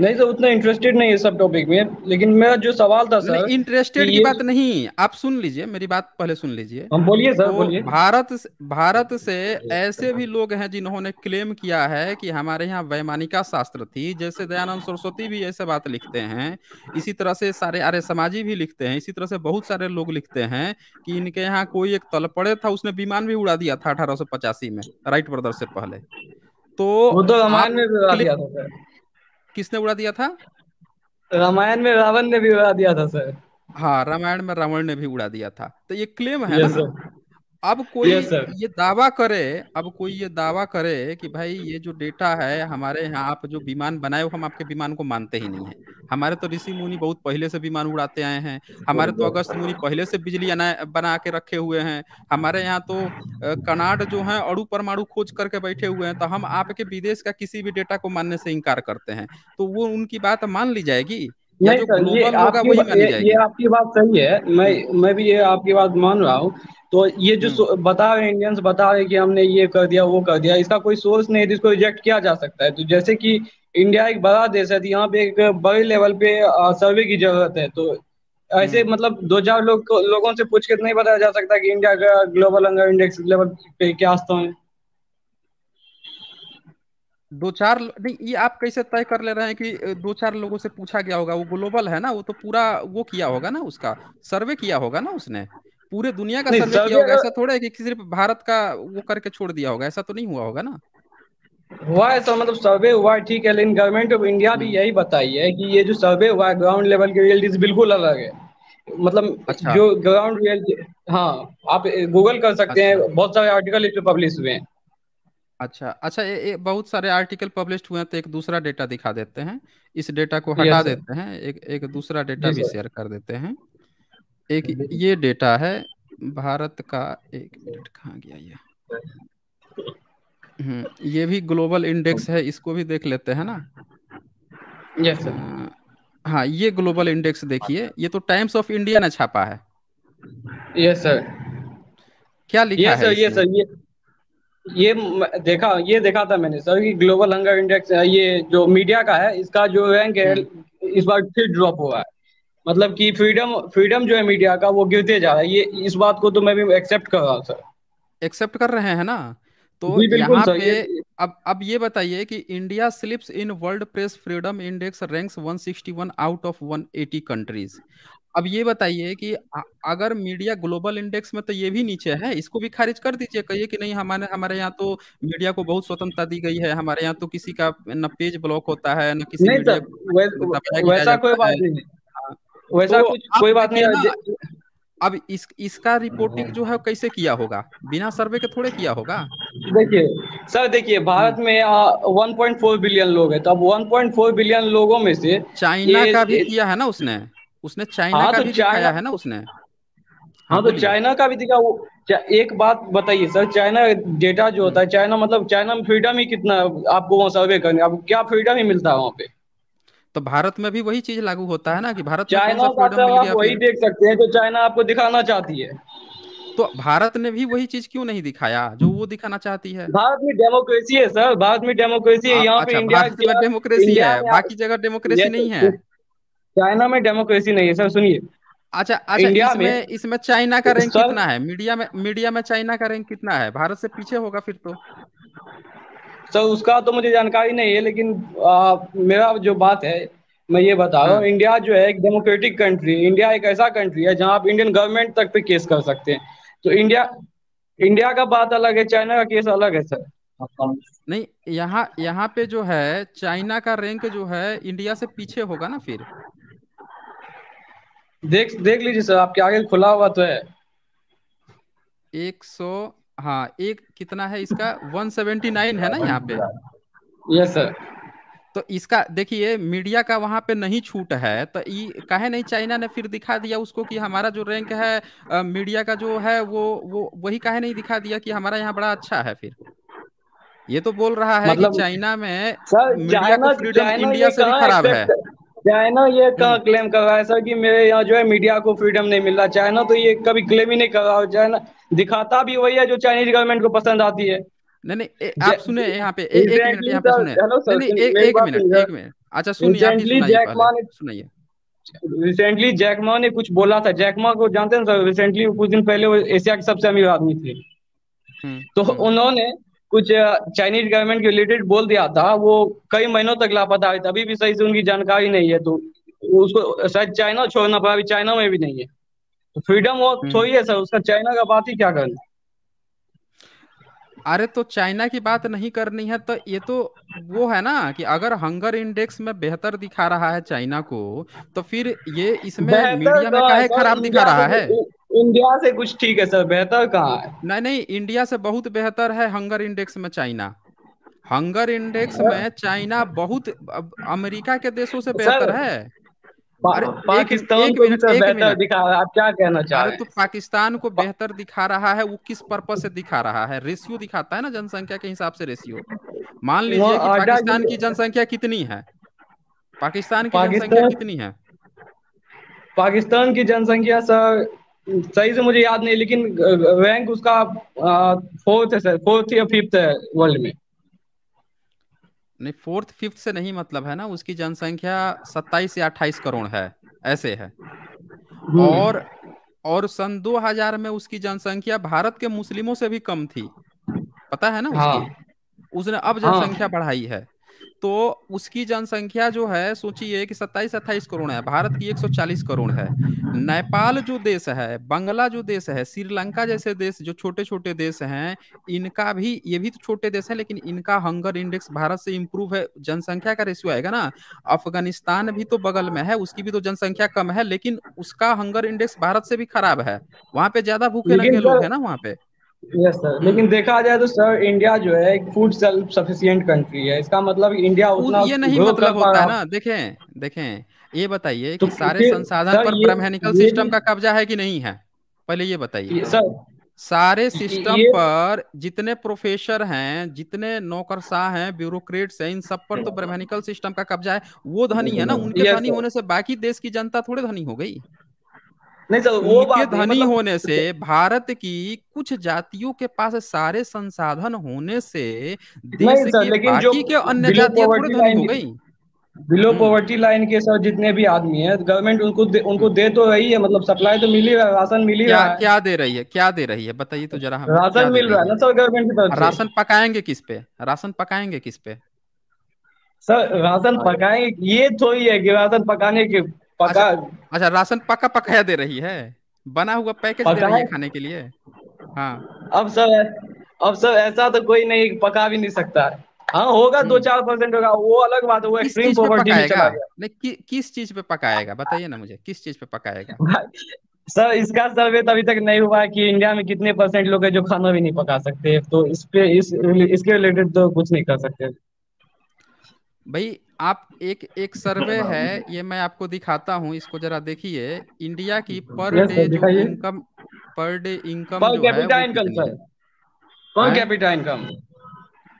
Speaker 6: नहीं सर उतना इंटरेस्टेड
Speaker 1: नहीं है सब टॉपिक में लेकिन मेरा जो सवाल था सर इंटरेस्टेड की बात नहीं आप सुन लीजिए मेरी बात पहले सुन लीजिए हम हाँ, बोलिए सर तो बोलिए भारत भारत से ऐसे भी लोग हैं जिन्होंने क्लेम किया है कि हमारे यहाँ वैमानिका शास्त्र थी जैसे दयानंद सरस्वती भी ऐसे बात लिखते हैं इसी तरह से सारे आर्य समाजी भी लिखते हैं इसी तरह से बहुत सारे लोग लिखते हैं कि इनके यहाँ कोई एक तलपड़े था उसने विमान भी उड़ा दिया था अठारह में राइट ब्रदर से पहले तो, तो किसने उड़ा दिया था रामायण में रावण ने भी उड़ा दिया था सर हाँ रामायण में रावण ने भी उड़ा दिया था तो ये क्लेम है ना सर अब कोई yes, ये दावा करे अब कोई ये दावा करे कि भाई ये जो डेटा है हमारे यहाँ आप जो विमान बनाए हो हम आपके विमान को मानते ही नहीं है हमारे तो ऋषि मुनि बहुत पहले से विमान उड़ाते आए हैं हमारे तो अगस्त मुनि पहले से बिजली बना के रखे हुए हैं हमारे यहाँ तो कनाड जो है अड़ु परमाणु खोज करके बैठे हुए हैं तो हम आपके विदेश का किसी भी डेटा को मानने से इनकार करते हैं तो वो उनकी बात मान ली जाएगी
Speaker 6: नहीं तो सर ये आपकी ये, आपकी बात सही है मैं मैं भी ये आपकी बात मान रहा हूँ तो ये जो हम्म। बता रहे इंडियंस बता रहे कि हमने ये कर दिया वो कर दिया इसका कोई सोर्स नहीं जिसको तो रिजेक्ट किया जा सकता है तो जैसे कि इंडिया एक बड़ा देश है तो यहाँ पे एक बड़े लेवल पे सर्वे की जरूरत है तो ऐसे हम्म। मतलब दो चार लोग लोगों से पूछ के नहीं बताया जा सकता कि इंडिया का ग्लोबल अंगर इंडेक्स लेवल पे क्या स्थान है
Speaker 1: दो चार नहीं ये आप कैसे तय कर ले रहे हैं कि दो चार लोगों से पूछा गया होगा वो ग्लोबल है ना वो तो पूरा वो किया होगा ना उसका सर्वे किया होगा ना उसने पूरे दुनिया का सर्वे किया होगा ऐसा थोड़ा है कि सिर्फ भारत का वो करके छोड़ दिया होगा ऐसा तो नहीं हुआ होगा ना
Speaker 6: हुआ है तो मतलब सर्वे हुआ है ठीक है लेकिन गवर्नमेंट ऑफ इंडिया भी यही बताई है कि ये जो सर्वे हुआ है ग्राउंड लेवल की रियलिटी बिल्कुल अलग है मतलब अच्छा। जो ग्राउंड रियलिटी हाँ आप गूगल कर सकते अच्छा। हैं बहुत सारे आर्टिकल इस पे पब्लिश हुए हैं
Speaker 1: अच्छा अच्छा ये, ये बहुत सारे आर्टिकल पब्लिश हुए हैं तो एक दूसरा डेटा दिखा देते हैं इस डेटा को हटा yes, देते हैं एक एक दूसरा डेटा yes, भी शेयर कर देते हैं एक हम्म, ये डेटा है भारत का एक मिनट कहा गया ये हम्म, ये भी ग्लोबल इंडेक्स है इसको भी देख लेते हैं ना यस yes, आ, हाँ ये ग्लोबल इंडेक्स देखिए ये तो टाइम्स ऑफ इंडिया ने छापा है यस
Speaker 6: सर क्या लिखा है सर यस सर ये ये देखा ये देखा था मैंने सर कि ग्लोबल हंगर इंडेक्स ये जो मीडिया का है इसका जो रैंक है हम्म। इस बार फिर ड्रॉप हुआ है मतलब कि फ्रीडम फ्रीडम जो है मीडिया का वो गिरते जा रहा है ये इस बात को तो मैं भी एक्सेप्ट कर रहा हूँ सर
Speaker 1: एक्सेप्ट कर रहे हैं ना तो यहाँ पे ये, अब अब ये बताइए कि India slips in world press freedom index ranks 161 out of 180 countries अब ये बताइए कि अगर मीडिया ग्लोबल इंडेक्स में तो ये भी नीचे है इसको भी खारिज कर दीजिए कहिए कि नहीं हमारे हमारे यहाँ तो मीडिया को बहुत स्वतंत्रता दी गई है हमारे यहाँ तो किसी का न पेज ब्लॉक होता है न किसी नहीं तो वै, वैसा कोई बात नहीं
Speaker 6: हाँ, वैसा तो कुछ कोई बात नहीं
Speaker 1: अब इस इसका
Speaker 6: रिपोर्टिंग जो है कैसे किया होगा बिना सर्वे के थोड़े किया होगा देखिए सर देखिए भारत में 1.4 बिलियन लोग हैं तो अब 1.4 बिलियन लोगों में से चाइना का भी किया है ना उसने
Speaker 1: उसने चाइना हाँ, का तो भी दिखाया है ना
Speaker 6: उसने हाँ, हाँ तो चाइना का भी दिखा वो एक बात बताइए सर चाइना डेटा जो होता है चाइना मतलब चाइना में फ्रीडम ही कितना आपको वहां सर्वे करने आपको क्या फ्रीडम ही मिलता है वहाँ पे तो भारत में भी वही चीज लागू होता है ना कि भारत चाइना का तो आप वही देख सकते हैं जो चाइना आपको दिखाना चाहती है
Speaker 1: तो भारत ने भी वही चीज क्यों नहीं दिखाया जो वो दिखाना चाहती है भारत में डेमोक्रेसी है
Speaker 6: सर भारत में डेमोक्रेसी है यहाँ पे अच्छा, इंडिया डेमोक्रेसी है बाकी जगह
Speaker 1: डेमोक्रेसी नहीं है
Speaker 6: चाइना में डेमोक्रेसी नहीं है सर सुनिए
Speaker 1: अच्छा अच्छा इंडिया इसमें में इसमें चाइना का रैंक कितना है
Speaker 6: मीडिया में मीडिया में चाइना का रैंक कितना है भारत से पीछे होगा फिर तो सर उसका तो मुझे जानकारी नहीं है लेकिन आ, मेरा जो बात है मैं ये बता रहा हूँ हाँ। इंडिया जो है एक डेमोक्रेटिक कंट्री इंडिया एक ऐसा कंट्री है जहाँ आप इंडियन गवर्नमेंट तक पे केस कर सकते हैं तो इंडिया इंडिया का बात अलग है चाइना का केस अलग है सर नहीं
Speaker 1: यहाँ यहाँ पे जो है चाइना का रैंक जो है इंडिया से पीछे होगा ना फिर
Speaker 6: देख देख लीजिए सर आपके आगे खुला हुआ तो है
Speaker 1: एक सौ हाँ एक कितना है इसका वन सेवेंटी नाइन है ना यहाँ पे यस सर तो इसका देखिए मीडिया का वहां पे नहीं छूट है तो ये कहे नहीं चाइना ने फिर दिखा दिया उसको कि हमारा जो रैंक है आ, मीडिया का जो है वो वो वही कहे नहीं दिखा दिया कि हमारा यहाँ बड़ा अच्छा है फिर ये तो बोल रहा है मतलब, कि चाइना
Speaker 6: में सर, मीडिया चाइना, को फ्रीडम इंडिया से भी खराब है क्या है ना ये कहाँ हम्म। क्लेम कर रहा है सर कि मेरे यहाँ जो है मीडिया को फ्रीडम नहीं मिल रहा चाइना तो ये कभी क्लेम ही नहीं कर रहा चाइना दिखाता भी वही है जो चाइनीज गवर्नमेंट को पसंद आती है नहीं नहीं आप सुने यहाँ पे ए, एक मिनट यहाँ पे सुने नहीं नहीं एक एक मिनट एक
Speaker 1: मिनट अच्छा सुनिए आप सुनाइए
Speaker 6: सुनाइए रिसेंटली जैकमा ने कुछ बोला था जैकमा को जानते हैं सर रिसेंटली कुछ दिन पहले वो एशिया के सबसे अमीर आदमी थे
Speaker 3: हम्म,
Speaker 6: तो हम्म। उन्होंने कुछ चाइनीज गवर्नमेंट के रिलेटेड बोल दिया था वो कई महीनों तक लापता है अभी भी सही से उनकी जानकारी नहीं है तो उसको शायद चाइना छोड़ना पड़ा अभी चाइना में भी नहीं है तो फ्रीडम वो ही हम्म। है सर उसका चाइना का बात ही क्या करना
Speaker 1: अरे तो चाइना की बात नहीं करनी है तो ये तो वो है ना कि अगर हंगर इंडेक्स में बेहतर दिखा रहा है चाइना को तो फिर ये इसमें मीडिया में काहे खराब दिखा रहा है इंडिया से कुछ ठीक है सर बेहतर कहाँ है नहीं नहीं इंडिया से बहुत बेहतर है हंगर इंडेक्स में चाइना हंगर इंडेक्स में चाइना बहुत अमेरिका के देशों से बेहतर है
Speaker 6: पाकिस्तान बेहतर दिखा रहा है आप क्या कहना चाह रहे तो हैं
Speaker 1: तो पाकिस्तान को बेहतर दिखा रहा है वो किस पर्पज से दिखा रहा है रेशियो दिखाता है ना जनसंख्या के हिसाब से रेशियो मान लीजिए कि पाकिस्तान की जनसंख्या कितनी है पाकिस्तान की जनसंख्या कितनी
Speaker 6: है पाकिस्तान की जनसंख्या सर सही से मुझे याद नहीं लेकिन रैंक उसका फोर्थ है सर फोर्थ या फिफ्थ है वर्ल्ड में
Speaker 1: नहीं फोर्थ फिफ्थ से नहीं मतलब है ना उसकी जनसंख्या सत्ताईस या अट्ठाईस करोड़ है ऐसे है
Speaker 3: हम्म। और
Speaker 1: और सन 2000 में उसकी जनसंख्या भारत के मुस्लिमों से भी कम थी पता है ना उसकी हाँ, उसने अब जनसंख्या हाँ, बढ़ाई है तो उसकी जनसंख्या जो है सोचिए कि सत्ताईस अट्ठाईस करोड़ है भारत की 140 करोड़ है नेपाल जो देश है बंगला जो देश है श्रीलंका जैसे देश जो छोटे छोटे देश हैं इनका भी ये भी तो छोटे देश है लेकिन इनका हंगर इंडेक्स भारत से इम्प्रूव है जनसंख्या का रेशियो आएगा ना अफगानिस्तान भी तो बगल में है उसकी भी तो जनसंख्या कम है लेकिन उसका हंगर इंडेक्स भारत से भी खराब है वहां पे ज्यादा भूखे लगे लोग है ना वहाँ पे
Speaker 6: यस सर लेकिन देखा जाए तो सर इंडिया जो है एक फूड सेल्फ सफिशियंट कंट्री है इसका मतलब इंडिया उतना ये नहीं मतलब होता है ना
Speaker 1: देखें देखें ये बताइए तो कि सारे संसाधन पर ब्रह्मेनिकल सिस्टम का कब्जा है कि नहीं है पहले ये बताइए सर सारे सिस्टम पर जितने प्रोफेसर हैं जितने नौकरशाह हैं ब्यूरोक्रेट्स हैं इन सब पर तो ब्रह्मेनिकल सिस्टम का कब्जा है वो धनी है ना उनके धनी होने से बाकी देश की जनता थोड़े धनी हो गई नहीं सर तो वो धनी मतलब... होने से भारत की कुछ जातियों के पास सारे संसाधन होने से देश सर, की लेकिन जो के अन्य जातियां थोड़ी धनी हो गई
Speaker 6: बिलो पॉवर्टी लाइन के सर जितने भी आदमी हैं गवर्नमेंट उनको दे, उनको दे तो रही है मतलब सप्लाई तो मिली रहा है राशन मिली क्या, है
Speaker 1: क्या दे रही है क्या दे रही है बताइए तो जरा राशन मिल रहा है ना सर
Speaker 6: गवर्नमेंट की तरफ राशन पकाएंगे
Speaker 1: किस पे राशन पकाएंगे किस पे
Speaker 6: सर राशन हाँ। पकाएंगे ये थोड़ी है कि राशन पकाने
Speaker 1: के पका अच्छा, अच्छा राशन पका पकाया दे रही है बना हुआ पैकेज दे रही है खाने के
Speaker 6: लिए हाँ अब सब अब सब ऐसा तो कोई नहीं पका भी नहीं सकता हाँ होगा दो हम्म। चार परसेंट होगा वो अलग बात है वो एक्सट्रीम पॉवर्टी में चला गया नहीं कि, किस चीज पे
Speaker 1: पकाएगा बताइए ना मुझे किस चीज पे पकाएगा
Speaker 6: सर इसका सर्वे तो अभी तक नहीं हुआ है कि इंडिया में कितने परसेंट लोग हैं जो खाना भी नहीं पका सकते तो इस पे इस इसके रिलेटेड तो कुछ नहीं कर सकते
Speaker 1: भाई आप एक एक सर्वे हाँ। है ये मैं आपको दिखाता हूँ इसको जरा देखिए इंडिया की पर डे जो income per day
Speaker 6: income per capita income per capita income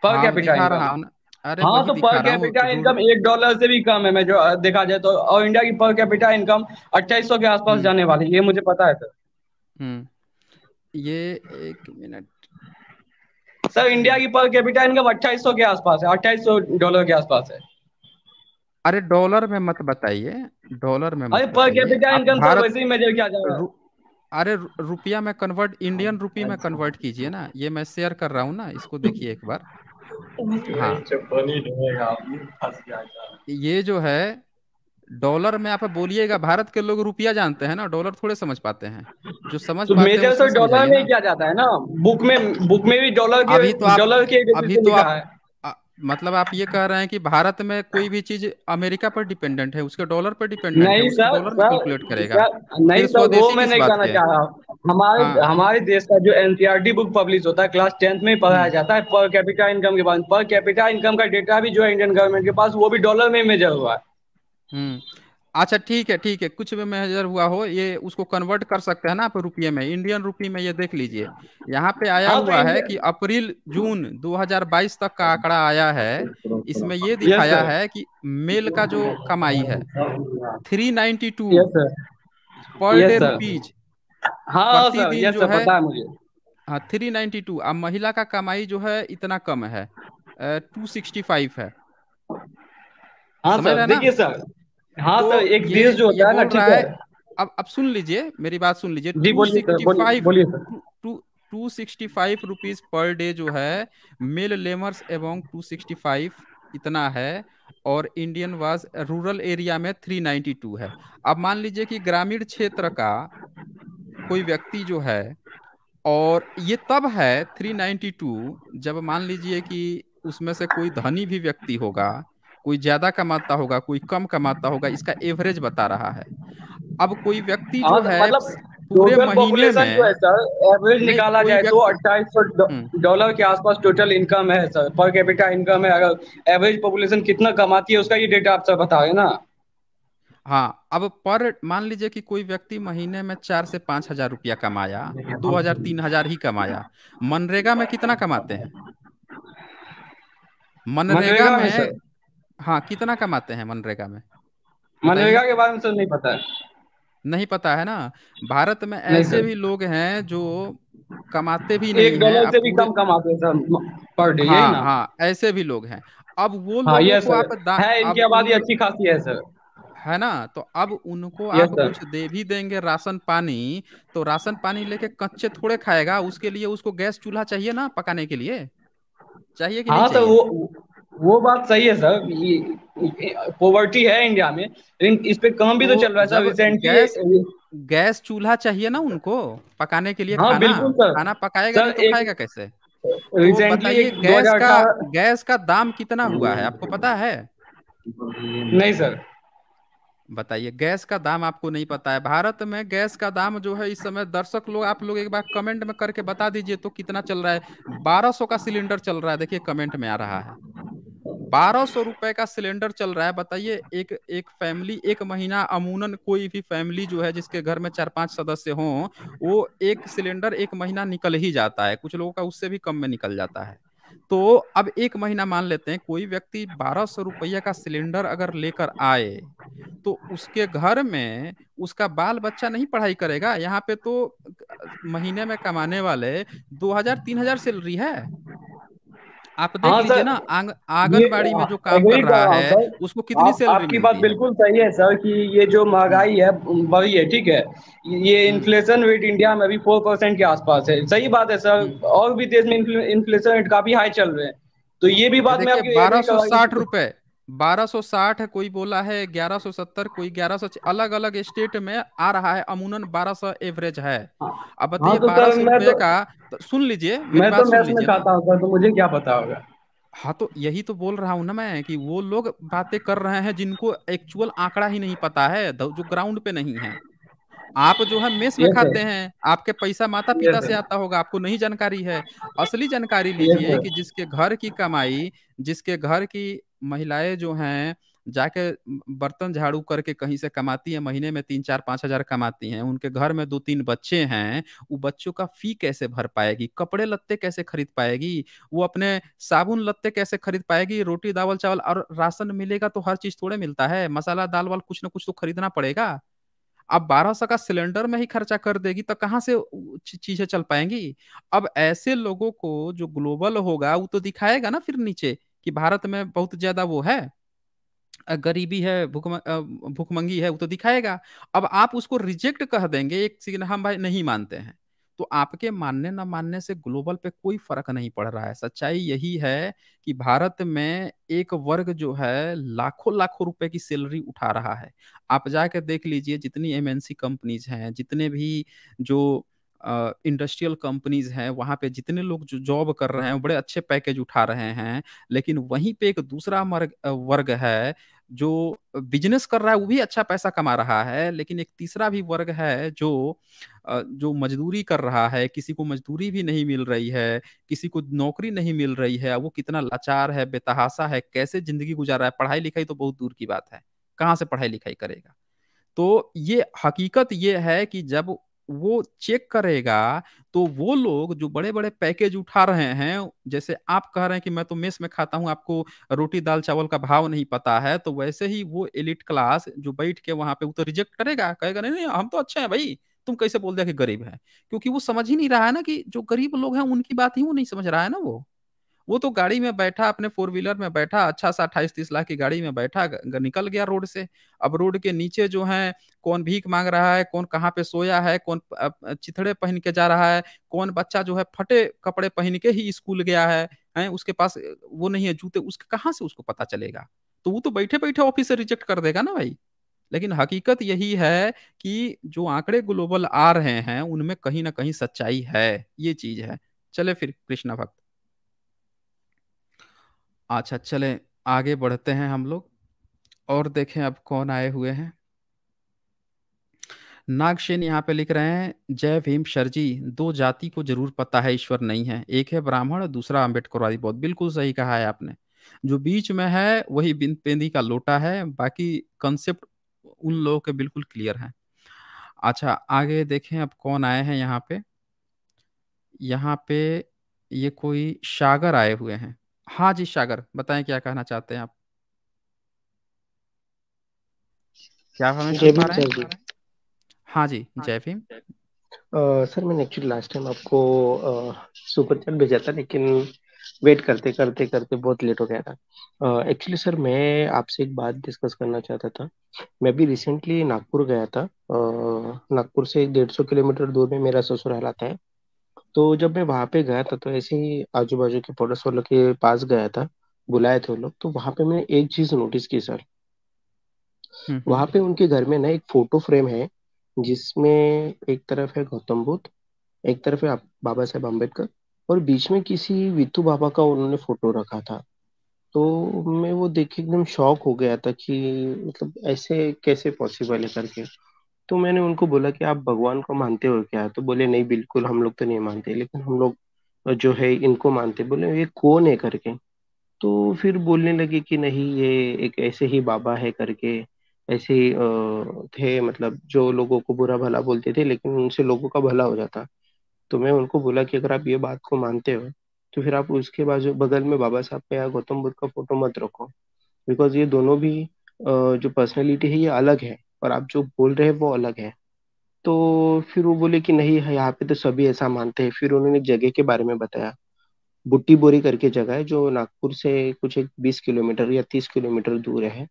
Speaker 6: per capita income अरे हाँ तो पर कैपिटा इनकम एक डॉलर से भी कम है मैं जो देखा जाए तो और इंडिया की पर कैपिटा इनकम अट्ठाईस के आसपास हम्म। जाने वाली ये मुझे पता है सर हम्म। ये एक मिनट सर इंडिया की पर कैपिटा इनकम अट्ठाईस के आसपास है अट्ठाईस डॉलर के आसपास है
Speaker 1: अरे डॉलर में मत बताइए डॉलर में अरे पर कैपिटा इनकम तो वैसे ही मेजर
Speaker 6: किया जाएगा अरे रुपया में कन्वर्ट
Speaker 1: इंडियन रुपी में कन्वर्ट अच्छा। कीजिए ना ये मैं शेयर कर रहा हूँ ना इसको देखिए एक बार हाँ अच्छा, ये जो है डॉलर में आप बोलिएगा भारत के लोग रुपया जानते हैं ना डॉलर थोड़े समझ पाते हैं जो समझ तो पाते मेजर तो डॉलर में
Speaker 6: क्या जाता है ना बुक में बुक में भी डॉलर के अभी तो आप, डॉलर के अभी तो आप
Speaker 1: मतलब आप ये कह रहे हैं कि भारत में कोई भी चीज अमेरिका पर डिपेंडेंट है उसके डॉलर पर डिपेंडेंट
Speaker 6: नहीं है डॉलर कैलकुलेट करेगा नहीं सर वो मैं नहीं कहना चाह रहा
Speaker 4: हूँ हमारे हाँ।
Speaker 6: हमारे देश का जो एनसीईआरटी बुक पब्लिश होता है क्लास टेंथ में पढ़ाया हम्म। जाता है पर कैपिटा इनकम के बाद पर कैपिटा इनकम का डेटा भी जो है इंडियन गवर्नमेंट के पास वो भी डॉलर में मेजर हुआ है
Speaker 1: हम्म। अच्छा ठीक है ठीक है कुछ भी मेजर हुआ हो ये उसको कन्वर्ट कर सकते हैं ना आप रुपये में इंडियन रुपी में ये देख लीजिए यहाँ पे आया हाँ, हुआ है कि अप्रैल जून 2022 तक का आंकड़ा आया है इसमें ये दिखाया है कि मेल का जो कमाई है 392 पर डे रुपीज प्रतिदिन जो है हाँ थ्री नाइनटी टू अब महिला का कमाई जो है इतना कम है टू सिक्सटी फाइव है हाँ सर देखिए सर
Speaker 6: हाँ तो एक
Speaker 1: देश जो होता है ना ठीक है अब अब सुन लीजिए मेरी बात सुन लीजिए जी बोलिए सर बोलिए sir two sixty five rupees per day जो है मेल लेमर्स एवं टू सिक्सटी फाइव इतना है और इंडियन वाज रूरल एरिया में थ्री नाइन्टी टू है अब मान लीजिए कि ग्रामीण क्षेत्र का कोई व्यक्ति जो है और ये तब है थ्री नाइन्टी टू जब मान लीजिए कि उसमें से कोई धनी भी व्यक्ति होगा कोई ज्यादा कमाता होगा कोई कम कमाता होगा इसका एवरेज
Speaker 6: बता रहा है अब कोई व्यक्ति
Speaker 1: जो हाँ, है मतलब पूरे महीने में है सर
Speaker 14: एवरेज निकाला जाए तो
Speaker 6: अट्ठाईस हम्म। डॉलर के आसपास टोटल इनकम है सर पर कैपिटा इनकम है अगर एवरेज पॉपुलेशन कितना कमाती है उसका ये डेटा आप सर बता रहे ना
Speaker 1: हाँ अब पर मान लीजिए कि कोई व्यक्ति महीने में चार से पांच हजार रुपया कमाया दो हजार तीन हजार ही कमाया मनरेगा में कितना कमाते हैं मनरेगा, मनरेगा में हाँ कितना कमाते हैं मनरेगा में
Speaker 6: मनरेगा के बारे में सर तो नहीं पता है
Speaker 1: नहीं पता है ना भारत में ऐसे भी लोग हैं जो कमाते भी नहीं एक डॉलर से भी कम कमाते हैं सर पर डे हाँ, ना हाँ ऐसे भी लोग हैं अब वो हाँ, लोगों को आप दा, है इनकी आबादी अच्छी खासी है सर है ना तो अब उनको आप कुछ दे भी देंगे राशन पानी तो राशन पानी लेके कच्चे थोड़े खाएगा उसके लिए उसको गैस चूल्हा चाहिए ना पकाने के लिए चाहिए कि हाँ, नहीं तो चाहिए? वो
Speaker 6: वो बात सही है सर पॉवर्टी है इंडिया में लेकिन इस पे काम भी तो, तो चल रहा है सर रिसेंटली गैस,
Speaker 1: गैस चूल्हा चाहिए ना उनको पकाने के लिए हाँ, खाना बिल्कुल सर खाना पकाएगा सर, तो खाएगा कैसे रिसेंटली तो गैस का गैस का दाम कितना हुआ है आपको पता है नहीं सर बताइए गैस का दाम आपको नहीं पता है भारत में गैस का दाम जो है इस समय दर्शक लोग आप लोग एक बार कमेंट में करके बता दीजिए तो कितना चल रहा है सौ का सिलेंडर चल रहा है देखिए कमेंट में आ रहा है बारह सौ रुपए का सिलेंडर चल रहा है बताइए एक एक फैमिली एक महीना अमूनन कोई भी फैमिली जो है जिसके घर में चार पांच सदस्य हो वो एक सिलेंडर एक महीना निकल ही जाता है कुछ लोगों का उससे भी कम में निकल जाता है तो अब एक महीना मान लेते हैं कोई व्यक्ति बारह सौ रुपया का सिलेंडर अगर लेकर आए तो उसके घर में उसका बाल बच्चा नहीं पढ़ाई करेगा यहाँ पे तो महीने में कमाने वाले दो हजार तीन हजार सैलरी है आप देख हाँ लीजिए ना आंग,
Speaker 6: आंगनबाड़ी में हाँ, जो काम कर रहा तो, है उसको कितनी सैलरी आपकी बात बिल्कुल सही है सर कि ये जो महंगाई है बड़ी है ठीक है ये इन्फ्लेशन रेट इंडिया में अभी फोर परसेंट के आसपास है सही बात है सर हम्म। और भी देश में इन्फ्लेशन रेट काफी हाई चल रहे हैं तो ये भी बात मैं बारह सौ साठ
Speaker 1: रुपए 1260 है कोई बोला है 1170 कोई 1100 अलग अलग स्टेट में आ रहा है अमूनन 1200 एवरेज है हाँ। अब हाँ, बताइए तो बारह सौ रुपए तो का तो सुन लीजिए मैं तो सुन लीजिए तो मुझे क्या पता होगा हाँ तो यही तो बोल रहा हूँ ना मैं कि वो लोग बातें कर रहे हैं जिनको एक्चुअल आंकड़ा ही नहीं पता है जो ग्राउंड पे नहीं है आप जो है मेस में खाते हैं आपके पैसा माता पिता से आता होगा आपको नहीं जानकारी है असली जानकारी लीजिए कि जिसके घर की कमाई जिसके घर की महिलाएं जो हैं जाके बर्तन झाड़ू करके कहीं से कमाती है महीने में तीन चार पाँच हजार कमाती हैं उनके घर में दो तीन बच्चे हैं वो बच्चों का फी कैसे भर पाएगी कपड़े लत्ते कैसे खरीद पाएगी वो अपने साबुन लत्ते कैसे खरीद पाएगी रोटी दावल चावल और राशन मिलेगा तो हर चीज थोड़े मिलता है मसाला दाल वाल कुछ ना कुछ तो खरीदना पड़ेगा अब बारह सौ का सिलेंडर में ही खर्चा कर देगी तो कहाँ से चीजें चल पाएंगी अब ऐसे लोगों को जो ग्लोबल होगा वो तो दिखाएगा ना फिर नीचे कि भारत में बहुत ज्यादा वो है गरीबी है भूखमंगी है वो तो दिखाएगा अब आप उसको रिजेक्ट कह देंगे एक सीन हम हाँ भाई नहीं मानते हैं तो आपके मानने ना मानने से ग्लोबल पे कोई फर्क नहीं पड़ रहा है सच्चाई यही है कि भारत में एक वर्ग जो है लाखों लाखों रुपए की सैलरी उठा रहा है आप जाके देख लीजिए जितनी एमएनसी कंपनीज हैं जितने भी जो इंडस्ट्रियल कंपनीज हैं वहाँ पे जितने लोग जो जॉब कर रहे हैं बड़े अच्छे पैकेज उठा रहे हैं लेकिन वहीं पे एक दूसरा मर्ग, वर्ग है जो बिजनेस कर रहा है वो भी अच्छा पैसा कमा रहा है लेकिन एक तीसरा भी वर्ग है जो जो मजदूरी कर रहा है किसी को मजदूरी भी नहीं मिल रही है किसी को नौकरी नहीं मिल रही है वो कितना लाचार है बेतहासा है कैसे जिंदगी गुजार रहा है पढ़ाई लिखाई तो बहुत दूर की बात है कहाँ से पढ़ाई लिखाई करेगा तो ये हकीकत ये है कि जब वो चेक करेगा तो वो लोग जो बड़े बड़े पैकेज उठा रहे हैं जैसे आप कह रहे हैं कि मैं तो मेस में खाता हूं आपको रोटी दाल चावल का भाव नहीं पता है तो वैसे ही वो एलिट क्लास जो बैठ के वहां पे वो तो रिजेक्ट करेगा कहेगा नहीं नहीं हम तो अच्छे हैं भाई तुम कैसे बोल दिया कि गरीब है क्योंकि वो समझ ही नहीं रहा है ना कि जो गरीब लोग हैं उनकी बात ही वो नहीं समझ रहा है ना वो वो तो गाड़ी में बैठा अपने फोर व्हीलर में बैठा अच्छा सा अट्ठाईस तीस लाख की गाड़ी में बैठा निकल गया रोड से अब रोड के नीचे जो है कौन भीख मांग रहा है कौन कहाँ पे सोया है कौन चिथड़े पहन के जा रहा है कौन बच्चा जो है फटे कपड़े पहन के ही स्कूल गया है हैं उसके पास वो नहीं है जूते उसके कहाँ से उसको पता चलेगा तो वो तो बैठे बैठे ऑफिस से रिजेक्ट कर देगा ना भाई लेकिन हकीकत यही है कि जो आंकड़े ग्लोबल आ रहे हैं उनमें कहीं ना कहीं सच्चाई है ये चीज है चले फिर कृष्णा भक्त अच्छा चले आगे बढ़ते हैं हम लोग और देखें अब कौन आए हुए हैं नागसेन यहाँ पे लिख रहे हैं जय भीम शर्जी दो जाति को जरूर पता है ईश्वर नहीं है एक है ब्राह्मण दूसरा अम्बेडकरवादी बौद्ध बिल्कुल सही कहा है आपने जो बीच में है वही बिंद पेंदी का लोटा है बाकी कंसेप्ट उन लोगों के बिल्कुल क्लियर है अच्छा आगे देखें अब कौन आए हैं यहाँ पे यहाँ पे ये कोई सागर आए हुए हैं हाँ जी सागर बताएं क्या कहना चाहते हैं आप क्या
Speaker 8: हमें
Speaker 16: हाँ जी हाँ जय भीम सर मैंने एक्चुअली लास्ट टाइम आपको सुपर चैट भेजा था लेकिन वेट करते करते करते बहुत लेट हो गया था एक्चुअली सर मैं आपसे एक बात डिस्कस करना चाहता था मैं भी रिसेंटली नागपुर गया था नागपुर से डेढ़ सौ किलोमीटर दूर में मेरा ससुराल आता है तो जब मैं वहां पे गया था तो ऐसे ही आजू बाजू के पड़ोस वालों के पास गया था बुलाए थे वो लोग तो वहां पे मैंने एक चीज नोटिस की सर हम्म, हम्म। वहां पे उनके घर में ना एक फोटो फ्रेम है जिसमें एक तरफ है गौतम बुद्ध एक तरफ है बाबा साहेब अम्बेडकर और बीच में किसी वितु बाबा का उन्होंने फोटो रखा था तो मैं वो देख के एकदम शॉक हो गया था कि मतलब ऐसे कैसे पॉसिबल है करके तो मैंने उनको बोला कि आप भगवान को मानते हो क्या तो बोले नहीं बिल्कुल हम लोग तो नहीं मानते लेकिन हम लोग जो है इनको मानते बोले ये कौन है करके तो फिर बोलने लगे कि नहीं ये एक ऐसे ही बाबा है करके ऐसे ही थे मतलब जो लोगों को बुरा भला बोलते थे लेकिन उनसे लोगों का भला हो जाता तो मैं उनको बोला कि अगर आप ये बात को मानते हो तो फिर आप उसके जो बगल में बाबा साहब का या गौतम बुद्ध का फोटो मत रखो बिकॉज ये दोनों भी जो पर्सनैलिटी है ये अलग है और आप जो बोल रहे हैं वो अलग है तो फिर वो बोले कि नहीं है यहाँ पे तो सभी ऐसा मानते हैं फिर उन्होंने जगह के बारे में बताया बुट्टी बोरी करके जगह है जो नागपुर से कुछ एक बीस किलोमीटर या तीस किलोमीटर दूर है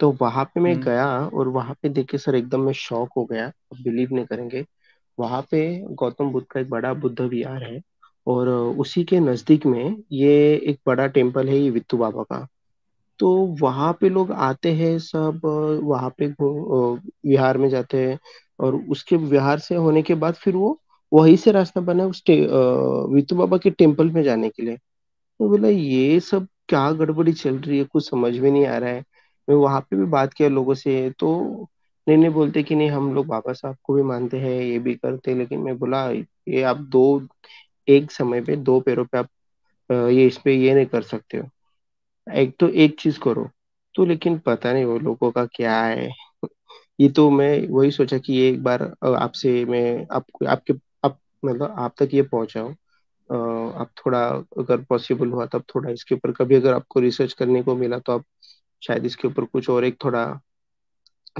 Speaker 16: तो वहां पे मैं हम्म। गया और वहां पे देखे सर एकदम मैं शौक हो गया बिलीव नहीं करेंगे वहां पे गौतम बुद्ध का एक बड़ा बुद्ध विहार है और उसी के नजदीक में ये एक बड़ा टेम्पल है ये वित्तू बाबा का तो वहाँ पे लोग आते हैं सब अ, वहाँ पे विहार में जाते हैं और उसके विहार से होने के बाद फिर वो वहीं से रास्ता बना उस वितु बाबा के टेम्पल में जाने के लिए तो बोला ये सब क्या गड़बड़ी चल रही है कुछ समझ में नहीं आ रहा है मैं वहां पे भी बात किया लोगों से तो नहीं नहीं बोलते कि नहीं हम लोग बाबा साहब को भी मानते हैं ये भी करते लेकिन मैं बोला ये आप दो एक समय पे दो पैरों पे आप ये इस पे ये नहीं कर सकते हो एक तो एक चीज करो तो लेकिन पता नहीं वो लोगों का क्या है ये तो मैं वही सोचा कि ये एक बार आपसे मैं आप, आपके आप मतलब आप तक ये पहुंचाऊं आप थोड़ा अगर पॉसिबल हुआ तब थोड़ा इसके ऊपर कभी अगर आपको रिसर्च करने को मिला तो आप शायद इसके ऊपर कुछ और एक थोड़ा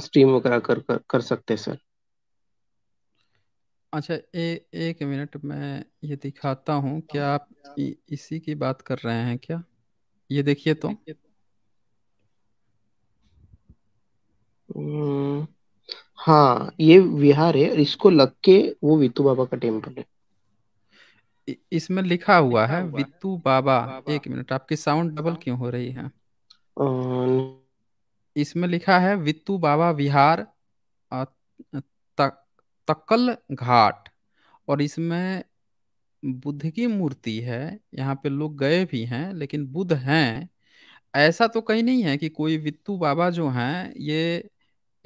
Speaker 16: स्ट्रीम वगैरह कर कर, कर सकते हैं सर
Speaker 1: अच्छा ए, एक मिनट मैं ये दिखाता हूँ क्या हाँ। आप इ, इसी की बात कर रहे हैं क्या ये देखिए
Speaker 16: तो हम्म, हाँ ये विहार है इसको लग के वो वितु बाबा का टेम्पल है
Speaker 1: इसमें लिखा हुआ है वितु बाबा एक मिनट आपकी साउंड डबल क्यों हो रही है इसमें लिखा है वितु बाबा विहार तकल घाट और इसमें बुद्ध की मूर्ति है यहाँ पे लोग गए भी हैं लेकिन बुद्ध हैं ऐसा तो कहीं नहीं है कि कोई वित्तू बाबा जो हैं ये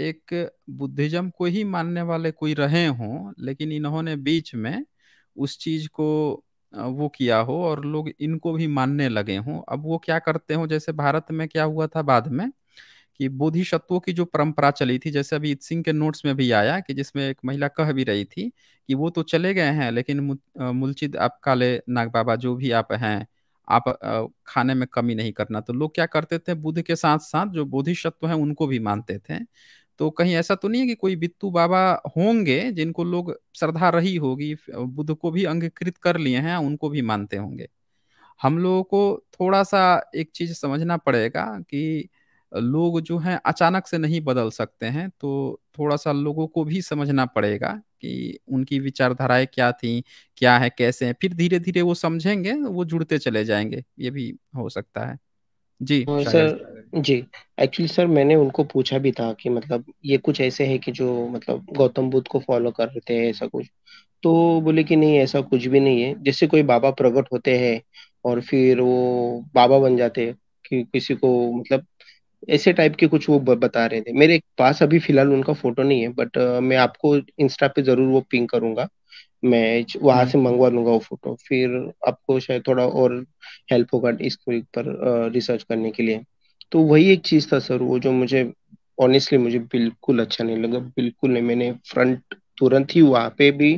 Speaker 1: एक बुद्धिज्म को ही मानने वाले कोई रहे हों लेकिन इन्होंने बीच में उस चीज को वो किया हो और लोग इनको भी मानने लगे हों अब वो क्या करते हो जैसे भारत में क्या हुआ था बाद में कि बोधिसत्वों की जो परंपरा चली थी जैसे अभी सिंह के नोट्स में भी आया कि जिसमें एक महिला कह भी रही थी कि वो तो चले गए हैं लेकिन मुलचिद आप काले नाग बाबा जो भी आप हैं आप खाने में कमी नहीं करना तो लोग क्या करते थे बुद्ध के साथ साथ जो बोधिसत्व हैं उनको भी मानते थे तो कहीं ऐसा तो नहीं है कि कोई बित्तू बाबा होंगे जिनको लोग श्रद्धा रही होगी बुद्ध को भी अंगीकृत कर लिए हैं उनको भी मानते होंगे हम लोगों को थोड़ा सा एक चीज समझना पड़ेगा कि लोग जो हैं अचानक से नहीं बदल सकते हैं तो थोड़ा सा लोगों को भी समझना पड़ेगा कि उनकी विचारधाराएं क्या थी क्या है कैसे है फिर धीरे धीरे वो समझेंगे वो जुड़ते चले जाएंगे ये भी हो सकता है जी सर
Speaker 16: जी एक्चुअली सर मैंने उनको पूछा भी था कि मतलब ये कुछ ऐसे है कि जो मतलब गौतम बुद्ध को फॉलो कर रहे थे ऐसा कुछ तो बोले कि नहीं ऐसा कुछ भी नहीं है जैसे कोई बाबा प्रकट होते हैं और फिर वो बाबा बन जाते हैं कि किसी को मतलब ऐसे टाइप के कुछ वो बता रहे थे मेरे पास अभी फिलहाल उनका फोटो नहीं है बट मैं आपको इंस्टा पे जरूर वो पिंग करूंगा मैं वहां से हम्म। मंगवा लूंगा वो फोटो फिर आपको शायद थोड़ा और हेल्प होगा इसको पर रिसर्च करने के लिए तो वही एक चीज था सर वो जो मुझे ऑनेस्टली मुझे बिल्कुल अच्छा नहीं लगा बिल्कुल नहीं मैंने फ्रंट तुरंत ही वहां पे भी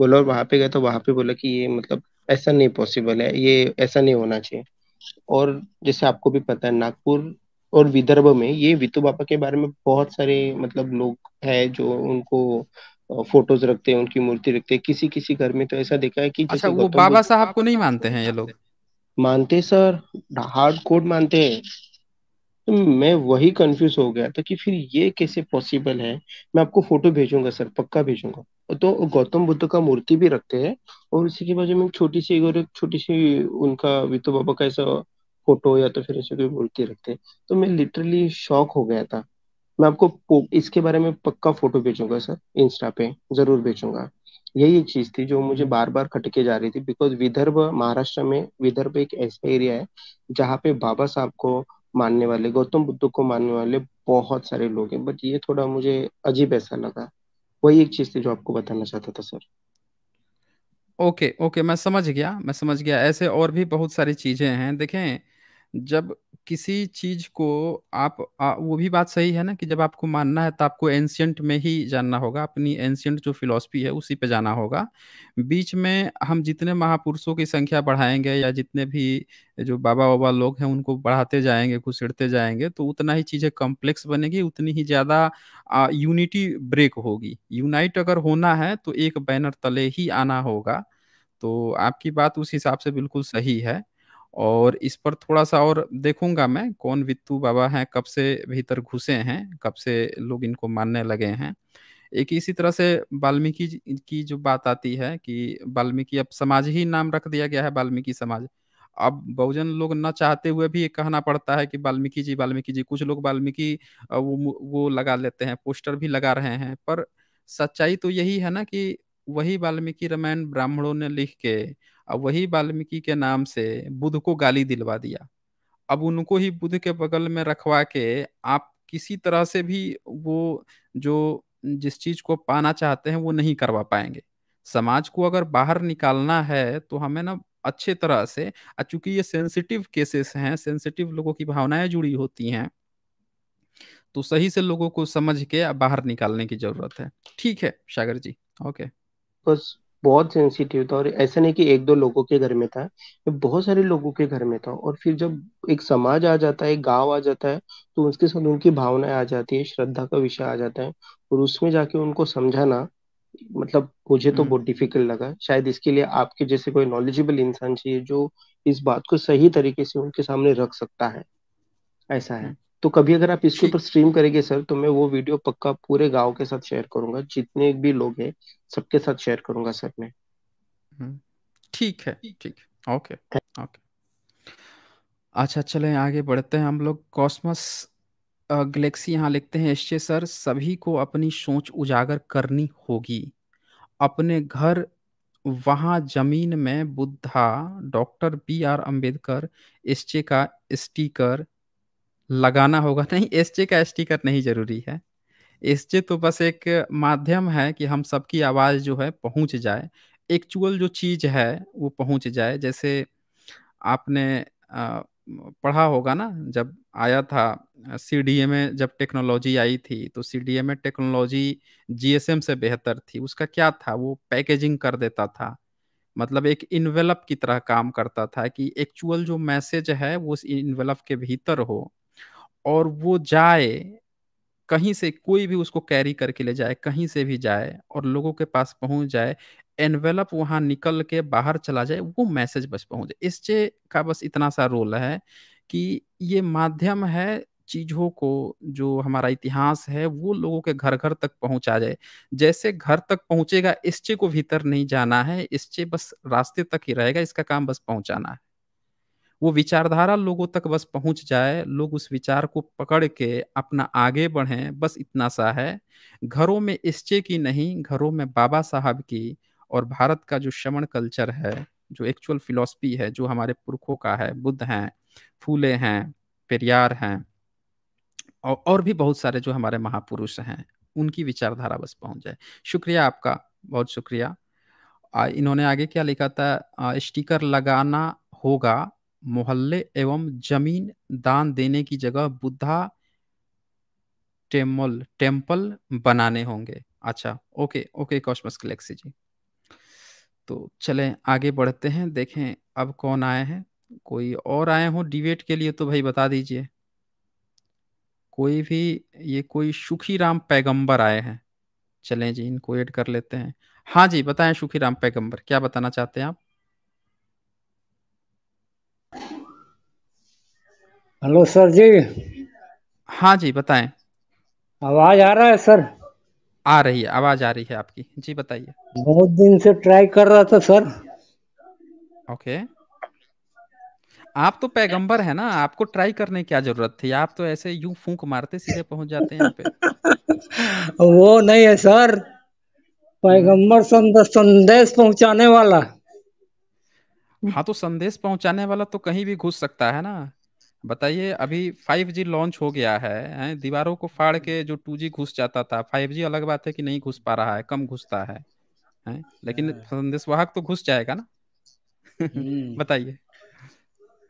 Speaker 16: बोला और वहां पे गया तो वहां पे बोला कि ये मतलब ऐसा नहीं पॉसिबल है ये ऐसा नहीं होना चाहिए और जैसे आपको भी पता है नागपुर और विदर्भ में ये वितु बापा के बारे में बहुत सारे मतलब लोग हैं जो उनको फोटोज रखते हैं उनकी मूर्ति रखते हैं किसी किसी घर में तो ऐसा देखा है कि अच्छा वो बाबा साहब को नहीं मानते हैं ये लोग मानते सर हार्ड कोड मानते हैं तो मैं वही कंफ्यूज हो गया था कि फिर ये कैसे पॉसिबल है मैं आपको फोटो भेजूंगा सर पक्का भेजूंगा तो गौतम बुद्ध का मूर्ति भी रखते हैं और उसी के बाजू में छोटी सी एक छोटी सी उनका वितु बाबा का ऐसा फोटो या तो फिर ऐसे कोई बोलते रखते तो मैं लिटरली शॉक हो गया था मैं आपको इसके बारे में पक्का फोटो भेजूंगा सर इंस्टा पे जरूर भेजूंगा यही एक चीज थी जो मुझे हम्म। बार बार खटके जा रही थी बिकॉज विदर्भ महाराष्ट्र में विदर्भ एक ऐसा एरिया है जहाँ पे बाबा साहब को मानने वाले गौतम बुद्ध को मानने वाले बहुत सारे लोग हैं बट ये थोड़ा मुझे अजीब ऐसा लगा वही एक चीज थी जो आपको बताना चाहता था सर
Speaker 1: ओके ओके मैं समझ गया मैं समझ गया ऐसे और भी बहुत सारी चीजें हैं देखें जब किसी चीज को आप आ, वो भी बात सही है ना कि जब आपको मानना है तो आपको एंशियंट में ही जानना होगा अपनी एंशियंट जो फिलोसफी है उसी पे जाना होगा बीच में हम जितने महापुरुषों की संख्या बढ़ाएंगे या जितने भी जो बाबा बाबा लोग हैं उनको बढ़ाते जाएंगे घुसड़ते जाएंगे तो उतना ही चीज़ें कॉम्प्लेक्स बनेगी उतनी ही ज़्यादा यूनिटी ब्रेक होगी यूनाइट अगर होना है तो एक बैनर तले ही आना होगा तो आपकी बात उस हिसाब से बिल्कुल सही है और इस पर थोड़ा सा और देखूंगा मैं कौन वित्तू बाबा हैं कब से भीतर घुसे हैं कब से लोग इनको मानने लगे हैं एक इसी तरह से वाल्मीकि की जो बात आती है कि वाल्मीकि अब समाज ही नाम रख दिया गया है वाल्मीकि समाज अब बहुजन लोग न चाहते हुए भी कहना पड़ता है कि वाल्मीकि जी वाल्मीकि जी कुछ लोग वाल्मीकि वो वो लगा लेते हैं पोस्टर भी लगा रहे हैं पर सच्चाई तो यही है ना कि वही वाल्मीकि रामायण ब्राह्मणों ने लिख के अब वही वाल्मीकि के नाम से बुद्ध को गाली दिलवा दिया अब उनको ही बुद्ध के बगल में रखवा के आप किसी तरह से भी वो जो जिस चीज को पाना चाहते हैं वो नहीं करवा पाएंगे समाज को अगर बाहर निकालना है तो हमें ना अच्छे तरह से चूंकि ये सेंसिटिव केसेस हैं सेंसिटिव लोगों की भावनाएं जुड़ी होती हैं तो सही से लोगों को समझ के बाहर निकालने की जरूरत है ठीक है सागर जी
Speaker 16: ओके बस बहुत सेंसिटिव था और ऐसा नहीं कि एक दो लोगों के घर में था बहुत सारे लोगों के घर में था और फिर जब एक समाज आ जाता है एक गांव आ जाता है तो उसके साथ उनकी भावनाएं आ जाती है श्रद्धा का विषय आ जाता है और उसमें जाके उनको समझाना मतलब मुझे तो हम्म। बहुत डिफिकल्ट लगा शायद इसके लिए आपके जैसे कोई नॉलेजेबल इंसान चाहिए जो इस बात को सही तरीके से उनके सामने रख सकता है ऐसा है हम्म। तो कभी अगर आप इसके ऊपर स्ट्रीम करेंगे सर तो मैं वो वीडियो पक्का पूरे गांव के साथ शेयर करूंगा जितने भी लोग हैं सबके साथ शेयर करूंगा सर मैं
Speaker 1: हम्म, ठीक है ठीक ओके ओके हाँ। अच्छा चले आगे बढ़ते हैं हम लोग कॉस्मस गैलेक्सी यहाँ लिखते हैं एस सर सभी को अपनी सोच उजागर करनी होगी अपने घर वहाँ जमीन में Buddha doctor B R Ambedkar एस का स्टीकर लगाना होगा नहीं एस जे का स्टिकर नहीं जरूरी है एस जे तो बस एक माध्यम है कि हम सबकी आवाज़ जो है पहुंच जाए एक्चुअल जो चीज़ है वो पहुंच जाए जैसे आपने पढ़ा होगा ना जब आया था सी डी ए में जब टेक्नोलॉजी आई थी तो सी डी ए में टेक्नोलॉजी जी एस एम से बेहतर थी उसका क्या था वो पैकेजिंग कर देता था मतलब एक इन्वेलप की तरह काम करता था कि एक्चुअल जो मैसेज है वो इस इन्वेलप के भीतर हो और वो जाए कहीं से कोई भी उसको कैरी करके ले जाए कहीं से भी जाए और लोगों के पास पहुंच जाए एनवेलप वहां निकल के बाहर चला जाए वो मैसेज बस जाए इस का बस इतना सा रोल है कि ये माध्यम है चीज़ों को जो हमारा इतिहास है वो लोगों के घर घर तक पहुंचा जाए जैसे घर तक पहुंचेगा इसचे को भीतर नहीं जाना है इसचे बस रास्ते तक ही रहेगा इसका काम बस पहुंचाना है वो विचारधारा लोगों तक बस पहुंच जाए लोग उस विचार को पकड़ के अपना आगे बढ़ें बस इतना सा है घरों में इसचे की नहीं घरों में बाबा साहब की और भारत का जो श्रवण कल्चर है जो एक्चुअल फिलोसफी है जो हमारे पुरखों का है बुद्ध हैं फूले हैं पेरियार हैं और और भी बहुत सारे जो हमारे महापुरुष हैं उनकी विचारधारा बस पहुंच जाए शुक्रिया आपका बहुत शुक्रिया इन्होंने आगे क्या लिखा था स्टिकर लगाना होगा मोहल्ले एवं जमीन दान देने की जगह बुद्धा टेम्पल टेम्पल बनाने होंगे अच्छा ओके ओके कॉस्मस गलेक्सी जी तो चले आगे बढ़ते हैं देखें अब कौन आए हैं कोई और आए हो डिबेट के लिए तो भाई बता दीजिए कोई भी ये कोई सुखी राम पैगंबर आए हैं चलें जी इनको ऐड कर लेते हैं हाँ जी बताएं सुखी राम पैगंबर क्या बताना चाहते हैं आप
Speaker 17: हेलो सर जी हाँ जी बताएं आवाज आ रहा है सर
Speaker 1: आ रही है आवाज आ रही है आपकी जी बताइए
Speaker 17: बहुत दिन से ट्राई कर रहा था सर
Speaker 1: ओके आप तो पैगंबर है ना आपको ट्राई करने की क्या जरूरत थी आप तो ऐसे यूं फूंक मारते सीधे पहुंच जाते हैं पे
Speaker 17: वो नहीं है सर पैगंबर संदेश पहुंचाने वाला
Speaker 1: हाँ तो संदेश पहुंचाने वाला तो कहीं भी घुस सकता है ना बताइए अभी फाइव जी लॉन्च हो गया है दीवारों को फाड़ के जो टू जी घुस जाता था फाइव जी अलग बात है कि नहीं घुस पा रहा है कम घुसता है हैं लेकिन हाँ। संदेश वाहक तो घुस जाएगा ना
Speaker 17: हम्म। बताइए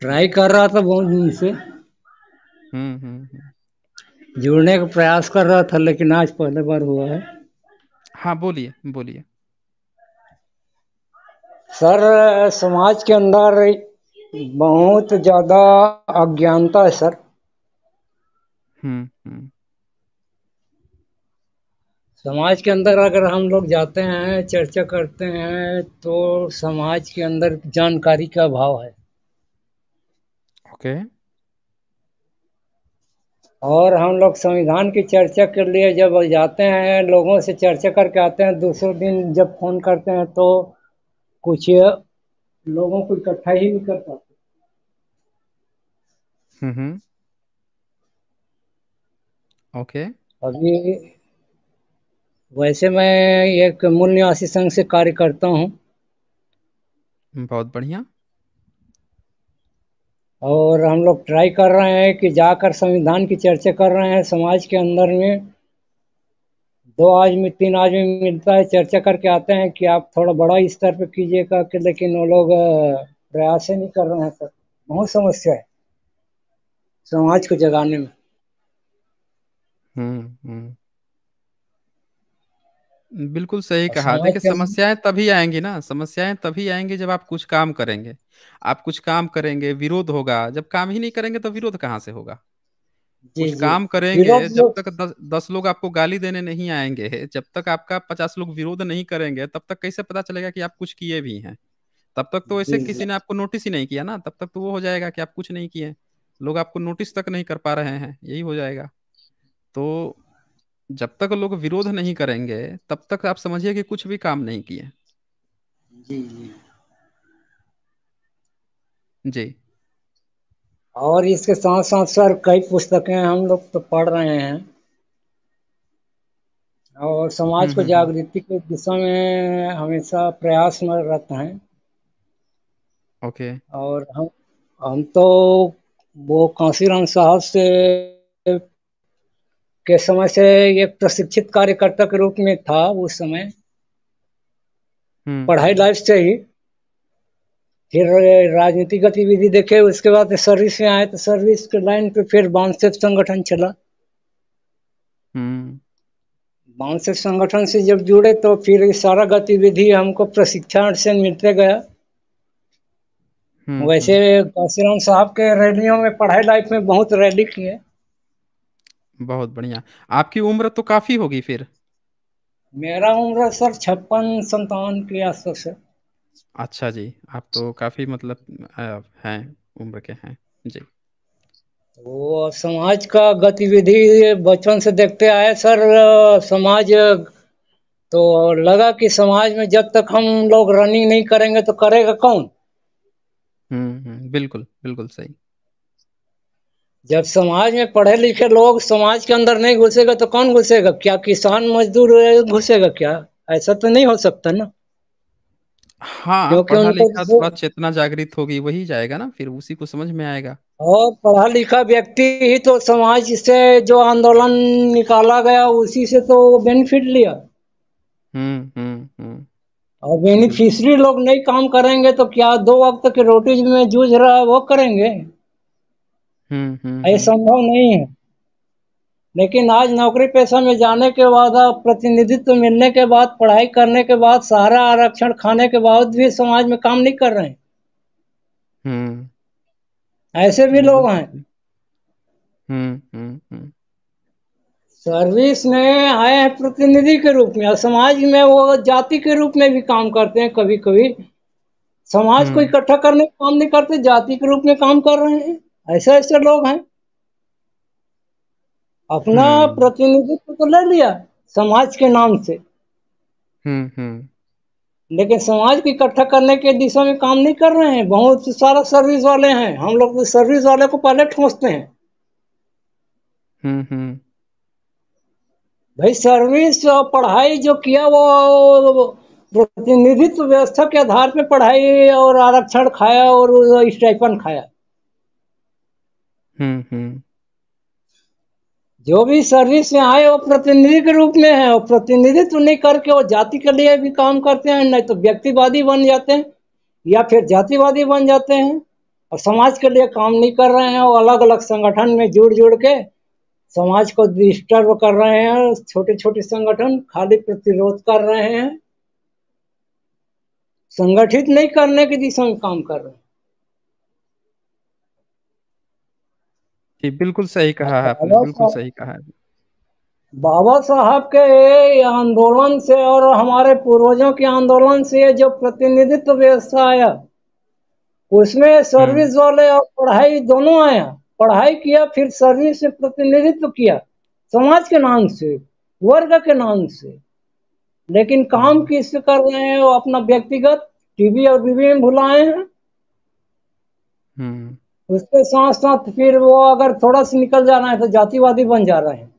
Speaker 17: ट्राई कर रहा था बहुत दिन से हम्म, हम्म हम्म जुड़ने का प्रयास कर रहा था लेकिन आज पहले बार हुआ है हाँ बोलिए बोलिए सर समाज के अंदर बहुत ज्यादा अज्ञानता है सर हम्म, हम्म समाज के अंदर अगर हम लोग जाते हैं चर्चा करते हैं तो समाज के अंदर जानकारी का अभाव है ओके और हम लोग संविधान की चर्चा के लिए जब जाते हैं लोगों से चर्चा करके आते हैं दूसरे दिन जब फोन करते हैं तो कुछ लोगों को इकट्ठा ही नहीं कर पाते हम्म mm-hmm. ओके अभी वैसे मैं एक मूल निवासी संघ से कार्य करता हूँ बहुत बढ़िया और हम लोग ट्राई कर रहे हैं कि जाकर संविधान की चर्चा कर रहे हैं समाज के अंदर में दो आदमी तीन आदमी मिलता है चर्चा करके आते हैं कि आप थोड़ा बड़ा स्तर पर कीजिएगा कि लेकिन वो लोग प्रयास ही नहीं कर रहे हैं सर बहुत समस्या है समाज को जगाने में हम्म, हम्म।
Speaker 1: बिल्कुल सही कहा देखिए समस्याएं तभी आएंगी ना समस्याएं तभी आएंगी जब आप कुछ काम करेंगे आप कुछ काम करेंगे विरोध होगा जब काम ही नहीं करेंगे तो विरोध कहाँ से होगा जी, कुछ जी, काम करेंगे जब तक दस, दस लोग आपको गाली देने नहीं आएंगे जब तक आपका पचास लोग विरोध नहीं करेंगे तब तक कैसे पता चलेगा कि आप कुछ किए भी हैं तब तक तो ऐसे किसी ने आपको नोटिस ही नहीं किया ना तब तक तो वो हो जाएगा कि आप कुछ नहीं किए लोग आपको नोटिस तक नहीं कर पा रहे हैं यही हो जाएगा तो जब तक लोग विरोध नहीं करेंगे तब तक आप समझिए कि कुछ भी काम नहीं किए
Speaker 17: जी जी और इसके साथ साथ सर कई पुस्तकें हम लोग तो पढ़ रहे हैं और समाज को हम्म, हम्म, हम्म। जागृति के दिशा में हमेशा प्रयास में रहते हैं ओके और हम हम तो वो कांसीराम साहब से के समय से एक प्रशिक्षित कार्यकर्ता के रूप में था उस समय हम्म। पढ़ाई लाइफ से ही फिर राजनीतिक गतिविधि देखे उसके बाद सर्विस में आए तो सर्विस के लाइन पे फिर बाउंसेप संगठन चला हम्म। बाउंसेप संगठन से जब जुड़े तो फिर सारा गतिविधि हमको प्रशिक्षण से मिलते गया हम्म, वैसे हम्म। काशीराम साहब के रैलियों में पढ़ाई लाइफ में बहुत रैली की है
Speaker 1: बहुत बढ़िया आपकी उम्र तो काफी होगी फिर
Speaker 17: मेरा उम्र सर छप्पन संतावन के आसपास है
Speaker 1: अच्छा जी आप तो काफी मतलब हैं उम्र के हैं जी
Speaker 17: वो समाज का गतिविधि बचपन से देखते आए सर समाज तो लगा कि समाज में जब तक हम लोग रनिंग नहीं करेंगे तो करेगा कौन
Speaker 1: हम्म, हम्म बिल्कुल बिल्कुल सही
Speaker 17: जब समाज में पढ़े लिखे लोग समाज के अंदर नहीं घुसेगा तो कौन घुसेगा क्या किसान मजदूर घुसेगा क्या ऐसा तो नहीं हो सकता ना हाँ क्योंकि पढ़ा लिखा तो- थोड़ा
Speaker 1: चेतना जागृत होगी वही जाएगा ना फिर उसी को समझ में आएगा
Speaker 17: और पढ़ा लिखा व्यक्ति ही तो समाज से जो आंदोलन निकाला गया उसी से तो बेनिफिट लिया हम्म हम्म हम्म और बेनिफिशरी लोग नहीं काम करेंगे तो क्या दो वक्त के रोटी में जूझ रहा है वो करेंगे हम्म, हम्म, ये हम्म। संभव नहीं है लेकिन आज नौकरी पेशा में जाने के बाद प्रतिनिधित्व मिलने के बाद पढ़ाई करने के बाद सहारा आरक्षण खाने के बाद भी समाज में काम नहीं कर रहे हैं ऐसे भी लोग हैं सर्विस में आए हैं प्रतिनिधि के रूप में और समाज में वो जाति के रूप में भी काम करते हैं कभी कभी समाज को हम्म। इकट्ठा करने का काम नहीं करते जाति के रूप में काम कर रहे हैं ऐसे ऐसे लोग हैं अपना हम्म। प्रतिनिधित्व तो ले लिया समाज के नाम से हम्म, लेकिन समाज को इकट्ठा करने के दिशा में काम नहीं कर रहे हैं बहुत सारा सर्विस वाले हैं हम लोग तो सर्विस वाले को पहले ठोसते हैं भाई सर्विस पढ़ाई जो किया वो प्रतिनिधित्व व्यवस्था के आधार पे पढ़ाई और आरक्षण खाया और स्टाइपन खाया हम्म, हम्म जो भी सर्विस में आए वो प्रतिनिधि के रूप में है और प्रतिनिधित्व नहीं करके वो जाति के लिए भी काम करते हैं नहीं तो व्यक्तिवादी बन जाते हैं या फिर जातिवादी बन जाते हैं और समाज के लिए काम नहीं कर रहे हैं वो अलग अलग संगठन में जुड़ जुड़ के समाज को डिस्टर्ब कर रहे हैं छोटे छोटे संगठन खाली प्रतिरोध कर रहे हैं संगठित नहीं करने की दिशा में काम कर रहे हैं बिल्कुल
Speaker 1: सही कहा है बिल्कुल सही कहा
Speaker 17: बाबा साहब के आंदोलन से और हमारे पूर्वजों के आंदोलन से जो प्रतिनिधित्व व्यवस्था आया उसमें सर्विस हम्म। वाले और पढ़ाई दोनों आया पढ़ाई किया फिर शरीर से प्रतिनिधित्व किया समाज के नाम से वर्ग के नाम से लेकिन काम हम्म। किस कर रहे हैं वो अपना व्यक्तिगत टीवी और बीवी में भुलाए हैं हम्म। उसके साथ साथ फिर वो अगर थोड़ा सा निकल जा रहे हैं तो जातिवादी बन जा रहे हैं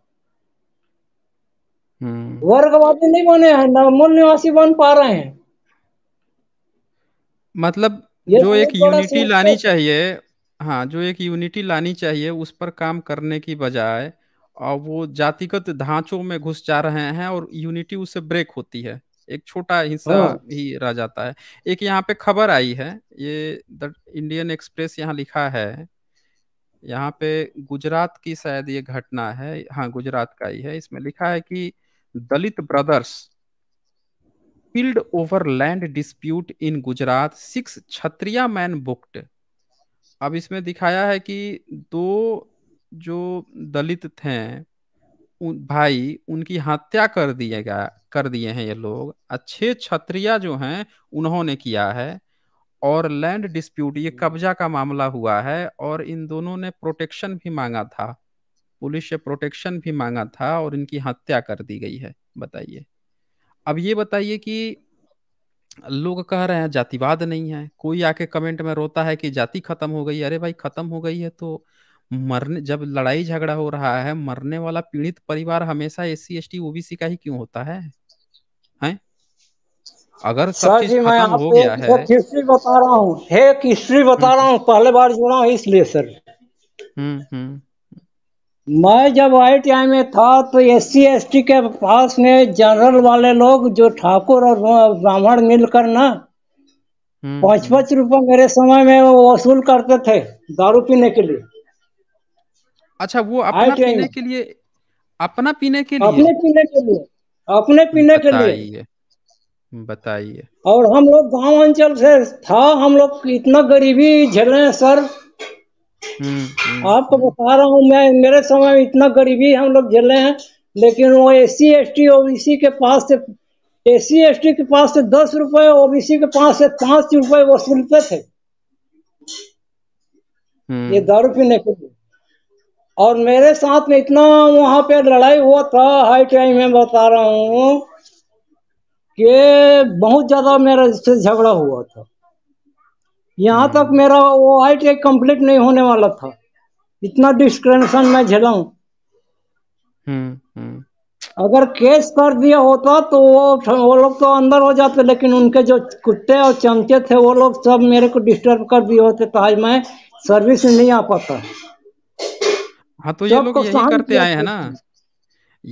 Speaker 17: हम्म। वर्गवादी नहीं बने हैं न मूल निवासी बन पा रहे हैं मतलब
Speaker 1: जो तो एक यूनिटी लानी चाहिए हाँ जो एक यूनिटी लानी चाहिए उस पर काम करने की बजाय और वो जातिगत ढांचों में घुस जा रहे हैं और यूनिटी उससे ब्रेक होती है एक छोटा हिस्सा हाँ ही रह जाता है एक यहाँ पे खबर आई है ये द इंडियन एक्सप्रेस यहाँ लिखा है यहाँ पे गुजरात की शायद ये घटना है हाँ गुजरात का ही है इसमें लिखा है कि Dalit brothers killed over land dispute in Gujarat six Kshatriya man booked अब इसमें दिखाया है कि दो जो दलित थे उन भाई उनकी हत्या कर दिए गया कर दिए हैं ये लोग अच्छे छत्रिया जो हैं उन्होंने किया है और लैंड डिस्प्यूट ये कब्जा का मामला हुआ है और इन दोनों ने प्रोटेक्शन भी मांगा था पुलिस से प्रोटेक्शन भी मांगा था और इनकी हत्या कर दी गई है बताइए अब ये बताइए कि लोग कह रहे हैं जातिवाद नहीं है कोई आके कमेंट में रोता है कि जाति खत्म हो गई अरे भाई खत्म हो गई है तो मरने जब लड़ाई झगड़ा हो रहा है मरने वाला पीड़ित परिवार हमेशा S C S T OBC का ही क्यों होता
Speaker 17: है हैं अगर सब सर जी हो गया है हिस्ट्री बता रहा हूँ हिस्ट्री बता हम्म। रहा हूँ पहले बार जुड़ा हूँ इसलिए सर हम्म हम्म मैं जब आई टी आई में था तो एस सी के पास में जनरल वाले लोग जो ठाकुर और ब्राह्मण मिलकर ना पांच पांच रुपए मेरे समय में वो वसूल करते थे दारू पीने के लिए अच्छा वो अपना पीने के लिए अपना पीने के लिए अपने पीने के लिए अपने पीने के लिए
Speaker 1: बताइए
Speaker 17: और हम लोग गांव अंचल से था हम लोग इतना गरीबी झेल रहे सर हम्म। आपको बता रहा हूँ मैं मेरे समय में इतना गरीबी हम लोग झेले हैं लेकिन वो A C S T OBC के पास से ए सी एस टी के पास से दस रुपए ओबीसी के पास से पांच रुपए वसूलते थे हम्म। ये दारू पीने के लिए और मेरे साथ में इतना वहां पे लड़ाई हुआ था हाई टाइम में बता रहा हूँ कि बहुत ज्यादा मेरा झगड़ा हुआ था यहाँ तक मेरा वो आई टी कम्प्लीट नहीं होने वाला था इतना डिस्क्रिमिनेशन मैं झेला हूँ हम्म, हम्म। अगर केस कर दिया होता तो वो वो लोग तो अंदर हो जाते लेकिन उनके जो कुत्ते और चमचे थे वो लोग सब मेरे को डिस्टर्ब कर दिए होते तो आज मैं सर्विस नहीं आ पाता
Speaker 1: हाँ तो ये लोग तो यही करते आए हैं ना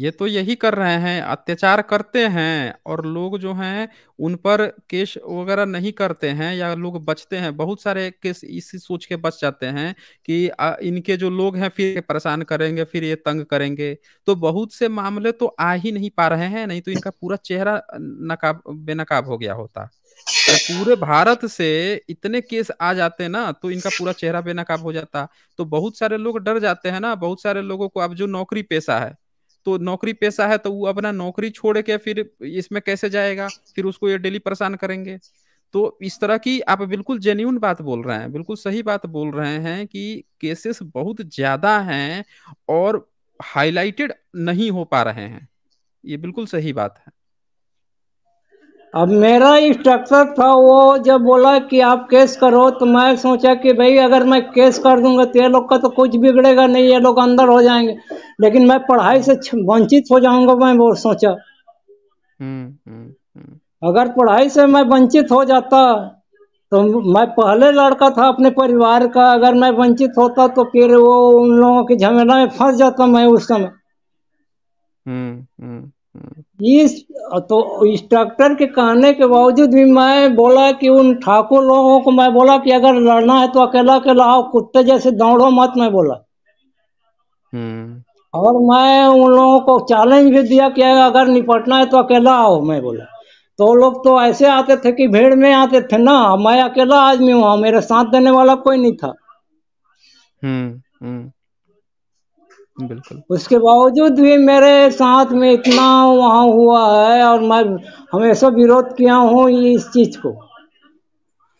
Speaker 1: ये तो यही कर रहे हैं अत्याचार करते हैं और लोग जो हैं उन पर केस वगैरह नहीं करते हैं या लोग बचते हैं बहुत सारे केस इसी सोच के बच जाते हैं कि इनके जो लोग हैं फिर परेशान करेंगे फिर ये तंग करेंगे तो बहुत से मामले तो आ ही नहीं पा रहे हैं नहीं तो इनका पूरा चेहरा नकाब बेनकाब हो गया होता तो पूरे भारत से इतने केस आ जाते ना तो इनका पूरा चेहरा बेनकाब हो जाता तो बहुत सारे लोग डर जाते हैं ना बहुत सारे लोगों को अब जो नौकरी पेशा है तो नौकरी पेशा है तो वो अपना नौकरी छोड़ के फिर इसमें कैसे जाएगा फिर उसको ये डेली परेशान करेंगे तो इस तरह की आप बिल्कुल जेन्यून बात बोल रहे हैं बिल्कुल सही बात बोल रहे हैं कि केसेस बहुत ज्यादा हैं और हाईलाइटेड नहीं हो पा रहे हैं ये बिल्कुल सही बात है
Speaker 17: अब मेरा इंस्ट्रक्टर था वो जब बोला कि आप केस करो तो मैं सोचा कि भाई अगर मैं केस कर दूंगा तो ये लोग का तो कुछ बिगड़ेगा नहीं ये लोग अंदर हो जाएंगे लेकिन मैं पढ़ाई से वंचित हो जाऊंगा मैं वो सोचा हम्म, हम्म, हम्म। अगर पढ़ाई से मैं वंचित हो जाता तो मैं पहले लड़का था अपने परिवार का अगर मैं वंचित होता तो फिर वो उन लोगों के झमेला में फंस जाता मैं उस समय हम्म ये तो इंस्ट्रक्टर के कहने के बावजूद भी मैं बोला कि उन ठाकुर लोगों को मैं बोला कि अगर लड़ना है तो अकेला के लाओ कुत्ते जैसे दौड़ो मत मैं बोला
Speaker 3: हम्म।
Speaker 17: और मैं उन लोगों को चैलेंज भी दिया कि अगर निपटना है तो अकेला आओ मैं बोला तो लोग तो ऐसे आते थे कि भीड़ में आते थे ना मैं अकेला आदमी हुआ मेरे साथ देने वाला कोई नहीं था
Speaker 3: हम्म, हम्म।
Speaker 17: बिल्कुल उसके बावजूद भी मेरे साथ में इतना वहाँ हुआ है और मैं हमेशा विरोध किया हूँ इस चीज को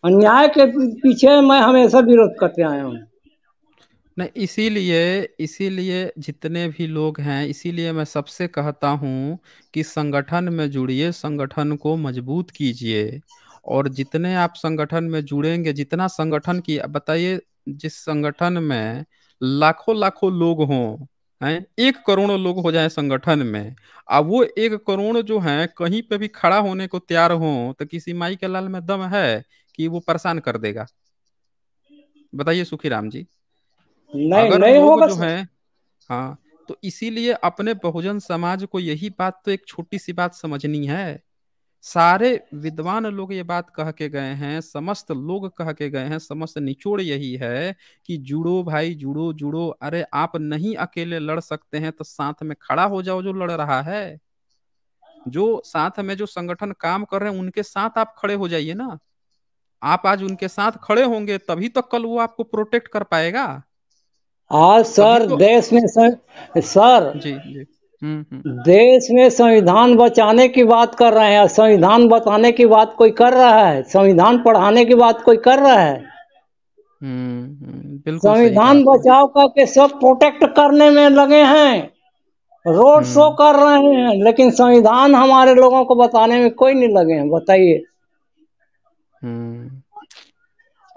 Speaker 17: अन्याय के पीछे मैं हमेशा विरोध करते आया हूँ
Speaker 1: नहीं इसीलिए इसीलिए जितने भी लोग हैं इसीलिए मैं सबसे कहता हूँ कि संगठन में जुड़िए संगठन को मजबूत कीजिए और जितने आप संगठन में जुड़ेंगे जितना संगठन की बताइए जिस संगठन में लाखों लाखों लोग हों है एक करोड़ लोग हो जाए संगठन में अब वो एक करोड़ जो है कहीं पे भी खड़ा होने को तैयार हो तो किसी माई के लाल में दम है कि वो परेशान कर देगा बताइए सुखी राम जी नहीं, अगर नहीं लोग जो है हाँ तो इसीलिए अपने बहुजन समाज को यही बात तो एक छोटी सी बात समझनी है सारे विद्वान लोग ये बात कह के गए हैं समस्त लोग कह के गए हैं समस्त निचोड़ यही है कि जुड़ो भाई जुड़ो जुड़ो अरे आप नहीं अकेले लड़ सकते हैं तो साथ में खड़ा हो जाओ जो लड़ रहा है जो साथ में जो संगठन काम कर रहे हैं उनके साथ आप खड़े हो जाइए ना आप आज उनके साथ खड़े होंगे तभी तक तो कल वो आपको प्रोटेक्ट कर पाएगा आज
Speaker 17: हाँ, सर तो... देश में सर सर जी जी हम्म, हम्म। देश में संविधान बचाने की बात कर रहे हैं संविधान बताने की बात कोई कर रहा है संविधान पढ़ाने की बात कोई कर रहा है हम्म, संविधान बचाव करके सब प्रोटेक्ट करने में लगे हैं रोड शो कर रहे हैं लेकिन संविधान हमारे लोगों को बताने में कोई नहीं लगे हैं बताइए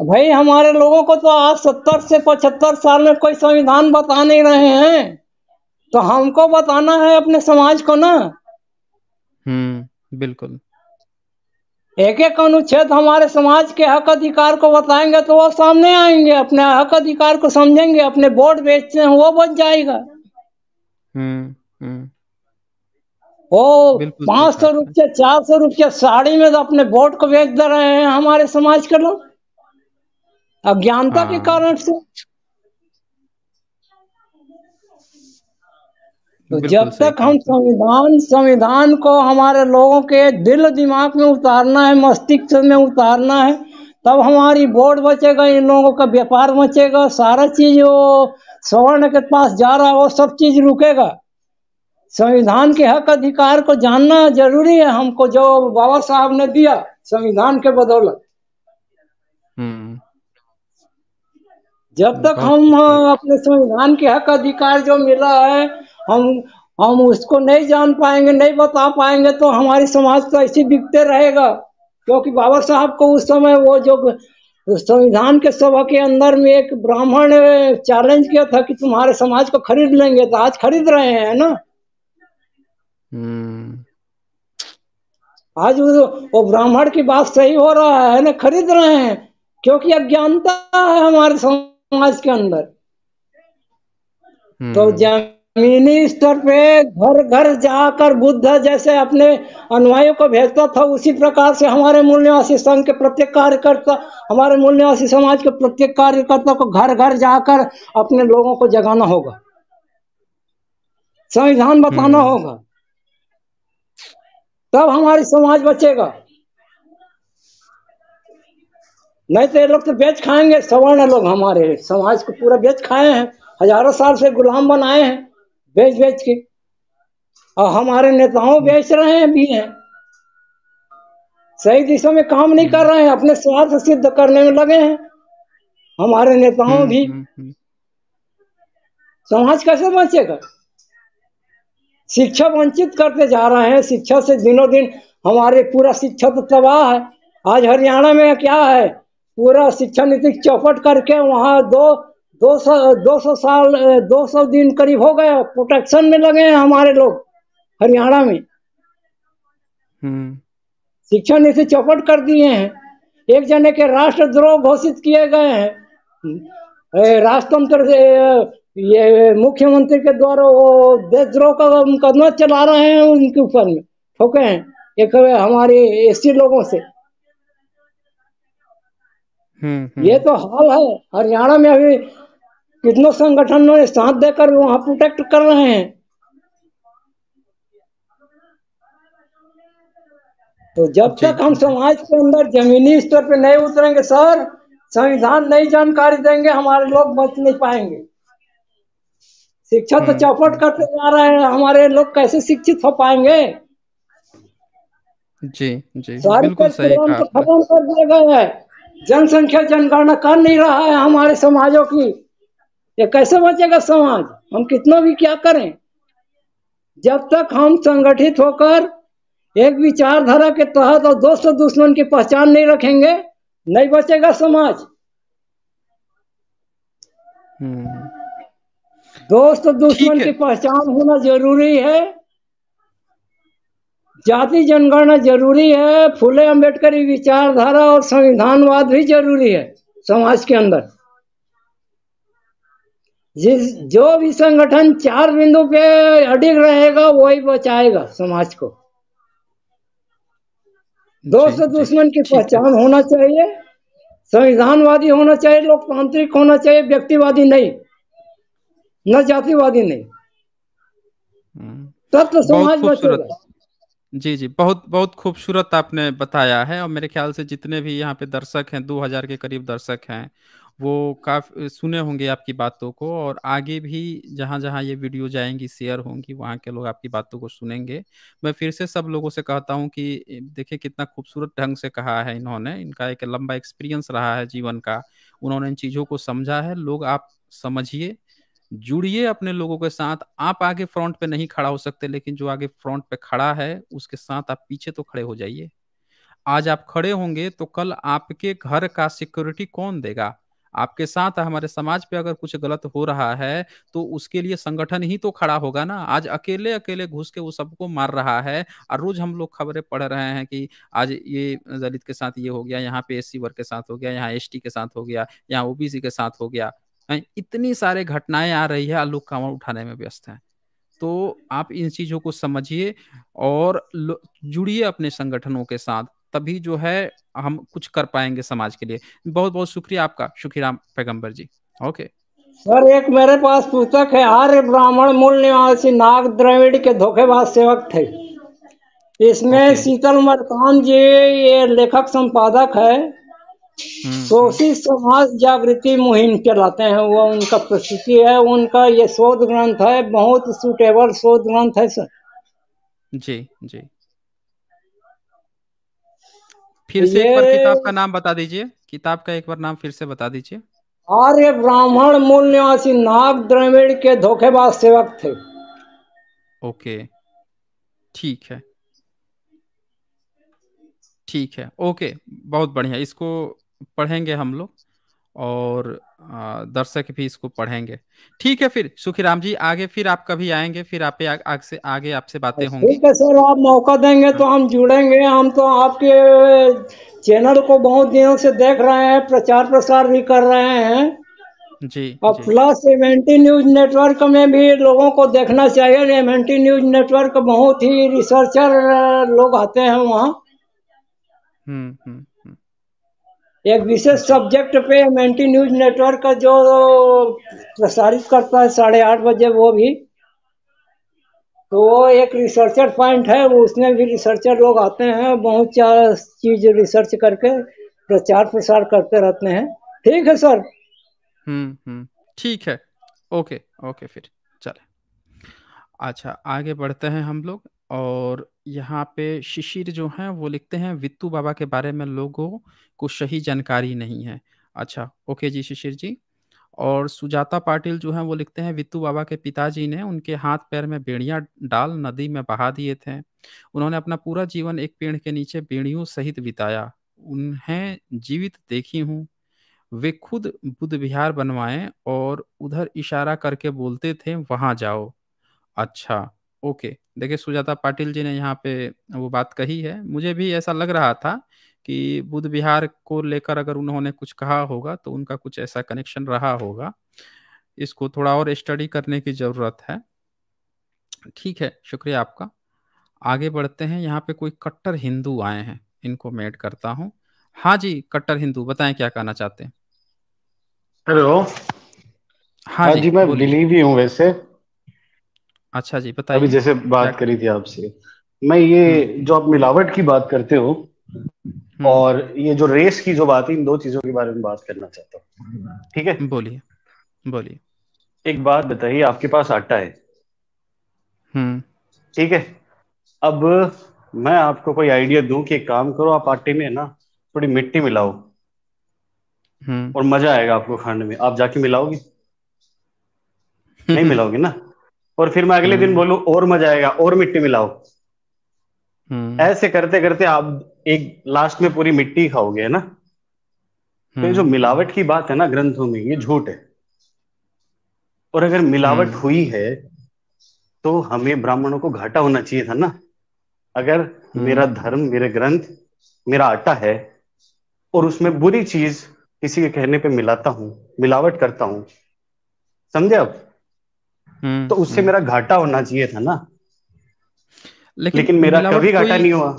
Speaker 17: भाई हमारे लोगों को तो आज सत्तर से पचहत्तर साल में कोई संविधान बता नहीं रहे हैं तो हमको बताना है अपने समाज को ना
Speaker 1: हम्म बिल्कुल
Speaker 17: एक एक अनुच्छेद हमारे समाज के हक अधिकार को बताएंगे तो वो सामने आएंगे अपने हक अधिकार को समझेंगे अपने बोर्ड बेचते हैं वो बच जाएगा हम्म, हम्म। वो पांच सौ रुपये चार सौ रुपये साड़ी में तो अपने बोर्ड को बेच दे रहे हैं हमारे समाज के लोग अज्ञानता के हाँ। कारण से तो जब तक हम संविधान संविधान को हमारे लोगों के दिल दिमाग में उतारना है मस्तिष्क में उतारना है तब हमारी बोर्ड बचेगा इन लोगों का व्यापार बचेगा सारा चीज वो स्वर्ण के पास जा रहा है वो सब चीज रुकेगा संविधान के हक अधिकार को जानना जरूरी है हमको जो बाबा साहब ने दिया संविधान के बदौलत हम्म। जब तक हम तो हाँ, अपने संविधान के हक अधिकार जो मिला है हम हम उसको नहीं जान पाएंगे नहीं बता पाएंगे तो हमारे समाज तो ऐसे बिकते रहेगा क्योंकि बाबा साहब को उस समय वो जो संविधान के सभा के अंदर में एक ब्राह्मण चैलेंज किया था कि तुम्हारे समाज को खरीद लेंगे तो आज खरीद रहे हैं ना hmm. आज वो, वो ब्राह्मण की बात सही हो रहा है ना खरीद रहे हैं क्योंकि अज्ञानता है हमारे समाज के अंदर hmm. तो हम्म। जन जमीनी स्तर पे घर घर जाकर बुद्ध जैसे अपने अनुयायियों को भेजता था उसी प्रकार से हमारे मूल निवासी संघ के प्रत्येक कार्यकर्ता हमारे मूल निवासी समाज के प्रत्येक कार्यकर्ता को घर घर जाकर अपने लोगों को जगाना होगा संविधान बताना हम्म। होगा तब हमारी समाज बचेगा नहीं तो ये लोग तो बेच खाएंगे सवर्ण लोग हमारे समाज को पूरा बेच खाए हैं हजारों साल से गुलाम बनाए हैं बेच बेच के और हमारे नेताओं बेच रहे हैं भी हैं सही दिशा में काम नहीं कर रहे हैं अपने स्वार्थ सिद्ध करने में लगे हैं हमारे नेताओं हम्म, भी हम्म, हम्म। समाज कैसे बचेगा शिक्षा वंचित करते जा रहे हैं शिक्षा से दिनों दिन हमारे पूरा शिक्षा तो तबाह है आज हरियाणा में क्या है पूरा शिक्षा नीति चौपट करके वहां दो दो सौ दो सौ साल दो सौ दिन करीब हो गया प्रोटेक्शन में लगे हैं हमारे लोग हरियाणा में हम्म। शिक्षा नीति चौपट कर दिए हैं एक जने के राष्ट्रद्रोह घोषित किए गए हैं राजतंत्र ये मुख्यमंत्री के द्वारा वो देशद्रोह का मुकदमा चला रहे हैं उनके ऊपर में ठोके हैं एक हमारे एसटी लोगों से हुँ, हम्म, हुँ. हम्म। ये तो हाल है हरियाणा में अभी कितनों संगठनों ने साथ देकर वहां प्रोटेक्ट कर रहे हैं तो जब तक हम समाज के अंदर जमीनी स्तर पे नहीं उतरेंगे सर संविधान नई जानकारी देंगे हमारे लोग बच नहीं पाएंगे शिक्षा तो हम्म। चौपट करते जा रहे हैं हमारे लोग कैसे शिक्षित हो पाएंगे जी जी सारी खत्म कर दिया गया है जनसंख्या जनगणना कर नहीं रहा है हमारे समाजों की ये कैसे बचेगा समाज हम कितना भी क्या करें जब तक हम संगठित होकर एक विचारधारा के तहत और दोस्त दुश्मन की पहचान नहीं रखेंगे नहीं बचेगा समाज हम्म। दोस्त दुश्मन की पहचान होना जरूरी है जाति जनगणना जरूरी है फूले अम्बेडकरी विचारधारा और संविधानवाद भी जरूरी है समाज के अंदर जिस जो भी संगठन चार बिंदु पे अडिग रहेगा वही बचाएगा समाज को दोस्त दुश्मन की पहचान होना चाहिए संविधानवादी होना चाहिए लोकतांत्रिक होना चाहिए व्यक्तिवादी नहीं न जातिवादी नहीं हम्म। तत्व तो समाज बचेगा
Speaker 1: जी जी बहुत बहुत खूबसूरत आपने बताया है और मेरे ख्याल से जितने भी यहाँ पे दर्शक हैं 2000 के करीब दर्शक हैं वो काफी सुने होंगे आपकी बातों को और आगे भी जहाँ जहाँ ये वीडियो जाएंगी शेयर होंगी वहाँ के लोग आपकी बातों को सुनेंगे मैं फिर से सब लोगों से कहता हूँ कि देखिए कितना खूबसूरत ढंग से कहा है इन्होंने इनका एक लंबा एक्सपीरियंस रहा है जीवन का उन्होंने इन चीज़ों को समझा है लोग आप समझिए जुड़िए अपने लोगों के साथ आप आगे फ्रंट पे नहीं खड़ा हो सकते लेकिन जो आगे फ्रंट पे खड़ा है उसके साथ आप पीछे तो खड़े हो जाइए आज आप खड़े होंगे तो कल आपके घर का सिक्योरिटी कौन देगा आपके साथ हमारे समाज पे अगर कुछ गलत हो रहा है तो उसके लिए संगठन ही तो खड़ा होगा ना आज अकेले अकेले घुस के वो सबको मार रहा है और रोज हम लोग खबरें पढ़ रहे हैं कि आज ये दलित के साथ ये हो गया यहाँ पे एस वर्ग के साथ हो गया यहाँ एस के साथ हो गया यहाँ ओबीसी के साथ हो गया इतनी सारे घटनाएं आ रही है लोग कांवड़ उठाने में व्यस्त है तो आप इन चीजों को समझिए और जुड़िए अपने संगठनों के साथ तभी जो है हम कुछ कर पाएंगे समाज के लिए बहुत बहुत शुक्रिया आपका शुक्राम पैगम्बर जी ओके
Speaker 17: सर एक मेरे पास पुस्तक है आर्य ब्राह्मण मूल निवासी नाग द्रविड़ के धोखेबाज सेवक थे इसमें okay. शीतल मरकाम जी ये लेखक संपादक है हम्म, हम्म। शोषित समाज जागृति मुहिम चलाते हैं वो उनका प्रस्तुति है उनका ये शोध ग्रंथ है बहुत सुटेबल शोध ग्रंथ है सर
Speaker 1: जी जी फिर से एक बार किताब का नाम बता दीजिए किताब का एक बार नाम फिर से बता दीजिए
Speaker 17: आर्य ब्राह्मण मूल निवासी नाग द्रविड़ के धोखेबाज सेवक थे
Speaker 1: ओके ठीक है ठीक है ओके बहुत बढ़िया इसको पढ़ेंगे हम लोग और दर्शक भी इसको पढ़ेंगे ठीक है फिर सुखी राम जी आगे फिर आप कभी आएंगे फिर आप आग, आग से आगे आपसे बातें होंगी ठीक
Speaker 17: है सर आप मौका देंगे तो हम जुड़ेंगे हम तो आपके चैनल को बहुत दिनों से देख रहे हैं प्रचार प्रसार भी कर रहे हैं जी और प्लस एमएनटी न्यूज नेटवर्क में भी लोगों को देखना चाहिए एमएनटी न्यूज नेटवर्क बहुत ही रिसर्चर लोग आते हैं वहाँ हम्म हम्म एक विशेष सब्जेक्ट पे एम एन न्यूज नेटवर्क का जो प्रसारित करता है साढ़े आठ बजे वो भी तो वो एक रिसर्चर पॉइंट है उसमें भी रिसर्चर लोग आते हैं बहुत चीज रिसर्च करके प्रचार प्रसार करते रहते हैं ठीक है सर
Speaker 1: हम्म हम्म ठीक है ओके ओके फिर चले अच्छा आगे बढ़ते हैं हम लोग और यहाँ पे शिशिर जो हैं वो लिखते हैं वित्तू बाबा के बारे में लोगों को सही जानकारी नहीं है अच्छा ओके जी शिशिर जी और सुजाता पाटिल जो हैं वो लिखते हैं वित्तू बाबा के पिताजी ने उनके हाथ पैर में बेड़ियाँ डाल नदी में बहा दिए थे उन्होंने अपना पूरा जीवन एक पेड़ के नीचे बेड़ियों सहित बिताया उन्हें जीवित देखी हूँ वे खुद बुद्ध विहार बनवाए और उधर इशारा करके बोलते थे वहां जाओ अच्छा ओके देखिए सुजाता पाटिल जी ने यहाँ पे वो बात कही है मुझे भी ऐसा लग रहा था कि बुद्ध विहार को लेकर अगर उन्होंने कुछ कहा होगा तो उनका कुछ ऐसा कनेक्शन रहा होगा इसको थोड़ा और स्टडी करने की ज़रूरत है ठीक है शुक्रिया आपका आगे बढ़ते हैं यहाँ पे कोई कट्टर हिंदू आए हैं इनको मैं ऐड करता हूँ हाँ जी कट्टर हिंदू बताएं क्या कहना चाहते हैं हेलो
Speaker 5: हाँ, हाँ जी, जी मैं बिलीव ही हूँ वैसे अच्छा जी बताइए अभी जैसे बात करी थी आपसे मैं ये हम्म। जो आप मिलावट की बात करते हो हम्म। और ये जो रेस की जो बात है इन दो चीजों के बारे में बात करना चाहता हूँ ठीक है बोलिए बोलिए एक बात बताइए आपके पास आटा है हम्म। ठीक है अब मैं आपको कोई आइडिया दूं कि काम करो आप आटे में ना थोड़ी मिट्टी मिलाओ और मजा आएगा आपको खाने में आप जाके मिलाओगे नहीं मिलाओगे ना और फिर मैं अगले दिन हम्म। बोलू और मजा आएगा और मिट्टी मिलाओ हम्म। ऐसे करते करते आप एक लास्ट में पूरी मिट्टी खाओगे है ना
Speaker 3: तो जो
Speaker 5: हम्म। मिलावट की बात है ना ग्रंथों में ये झूठ है और अगर मिलावट हुई है तो हमें ब्राह्मणों को घाटा होना चाहिए था ना अगर मेरा धर्म मेरे ग्रंथ मेरा आटा है और उसमें बुरी चीज किसी के कहने पे मिलाता हूं मिलावट करता हूं समझे आप हम्म, तो उससे हम्म। मेरा घाटा होना चाहिए था ना
Speaker 1: लेकिन, लेकिन मेरा कभी घाटा नहीं हुआ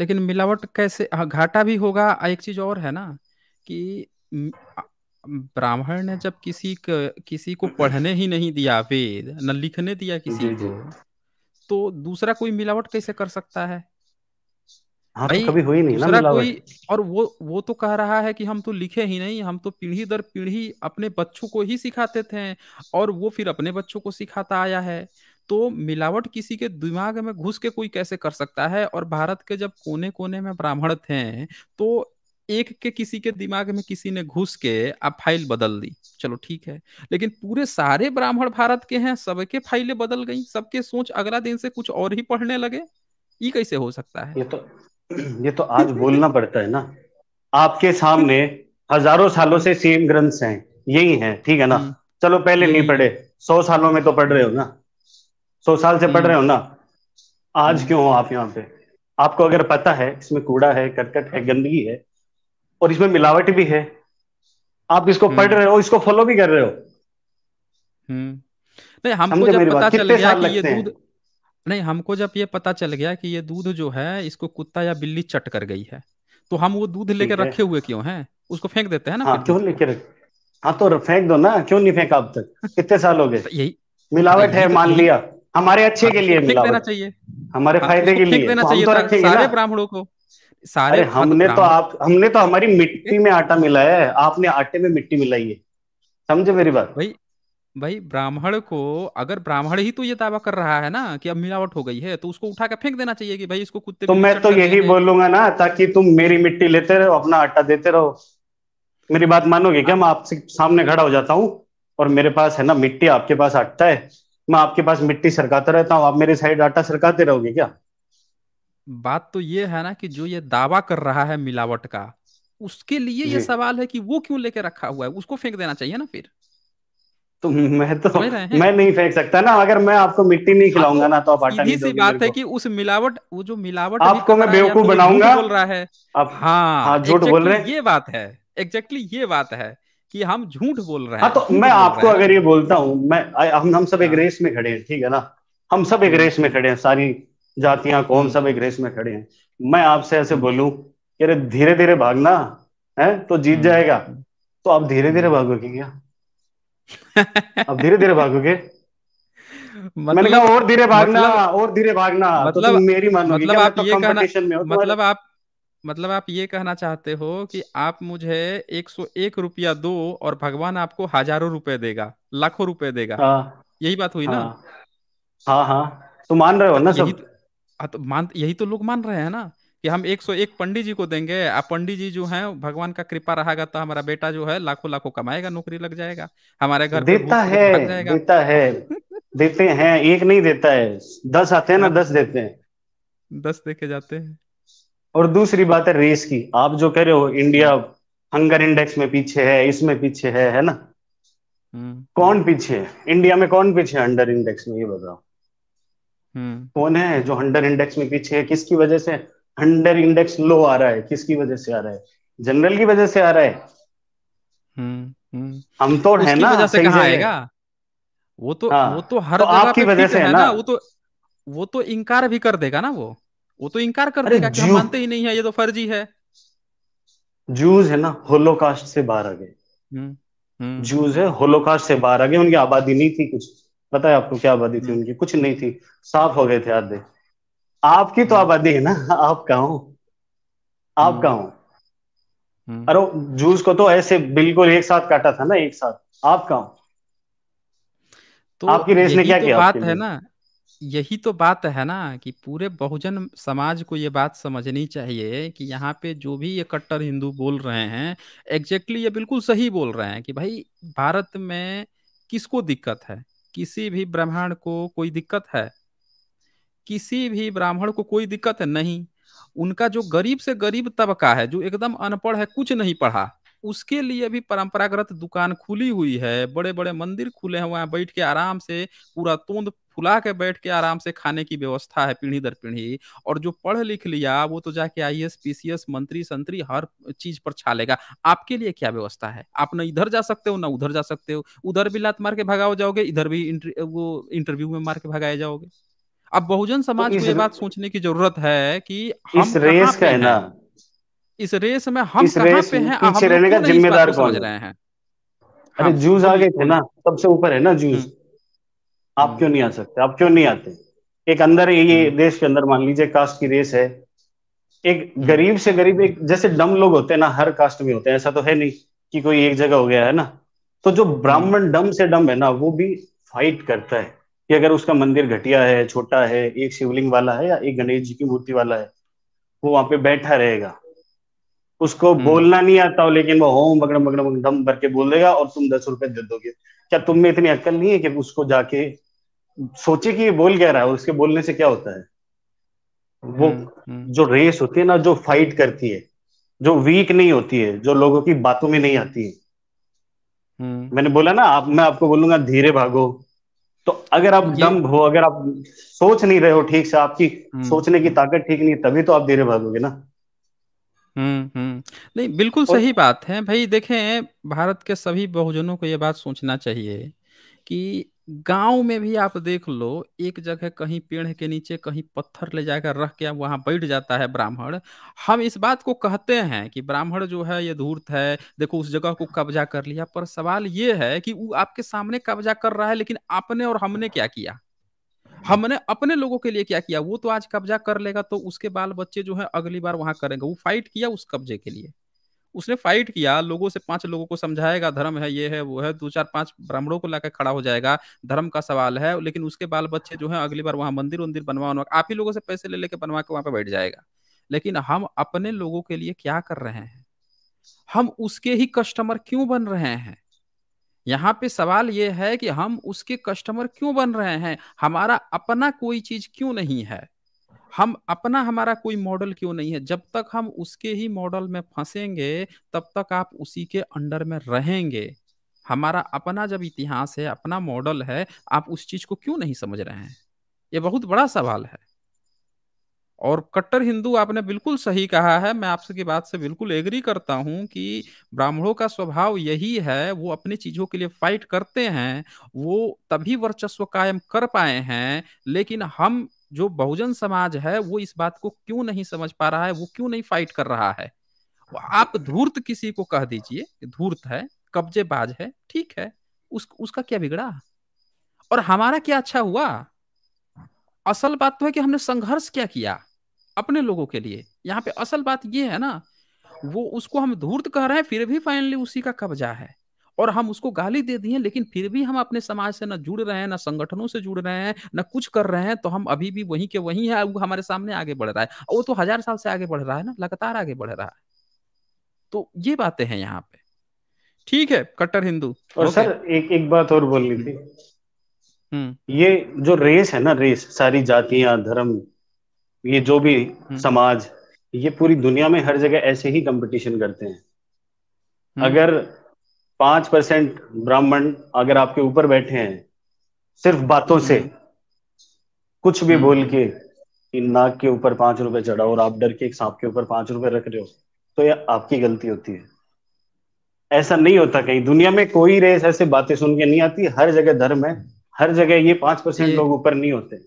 Speaker 1: लेकिन मिलावट कैसे हाँ, घाटा भी होगा एक चीज और है ना कि ब्राह्मण ने जब किसी क, किसी को पढ़ने ही नहीं दिया वेद न लिखने दिया किसी को तो दूसरा कोई मिलावट कैसे कर सकता है हाँ तो कभी हुई नहीं ना कोई और वो वो तो कह रहा है कि हम तो लिखे ही नहीं हम तो पीढ़ी दर पीढ़ी अपने बच्चों को ही सिखाते थे और वो फिर अपने बच्चों को सिखाता आया है तो मिलावट किसी के दिमाग में घुस के कोई कैसे कर सकता है और भारत के जब कोने कोने में ब्राह्मण थे तो एक के किसी के दिमाग में किसी ने घुस के अब फाइल बदल दी चलो ठीक है लेकिन पूरे सारे ब्राह्मण भारत के हैं सबके फाइलें बदल गई सबके सोच अगला दिन से कुछ और ही पढ़ने लगे ये कैसे हो सकता है ये तो
Speaker 5: ये तो आज बोलना पड़ता है ना आपके सामने हजारों सालों से सेम ग्रंथ हैं यही हैं ठीक है ना हम्म। चलो पहले नहीं हम्म। पढ़े सौ सालों में तो पढ़ रहे हो ना सौ साल से पढ़ रहे हो ना आज हम्म। क्यों हो आप यहाँ पे आपको अगर पता है इसमें कूड़ा है करकट है गंदगी है और इसमें मिलावट भी है आप इसको पढ़ रहे हो इसको फॉलो भी कर रहे हो
Speaker 3: नहीं
Speaker 10: हमको जब पता चल गया कि ये दूध
Speaker 1: नहीं हमको जब ये पता चल गया कि ये दूध जो है इसको कुत्ता या बिल्ली चट कर गई है तो हम वो दूध लेकर रखे हुए क्यों हैं उसको फेंक देते हैं ना हाँ, क्यों
Speaker 5: लेके रख हाँ तो फेंक दो ना क्यों नहीं फेंका अब तक कितने साल हो गए यही मिलावट है तो मान लिया हमारे अच्छे हाँ, के लिए फेंक देना चाहिए हमारे हाँ, फायदे के लिए देना तो चाहिए तो सारे ब्राह्मणों को सारे हमने तो आप हमने तो हमारी मिट्टी में आटा मिलाया है आपने आटे में मिट्टी मिलाई है समझे मेरी बात भाई
Speaker 1: भाई ब्राह्मण को अगर ब्राह्मण ही तो ये दावा कर रहा है ना कि अब मिलावट हो गई है तो उसको उठा के फेंक देना चाहिए कि भाई इसको कुत्ते तो मैं तो
Speaker 5: यही बोलूंगा ना ताकि तुम मेरी मिट्टी लेते रहो अपना आटा देते रहो मेरी बात मानोगे क्या हाँ। मैं आपसे सामने खड़ा हो जाता हूँ और मेरे पास है ना मिट्टी आपके पास आटा है मैं आपके पास मिट्टी सरकाता रहता हूँ आप मेरे साइड आटा सरकाते रहोगे क्या
Speaker 1: बात तो ये है ना कि जो ये दावा कर रहा है मिलावट का उसके लिए ये सवाल है कि वो क्यों लेके रखा हुआ है उसको फेंक देना चाहिए ना फिर तो मैं तो मैं नहीं
Speaker 5: फेंक सकता ना अगर मैं आपको मिट्टी नहीं खिलाऊंगा ना तो आप आटा नहीं बात है
Speaker 1: कि उस मिलावट वो जो मिलावट आपको मैं बेवकूफ बनाऊंगा बोल रहा है
Speaker 5: अब हाँ झूठ बोल रहे हैं
Speaker 1: ये बात है एग्जैक्टली ये बात है कि हम झूठ बोल रहे हैं हाँ तो मैं आपको अगर
Speaker 5: ये बोलता हूँ मैं हम हम सब एक हाँ। रेस में खड़े हैं ठीक है ना हम सब एक हम्म। रेस में खड़े हैं सारी जातियां कौन हम्म। सब एक रेस में खड़े हैं मैं आपसे ऐसे बोलूं कि अरे धीरे धीरे भागना है तो जीत हम्म। जाएगा तो आप धीरे धीरे भागोगे क्या अब धीरे धीरे भागोगे
Speaker 10: मतलब,
Speaker 1: मैंने कहा और धीरे भागना मतलब,
Speaker 5: और धीरे भागना तो मतलब तो मेरी मानोगे मतलब आप मतलब ये कहना में हो मतलब
Speaker 1: आप मतलब आप ये कहना चाहते हो कि आप मुझे एक सौ एक रुपया दो और भगवान आपको हजारों रुपए देगा लाखों रुपए देगा हाँ। यही बात हुई हाँ, ना हाँ हाँ तो मान रहे हो ना सब यही तो-, हाँ, तो, मान यही तो लोग मान रहे हैं ना कि हम 101 पंडित जी को देंगे आप पंडित जी जो हैं भगवान का कृपा रहेगा तो हमारा बेटा जो है लाखों लाखों कमाएगा नौकरी लग जाएगा हमारे घर देता है
Speaker 5: देता है देते हैं एक नहीं देता है दस आते हैं ना दस देते हैं
Speaker 1: दस देके जाते हैं
Speaker 5: और दूसरी बात है रेस की आप जो कह रहे हो इंडिया हंगर इंडेक्स में पीछे है इसमें पीछे है है ना हम्म। कौन पीछे है इंडिया में कौन पीछे है अंडर इंडेक्स में ये बताओ हम्म। कौन है जो हंडर इंडेक्स में पीछे है किसकी वजह से अंडर इंडेक्स लो आ रहा है किसकी वजह से आ रहा है जनरल की वजह से आ रहा है हम्म, हम्म। हम तो है ना सही से आएगा वो तो हाँ, वो तो हर तो आपकी वजह से है ना वो
Speaker 1: तो वो तो इंकार भी कर देगा ना वो वो तो इंकार कर देगा कि हम मानते ही नहीं है ये तो फर्जी है
Speaker 5: जूज है ना होलोकास्ट से बाहर आ गए हम्म, जूज है होलोकास्ट से बाहर आ गए उनकी आबादी नहीं थी कुछ पता है आपको क्या आबादी थी उनकी कुछ नहीं थी साफ हो गए थे आधे आपकी तो आबादी है ना आप कहा आप हम्म। कहा हम्म। अरे जूस को तो ऐसे बिल्कुल एक साथ काटा था ना एक साथ आप कहा तो आपकी रेस ने क्या तो किया बात है ना
Speaker 1: यही तो बात है ना कि पूरे बहुजन समाज को ये बात समझनी चाहिए कि यहाँ पे जो भी ये कट्टर हिंदू बोल रहे हैं एग्जैक्टली ये बिल्कुल सही बोल रहे हैं कि भाई भारत में किसको दिक्कत है किसी भी ब्रह्मांड को कोई दिक्कत है किसी भी ब्राह्मण को कोई दिक्कत है नहीं उनका जो गरीब से गरीब तबका है जो एकदम अनपढ़ है कुछ नहीं पढ़ा उसके लिए भी परंपरागत दुकान खुली हुई है बड़े बड़े मंदिर खुले हैं वहां बैठ के आराम से पूरा तोंद फुला के बैठ के आराम से खाने की व्यवस्था है पीढ़ी दर पीढ़ी और जो पढ़ लिख लिया वो तो जाके I S P C S मंत्री संतरी हर चीज पर छालेगा आपके लिए क्या व्यवस्था है आप ना इधर जा सकते हो ना उधर जा सकते हो उधर भी लात मार के भगाओ जाओगे इधर भी इंटर, वो इंटरव्यू में मार के भगाए जाओगे अब बहुजन समाज तो को ये बात सोचने की जरूरत है कि हम इस रेस का है ना इस रेस में हम इस रेस पे हैं पीछे रहने का जिम्मेदार
Speaker 5: कौन रहे हैं अरे हाँ, जूस आ गए थे ना सबसे ऊपर है ना जूस हम्म। आप क्यों नहीं आ सकते आप क्यों नहीं आते एक अंदर ये हम्म। देश के अंदर मान लीजिए कास्ट की रेस है एक हम्म। गरीब से गरीब एक जैसे डम लोग होते हैं ना हर कास्ट में होते हैं ऐसा तो है नहीं कि कोई एक जगह हो गया है ना तो जो ब्राह्मण डम से डम है ना वो भी फाइट करता है कि अगर उसका मंदिर घटिया है छोटा है एक शिवलिंग वाला है या एक गणेश जी की मूर्ति वाला है वो वहां पे बैठा रहेगा उसको हम्म। बोलना नहीं आता हो लेकिन वो होम बगड़म बगड़म दम भर के बोल देगा और तुम दस रुपए दे दोगे क्या तुम में इतनी अक्ल नहीं है कि उसको जाके सोचे कि ये बोल क्या रहा है और उसके बोलने से क्या होता है वो हम्म, हम्म। जो रेस होती है ना जो फाइट करती है जो वीक नहीं होती है जो लोगों की बातों में नहीं आती है मैंने बोला ना आप मैं आपको बोलूंगा धीरे भागो तो
Speaker 1: अगर आप दम्भ हो अगर
Speaker 5: आप सोच नहीं रहे हो ठीक से आपकी हम्म। सोचने की ताकत ठीक नहीं तभी तो आप धीरे भागोगे ना
Speaker 1: हम्म, हम्म नहीं बिल्कुल और... सही बात है भाई देखें भारत के सभी बहुजनों को ये बात सोचना चाहिए कि गांव में भी आप देख लो एक जगह कहीं पेड़ के नीचे कहीं पत्थर ले जाकर रख के वहां बैठ जाता है ब्राह्मण हम इस बात को कहते हैं कि ब्राह्मण जो है ये धूर्त है देखो उस जगह को कब्जा कर लिया पर सवाल ये है कि वो आपके सामने कब्जा कर रहा है लेकिन आपने और हमने क्या किया हमने अपने लोगों के लिए क्या किया वो तो आज कब्जा कर लेगा तो उसके बाल बच्चे जो है अगली बार वहां करेंगे वो फाइट किया उस कब्जे के लिए उसने फाइट किया लोगों से पांच लोगों को समझाएगा धर्म है ये है वो है दो चार पांच ब्राह्मणों को लाकर खड़ा हो जाएगा धर्म का सवाल है लेकिन उसके बाल बच्चे जो है अगली बार वहां मंदिर उन्दिर बनवा आप ही लोगों से पैसे ले लेके बनवा के वहां पर बैठ जाएगा लेकिन हम अपने लोगों के लिए क्या कर रहे हैं हम उसके ही कस्टमर क्यों बन रहे हैं यहाँ पे सवाल ये है कि हम उसके कस्टमर क्यों बन रहे हैं हमारा अपना कोई चीज क्यों नहीं है हम अपना हमारा कोई मॉडल क्यों नहीं है जब तक हम उसके ही मॉडल में फंसेंगे तब तक आप उसी के अंडर में रहेंगे हमारा अपना जब इतिहास है अपना मॉडल है आप उस चीज को क्यों नहीं समझ रहे हैं ये बहुत बड़ा सवाल है और कट्टर हिंदू आपने बिल्कुल सही कहा है मैं आपसे बात से बिल्कुल एग्री करता हूं कि ब्राह्मणों का स्वभाव यही है वो अपनी चीजों के लिए फाइट करते हैं वो तभी वर्चस्व कायम कर पाए हैं लेकिन हम जो बहुजन समाज है वो इस बात को क्यों नहीं समझ पा रहा है वो क्यों नहीं फाइट कर रहा है आप धूर्त किसी को कह दीजिए धूर्त है कब्जेबाज है ठीक है उस, उसका क्या बिगड़ा और हमारा क्या अच्छा हुआ असल बात तो है कि हमने संघर्ष क्या किया अपने लोगों के लिए यहाँ पे असल बात ये है ना वो उसको हम धूर्त कह रहे हैं फिर भी फाइनली उसी का कब्जा है और हम उसको गाली दे दिए लेकिन फिर भी हम अपने समाज से ना जुड़ रहे हैं ना संगठनों से जुड़ रहे हैं ना कुछ कर रहे हैं तो हम अभी भी वहीं के वहीं है वो हमारे सामने आगे बढ़ रहा है वो तो हजार साल से आगे बढ़ रहा है ना लगातार आगे बढ़ रहा है तो ये बातें हैं यहाँ पे ठीक है कट्टर हिंदू और सर
Speaker 5: एक एक बात और बोलनी थी
Speaker 3: हम्म।
Speaker 5: ये जो रेस है ना रेस सारी जातियां धर्म ये जो भी हम्म। समाज ये पूरी दुनिया में हर जगह ऐसे ही कंपटीशन करते हैं हम्म। अगर पांच परसेंट ब्राह्मण अगर आपके ऊपर बैठे हैं सिर्फ बातों से हम्म। कुछ भी हम्म। बोल के कि नाक के ऊपर पांच रुपए चढ़ाओ और आप डर के एक सांप के ऊपर पांच रुपए रख रहे हो तो ये आपकी गलती होती है ऐसा नहीं होता कहीं दुनिया में कोई रेस ऐसे बातें सुन के नहीं आती हर जगह धर्म है हर जगह ये पांच परसेंट लोग ऊपर नहीं होते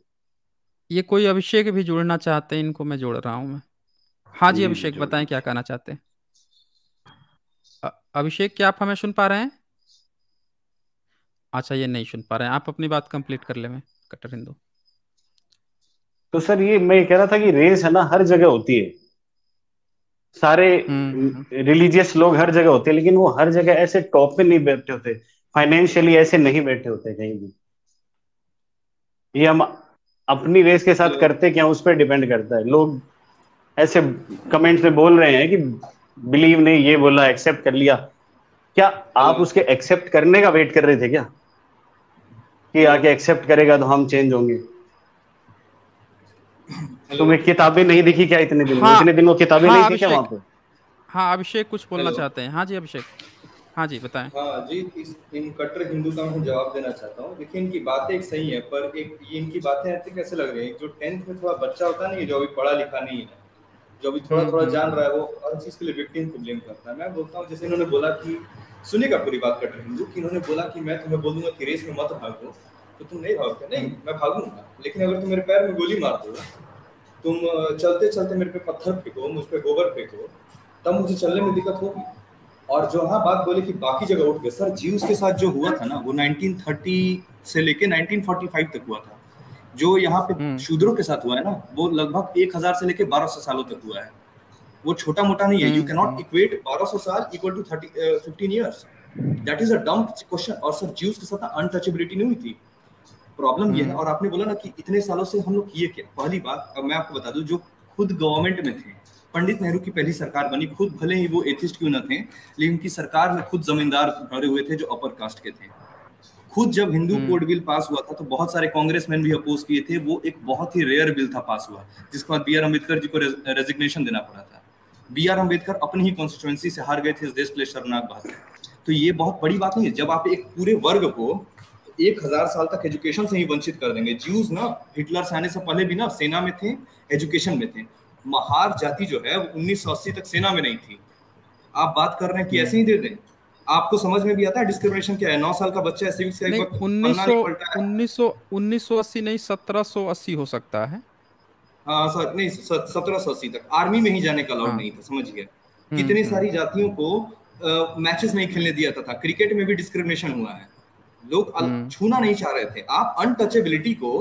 Speaker 1: ये कोई अभिषेक भी जुड़ना चाहते हैं इनको मैं जोड़ रहा हूं मैं हाँ जी हम्म, अभिषेक बताएं क्या कहना चाहते हैं अभिषेक क्या आप हमें सुन पा रहे हैं अच्छा ये नहीं सुन पा रहे हैं आप अपनी बात कंप्लीट कर ले मैं कटर हिंदू
Speaker 5: तो सर ये मैं कह रहा था कि रेस है ना हर जगह होती है सारे हम्म, हम्म। रिलीजियस लोग हर जगह होते हैं लेकिन वो हर जगह ऐसे टॉप पे नहीं बैठे होते फाइनेंशियली ऐसे नहीं बैठे होते कहीं भी ये हम अपनी रेस के साथ करते क्या उस पर डिपेंड करता है लोग ऐसे कमेंट्स में बोल रहे हैं कि बिलीव नहीं ये बोला एक्सेप्ट कर लिया क्या आप हाँ। उसके एक्सेप्ट करने का वेट कर रहे थे क्या कि हाँ। आके एक्सेप्ट करेगा तो हम चेंज होंगे तुम्हें किताबें नहीं दिखी क्या इतने दिन हाँ, इतने दिन वो किताबें हाँ, नहीं दिखी क्या वहां पे
Speaker 1: हाँ अभिषेक कुछ बोलना चाहते हैं हाँ जी अभिषेक हाँ जी बताएं हाँ जी
Speaker 7: इस इन कट्टर हिंदू का मैं जवाब देना चाहता हूँ देखिए इनकी बातें एक सही है पर एक ये इनकी बातें ऐसे कैसे लग रही है जो टेंथ में थोड़ा बच्चा होता है ना ये जो अभी पढ़ा लिखा नहीं है जो अभी थोड़ा थोड़ा हम्म, जान हम्म। रहा है वो हर चीज के लिए विक्टिम को ब्लेम करता है मैं बोलता हूँ जैसे इन्होंने बोला कि सुनिएगा पूरी बात कट रही कि इन्होंने बोला कि मैं तुम्हें बोल दूंगा कि रेस में मत भागो तो तुम नहीं भागते नहीं हम्म। मैं भागूंगा लेकिन अगर तुम मेरे पैर में गोली मार दो तुम चलते चलते मेरे पे पत्थर फेंको मुझ पर गोबर फेंको तब मुझे चलने में दिक्कत होगी और जो हाँ बात बोले कि बाकी जगह उठ गए सर जीव के साथ जो हुआ था ना वो 1930 से लेके 1945 तक हुआ था जो यहाँ पे हम्म। शूद्रों के साथ हुआ है ना वो लगभग एक हजार से लेकर बारह सौ सालों तक हुआ है वो छोटा मोटा नहीं है यू कैन नॉट इक्वेट बारह सौ साल equal to thirty fifteen years that is a dumb question और सर जीव के साथ अनटचेबिलिटी नहीं हुई थी प्रॉब्लम ये है हम्म। और आपने बोला ना कि इतने सालों से हम लोग किए क्या पहली बात अब मैं आपको बता दूं जो खुद गवर्नमेंट में थे पंडित नेहरू की पहली सरकार बनी खुद भले ही वो एथिस्ट क्यों न थे लेकिन उनकी सरकार में खुद जमींदार भरे हुए थे जो अपर कास्ट के थे खुद जब Hindu hmm. Code bill pass हुआ था तो बहुत सारे कांग्रेसमैन भी अपोज किए थे वो एक बहुत ही रेयर बिल था पास हुआ जिसके बाद बी आर अम्बेडकर जी को रेजिग्नेशन देना पड़ा था बी आर अम्बेडकर अपनी ही कॉन्स्टिट्युएंसी से हार गए थे इस देश के लिए शर्मनाक बात है तो ये बहुत बड़ी बात नहीं है जब आप एक पूरे वर्ग को एक हजार साल तक एजुकेशन से ही वंचित कर देंगे ज्यूज ना हिटलर से आने से पहले भी ना सेना में थे एजुकेशन में थे महार जाति जो है वो अस्सी तक सेना में नहीं थी आप बात कर रहे हैं कि हम्म। ऐसे ही दे दें आपको समझ में भी आता है डिस्क्रिमिनेशन क्या है नौ साल का बच्चा सिविक्स का
Speaker 1: उन्नीस सौ उन्नीस सौ अस्सी नहीं
Speaker 7: सत्रह सो अस्सी हो सकता है हाँ, सर, नहीं सत्रह सो अस्सी तक आर्मी में ही जाने का अलाउड हाँ। नहीं था गया हम्म, कितनी हम्म। सारी जातियों को मैचेस नहीं खेलने दिया था क्रिकेट में भी डिस्क्रिमिनेशन हुआ है लोग हम्म। छूना नहीं चाह रहे थे आप अनटचेबिलिटी को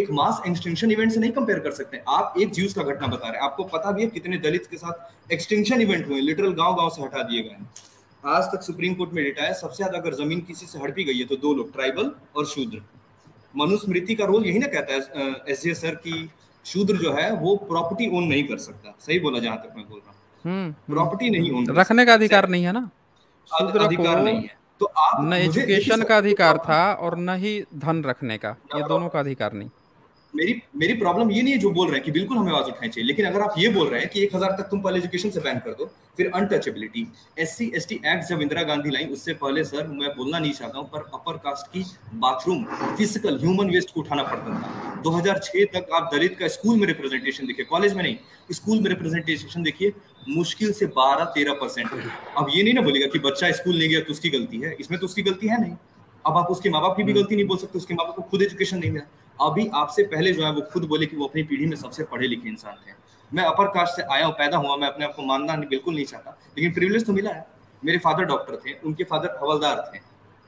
Speaker 7: एक मास एक्सटिंक्शन इवेंट से नहीं कंपेयर कर सकते आप एक जीव का घटना बता रहे हैं आपको पता भी है कितने दलित के साथ एक्सटिंक्शन इवेंट हुए लिटरल गांव गांव से हटा दिए गए आज तक सुप्रीम कोर्ट में डेटा है सबसे ज्यादा अगर जमीन किसी से हड़पी गई है तो दो लोग ट्राइबल और शूद्र मनुस्मृति का रोल यही ना कहता है एस जे सर की शूद्र जो है वो प्रॉपर्टी ओन नहीं कर सकता सही बोला जहां तक मैं बोल
Speaker 1: रहा हूँ प्रॉपर्टी हम्म। नहीं ओन रखने का अधिकार नहीं है ना
Speaker 7: अधिकार नहीं है
Speaker 1: तो आप न एजुकेशन का अधिकार था और न ही धन रखने का ये दोनों का अधिकार नहीं
Speaker 7: मेरी मेरी प्रॉब्लम ये नहीं है जो बोल रहे हैं कि बिल्कुल हमें आवाज उठानी चाहिए लेकिन अगर आप ये बोल रहे हैं कि एक हजार तक तुम पहले एजुकेशन से बैन कर दो फिर untouchability S C S T act जब इंदिरा गांधी लाई उससे पहले सर मैं बोलना नहीं चाहता हूँ पर अपर कास्ट की बाथरूम फिजिकल ह्यूमन वेस्ट को उठाना पड़ता था 2006 तक आप दलित का स्कूल में रिप्रेजेंटेशन देखिए कॉलेज में नहीं स्कूल में रिप्रेजेंटेशन देखिए मुश्किल से 12-13 परसेंट अब ये नहीं ना बोलेगा कि बच्चा स्कूल नहीं गया तो उसकी गलती है इसमें तो उसकी गलती है नहीं अब आप उसके माँ बाप की भी हम्म। गलती नहीं बोल सकते उसके माँ बाप को खुद एजुकेशन नहीं मिला अभी आपसे पहले जो है वो खुद बोले कि वो अपनी पीढ़ी में सबसे पढ़े लिखे इंसान थे मैं अपर कास्ट से आया हूँ पैदा हुआ मैं अपने आप को मानना बिल्कुल नहीं चाहता लेकिन प्रिविलेज तो मिला है मेरे फादर डॉक्टर थे उनके फादर हवलदार थे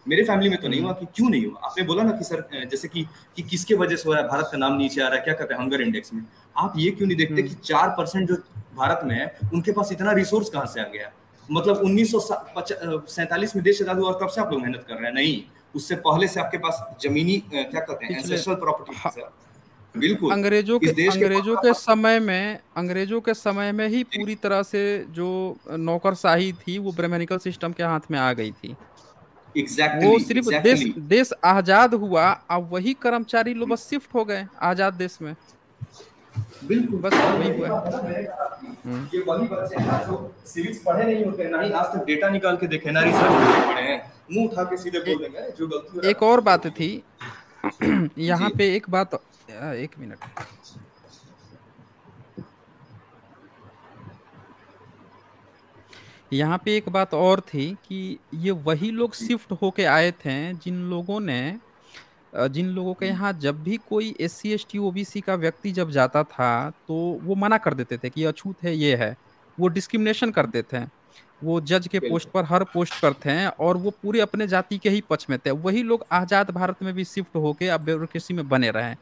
Speaker 7: मेरे फैमिली में तो नहीं हुआ कि क्यों नहीं हुआ आपने बोला ना कि सर जैसे कि कि किसके वजह से हो रहा है भारत का नाम नीचे आ रहा है क्या कहते हैं हंगर इंडेक्स में आप ये क्यों नहीं देखते हम्म। कि चार परसेंट जो भारत में है उनके पास इतना रिसोर्स कहाँ से आ गया मतलब उन्नीस सौ सैंतालीस में देश आजाद हुआ तब से आप लोग मेहनत कर रहे हैं नहीं उससे पहले से आपके पास जमीनी क्या कहते हैं
Speaker 1: एंसेस्ट्रल हाँ।
Speaker 14: प्रॉपर्टी बिल्कुल अंग्रेजों के अंग्रेजों
Speaker 1: के, के समय में अंग्रेजों के समय में ही पूरी तरह से जो नौकरशाही थी वो ब्रह्मेनिकल सिस्टम के हाथ में आ गई थी exactly, वो सिर्फ exactly. देश देश आजाद हुआ अब वही कर्मचारी लोग बस शिफ्ट हो गए आजाद देश
Speaker 7: में बिल्कुल बस वही हुआ ये हम्म। वही बच्चे हैं जो सिविक्स पढ़े नहीं होते ना ही आज तक डेटा निकाल के देखे ना रिसर्च पढ़े हैं मुंह उठा के सीधे बोल देंगे जो गलती
Speaker 1: एक और बात थी यहाँ पे एक बात एक मिनट यहाँ पे एक बात और थी कि ये वही लोग शिफ्ट होके आए थे जिन लोगों ने जिन लोगों के यहाँ जब भी कोई S C S T O B C का व्यक्ति जब जाता था तो वो मना कर देते थे कि अछूत है ये है वो डिस्क्रिमिनेशन करते थे वो जज के पोस्ट पर हर पोस्ट पर थे और वो पूरे अपने जाति के ही पक्ष में थे वही लोग आज़ाद भारत में भी शिफ्ट होके अब ब्यूरोसी में बने रहे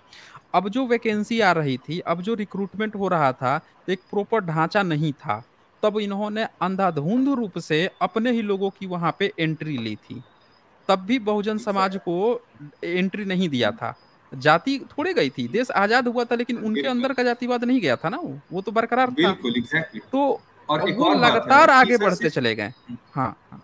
Speaker 1: अब जो वैकेंसी आ रही थी अब जो रिक्रूटमेंट हो रहा था एक प्रॉपर ढांचा नहीं था तब इन्होंने अंधाधुंध रूप से अपने ही लोगों की वहाँ पे एंट्री ली थी तब भी बहुजन समाज को एंट्री नहीं दिया था जाति थोड़े गई थी देश आजाद हुआ था लेकिन उनके अंदर का जातिवाद नहीं गया था ना वो वो तो बरकरार था
Speaker 7: तो और एक और लगातार आगे बढ़ते
Speaker 1: चले गए हाँ, हाँ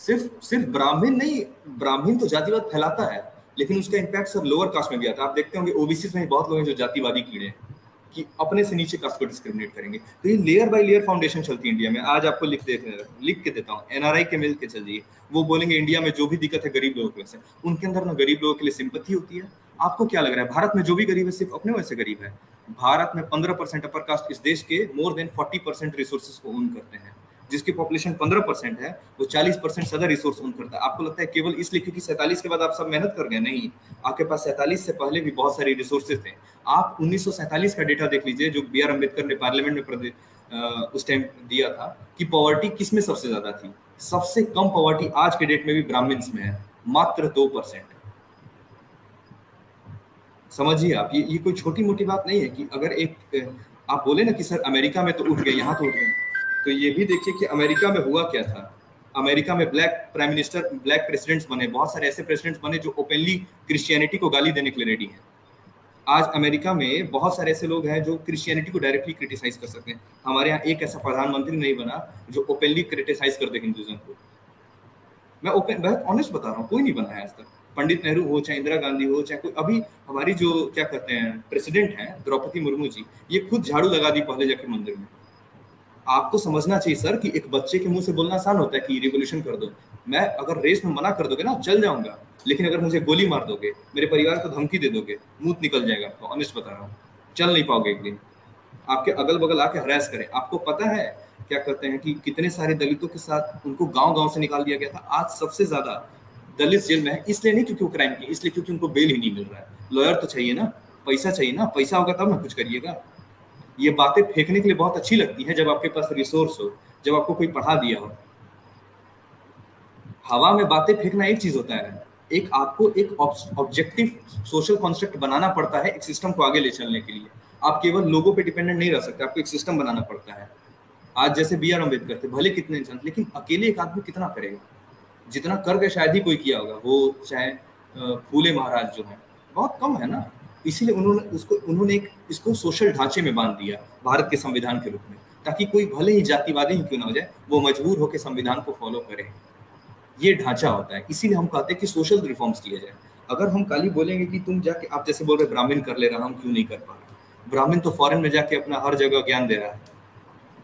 Speaker 7: सिर्फ सिर्फ ब्राह्मण नहीं ब्राह्मण तो जातिवाद फैलाता है लेकिन उसका इम्पैक्ट सर लोअर कास्ट में भी आता है आप देखते होंगे ओबीसी में बहुत लोग हैं जो जातिवादी कीड़े हैं कि अपने से नीचे कास्ट को डिस्क्रिमिनेट करेंगे तो ये लेयर बाय लेयर फाउंडेशन चलती है इंडिया में आज आपको लिख देख लिख के देता हूँ एनआरआई के मिल के चलिए वो बोलेंगे इंडिया में जो भी दिक्कत है गरीब लोगों के वैसे उनके अंदर ना गरीब लोगों के लिए सिंपत्ति होती है आपको क्या लग रहा है भारत में जो भी गरीब है सिर्फ अपने वैसे गरीब है भारत में पंद्रह परसेंट अपर कास्ट इस देश के more than forty percent resources को ओन करते हैं जिसकी पॉपुलेशन पंद्रह परसेंट है वो चालीस परसेंट सदर रिसोर्स ओन करता है आपको लगता है केवल इसलिए क्योंकि सैंतालीस के बाद आप सब मेहनत कर गए नहीं आपके पास सैंतालीस से पहले भी बहुत सारी रिसोर्सेज थे आप उन्नीस का डेटा देख लीजिए जो बी आर अम्बेडकर ने पार्लियामेंट में उस टाइम दिया था कि पॉवर्टी किस में सबसे ज्यादा थी सबसे कम पॉवर्टी आज के डेट में भी ब्राह्मण्स में है मात्र दो परसेंट समझिए आप ये ये कोई छोटी मोटी बात नहीं है कि अगर एक आप बोले ना कि सर अमेरिका में तो उठ गए यहाँ तो उठ गए तो ये भी देखिए कि अमेरिका में हुआ क्या था अमेरिका में black prime minister black presidents बने बहुत सारे ऐसे प्रेसिडेंट्स बने जो ओपनली क्रिश्चियनिटी को गाली देने के लिए रेडी हैं आज अमेरिका में बहुत सारे ऐसे लोग हैं जो क्रिश्चियनिटी को डायरेक्टली क्रिटिसाइज कर सकते हैं हमारे यहाँ एक ऐसा प्रधानमंत्री नहीं बना जो ओपनली क्रिटिसाइज कर दे हिंदुज़म को मैं ओपन बहुत ऑनेस्ट बता रहा हूँ कोई नहीं बना है आज तक पंडित नेहरू हो चाहे इंदिरा गांधी हो चाहे कोई अभी हमारी जो क्या कहते हैं प्रेसिडेंट हैं द्रौपदी मुर्मू जी ये खुद झाड़ू लगा दी पहले जाके मंदिर में आपको समझना चाहिए सर कि एक बच्चे के मुंह से बोलना आसान होता है कि रिवोल्यूशन कर दो मैं अगर रेस में मना कर दोगे ना चल जाऊंगा लेकिन अगर मुझे गोली मार दोगे मेरे परिवार को धमकी दे दोगे मुंह निकल जाएगा आपको तो ऑनेस्ट बता रहा हूँ चल नहीं पाओगे एक दिन आपके अगल बगल आके हरास करें आपको पता है क्या कहते हैं कि कितने सारे दलितों के साथ उनको गांव गांव से निकाल दिया गया था आज सबसे ज्यादा दलित जेल में है इसलिए नहीं क्योंकि वो क्राइम की इसलिए क्योंकि उनको बेल ही नहीं मिल रहा है लॉयर तो चाहिए ना पैसा चाहिए ना पैसा होगा तब ना कुछ करिएगा ये बातें फेंकने के लिए बहुत अच्छी लगती है जब आपके पास रिसोर्स हो जब आपको कोई पढ़ा दिया हो हवा में बातें फेंकना एक चीज होता है एक आपको एक ऑब्जेक्टिव सोशल कॉन्सेप्ट बनाना पड़ता है एक सिस्टम को आगे ले चलने के लिए आप केवल लोगों पे डिपेंडेंट नहीं रह सकते आपको एक सिस्टम बनाना पड़ता है आज जैसे बी आर अम्बेडकर थे भले कितने इंसान लेकिन अकेले एक आदमी कितना करेगा जितना करके शायद ही कोई किया होगा वो चाहे फूले महाराज जो है बहुत कम है ना इसीलिए उन्होंने उसको उन्होंने एक इसको सोशल ढांचे में बांध दिया भारत के संविधान के रूप में ताकि कोई भले ही जातिवादी ही क्यों ना हो जाए वो मजबूर होकर संविधान को फॉलो करे ये ढांचा होता है इसीलिए हम कहते हैं कि सोशल रिफॉर्म्स किए जाए अगर हम खाली बोलेंगे कि तुम जाके आप जैसे बोल रहे ब्राह्मण कर ले रहा हम क्यों नहीं कर पा रहे ब्राह्मण तो फॉरन में जाके अपना हर जगह ज्ञान दे रहा है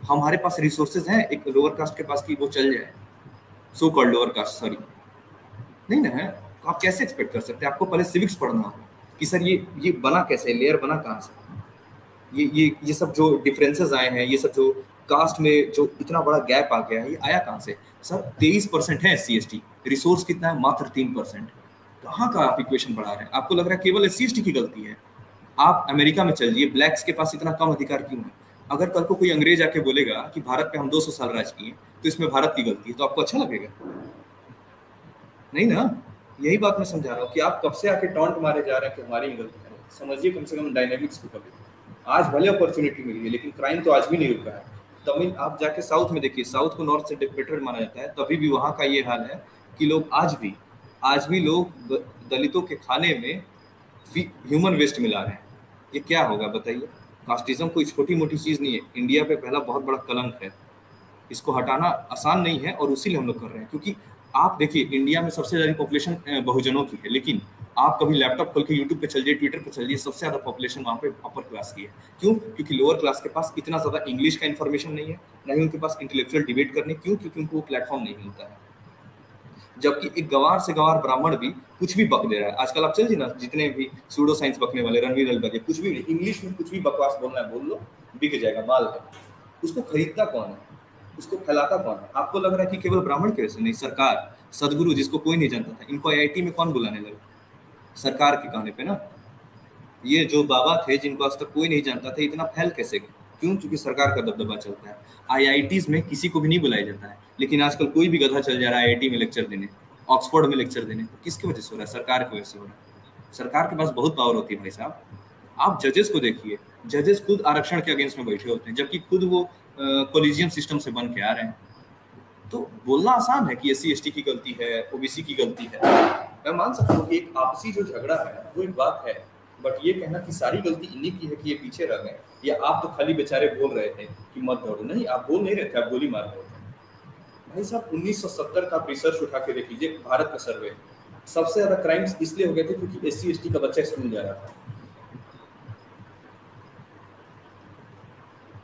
Speaker 7: हमारे पास रिसोर्सेज हैं एक लोअर कास्ट के पास कि वो चल जाए so called lower caste sorry नहीं ना है आप कैसे एक्सपेक्ट कर सकते हैं आपको पहले सिविक्स पढ़ना होगा कि सर ये ये बना कैसे लेयर बना कहाँ से ये ये ये सब जो डिफरेंसेस आए हैं ये सब जो कास्ट में जो इतना बड़ा गैप आ गया है ये आया कहाँ से सर तेईस परसेंट है एस सी रिसोर्स कितना है मात्र तीन परसेंट कहाँ का आप इक्वेशन बढ़ा रहे हैं आपको लग रहा है केवल एस सी की गलती है आप अमेरिका में चलिए ब्लैक्स के पास इतना कम अधिकार क्यों है अगर कल को कोई अंग्रेज आके बोलेगा कि भारत पे हम 200 साल राज किए तो इसमें भारत की गलती है तो आपको अच्छा लगेगा नहीं ना यही बात मैं समझा रहा हूँ कि आप कब से आके टॉन्ट मारे जा रहे हैं कि हमारी ही गलती है समझिए कम से कम डायनेमिक्स को कभी आज भले अपॉर्चुनिटी मिली है लेकिन क्राइम तो आज भी नहीं रुका है तमिल तो आप जाके साउथ में देखिए साउथ को नॉर्थ से बेटर माना जाता है तभी भी वहाँ का ये हाल है कि लोग आज भी आज भी लोग दलितों के खाने में ह्यूमन वेस्ट मिला रहे हैं ये क्या होगा बताइए कास्टिज्म कोई छोटी मोटी चीज़ नहीं है इंडिया पे पहला बहुत बड़ा कलंक है इसको हटाना आसान नहीं है और उसी लिए हम लोग कर रहे हैं क्योंकि आप देखिए इंडिया में सबसे ज़्यादा पॉपुलेशन बहुजनों की है लेकिन आप कभी लैपटॉप खोल के यूट्यूब पे चल जाइए ट्विटर पे चल जाइए सबसे ज़्यादा पॉपुलेशन वहाँ पे अपर क्लास की है क्यों क्योंकि लोअर क्लास के पास इतना ज़्यादा इंग्लिश का इन्फॉर्मेशन नहीं है ना ही उनके पास इंटेलेक्चुअल डिबेट करने क्यों क्योंकि उनको वो प्लेटफॉर्म नहीं होता है जबकि एक गवार से गवार ब्राह्मण भी कुछ भी बक दे रहा है आजकल आप चल ना जितने भी सूडो साइंस बकने वाले रणवीर अलबगे कुछ भी इंग्लिश में कुछ भी बकवास बोलना है बोल लो बिक जाएगा माल है उसको खरीदता कौन है उसको फैलाता कौन है आपको लग रहा है कि केवल ब्राह्मण की से नहीं सरकार सदगुरु जिसको कोई नहीं जानता था इनको आई में कौन बुलाने लगा सरकार के कहने पे ना ये जो बाबा थे जिनको आज तक कोई नहीं जानता था इतना फैल कैसे गए क्यों क्योंकि सरकार का दबदबा चलता है आई में किसी को भी नहीं बुलाया जाता है लेकिन आजकल कोई भी गधा चल जा रहा है आई में लेक्चर देने ऑक्सफोर्ड में लेक्चर देने तो किसकी वजह से हो रहा है सरकार की वजह से हो रहा है सरकार के पास बहुत पावर होती है भाई साहब आप जजेस को देखिए जजेस खुद आरक्षण के अगेंस्ट में बैठे होते हैं जबकि खुद वो कोलिजियम सिस्टम से बन के आ रहे हैं तो बोलना आसान है कि एस सी की गलती है ओबीसी की गलती है मैं मान सकता हूँ कि एक आपसी जो झगड़ा है वो एक बात है बट ये कहना कि सारी गलती इन्हीं की है कि ये पीछे रह गए या आप तो खाली बेचारे बोल रहे थे कि मत दौड़ो नहीं आप बोल नहीं रहे थे आप गोली मार रहे थे भाई साहब 1970 का आप रिसर्च उठा के देख लीजिए भारत का सर्वे सबसे ज्यादा क्राइम्स इसलिए हो गए थे क्योंकि एस सी का बच्चा स्कूल जा रहा था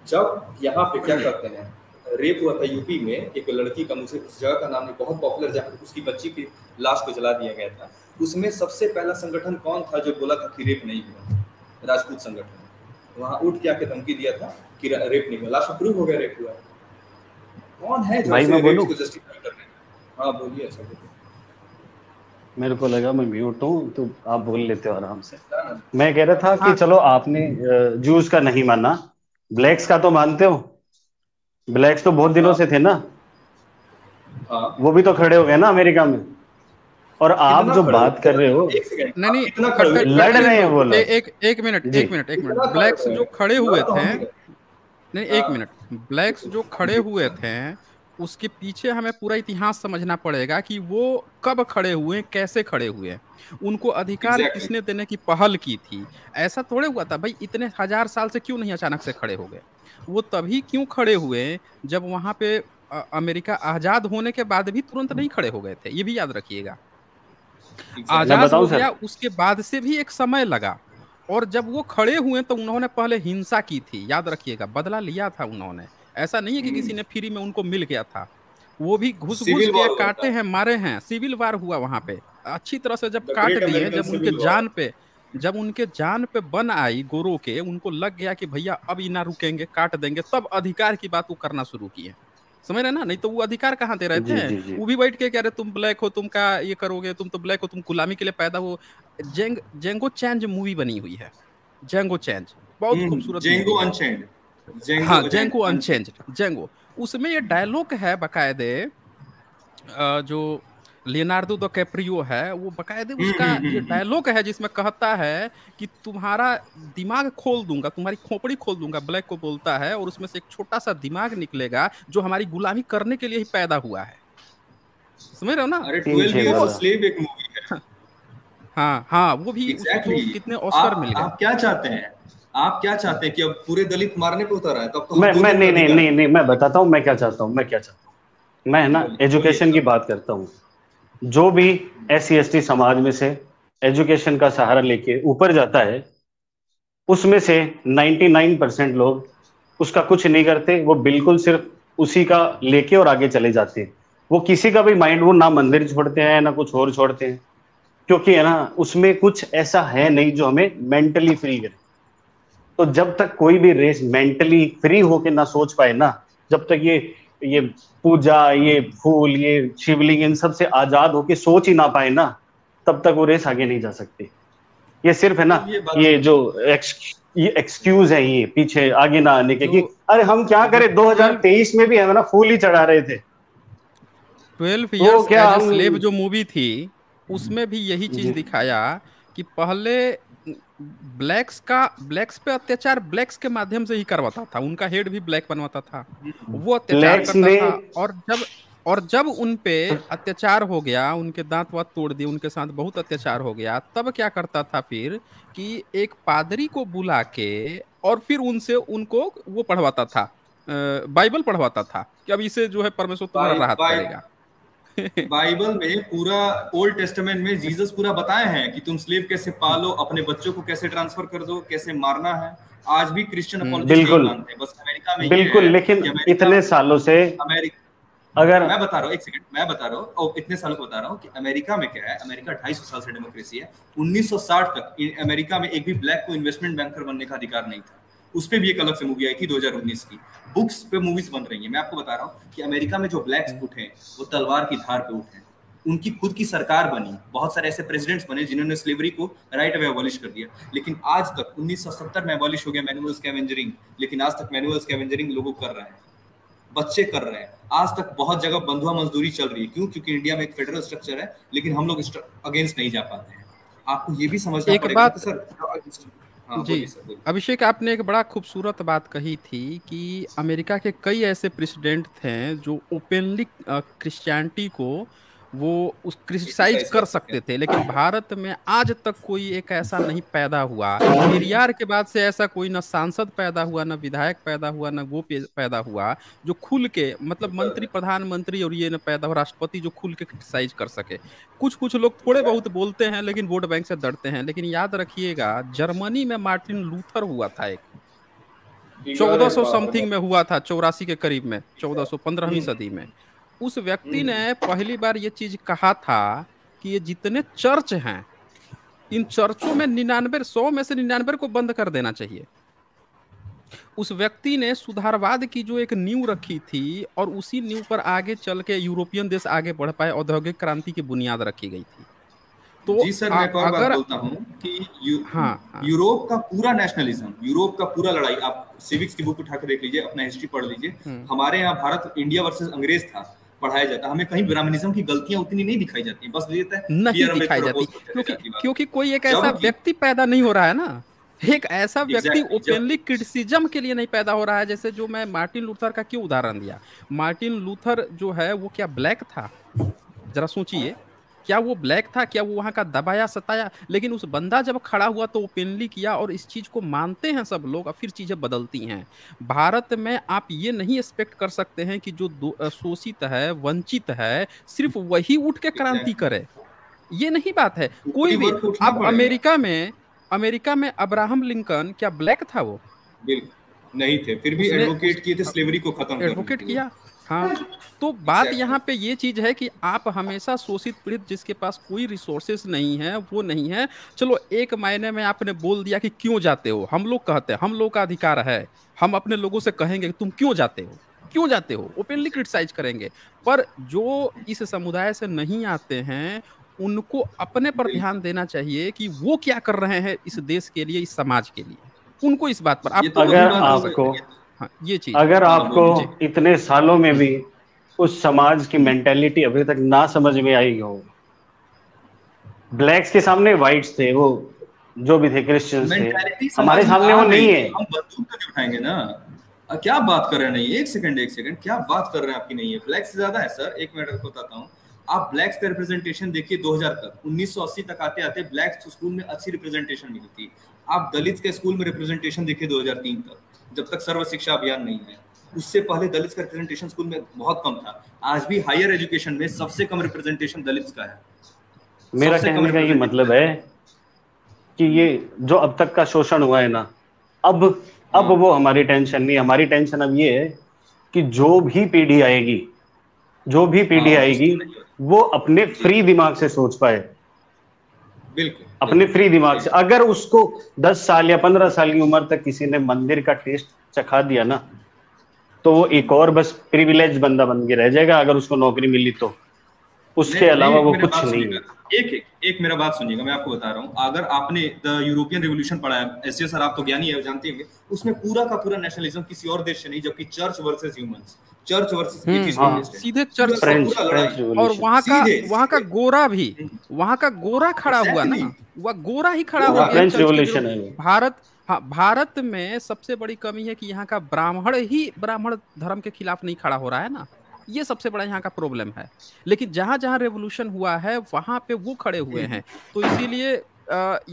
Speaker 7: जब यहाँ पे क्या करते हैं रेप हुआ था यूपी में एक लड़की का मुझे उस जगह का नाम नहीं बहुत पॉपुलर जहाँ उसकी बच्ची की लाश को जला दिया गया था उसमें सबसे पहला संगठन कौन था जो बोला था कि रेप नहीं हुआ राजपूत संगठन वहाँ उठ के आके धमकी दिया था कि रेप नहीं हुआ लाश अप्रूव हो गया रेप हुआ कौन है जो रेप को जस्टिफाई कर रहे हैं हाँ बोलिए अच्छा
Speaker 5: बोलिए मेरे को लगा मैं म्यूट हूँ तो आप बोल लेते हो आराम से मैं कह रहा था कि हाँ। चलो आपने जूस का नहीं माना ब्लैक्स का तो मानते हो ब्लैक्स तो बहुत दिनों से थे ना हाँ। वो भी तो खड़े हो गए ना अमेरिका में और आप जो बात कर रहे हो
Speaker 1: नहीं नहीं इतना लड़ रहे हैं वो एक एक मिनट एक मिनट एक हाँ। मिनट ब्लैक्स जो खड़े हुए थे नहीं एक मिनट ब्लैक्स जो खड़े हुए थे उसके पीछे हमें पूरा इतिहास समझना पड़ेगा कि वो कब खड़े हुए कैसे खड़े हुए उनको अधिकार exactly. किसने देने की पहल की थी ऐसा थोड़े हुआ था भाई इतने हजार साल से क्यों नहीं अचानक से खड़े हो गए वो तभी क्यों खड़े हुए जब वहाँ पे अमेरिका आजाद होने के बाद भी तुरंत नहीं खड़े हो गए थे ये भी याद रखिएगा
Speaker 14: आजाद हो गया
Speaker 1: उसके बाद से भी एक समय लगा और जब वो खड़े हुए तो उन्होंने पहले हिंसा की थी याद रखिएगा बदला लिया था उन्होंने ऐसा नहीं है कि किसी हम्म। ने फ्री में उनको मिल गया था वो भी घुस घुस के काटे हैं मारे हैं सिविल वार हुआ वहां पे अच्छी तरह से जब काट दिए जब उनके जान पे जब उनके जान पे बन आई गोरो के उनको लग गया कि भैया अब ये ना रुकेंगे काट देंगे तब अधिकार की बात वो करना शुरू किए समझ रहे ना नहीं तो वो अधिकार कहाँ दे रहे थे वो भी बैठ के कह रहे तुम ब्लैक हो तुम क्या ये करोगे तुम तो ब्लैक हो तुम गुलामी के लिए पैदा हो जेंग जेंगो चेंज मूवी बनी हुई है जेंगो चेंज बहुत हम्म, खूबसूरत जेंगो अनचेंज अनचेंज जेंगो हाँ, उसमें ये डायलॉग है बकायदे जो लियोनार्डो दो कैप्रियो है वो बकायदे हम्म, उसका हम्म, ये डायलॉग हम्म, है जिसमें कहता है कि तुम्हारा दिमाग खोल दूंगा तुम्हारी खोपड़ी खोल दूंगा ब्लैक को बोलता है और उसमें से एक छोटा सा दिमाग निकलेगा जो हमारी गुलामी करने के लिए ही पैदा हुआ है समझ रहे हो ना
Speaker 7: अरे एक मूवी है
Speaker 1: हाँ हाँ वो भी exactly. कितने ऑस्कर मिल गए आप
Speaker 7: क्या चाहते हैं आप क्या चाहते हैं कि अब पूरे दलित मारने पे उतर आए तो, तो मैं मैं नहीं नहीं नहीं
Speaker 5: नहीं मैं बताता हूँ मैं क्या चाहता हूँ मैं क्या चाहता हूँ मैं ना एजुकेशन तो की बात करता हूँ जो भी एस सी समाज में से एजुकेशन का सहारा लेके ऊपर जाता है उसमें से 99 परसेंट लोग उसका कुछ नहीं करते वो बिल्कुल सिर्फ उसी का लेके और आगे चले जाते हैं वो किसी का भी माइंड वो ना मंदिर छोड़ते हैं ना कुछ और छोड़ते हैं क्योंकि है ना उसमें कुछ ऐसा है नहीं जो हमें मेंटली फ्री करे तो जब तक कोई भी रेस मेंटली फ्री होके ना सोच पाए ना जब तक ये ये पूजा ये फूल ये शिवलिंग इन सब से आजाद होके सोच ही ना पाए ना तब तक वो रेस आगे नहीं जा सकती ये सिर्फ है ना ये, ये जो एक्स, ये एक्सक्यूज है ये पीछे आगे ना आने के कि अरे हम क्या करें 2023 में भी है ना फूल ही चढ़ा रहे थे
Speaker 1: 12 इयर्स तो जो मूवी थी हम्म। उसमें भी यही चीज दिखाया कि पहले ब्लैक्स का ब्लैक्स पे अत्याचार ब्लैक्स के माध्यम से ही करवाता था उनका हेड भी ब्लैक बनवाता था वो अत्याचार करता था और जब और जब उन पे अत्याचार हो गया उनके दांत वात तोड़ दिए उनके साथ बहुत अत्याचार हो गया तब क्या करता था फिर कि एक पादरी को बुला के और फिर उनसे उनको वो पढ़वाता था बाइबल पढ़वाता था
Speaker 7: कि अब इसे जो है परमेश्वर तुम्हारा राहत करेगा बाइबल में पूरा ओल्ड टेस्टमेंट में जीसस पूरा बताए हैं कि तुम स्लेव कैसे पालो अपने बच्चों को कैसे ट्रांसफर कर दो कैसे मारना है आज भी क्रिश्चियन हम्म, बिल्कुल बस अमेरिका में बिल्कुल
Speaker 5: लेकिन इतने सालों से
Speaker 7: अमेरिका अगर मैं बता रहा हूँ एक सेकंड मैं बता रहा हूँ इतने सालों को बता रहा हूँ कि अमेरिका में क्या है अमेरिका ढाई साल से डेमोक्रेसी है 1960 तक अमेरिका में एक भी ब्लैक को इन्वेस्टमेंट बैंकर बनने का अधिकार नहीं था उस पर भी एक अलग से मूवी आई थी दो की बुक्स पे मूवीज बन रही है मैं आपको बता रहा हूँ कि अमेरिका में जो ब्लैक्स हम्म। उठे हैं वो तलवार की धार पे उठे हैं उनकी खुद की सरकार बनी बहुत सारे ऐसे प्रेसिडेंट्स बने जिन्होंने स्लेवरी को राइट अवे अबॉलिश कर दिया लेकिन आज तक 1970 में अबॉलिश हो गया मैनुअल स्कैवेंजरिंग लेकिन आज तक मैनुअल स्कैवेंजरिंग लोगों कर रहे हैं बच्चे कर रहे हैं आज तक बहुत जगह बंधुआ मजदूरी चल रही है क्यों क्योंकि इंडिया में एक फेडरल स्ट्रक्चर है लेकिन हम लोग अगेंस्ट नहीं जा पाते हैं आपको ये भी समझना पड़ेगा सर हाँ, जी
Speaker 1: अभिषेक आपने एक बड़ा खूबसूरत बात कही थी कि अमेरिका के कई ऐसे प्रेसिडेंट थे जो ओपनली क्रिश्चियनिटी को वो उस क्रिटिसाइज तो कर सकते थे लेकिन भारत में आज तक कोई एक ऐसा नहीं पैदा हुआ पेरियार हाँ। के बाद से ऐसा कोई ना सांसद पैदा हुआ ना विधायक पैदा हुआ ना वो पैदा हुआ जो खुल के मतलब हाँ। मंत्री प्रधानमंत्री और ये ना पैदा हुआ राष्ट्रपति जो खुल के क्रिटिसाइज कर सके कुछ कुछ लोग थोड़े बहुत बोलते हैं लेकिन वोट बैंक से डरते हैं लेकिन याद रखिएगा जर्मनी में मार्टिन लूथर हुआ था एक
Speaker 5: चौदह सौ समथिंग
Speaker 1: में हुआ था चौरासी के करीब में चौदह सौ पंद्रहवीं हम्म। सदी में उस व्यक्ति ने हम्म। पहली बार ये चीज कहा था कि ये जितने चर्च हैं इन चर्चों में निन्यानवे सौ में से निन्यानबे को बंद कर देना चाहिए उस व्यक्ति ने सुधारवाद की जो एक नींव रखी थी और उसी नींव पर आगे चल के यूरोपियन देश आगे बढ़ पाए औद्योगिक क्रांति
Speaker 7: की बुनियाद रखी गई थी
Speaker 1: तो जी सर मैं एक अगर... बोलता हूँ
Speaker 7: कि यू, हाँ, हाँ, यूरोप का पूरा नेशनलिज्म यूरोप का पूरा लड़ाई आप सिविक्स की बुक उठाकर देख लीजिए अपना हिस्ट्री पढ़ लीजिए हम्म। हमारे यहाँ भारत इंडिया वर्सेस अंग्रेज था पढ़ाया जाता है हमें कहीं ब्राह्मणिज्म हम्म। की गलतियां उतनी नहीं दिखाई जाती बस देता है नहीं दिखाई जाती क्योंकि क्योंकि
Speaker 1: कोई एक ऐसा व्यक्ति पैदा नहीं हो रहा है ना एक ऐसा व्यक्ति ओपनली क्रिटिसिज्म के लिए नहीं पैदा हो रहा है जैसे जो मैं मार्टिन लूथर का क्यों उदाहरण दिया मार्टिन लूथर जो है वो क्या ब्लैक था जरा सोचिए क्या वो ब्लैक था क्या वो वहाँ का दबाया सताया लेकिन उस बंदा जब खड़ा हुआ तो ओपनली किया और इस चीज़ को मानते हैं सब लोग और फिर चीज़ें बदलती हैं भारत में आप ये नहीं एक्सपेक्ट कर सकते हैं कि जो शोषित है वंचित है सिर्फ वही उठ के क्रांति करे ये नहीं बात है कोई भी आप अमेरिका में अमेरिका में अब्राहम लिंकन क्या ब्लैक था वो
Speaker 7: नहीं थे फिर भी एडवोकेट किए थे स्लेवरी को खत्म एडवोकेट किया
Speaker 1: हाँ तो बात यहाँ पे ये चीज है कि आप हमेशा शोषित पीड़ित जिसके पास कोई रिसोर्सेस नहीं है वो नहीं है चलो एक मायने में आपने बोल दिया कि क्यों जाते हो हम लोग कहते हैं हम लोग का अधिकार है हम अपने लोगों से कहेंगे तुम क्यों जाते हो क्यों जाते हो ओपनली क्रिटिसाइज करेंगे पर जो इस समुदाय से नहीं आते हैं उनको अपने पर ध्यान देना चाहिए कि वो क्या कर रहे हैं इस देश के लिए इस समाज के लिए उनको इस बात पर आप तो अगर आपको हाँ, ये चीज अगर हाँ, आपको
Speaker 5: इतने सालों में भी उस समाज की मेंटेलिटी अभी तक ना समझ में आई हो ब्लैक्स के सामने वाइट्स थे वो जो भी थे क्रिश्चियंस थे हमारे सामने वो नहीं है हम
Speaker 7: बंदूक तो नहीं उठाएंगे ना क्या बात कर रहे हैं नहीं एक सेकंड एक सेकंड क्या बात कर रहे हैं आपकी नहीं है ब्लैक्स ज्यादा है सर एक मिनट आपको बताता हूँ आप ब्लैक्स का रिप्रेजेंटेशन देखिए 2000 तक 1980 तक आते आते ब्लैक्स स्कूल में अच्छी रिप्रेजेंटेशन मिलती आप दलित के स्कूल में रिप्रेजेंटेशन देखिए 2003 तक जब तक सर्व शिक्षा अभियान नहीं है उससे पहले दलित का रिप्रेजेंटेशन स्कूल में बहुत कम था आज भी हायर एजुकेशन में सबसे कम रिप्रेजेंटेशन दलित का है मेरा कहने का
Speaker 5: ये मतलब है कि ये जो अब तक का शोषण हुआ है ना अब अब हाँ। वो हमारी टेंशन नहीं हमारी टेंशन अब ये है कि जो भी पीढ़ी आएगी जो भी पीढ़ी हाँ, आएगी वो अपने फ्री दिमाग से सोच पाए बिल्कुल अपने फ्री दिमाग से अगर उसको दस साल या पंद्रह साल की उम्र तक किसी ने मंदिर का टेस्ट चखा दिया ना तो वो एक और बस प्रिविलेज बंदा बन के रह जाएगा अगर उसको नौकरी मिली तो उसके अलावा वो कुछ नहीं है
Speaker 7: एक एक एक मेरा बात सुनिएगा मैं आपको बता रहा हूँ अगर आपने द यूरोपियन रेवोल्यूशन पढ़ा है एस सर आप तो ज्ञानी है जानते होंगे उसमें पूरा का पूरा नेशनलिज्म किसी और देश से नहीं जबकि church versus humans church versus सीधे चर्च फ्रेंच, और वहाँ का
Speaker 1: वहाँ का गोरा भी हम्म। वहाँ का गोरा खड़ा हुआ ना वह गोरा ही खड़ा हुआ फ्रेंच रेवोल्यूशन है भारत हाँ भारत में सबसे बड़ी कमी है कि यहाँ का ब्राह्मण ही ब्राह्मण धर्म के खिलाफ नहीं खड़ा हो रहा है ना ये सबसे बड़ा यहाँ का प्रॉब्लम है लेकिन जहाँ जहाँ रेवोल्यूशन हुआ है वहाँ पे वो खड़े हुए हैं तो इसीलिए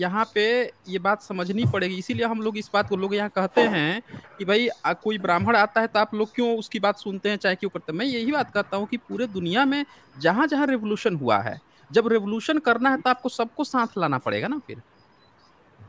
Speaker 1: यहाँ पे ये बात समझनी पड़ेगी इसीलिए हम लोग इस बात को लोग यहाँ कहते हैं कि भाई कोई ब्राह्मण आता है तो आप लोग क्यों उसकी बात सुनते हैं चाहे क्यों करते हैं मैं यही बात कहता हूँ कि पूरे दुनिया में जहाँ जहाँ रेवोल्यूशन हुआ है जब रेवोल्यूशन करना है तो आपको सबको साथ लाना पड़ेगा ना फिर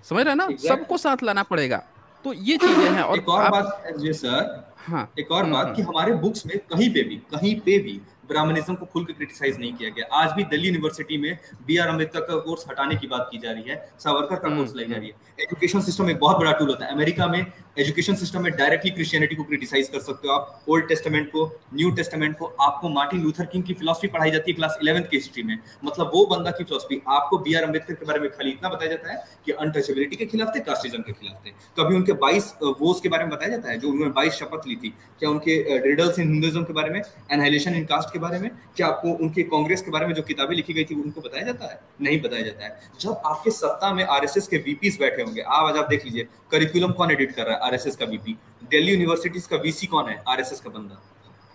Speaker 1: समझ रहे ना सबको साथ लाना पड़ेगा तो ये चीजें हैं और एक और बात
Speaker 7: जी सर हाँ, एक और बात हाँ। कि हमारे बुक्स में कहीं पे भी कहीं पे भी ब्राह्मणिज्म को खुलकर क्रिटिसाइज नहीं किया गया आज भी दिल्ली यूनिवर्सिटी में बी आर अम्बेडकर का कोर्स हटाने की बात की जा रही है सावरकर का कोर्स हम्म, लाई जा रही है एजुकेशन सिस्टम हम्म। एक बहुत बड़ा टूल होता है अमेरिका में एजुकेशन सिस्टम में डायरेक्टली क्रिश्चियनिटी को क्रिटिसाइज कर सकते हो आप ओल्ड टेस्टामेंट को न्यू टेस्टामेंट को आपको मार्टिन लूथर किंग की फिलोसफी पढ़ाई जाती है क्लास इलेवंथ की हिस्ट्री में मतलब वो बंदा की फिलोसफी आपको बी आर अम्बेडकर के बारे में खाली इतना बताया जाता है कि अनटचेबिलिटी के खिलाफ थे कास्टिज्म के खिलाफ थे कभी तो उनके बाईस वोस के बारे में बताया जाता है जो उन्होंने बाईस शपथ ली थी क्या उनके रिडल्स इन हिंदुइज्म के बारे में एनहाइलेशन इन कास्ट के बारे में क्या आपको उनके कांग्रेस के बारे में जो किताबें लिखी गई थी उनको बताया जाता है नहीं बताया जाता है जब आपके सत्ता में आर के वीपीज बैठे होंगे आज आप देख लीजिए करिकुलम कौन एडिट कर रहा है आरएसएस का वीपी दिल्ली यूनिवर्सिटीज का वीसी कौन है आरएसएस का बंदा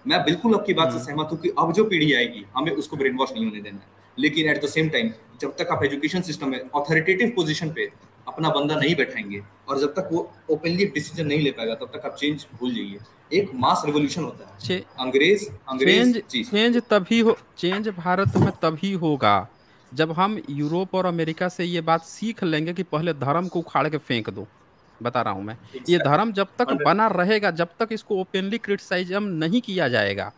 Speaker 7: मैं बिल्कुल आपकी बात से हम्म। सहमत हूँ कि अब जो पीढ़ी आएगी हमें उसको ब्रेन वॉश नहीं होने देना है लेकिन एट द सेम टाइम जब तक आप एजुकेशन सिस्टम में ऑथोरिटेटिव पोजिशन पे अपना बंदा नहीं बैठाएंगे और जब तक वो ओपनली डिसीजन नहीं ले पाएगा तब तक आप चेंज भूल जाइए एक मास रेवोल्यूशन होता है अंग्रेज अंग्रेज
Speaker 1: चेंज तभी हो चेंज भारत में तभी होगा जब हम यूरोप और अमेरिका से ये बात सीख लेंगे कि पहले धर्म को उखाड़ के फेंक दो बता रहा हूँ मैं ये धर्म जब तक बना रहेगा जब तक इसको ओपनली क्रिटिसाइज नहीं किया जाएगा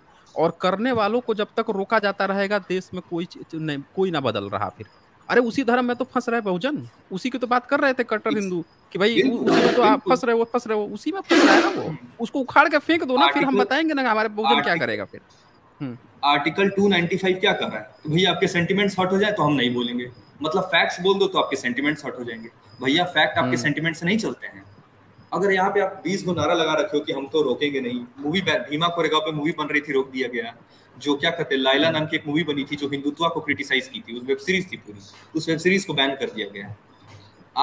Speaker 1: और करने वालों को जब तक रोका जाता रहेगा देश में कोई नहीं कोई ना बदल रहा फिर अरे उसी धर्म में तो फंस रहे बहुजन उसी की तो बात कर रहे थे कट्टर हिंदू कि भाई उसी में तो आप फंस रहे हो फंस रहे हो उसी में फंस रहा है ना वो उसको उखाड़ के फेंक दो ना फिर हम बताएंगे ना हमारे बहुजन क्या
Speaker 7: करेगा फिर आर्टिकल हम्म। 295 क्या कर रहा है तो भैया आपके सेंटिमेंट्स हॉट हो जाए तो हम नहीं बोलेंगे मतलब फैक्ट्स बोल दो तो आपके सेंटिमेंट्स हट हो जाएंगे भैया फैक्ट आपके सेंटिमेंट हम्म। से नहीं चलते हैं अगर यहाँ पे आप बीस गो नारा लगा रखे हो कि हम तो रोकेंगे नहीं मूवी भीमा कोरेगांव पे मूवी बन रही थी रोक दिया गया जो क्या कहते हैं लाइला नाम की एक मूवी बनी थी जो हिंदुत्व को क्रिटिसाइज की थी उस वेब सीरीज थी पूरी उस वेब सीरीज को बैन कर दिया गया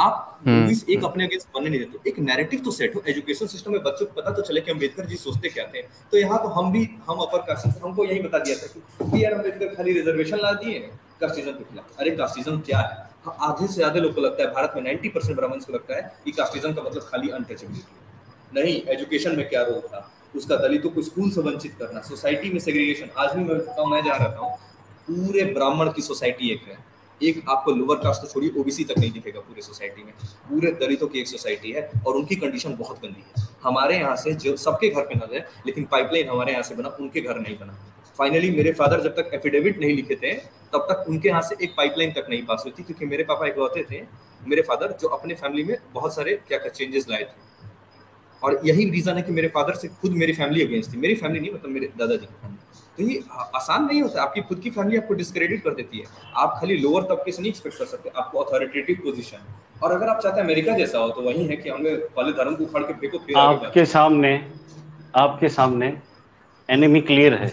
Speaker 7: आप मूवीज हम्म। एक हम्म। अपने अगेंस्ट बनने नहीं देते एक नैरेटिव तो सेट हो एजुकेशन सिस्टम में बच्चों को पता तो चले कि अम्बेडकर जी सोचते क्या थे तो यहाँ तो हम भी हम अपर कास्ट हमको यही बता दिया था कि यार अम्बेडकर खाली रिजर्वेशन ला दिए कास्टिज्म के खिलाफ अरे कास्टिज्म क्या है हाँ, आधे से आधे लोग को लगता है भारत में नाइन्टी परसेंट ब्राह्मण को लगता है कि कास्टिज्म का मतलब खाली अनटचेबिलिटी नहीं एजुकेशन में क्या रोल था उसका दलितों को स्कूल से वंचित करना सोसाइटी में सेग्रीगेशन आज भी मैं बताऊँ मैं जा रहता हूँ पूरे ब्राह्मण की सोसाइटी एक है एक आपको लोअर कास्ट को छोड़िए ओबीसी तक नहीं दिखेगा पूरे सोसाइटी में पूरे दलितों की एक सोसाइटी है और उनकी कंडीशन बहुत गंदी है हमारे यहाँ से जो सबके घर पे नजर है लेकिन पाइपलाइन हमारे यहाँ से बना उनके घर नहीं बना फाइनली मेरे फादर जब तक एफिडेविट नहीं लिखे थे तब तक उनके यहाँ से एक पाइपलाइन तक नहीं पास हुई थी क्योंकि मेरे पापा एक इकलौते थे मेरे फादर जो अपने फैमिली में बहुत सारे क्या क्या चेंजेस लाए थे और यही रीज़न है कि मेरे फादर से खुद मेरी फैमिली अगेंस्ट थी मेरी फैमिली नहीं मतलब मेरे दादाजी की फैमिली तो ये आसान नहीं होता आपकी खुद की फैमिली आपको डिस्क्रेडिट कर देती है आप खाली लोअर तबके से नहीं एक्सपेक्ट कर सकते आपको अथॉरिटेटिव पोजिशन और अगर आप चाहते हैं अमेरिका जैसा हो तो वही है कि हमें पहले धर्म को उखाड़ के फेंको आपके
Speaker 5: सामने आपके सामने एनिमी क्लियर है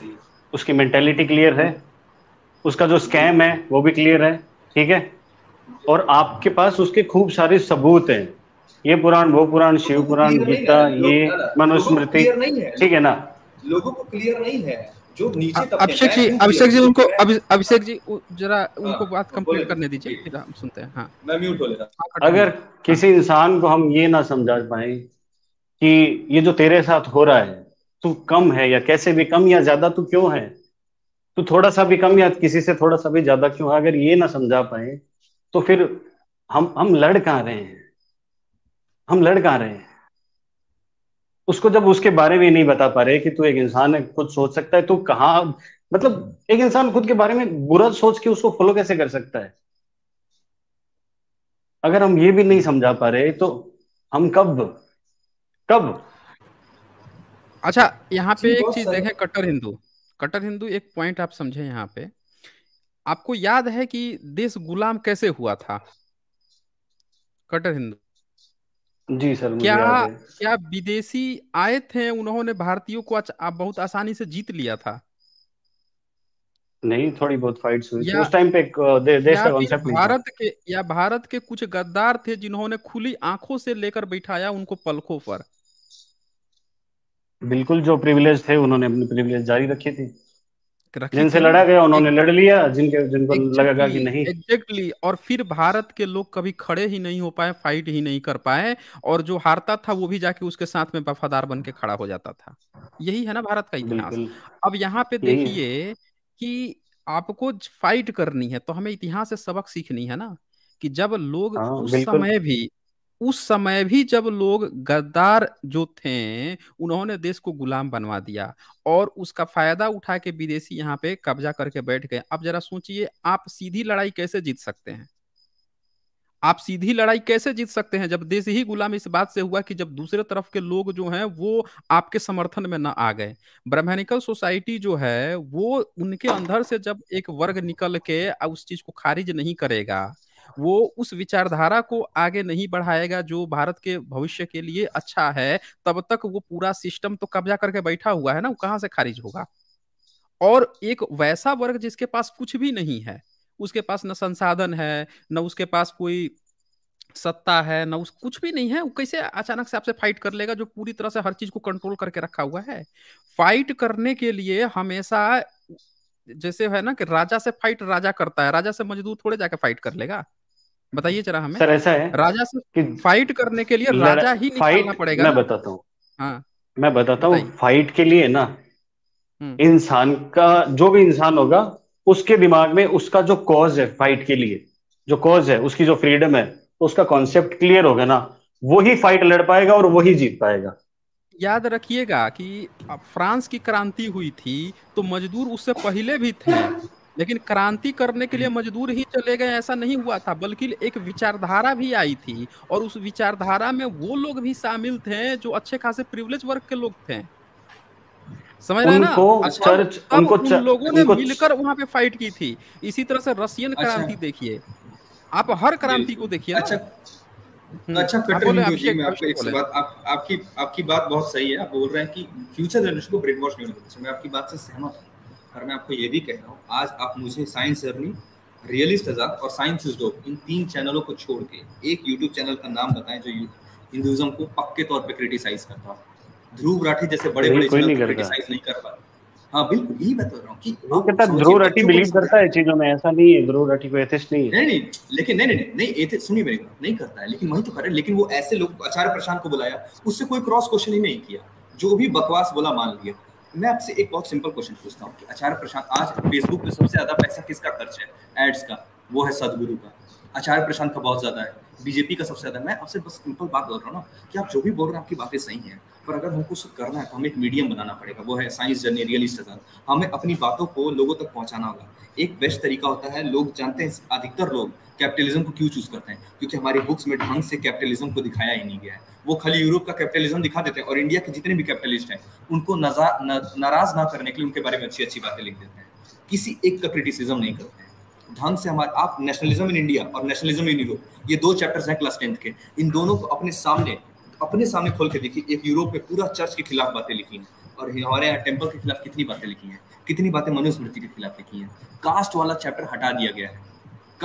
Speaker 5: उसकी मेंटेलिटी क्लियर है उसका जो स्कैम है वो भी क्लियर है ठीक है और आपके पास उसके खूब सारे सबूत हैं ये पुराण वो पुराण शिव पुराण गीता ये मनुस्मृति ठीक है ना
Speaker 7: लोगों को क्लियर नहीं है जो नीचे अभिषेक जी
Speaker 5: अभिषेक जी उनको
Speaker 1: अभिषेक जी जरा हाँ, उनको बात कंप्लीट करने दीजिए फिर हम सुनते हैं हाँ मैं म्यूट हो लेता हाँ, अगर
Speaker 5: किसी इंसान को हम ये ना समझा पाए कि ये जो तेरे साथ हो रहा है तू कम है या कैसे भी कम या ज्यादा तू क्यों है तू थोड़ा सा भी कम या किसी से थोड़ा सा भी ज्यादा क्यों है अगर ये ना समझा पाए तो फिर हम हम लड़ कहा रहे हैं हम लड़ कहा रहे हैं उसको जब उसके बारे में नहीं बता पा रहे कि तू एक इंसान है खुद सोच सकता है तू कहा मतलब एक इंसान खुद के बारे में बुरा सोच के उसको फॉलो कैसे कर सकता है अगर हम ये भी नहीं समझा पा रहे तो
Speaker 1: हम कब कब अच्छा यहाँ पे एक चीज देखें कट्टर हिंदू कट्टर हिंदू एक पॉइंट आप समझे यहाँ पे आपको याद है कि देश गुलाम कैसे हुआ था कट्टर हिंदू जी सर क्या क्या विदेशी आए थे उन्होंने भारतीयों को बहुत आसानी से जीत लिया था
Speaker 5: नहीं थोड़ी बहुत फाइट्स हुई उस टाइम पे दे, देश का भारत
Speaker 1: के या भारत के कुछ गद्दार थे जिन्होंने खुली आंखों से लेकर बैठाया उनको पलखों पर
Speaker 5: बिल्कुल जो प्रिविलेज थे उन्होंने अपनी प्रिविलेज जारी रखी थी जिनसे लड़ा गया उन्होंने लड़ लिया जिनके जिनको लगेगा कि नहीं
Speaker 1: एग्जैक्टली और फिर भारत के लोग कभी खड़े ही नहीं हो पाए फाइट ही नहीं कर पाए और जो हारता था वो भी जाके उसके साथ में वफादार बन के खड़ा हो जाता था यही है ना भारत का इतिहास अब यहाँ पे देखिए कि आपको फाइट करनी है तो हमें इतिहास से सबक सीखनी है ना कि जब लोग हाँ, उस समय भी उस समय भी जब लोग गद्दार जो थे उन्होंने देश को गुलाम बनवा दिया और उसका फायदा उठा के विदेशी यहाँ पे कब्जा करके बैठ गए अब जरा सोचिए आप सीधी लड़ाई कैसे जीत सकते हैं आप सीधी लड़ाई कैसे जीत सकते हैं जब देश ही गुलाम इस बात से हुआ कि जब दूसरे तरफ के लोग जो हैं वो आपके समर्थन में ना आ गए ब्राह्मणिकल सोसाइटी जो है वो उनके अंदर से जब एक वर्ग निकल के उस चीज को खारिज नहीं करेगा वो उस विचारधारा को आगे नहीं बढ़ाएगा जो भारत के भविष्य के लिए अच्छा है तब तक वो पूरा सिस्टम तो कब्जा करके बैठा हुआ है ना वो कहाँ से खारिज होगा और एक वैसा वर्ग जिसके पास कुछ भी नहीं है उसके पास न संसाधन है न उसके पास कोई सत्ता है ना उस कुछ भी नहीं है वो कैसे अचानक से आपसे फाइट कर लेगा जो पूरी तरह से हर चीज को कंट्रोल करके रखा हुआ है फाइट करने के लिए हमेशा जैसे है ना कि राजा से फाइट राजा करता है राजा से मजदूर थोड़े जाके फाइट कर लेगा बताइए जरा हमें सर ऐसा है
Speaker 14: राजा से कि फाइट
Speaker 1: करने के
Speaker 5: लिए राजा ही निकालना पड़ेगा मैं बताता हूँ
Speaker 1: हाँ मैं
Speaker 5: बताता हूँ फाइट के लिए ना हम्म। इंसान का जो भी इंसान होगा उसके दिमाग में उसका जो कॉज है फाइट के लिए जो कॉज है उसकी जो फ्रीडम है उसका कॉन्सेप्ट क्लियर होगा ना वही फाइट लड़ पाएगा और वही जीत पाएगा
Speaker 1: याद रखिएगा कि फ्रांस की क्रांति हुई थी तो मजदूर उससे पहले भी थे लेकिन क्रांति करने के लिए मजदूर ही चले गए ऐसा नहीं हुआ था बल्कि एक विचारधारा भी आई थी और उस विचारधारा में वो लोग भी शामिल थे जो अच्छे खासे प्रिविलेज वर्ग के लोग थे समझ रहे ना चर्च उनको उन लोगों ने मिलकर वहां पे फाइट की थी इसी तरह से रशियन अच्छा। क्रांति
Speaker 7: देखिए आप हर क्रांति को देखिए अच्छा तो अच्छा कटर में एक बात आप आपकी आपकी बात बहुत सही है आप बोल रहे हैं कि फ्यूचर जनरेशन को ब्रेन वॉश नहीं होना चाहिए मैं आपकी बात से सहमत हूँ और मैं आपको ये भी कह रहा हूँ आज आप मुझे साइंस जर्नी रियलिस्ट आजाद और साइंस इज डोप इन तीन चैनलों को छोड़ के एक यूट्यूब चैनल का नाम बताएं जो हिंदुजम को पक्के तौर पर क्रिटिसाइज करता ध्रुव राठी जैसे बड़े बड़े चैनल क्रिटिसाइज नहीं कर पाते हाँ बिल्कुल यही बता तो रहा हूँ कि कहता ध्रुव रटी बिलीव
Speaker 5: करता है चीजों में ऐसा नहीं है ध्रुव रटी को एथिस्ट नहीं है नहीं नहीं
Speaker 7: लेकिन नहीं नहीं नहीं एथिस्ट तो सुनिए मेरी बात नहीं करता है लेकिन वही तो कर रहे लेकिन वो ऐसे लोग आचार्य प्रशांत को बुलाया उससे कोई क्रॉस क्वेश्चन ही नहीं किया जो भी बकवास बोला मान लिया मैं आपसे एक बहुत सिंपल क्वेश्चन पूछता हूँ कि आचार्य प्रशांत आज फेसबुक पे सबसे ज्यादा पैसा किसका खर्च है एड्स का वो है सदगुरु का आचार्य प्रशांत का बहुत ज्यादा है बीजेपी का सबसे ज्यादा मैं आपसे बस सिंपल बात बोल रहा हूँ ना कि आप जो भी बोल रहे हैं आपकी बातें सही है पर अगर हमको कुछ करना है तो हमें एक मीडियम बनाना पड़ेगा वो है साइंस जर्नी रियलिस्ट हमें अपनी बातों को लोगों तक पहुंचाना होगा एक बेस्ट तरीका होता है लोग जानते हैं अधिकतर लोग कैपिटलिज्म को क्यों चूज करते हैं क्योंकि हमारी बुक्स में ढंग से कैपिटलिज्म को दिखाया ही नहीं गया है वो खाली यूरोप का कैपिटलिज्म दिखा देते हैं और इंडिया के जितने भी कैपिटलिस्ट हैं उनको नाराज ना करने के लिए उनके बारे में अच्छी अच्छी बातें लिख देते हैं किसी एक का क्रिटिसिज्म नहीं करते हैं ढंग से हमारे आप नेशनलिज्म इन इंडिया और नेशनलिज्म इन यूरोप ये दो चैप्टर्स हैं क्लास टेंथ के इन दोनों को अपने सामने अपने सामने खोल के देखिए एक यूरोप में पूरा चर्च के खिलाफ बातें लिखी हैं और हमारे यहाँ टेम्पल के खिलाफ कितनी बातें लिखी हैं कितनी बातें मनुस्मृति के खिलाफ लिखी हैं कास्ट वाला चैप्टर हटा दिया गया है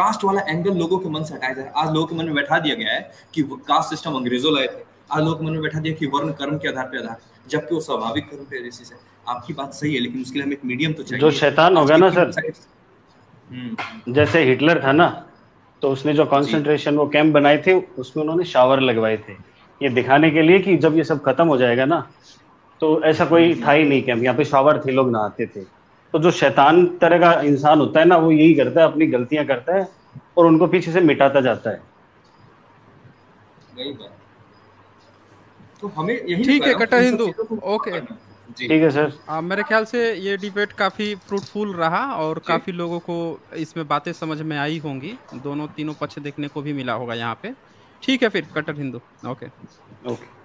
Speaker 7: कास्ट वाला एंगल लोगों के मन से हटाया जाए आज लोगों के मन में बैठा दिया गया है कि कास्ट सिस्टम अंग्रेजों लाए थे आज लोगों के मन में बैठा दिया कि वर्ण कर्म के आधार पर आधार जबकि वो स्वाभाविक कर्म पे बेसिस है आपकी बात सही है लेकिन उसके लिए हमें एक मीडियम तो चाहिए जो शैतान हो गया ना सर हम्म, हम्म।
Speaker 5: जैसे हिटलर था ना तो उसने जो कंसंट्रेशन वो कैंप बनाए थे उसमें उन्होंने शावर लगवाए थे ये दिखाने के लिए कि जब ये सब खत्म हो जाएगा ना तो ऐसा कोई था ही नहीं कैंप यहाँ पे शावर थे लोग नहाते थे तो जो शैतान तरह का इंसान होता है ना वो यही करता है अपनी गलतियां करता है और उनको पीछे से मिटाता जाता है
Speaker 7: तो हमें यही ठीक है कटा हिंदू ओके ठीक
Speaker 1: है सर आ, हाँ, मेरे ख्याल से ये डिबेट काफ़ी फ्रूटफुल रहा और काफ़ी लोगों को इसमें बातें समझ में आई होंगी दोनों तीनों पक्ष देखने को भी मिला होगा यहाँ पे ठीक है फिर कट्टर हिंदू ओके ओके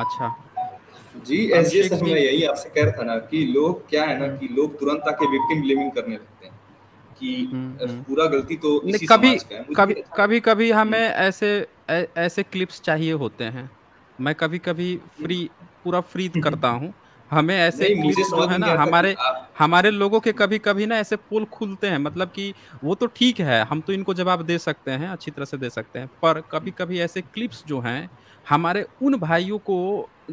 Speaker 1: अच्छा
Speaker 7: जी एस जे सर मैं यही आपसे कह रहा था ना कि लोग क्या है ना कि लोग तुरंत आके विक्टिम ब्लेमिंग करने लगते हैं कि हम्म, हम्म। पूरा गलती तो इसी कभी कभी
Speaker 1: कभी कभी हमें हम्म। ऐसे ऐ, ऐसे क्लिप्स चाहिए होते हैं मैं कभी कभी फ्री पूरा फ्री करता हूँ हमें ऐसे क्लिप्स जो है ना हमारे हमारे लोगों के कभी कभी ना ऐसे पोल खुलते हैं मतलब कि वो तो ठीक है हम तो इनको जवाब दे सकते हैं अच्छी तरह से दे सकते हैं पर कभी कभी ऐसे क्लिप्स जो हैं हमारे उन भाइयों को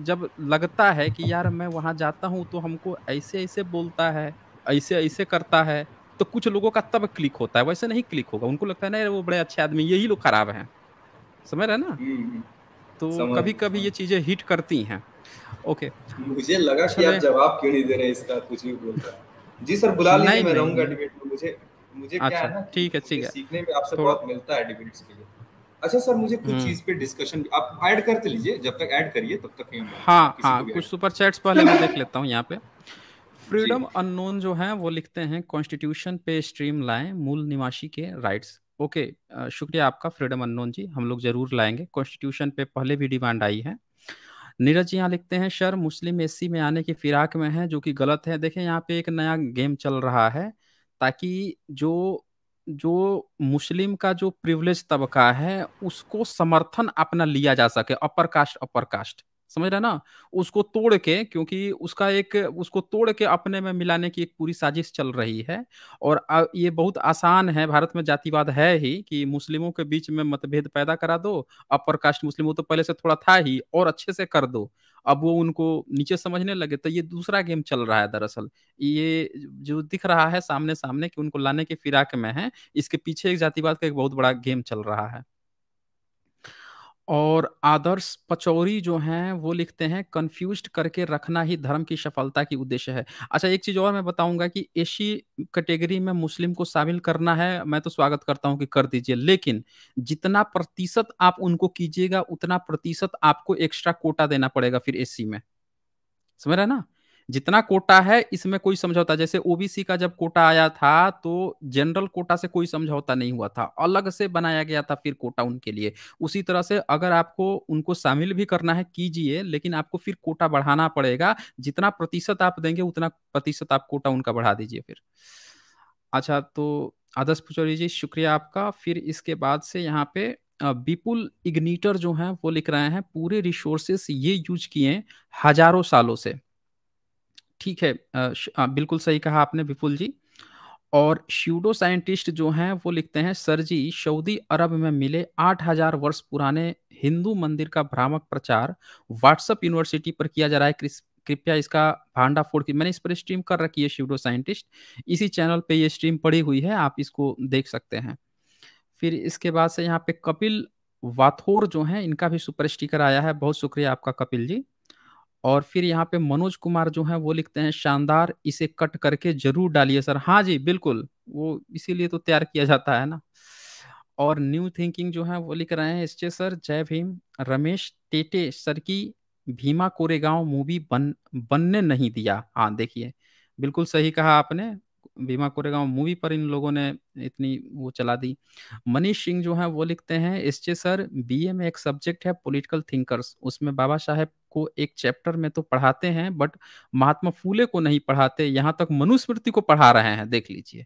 Speaker 1: जब लगता है कि यार मैं वहाँ जाता हूँ तो हमको ऐसे ऐसे बोलता है ऐसे ऐसे करता है तो कुछ लोगों का तब क्लिक होता है वैसे नहीं क्लिक होगा उनको लगता है ना वो बड़े अच्छे आदमी यही लोग खराब हैं समझ रहे ना हम्म, हम्म। तो कभी कभी ये चीज़ें हिट करती हैं ओके
Speaker 7: मुझे लगा कि आप जवाब क्यों नहीं दे रहे इसका कुछ भी बोलता
Speaker 1: जी सर बुला लीजिए मैं
Speaker 7: रहूंगा डिबेट में मुझे मुझे क्या अच्छा, है ना ठीक है ठीक है सीखने में आपसे बहुत मिलता है डिबेट्स के लिए अच्छा सर मुझे कुछ हम्म। चीज पे डिस्कशन आप ऐड करते लीजिए जब तक ऐड करिए तब तक हाँ हाँ कुछ
Speaker 1: सुपर चैट्स पहले मैं देख लेता हूँ यहाँ पे फ्रीडम अननोन जो है वो लिखते हैं कॉन्स्टिट्यूशन पे स्ट्रीम लाएं मूल निवासी के राइट्स ओके शुक्रिया आपका फ्रीडम अननोन जी हम लोग जरूर लाएंगे कॉन्स्टिट्यूशन पे पहले भी डिमांड आई है नीरज यहाँ लिखते हैं शर मुस्लिम एससी में आने की फिराक में है जो कि गलत है देखें यहाँ पे एक नया गेम चल रहा है ताकि जो जो मुस्लिम का जो प्रिवलेज तबका है उसको समर्थन अपना लिया जा सके अपर कास्ट अपर कास्ट समझ रहे ना उसको तोड़ के क्योंकि उसका एक उसको तोड़ के अपने में मिलाने की एक पूरी साजिश चल रही है और ये बहुत आसान है भारत में जातिवाद है ही कि मुस्लिमों के बीच में मतभेद पैदा करा दो अपर कास्ट मुस्लिमों तो पहले से थोड़ा था ही और अच्छे से कर दो अब वो उनको नीचे समझने लगे तो ये दूसरा गेम चल रहा है दरअसल ये जो दिख रहा है सामने सामने कि उनको लाने के फिराक में है इसके पीछे एक जातिवाद का एक बहुत बड़ा गेम चल रहा है और आदर्श पचौरी जो हैं वो लिखते हैं कंफ्यूज करके रखना ही धर्म की सफलता की उद्देश्य है अच्छा एक चीज और मैं बताऊंगा कि एसी कैटेगरी में मुस्लिम को शामिल करना है मैं तो स्वागत करता हूं कि कर दीजिए लेकिन जितना प्रतिशत आप उनको कीजिएगा उतना प्रतिशत आपको एक्स्ट्रा कोटा देना पड़ेगा फिर एसी में समझ रहे ना जितना कोटा है इसमें कोई समझौता जैसे ओबीसी का जब कोटा आया था तो जनरल कोटा से कोई समझौता नहीं हुआ था अलग से बनाया गया था फिर कोटा उनके लिए उसी तरह से अगर आपको उनको शामिल भी करना है कीजिए लेकिन आपको फिर कोटा बढ़ाना पड़ेगा जितना प्रतिशत आप देंगे उतना प्रतिशत आप कोटा उनका बढ़ा दीजिए फिर अच्छा तो आदर्श पुचौरी जी शुक्रिया आपका फिर इसके बाद से यहाँ पे विपुल इग्निटर जो हैं वो लिख रहे हैं पूरे रिसोर्सेस ये यूज किए हजारों सालों से ठीक है आ, बिल्कुल सही कहा आपने विपुल जी और श्यूडो साइंटिस्ट जो हैं वो लिखते हैं सर जी सऊदी अरब में मिले 8000 वर्ष पुराने हिंदू मंदिर का भ्रामक प्रचार व्हाट्सएप यूनिवर्सिटी पर किया जा रहा है कृपया इसका भांडाफोड़ की मैंने इस पर स्ट्रीम कर रखी है श्यूडो साइंटिस्ट इसी चैनल पे ये स्ट्रीम पड़ी हुई है आप इसको देख सकते हैं फिर इसके बाद से यहाँ पे कपिल वाथोर जो हैं इनका भी सुपर स्टिकर आया है बहुत शुक्रिया आपका कपिल जी और फिर यहाँ पे मनोज कुमार जो है वो लिखते हैं शानदार इसे कट करके जरूर डालिए सर हाँ जी बिल्कुल वो इसीलिए तो तैयार किया जाता है ना और न्यू थिंकिंग जो है वो लिख रहे हैं इससे सर जय भीम रमेश टेटे सर की भीमा कोरेगांव मूवी बन बनने नहीं दिया हाँ देखिए बिल्कुल सही कहा आपने भीमा कोरेगांव मूवी पर इन लोगों ने इतनी वो चला दी मनीष सिंह जो है वो लिखते हैं एस जे सर बीए में एक सब्जेक्ट है पॉलिटिकल थिंकर्स उसमें बाबा साहेब को एक चैप्टर में तो पढ़ाते हैं बट महात्मा फूले को नहीं पढ़ाते यहाँ तक मनुस्मृति को पढ़ा रहे हैं देख लीजिए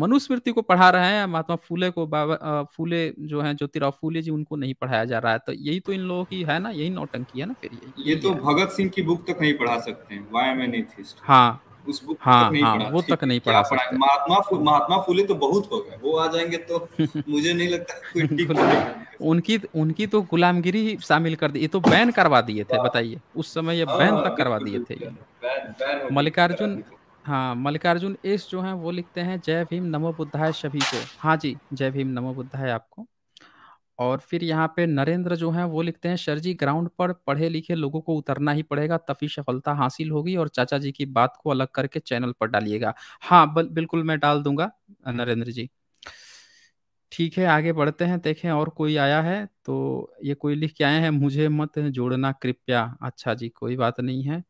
Speaker 1: मनुस्मृति को पढ़ा रहे हैं महात्मा फूले को बाबा फूले जो है ज्योतिराव फूले जी उनको नहीं पढ़ाया जा रहा है तो यही तो इन लोगों की है ना यही नौटंकी है ना फिर ये ये तो
Speaker 7: भगत सिंह की बुक तक नहीं पढ़ा सकते हैं हाँ उस बुक हाँ, तक नहीं हाँ, पढ़ा वो तक नहीं पढ़ा सकते महात्मा फु, महात्मा फूले तो बहुत हो गए वो आ जाएंगे तो मुझे नहीं लगता कोई
Speaker 1: उनकी उनकी तो गुलामगिरी शामिल कर दी ये तो बैन करवा दिए थे हाँ। बताइए उस समय ये हाँ, बैन तक हाँ, करवा दिए थे मल्लिकार्जुन हाँ मल्लिकार्जुन एस जो है वो लिखते हैं जय भीम नमो बुद्धाय सभी को हाँ जी जय भीम नमो बुद्धाय आपको और फिर यहाँ पे नरेंद्र जो है वो लिखते हैं सर जी ग्राउंड पर पढ़े लिखे लोगों को उतरना ही पड़ेगा तभी सफलता हासिल होगी और चाचा जी की बात को अलग करके चैनल पर डालिएगा हाँ बल, बिल्कुल मैं डाल दूंगा नरेंद्र जी ठीक है आगे बढ़ते हैं देखें और कोई आया है तो ये कोई लिख के आए हैं मुझे मत जोड़ना कृपया अच्छा जी कोई बात नहीं है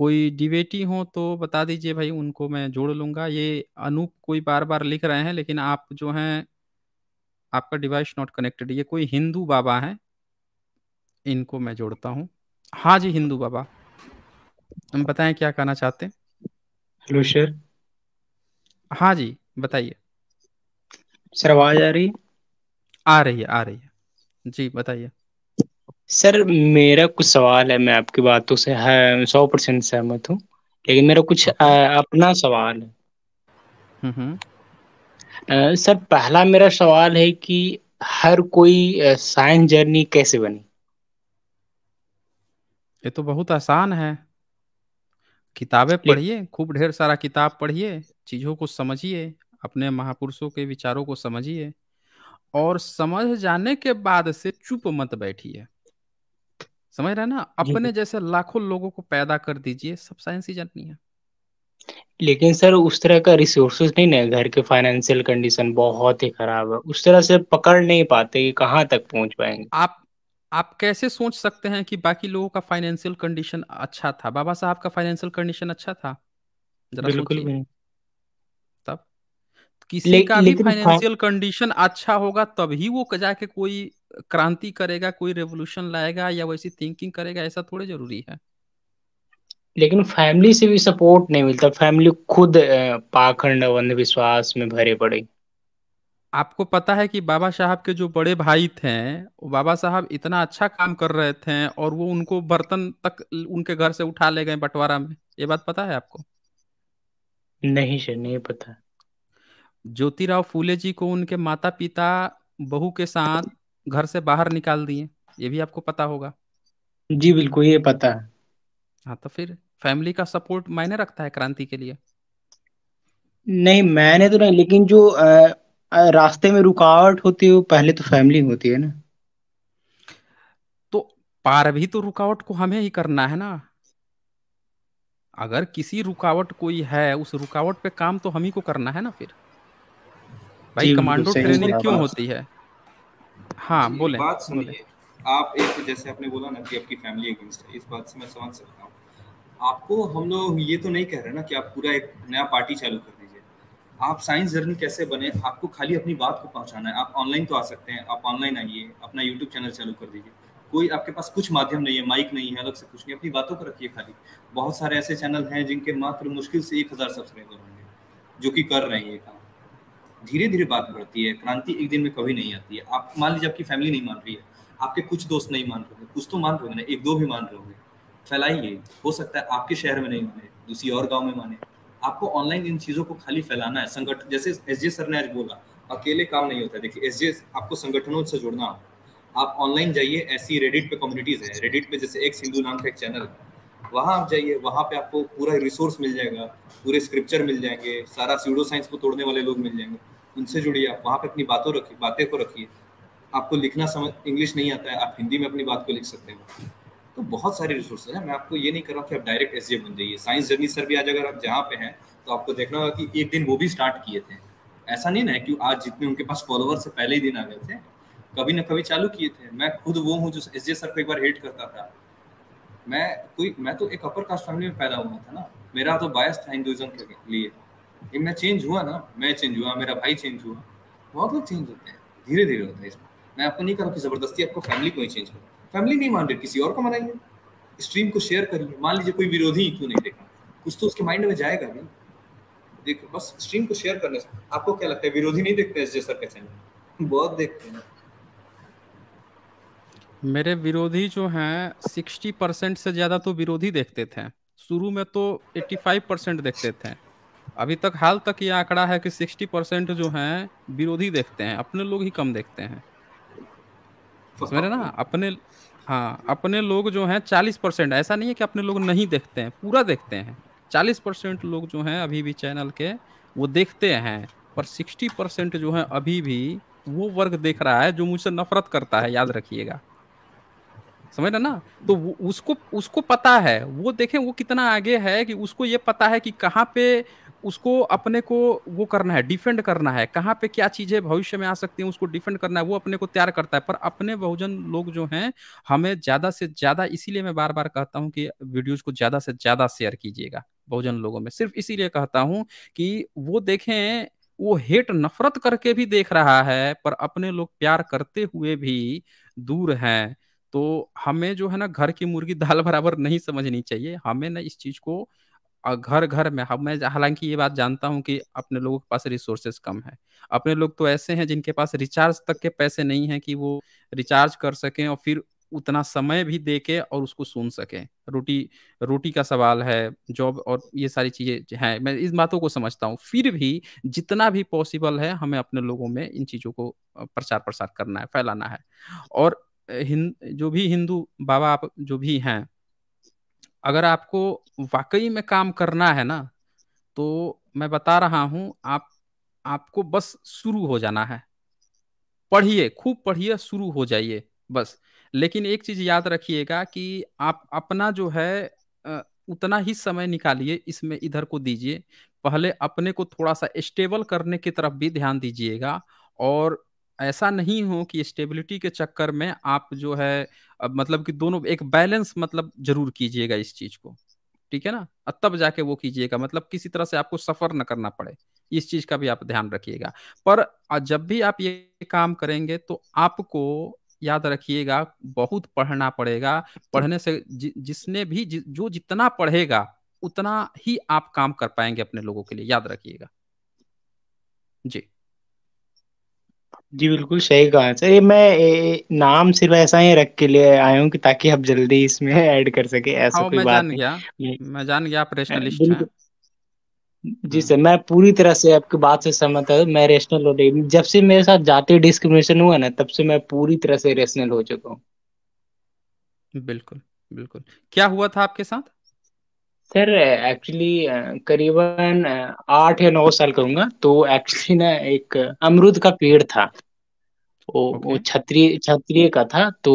Speaker 1: कोई डिबेटी हो तो बता दीजिए भाई उनको मैं जोड़ लूंगा ये अनूप कोई बार बार लिख रहे हैं लेकिन आप जो हैं आपका डिवाइस नॉट कनेक्टेड ये कोई हिंदू बाबा है इनको मैं जोड़ता हूँ हाँ जी हिंदू बाबा हम बताएं क्या कहना चाहते हैं हेलो सर हाँ जी बताइए सर आवाज आ रही है आ रही है आ रही है जी बताइए
Speaker 12: सर मेरा कुछ सवाल है मैं आपकी बातों से हाँ, सौ परसेंट सहमत हूँ लेकिन मेरा कुछ अपना सवाल है हम्म, हम्म। सर पहला मेरा सवाल है कि हर कोई साइंस जर्नी कैसे बनी ये तो बहुत आसान है
Speaker 1: किताबें पढ़िए खूब ढेर सारा किताब पढ़िए चीज़ों को समझिए अपने महापुरुषों के विचारों को समझिए और समझ जाने के बाद से चुप मत बैठिए समझ रहे ना अपने जैसे लाखों लोगों को पैदा कर दीजिए सब साइंस ही जर्नी है
Speaker 12: लेकिन सर उस तरह का रिसोर्सेज नहीं ना घर के फाइनेंशियल कंडीशन बहुत ही खराब है उस तरह से पकड़ नहीं पाते कि कहाँ तक पहुंच पाएंगे आप
Speaker 1: आप कैसे सोच सकते हैं कि बाकी लोगों का फाइनेंशियल कंडीशन अच्छा था बाबा साहब का फाइनेंशियल कंडीशन अच्छा था बिल्कुल भी तब
Speaker 10: किसी ले, का भी फाइनेंशियल
Speaker 1: कंडीशन हाँ। अच्छा होगा तभी वो जाके कोई क्रांति करेगा कोई रेवोल्यूशन लाएगा या वैसी थिंकिंग करेगा ऐसा थोड़े जरूरी है
Speaker 12: लेकिन फैमिली से भी सपोर्ट नहीं मिलता फैमिली खुद पाखंड अंधविश्वास में भरे पड़े आपको पता है कि बाबा साहब के जो बड़े भाई थे
Speaker 1: वो बाबा साहब इतना अच्छा काम कर रहे थे और वो उनको बर्तन तक उनके घर से उठा ले गए बंटवारा में ये बात पता है आपको नहीं सर नहीं पता ज्योतिराव फूले जी को उनके माता पिता बहू के साथ घर से बाहर निकाल दिए ये भी आपको पता होगा
Speaker 12: जी बिल्कुल ये पता है
Speaker 1: हाँ तो फिर फैमिली का सपोर्ट मायने रखता है क्रांति के लिए
Speaker 17: नहीं
Speaker 12: मैंने तो नहीं लेकिन जो आ, आ, रास्ते में रुकावट होती है वो पहले तो फैमिली होती है ना
Speaker 1: तो पार भी तो रुकावट को हमें ही करना है ना अगर किसी रुकावट कोई है उस रुकावट पे काम तो हम ही को करना है ना फिर भाई कमांडो ट्रेनिंग क्यों होती है हाँ बोले बात सुनिए
Speaker 7: आप एक जैसे आपने बोला ना कि आपकी फैमिली अगेंस्ट है इस बात से मैं समझ सकता आपको हम लोग ये तो नहीं कह रहे ना कि आप पूरा एक नया पार्टी चालू कर दीजिए आप साइंस जर्नी कैसे बने आपको खाली अपनी बात को पहुंचाना है आप ऑनलाइन तो आ सकते हैं आप ऑनलाइन आइए अपना यूट्यूब चैनल चालू कर दीजिए कोई आपके पास कुछ माध्यम नहीं है माइक नहीं है अलग से कुछ नहीं अपनी बातों को रखिए खाली बहुत सारे ऐसे चैनल हैं जिनके मात्र मुश्किल से एक हज़ार सब्सक्राइबर होंगे जो कि कर रहे हैं ये काम धीरे धीरे बात बढ़ती है क्रांति एक दिन में कभी नहीं आती है आप मान लीजिए आपकी फैमिली नहीं मान रही है आपके कुछ दोस्त नहीं मान रहे कुछ तो मान रहे ना एक दो भी मान रहे होंगे फैलाइए हो सकता है आपके शहर में नहीं माने दूसरी और गांव में माने आपको ऑनलाइन इन चीज़ों को खाली फैलाना है संगठन जैसे एस जे सर ने आज बोला अकेले काम नहीं होता है देखिए एस जे आपको संगठनों से जुड़ना आप ऑनलाइन जाइए ऐसी रेडिट पे कम्युनिटीज़ है रेडिट पे जैसे एक सिंधु नाम का एक चैनल है वहाँ आप जाइए वहाँ पे आपको पूरा रिसोर्स मिल जाएगा पूरे स्क्रिप्चर मिल जाएंगे सारा सीडो साइंस को तोड़ने वाले लोग मिल जाएंगे उनसे जुड़िए आप वहाँ पे अपनी बातों रखिए बातें को रखिए आपको लिखना समझ इंग्लिश नहीं आता है आप हिंदी में अपनी बात को लिख सकते हैं तो बहुत सारे रिसोर्सेज हैं मैं आपको ये नहीं कर रहा कि आप डायरेक्ट एस बन जाइए साइंस जर्नी सर भी आज अगर आप जहाँ पे हैं तो आपको देखना होगा कि एक दिन वो भी स्टार्ट किए थे ऐसा नहीं ना है कि आज जितने उनके पास फॉलोअर से पहले ही दिन आ गए थे कभी ना कभी चालू किए थे मैं खुद वो हूँ जो एस सर को एक बार हेट करता था मैं कोई मैं तो एक अपर कास्ट फैमिली में पैदा हुआ था ना मेरा तो बायस था हिंदुज़म के लिए मैं चेंज हुआ ना मैं चेंज हुआ मेरा भाई चेंज हुआ बहुत लोग चेंज होते हैं धीरे धीरे होता है इसमें मैं आपको नहीं कह रहा कि ज़बरदस्ती आपको फैमिली को ही चेंज करो फैमिली नहीं मान रही किसी और को मनाइए स्ट्रीम को शेयर करिए मान लीजिए कोई विरोधी क्यों नहीं देखा कुछ तो उसके माइंड में जाएगा भी देखो बस स्ट्रीम को शेयर करने से आपको क्या लगता है विरोधी नहीं देखते एस सर के चैनल बहुत देखते हैं
Speaker 1: मेरे विरोधी जो हैं सिक्सटी परसेंट से ज़्यादा तो विरोधी देखते थे शुरू में तो एट्टी फाइव परसेंट देखते थे अभी तक हाल तक ये आंकड़ा है कि सिक्सटी परसेंट जो हैं विरोधी देखते हैं अपने लोग ही कम देखते हैं समझ रहे ना अपने हाँ अपने लोग जो हैं चालीस परसेंट ऐसा नहीं है कि अपने लोग नहीं देखते हैं पूरा देखते हैं चालीस परसेंट लोग जो हैं अभी भी चैनल के वो देखते हैं पर सिक्सटी परसेंट जो है अभी भी वो वर्ग देख रहा है जो मुझसे नफरत करता है याद रखिएगा समझ रहे ना तो उसको उसको पता है वो देखें वो कितना आगे है कि उसको ये पता है कि कहाँ पे उसको अपने को वो करना है डिफेंड करना है कहाँ पे क्या चीज़ें भविष्य में आ सकती हैं उसको डिफेंड करना है वो अपने को तैयार करता है पर अपने बहुजन लोग जो हैं हमें ज़्यादा से ज़्यादा इसीलिए मैं बार बार कहता हूँ कि वीडियोज़ को ज़्यादा से ज़्यादा शेयर कीजिएगा बहुजन लोगों में सिर्फ इसीलिए कहता हूँ कि वो देखें वो हेट नफरत करके भी देख रहा है पर अपने लोग प्यार करते हुए भी दूर हैं तो हमें जो है ना घर की मुर्गी दाल बराबर नहीं समझनी चाहिए हमें ना इस चीज़ को घर घर में हम हाँ, मैं हालांकि ये बात जानता हूँ कि अपने लोगों के पास रिसोर्सेस कम है अपने लोग तो ऐसे हैं जिनके पास रिचार्ज तक के पैसे नहीं है कि वो रिचार्ज कर सकें और फिर उतना समय भी दे के और उसको सुन सकें रोटी रोटी का सवाल है जॉब और ये सारी चीज़ें हैं मैं इस बातों को समझता हूँ फिर भी जितना भी पॉसिबल है हमें अपने लोगों में इन चीज़ों को प्रचार प्रसार करना है फैलाना है और हिंद जो भी हिंदू बाबा आप जो भी हैं अगर आपको वाकई में काम करना है ना तो मैं बता रहा हूं आप आपको बस शुरू हो जाना है पढ़िए खूब पढ़िए शुरू हो जाइए बस लेकिन एक चीज याद रखिएगा कि आप अपना जो है उतना ही समय निकालिए इसमें इधर को दीजिए पहले अपने को थोड़ा सा स्टेबल करने की तरफ भी ध्यान दीजिएगा और ऐसा नहीं हो कि स्टेबिलिटी के चक्कर में आप जो है अब मतलब कि दोनों एक बैलेंस मतलब जरूर कीजिएगा इस चीज को ठीक है ना तब जाके वो कीजिएगा मतलब किसी तरह से आपको सफर न करना पड़े इस चीज का भी आप ध्यान रखिएगा पर जब भी आप ये काम करेंगे तो आपको याद रखिएगा बहुत पढ़ना पड़ेगा पढ़ने से जि, जिसने भी जि, जो जितना पढ़ेगा उतना ही आप काम कर पाएंगे अपने लोगों के लिए याद रखिएगा
Speaker 12: जी जी बिल्कुल सही कहा सर ये मैं ए, नाम सिर्फ ऐसा ही रख के लिए आया हूँ कि ताकि आप जल्दी इसमें ऐड कर सके ऐसा हाँ कोई मैं बात जान गया मैं जान
Speaker 1: गया आप हैं
Speaker 12: जी हाँ। सर मैं पूरी तरह से आपकी बात से सहमत है मैं रेशनल हो रही जब से मेरे साथ जाते डिस्क्रिमिनेशन हुआ ना तब से मैं पूरी तरह से रेशनल हो चुका हूँ बिल्कुल बिल्कुल क्या हुआ था आपके साथ सर एक्चुअली करीबन आठ या नौ साल का तो एक्चुअली ना एक अमरुद का पेड़ था वो वो छतरी छतरी का था तो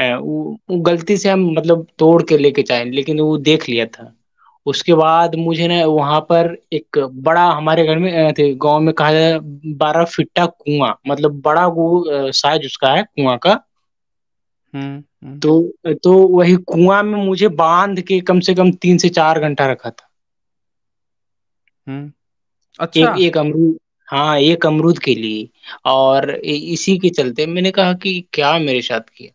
Speaker 12: वो, गलती से हम मतलब तोड़ के लेके जाए लेकिन वो देख लिया था उसके बाद मुझे ना वहां पर एक बड़ा हमारे घर में गांव में कहा जाए बारह फिट्टा कुआं मतलब बड़ा वो साइज उसका है कुआं का हम्म, हम्म। तो तो वही कुआं में मुझे बांध के कम से कम तीन से चार घंटा रखा था हम्म। अच्छा एक एक अमरूद हाँ एक अमरूद के लिए और इसी के चलते मैंने कहा कि क्या मेरे साथ किया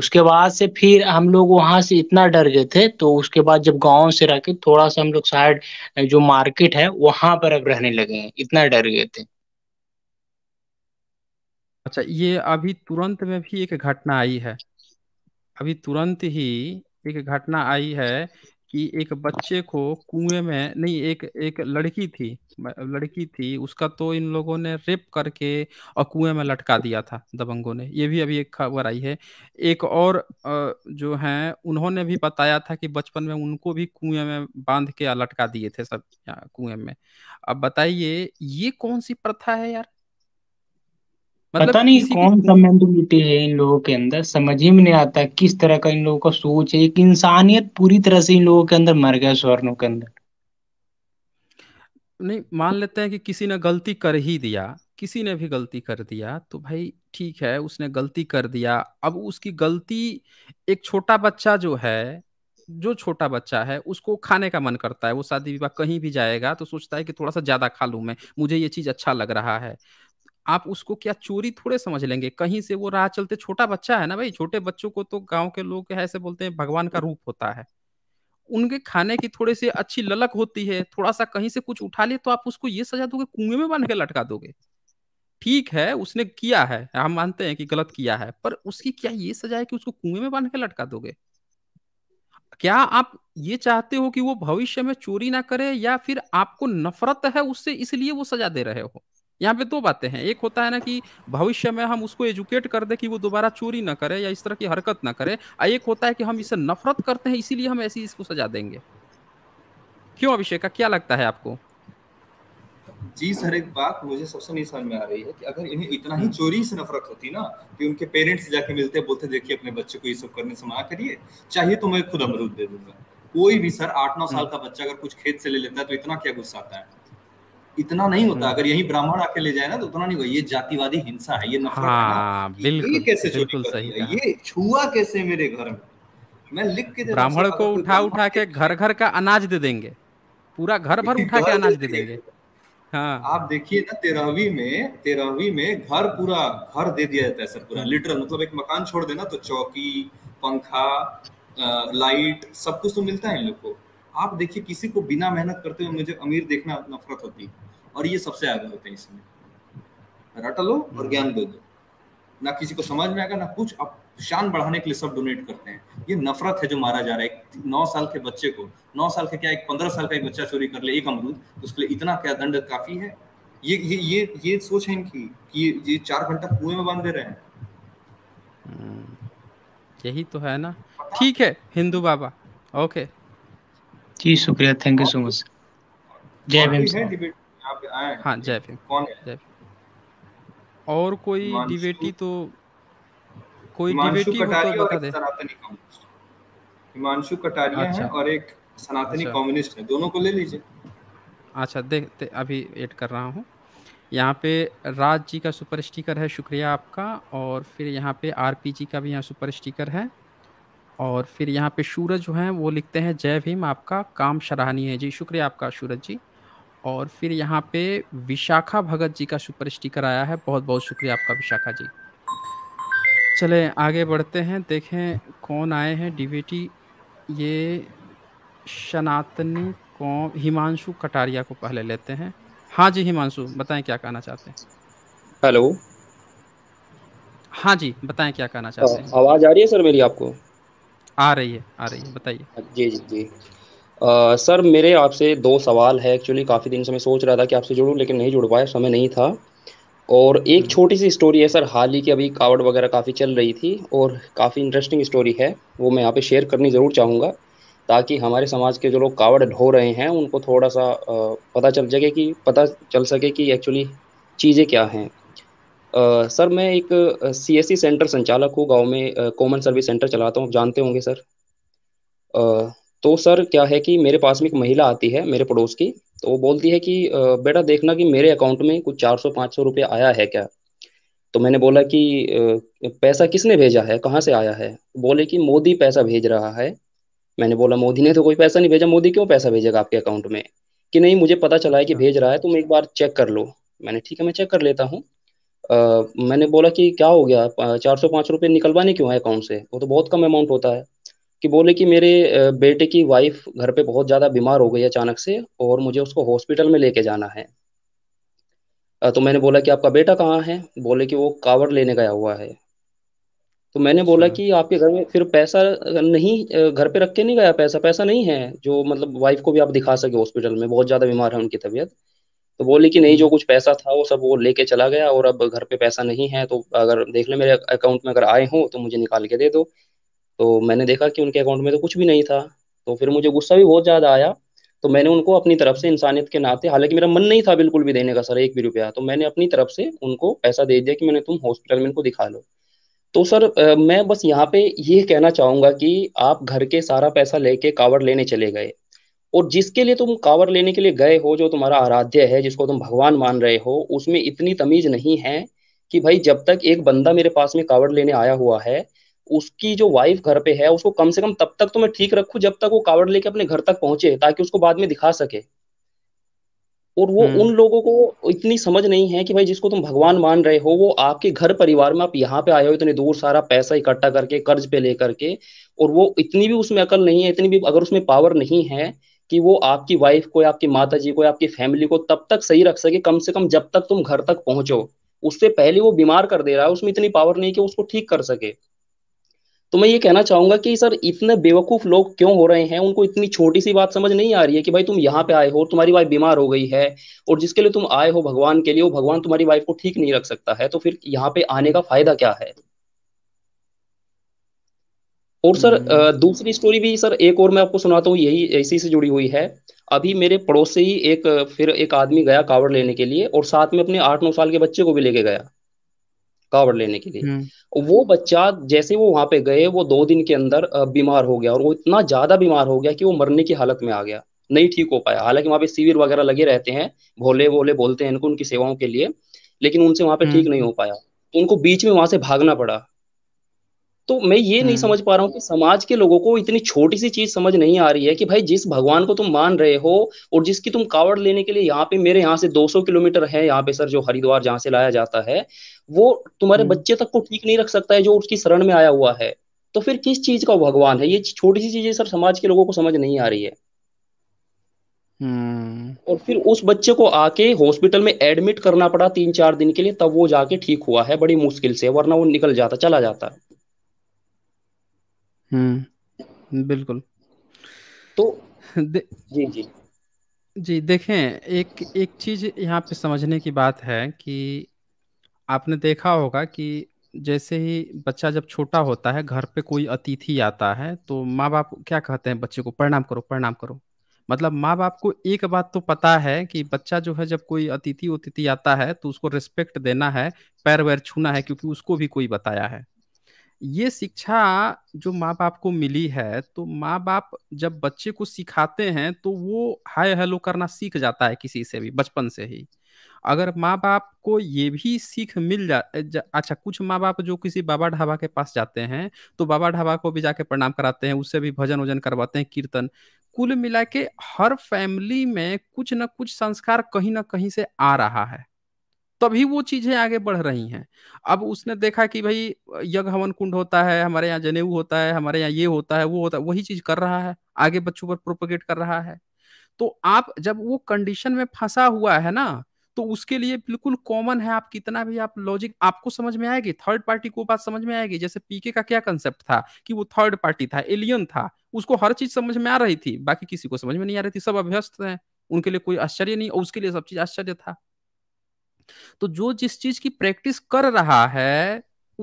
Speaker 12: उसके बाद से फिर हम लोग वहां से इतना डर गए थे तो उसके बाद जब गांव से रह के थोड़ा सा हम लोग साइड जो मार्केट है वहां पर अब रहने लगे हैं इतना डर गए थे
Speaker 1: अच्छा ये अभी तुरंत में भी एक घटना आई है अभी तुरंत ही एक घटना आई है कि एक बच्चे को कुएं में नहीं एक एक लड़की थी लड़की थी उसका तो इन लोगों ने रेप करके और कुएं में लटका दिया था दबंगों ने ये भी अभी एक खबर आई है एक और जो है उन्होंने भी बताया था कि बचपन में उनको भी कुएं में बांध के लटका दिए थे सब कुएं में अब बताइए ये कौन सी प्रथा है यार मतलब पता नहीं कौन सा
Speaker 12: मेंटेलिटी है इन लोगों के अंदर समझ ही में नहीं आता किस तरह का इन लोगों का सोच है एक इंसानियत पूरी तरह से इन लोगों के अंदर मर गया स्वर्णों के अंदर
Speaker 1: नहीं मान लेते हैं कि किसी ने गलती कर ही दिया किसी ने भी गलती कर दिया तो भाई ठीक है उसने गलती कर दिया अब उसकी गलती एक छोटा बच्चा जो है जो छोटा बच्चा है उसको खाने का मन करता है वो शादी विवाह कहीं भी जाएगा तो सोचता है कि थोड़ा सा ज्यादा खा लू मैं मुझे ये चीज अच्छा लग रहा है आप उसको क्या चोरी थोड़े समझ लेंगे कहीं से वो राह चलते छोटा बच्चा है ना भाई छोटे बच्चों को तो गांव के लोग ऐसे बोलते हैं भगवान का रूप होता है उनके खाने की थोड़ी सी अच्छी ललक होती है थोड़ा सा कहीं से कुछ उठा लिए तो आप उसको ये सजा दोगे कुएं में बांध के लटका दोगे ठीक है उसने किया है हम मानते हैं कि गलत किया है पर उसकी क्या ये सजा है कि उसको कुएं में बांध के लटका दोगे क्या आप ये चाहते हो कि वो भविष्य में चोरी ना करे या फिर आपको नफरत है उससे इसलिए वो सजा दे रहे हो यहाँ पे दो बातें हैं एक होता है ना कि भविष्य में हम उसको एजुकेट कर दे कि वो दोबारा चोरी ना करे या इस तरह की हरकत ना करे और एक होता है कि हम इसे नफरत करते हैं इसीलिए हम ऐसी इसको सजा देंगे क्यों अभिषेक का क्या लगता है आपको
Speaker 7: जी सर एक बात मुझे सबसे नहीं समझ में आ रही है कि अगर इन्हें इतना ही चोरी से नफरत होती ना कि उनके पेरेंट्स जाके मिलते बोलते देखिए अपने बच्चे को ये सब करने से मना करिए चाहिए तो मैं खुद अमरूद दे दूंगा कोई भी सर आठ नौ साल हम्म। का बच्चा अगर कुछ खेत से ले लेता है तो इतना क्या गुस्सा आता है इतना नहीं होता हम्म। अगर यही ब्राह्मण आके ले जाए ना तो उतना नहीं होगा ये जातिवादी हिंसा है ये नफरत
Speaker 2: हाँ, है बिल्कुल, कैसे
Speaker 1: बिल्कुल सही
Speaker 7: ये छुआ कैसे मेरे घर में मैं लिख के ब्राह्मण को
Speaker 1: उठा उठा के घर घर का अनाज दे देंगे पूरा घर भर उठा के अनाज दे देंगे
Speaker 7: हाँ आप देखिए ना तेरहवीं में तेरहवीं में घर पूरा घर दे दिया जाता है सर पूरा लिटरल हम्म। मतलब एक मकान छोड़ देना तो चौकी पंखा लाइट सब कुछ तो मिलता है इन लोग को आप देखिए किसी को बिना मेहनत करते हुए मुझे अमीर देखना नफरत होती है और ये सबसे आगे होते हैं इसमें रट लो और हम्म। ज्ञान दे दो ना किसी को समझ में आएगा ना कुछ आप शान बढ़ाने के लिए सब डोनेट करते हैं ये नफरत है जो मारा जा रहा है एक नौ साल के बच्चे को नौ साल का क्या एक पंद्रह साल का एक बच्चा चोरी कर ले एक अमरूद उसके लिए इतना क्या दंड काफी है ये ये ये ये सोच है इनकी कि ये, ये चार घंटा कुएं में बांध दे रहे हैं
Speaker 1: हम्म। यही तो है ना ठीक है हिंदू बाबा ओके
Speaker 12: जी शुक्रिया थैंक यू सो मच जय भीम हाँ जय भीम
Speaker 7: कौन जय
Speaker 1: और कोई डिबेटी तो कोई डिबेटी तो बता दे
Speaker 7: हिमांशु कटारिया अच्छा। है और एक सनातनी अच्छा। कम्युनिस्ट है दोनों को ले लीजिए
Speaker 1: अच्छा देखते अभी एड कर रहा हूँ यहाँ पे राज जी का सुपर स्टिकर है शुक्रिया आपका और फिर यहाँ पे आर पी जी का भी यहाँ सुपर स्टिकर है और फिर यहाँ पे सूरज जो हैं वो लिखते हैं जय भीम आपका काम सराहनीय है जी शुक्रिया आपका सूरज जी और फिर यहाँ पे विशाखा भगत जी का सुपर स्टिकर आया है बहुत बहुत शुक्रिया आपका विशाखा जी चले आगे बढ़ते हैं देखें कौन आए हैं डीबीटी ये सनातनी कौन हिमांशु कटारिया को पहले लेते हैं हाँ जी हिमांशु बताएं क्या कहना चाहते हैं हेलो हाँ जी बताएं क्या कहना चाहते हैं आवाज़ आ रही है सर मेरी आपको आ रही है आ रही है बताइए जी जी जी
Speaker 13: सर मेरे आपसे दो सवाल है एक्चुअली काफ़ी दिन से मैं सोच रहा था कि आपसे जुड़ूँ लेकिन नहीं जुड़ पाया समय नहीं था और एक हम्म। छोटी सी स्टोरी है सर हाल ही की अभी कावड़ वगैरह काफ़ी चल रही थी और काफ़ी इंटरेस्टिंग स्टोरी है वो मैं यहाँ पे शेयर करनी ज़रूर चाहूँगा ताकि हमारे समाज के जो लोग कावड़ ढो रहे हैं उनको थोड़ा सा पता चल सके कि पता चल सके कि एक्चुअली चीज़ें क्या हैं आ, सर मैं एक सी एस सी सेंटर संचालक हूँ गांव में कॉमन सर्विस सेंटर चलाता हूँ आप जानते होंगे सर आ, तो सर क्या है कि मेरे पास में एक महिला आती है मेरे पड़ोस की तो वो बोलती है कि आ, बेटा देखना कि मेरे अकाउंट में कुछ चार सौ पाँच सौ रुपये आया है क्या तो मैंने बोला कि पैसा किसने भेजा है कहाँ से आया है बोले कि मोदी पैसा भेज रहा है मैंने बोला मोदी ने तो कोई पैसा नहीं भेजा मोदी क्यों पैसा भेजेगा आपके अकाउंट में कि नहीं मुझे पता चला है कि हाँ। भेज रहा है तुम एक बार चेक कर लो मैंने ठीक है मैं चेक कर लेता हूँ आ, मैंने बोला कि क्या हो गया चार सौ पांच रुपये निकलवाने क्यों है अकाउंट से वो तो बहुत कम अमाउंट होता है कि बोले कि मेरे बेटे की वाइफ घर पे बहुत ज़्यादा बीमार हो गई अचानक से और मुझे उसको हॉस्पिटल में लेके जाना है तो मैंने बोला कि आपका बेटा कहाँ है बोले कि वो कावड़ लेने गया हुआ है तो मैंने बोला अच्छा। कि आपके घर में फिर पैसा नहीं घर पे रख के नहीं गया पैसा पैसा नहीं है जो मतलब वाइफ को भी आप दिखा सके हॉस्पिटल में बहुत ज़्यादा बीमार है उनकी तबीयत तो बोले कि नहीं जो कुछ पैसा था वो सब वो लेके चला गया और अब घर पे पैसा नहीं है तो अगर देख ले मेरे अकाउंट में अगर आए हो तो मुझे निकाल के दे दो तो मैंने देखा कि उनके अकाउंट में तो कुछ भी नहीं था तो फिर मुझे गुस्सा भी बहुत ज़्यादा आया तो मैंने उनको अपनी तरफ से इंसानियत के नाते हालांकि मेरा मन नहीं था बिल्कुल भी देने का सर एक भी रुपया तो मैंने अपनी तरफ से उनको पैसा दे दिया कि मैंने तुम हॉस्पिटल में इनको दिखा लो तो सर मैं बस यहाँ पे ये कहना चाहूंगा कि आप घर के सारा पैसा लेके कावड़ लेने चले गए और जिसके लिए तुम कावर लेने के लिए गए हो जो तुम्हारा आराध्य है जिसको तुम भगवान मान रहे हो उसमें इतनी तमीज नहीं है कि भाई जब तक एक बंदा मेरे पास में कावड़ लेने आया हुआ है उसकी जो वाइफ घर पे है उसको कम से कम तब तक तो मैं ठीक रखू जब तक वो कावड़ लेके अपने घर तक पहुंचे ताकि उसको बाद में दिखा सके और वो हम्म। उन लोगों को इतनी समझ नहीं है कि भाई जिसको तुम भगवान मान रहे हो वो आपके घर परिवार में आप यहाँ पे आए हो इतने दूर सारा पैसा इकट्ठा करके कर्ज पे लेकर के और वो इतनी भी उसमें अकल नहीं है इतनी भी अगर उसमें पावर नहीं है कि वो आपकी वाइफ को या आपकी माता जी को या आपकी फैमिली को तब तक सही रख सके कम से कम जब तक तुम घर तक पहुंचो उससे पहले वो बीमार कर दे रहा है उसमें इतनी पावर नहीं कि उसको ठीक कर सके तो मैं ये कहना चाहूंगा कि सर इतने बेवकूफ लोग क्यों हो रहे हैं उनको इतनी छोटी सी बात समझ नहीं आ रही है कि भाई तुम यहाँ पे आए हो तुम्हारी वाइफ बीमार हो गई है और जिसके लिए तुम आए हो भगवान के लिए वो भगवान तुम्हारी वाइफ को ठीक नहीं रख सकता है तो फिर यहाँ पे आने का फायदा क्या है और सर हम्म। दूसरी स्टोरी भी सर एक और मैं आपको सुनाता हूँ यही इसी से जुड़ी हुई है अभी मेरे पड़ोस से ही एक फिर एक आदमी गया कावड़ लेने के लिए और साथ में अपने आठ नौ साल के बच्चे को भी लेके गया कावड़ लेने के लिए हम्म। वो बच्चा जैसे वो वहां पे गए वो दो दिन के अंदर बीमार हो गया और वो इतना ज्यादा बीमार हो गया कि वो मरने की हालत में आ गया नहीं ठीक हो पाया हालांकि वहां पे शिविर वगैरह लगे रहते हैं भोले भोले बोलते हैं इनको उनकी सेवाओं के लिए लेकिन उनसे वहां पे ठीक हम्म। नहीं हो पाया तो उनको बीच में वहां से भागना पड़ा तो मैं ये नहीं हम्म। समझ पा रहा हूँ कि समाज के लोगों को इतनी छोटी सी चीज समझ नहीं आ रही है कि भाई जिस भगवान को तुम मान रहे हो और जिसकी तुम कावड़ लेने के लिए यहाँ पे मेरे यहाँ से 200 किलोमीटर है यहाँ पे सर जो हरिद्वार जहाँ से लाया जाता है वो तुम्हारे हम्म। बच्चे तक को ठीक नहीं रख सकता है जो उसकी शरण में आया हुआ है तो फिर किस चीज का भगवान है ये छोटी सी चीजें सर समाज के लोगों को समझ नहीं आ रही है हम्म। और फिर उस बच्चे को आके हॉस्पिटल में एडमिट करना पड़ा तीन चार दिन के लिए तब वो जाके ठीक हुआ है बड़ी मुश्किल से वरना वो निकल जाता चला जाता है
Speaker 1: हम्म बिल्कुल तो दे... जी जी जी देखें एक एक चीज यहाँ पे समझने की बात है कि आपने देखा होगा कि जैसे ही बच्चा जब छोटा होता है घर पे कोई अतिथि आता है तो माँ बाप क्या कहते हैं बच्चे को प्रणाम करो प्रणाम करो मतलब माँ बाप को एक बात तो पता है कि बच्चा जो है जब कोई अतिथि उतिथि आता है तो उसको रिस्पेक्ट देना है पैर वैर छूना है क्योंकि उसको भी कोई बताया है ये शिक्षा जो माँ बाप को मिली है तो माँ बाप जब बच्चे को सिखाते हैं तो वो हाय हेलो करना सीख जाता है किसी से भी बचपन से ही अगर माँ बाप को ये भी सीख मिल जा, जा अच्छा कुछ माँ बाप जो किसी बाबा ढाबा के पास जाते हैं तो बाबा ढाबा को भी जाके प्रणाम कराते हैं उससे भी भजन वजन करवाते हैं कीर्तन कुल मिला के हर फैमिली में कुछ ना कुछ संस्कार कहीं ना कहीं से आ रहा है तभी वो चीजें आगे बढ़ रही हैं अब उसने देखा कि भाई यज्ञ हवन कुंड होता है हमारे यहाँ जनेऊ होता है हमारे यहाँ ये होता है वो होता है वही चीज कर रहा है आगे बच्चों पर प्रोपोगेट कर रहा है तो आप जब वो कंडीशन में फंसा हुआ है ना तो उसके लिए बिल्कुल कॉमन है आप कितना भी आप लॉजिक आपको समझ में आएगी थर्ड पार्टी को बात समझ में आएगी जैसे पीके का क्या कंसेप्ट था कि वो थर्ड पार्टी था एलियन था उसको हर चीज समझ में आ रही थी बाकी किसी को समझ में नहीं आ रही थी सब अभ्यस्त हैं उनके लिए कोई आश्चर्य नहीं और उसके लिए सब चीज आश्चर्य था तो जो जिस चीज की प्रैक्टिस कर रहा है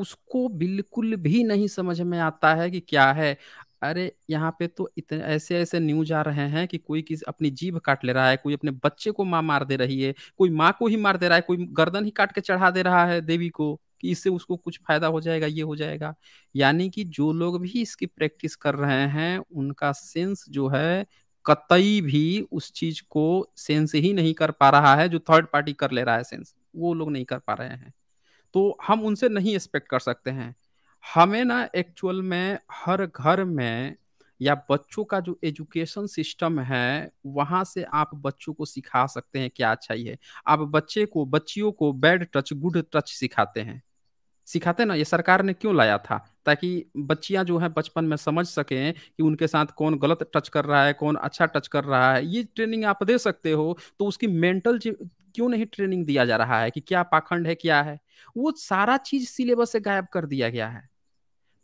Speaker 1: उसको बिल्कुल भी नहीं समझ में आता है कि क्या है अरे यहाँ पे तो इतने ऐसे ऐसे न्यूज आ रहे हैं कि कोई किसी अपनी जीभ काट ले रहा है कोई अपने बच्चे को माँ मार दे रही है कोई माँ को ही मार दे रहा है कोई गर्दन ही काट के चढ़ा दे रहा है देवी को कि इससे उसको कुछ फायदा हो जाएगा ये हो जाएगा यानी कि जो लोग भी इसकी प्रैक्टिस कर रहे हैं उनका सेंस जो है कतई भी उस चीज को सेंस ही नहीं कर पा रहा है जो थर्ड पार्टी कर ले रहा है सेंस वो लोग नहीं कर पा रहे हैं तो हम उनसे नहीं एक्सपेक्ट कर सकते हैं हमें ना एक्चुअल में हर घर में या बच्चों का जो एजुकेशन सिस्टम है वहां से आप बच्चों को सिखा सकते हैं क्या अच्छा है आप बच्चे को बच्चियों को बैड टच गुड टच सिखाते हैं सिखाते ना ये सरकार ने क्यों लाया था ताकि बच्चियां जो है बचपन में समझ सकें कि उनके साथ कौन गलत टच कर रहा है कौन अच्छा टच कर रहा है ये ट्रेनिंग आप दे सकते हो तो उसकी मेंटल क्यों नहीं ट्रेनिंग दिया जा रहा है कि क्या पाखंड है क्या है वो सारा चीज सिलेबस से गायब कर दिया गया है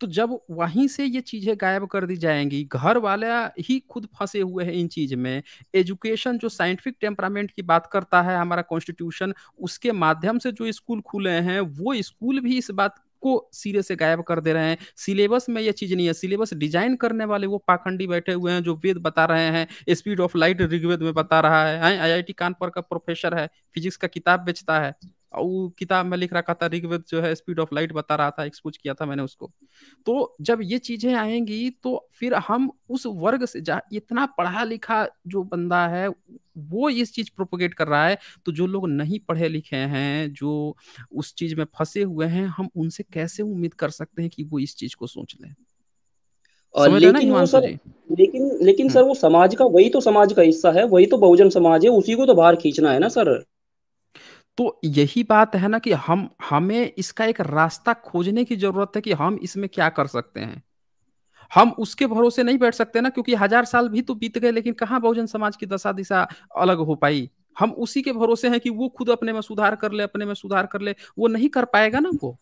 Speaker 1: तो जब वहीं से ये चीजें गायब कर दी जाएंगी घर वाले ही खुद फंसे हुए हैं इन चीज में एजुकेशन जो साइंटिफिक टेम्परामेंट की बात करता है हमारा कॉन्स्टिट्यूशन उसके माध्यम से जो स्कूल खुले हैं वो स्कूल भी इस बात को सिरे से गायब कर दे रहे हैं सिलेबस में ये चीज नहीं है सिलेबस डिजाइन करने वाले वो पाखंडी बैठे हुए हैं जो वेद बता रहे हैं स्पीड ऑफ लाइट ऋग्वेद में बता रहा है आई आई टी कानपुर का प्रोफेसर है फिजिक्स का किताब बेचता है वो किताब में लिख रखा था ऋग्वेद जो है स्पीड ऑफ लाइट बता रहा था एक्सपोज किया था मैंने उसको तो जब ये चीजें आएंगी तो फिर हम उस वर्ग से जहाँ इतना पढ़ा लिखा जो बंदा है वो इस चीज प्रोपोगेट कर रहा है तो जो लोग नहीं पढ़े लिखे हैं जो उस चीज में फंसे हुए हैं हम उनसे कैसे उम्मीद कर सकते हैं कि वो इस चीज को सोच लें
Speaker 13: और लेकिन वो सर लेकिन लेकिन हाँ। सर वो समाज का वही तो समाज का हिस्सा है वही तो बहुजन समाज है उसी को तो बाहर खींचना है ना सर
Speaker 1: तो यही बात है ना कि हम हमें इसका एक रास्ता खोजने की जरूरत है कि हम इसमें क्या कर सकते हैं हम उसके भरोसे नहीं बैठ सकते ना क्योंकि हजार साल भी तो बीत गए लेकिन कहाँ बहुजन समाज की दशा दिशा अलग हो पाई हम उसी के भरोसे हैं कि वो खुद अपने में सुधार कर ले अपने में सुधार कर ले वो नहीं कर पाएगा ना वो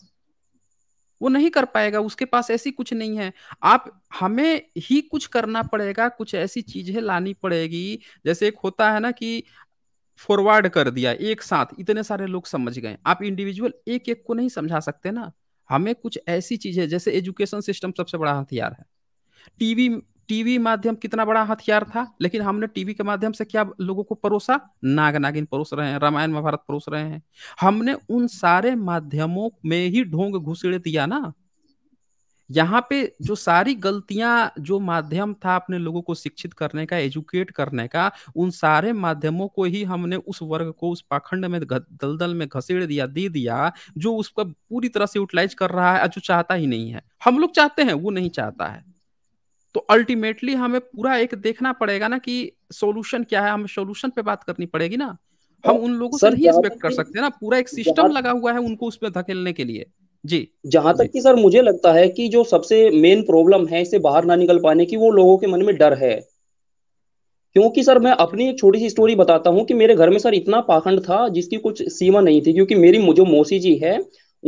Speaker 1: वो नहीं कर पाएगा उसके पास ऐसी कुछ नहीं है आप हमें ही कुछ करना पड़ेगा कुछ ऐसी चीजें लानी पड़ेगी जैसे एक होता है ना कि फॉरवर्ड कर दिया एक साथ इतने सारे लोग समझ गए आप इंडिविजुअल एक एक को नहीं समझा सकते ना हमें कुछ ऐसी चीज है जैसे एजुकेशन सिस्टम सबसे बड़ा हथियार है टीवी टीवी माध्यम कितना बड़ा हथियार था लेकिन हमने टीवी के माध्यम से क्या लोगों को परोसा नाग नागिन परोस रहे हैं रामायण महाभारत परोस रहे हैं हमने उन सारे माध्यमों में ही ढोंग घुसेड़ दिया ना यहाँ पे जो सारी गलतियां जो माध्यम था अपने लोगों को शिक्षित करने का एजुकेट करने का उन सारे माध्यमों को ही हमने उस वर्ग को उस पाखंड में दलदल में घसीड़ दिया दे दिया जो उसका पूरी तरह से यूटिलाइज कर रहा है जो चाहता ही नहीं है हम लोग चाहते हैं वो नहीं चाहता है तो अल्टीमेटली हमें पूरा एक देखना पड़ेगा ना कि सोल्यूशन क्या है हमें सोल्यूशन पे बात करनी पड़ेगी ना हम हाँ, उन लोगों से नहीं एक्सपेक्ट कर सकते ना पूरा एक सिस्टम लगा हुआ है उनको उसमें धकेलने के लिए जी जहां
Speaker 13: तक कि सर मुझे लगता है कि जो सबसे मेन प्रॉब्लम है इसे बाहर ना निकल पाने की वो लोगों के मन में डर है क्योंकि सर मैं अपनी एक छोटी सी स्टोरी बताता हूँ कि मेरे घर में सर इतना पाखंड था जिसकी कुछ सीमा नहीं थी क्योंकि मेरी जो मौसी जी है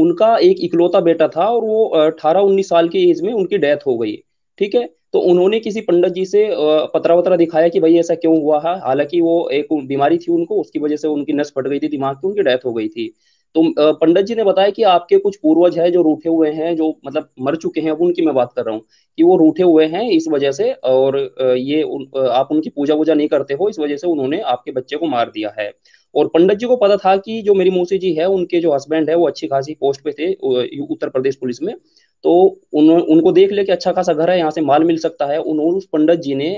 Speaker 13: उनका एक इकलौता बेटा था और वो अठारह उन्नीस साल की एज में उनकी डेथ हो गई ठीक है तो उन्होंने किसी पंडित जी से पतरा वतरा दिखाया कि भाई ऐसा क्यों हुआ है हालांकि वो एक बीमारी थी उनको उसकी वजह से उनकी नस फट गई थी दिमाग की उनकी डेथ हो गई थी तो पंडित जी ने बताया कि आपके कुछ पूर्वज हैं जो रूठे हुए हैं जो मतलब मर चुके हैं अब उनकी मैं बात कर रहा हूँ कि वो रूठे हुए हैं इस वजह से और ये उन, आप उनकी पूजा वूजा नहीं करते हो इस वजह से उन्होंने आपके बच्चे को मार दिया है और पंडित जी को पता था कि जो मेरी मौसी जी है उनके जो हस्बैंड है वो अच्छी खासी पोस्ट पे थे उत्तर प्रदेश पुलिस में तो उन, उनको देख लिया कि अच्छा खासा घर है यहाँ से माल मिल सकता है उन्होंने उस पंडित जी ने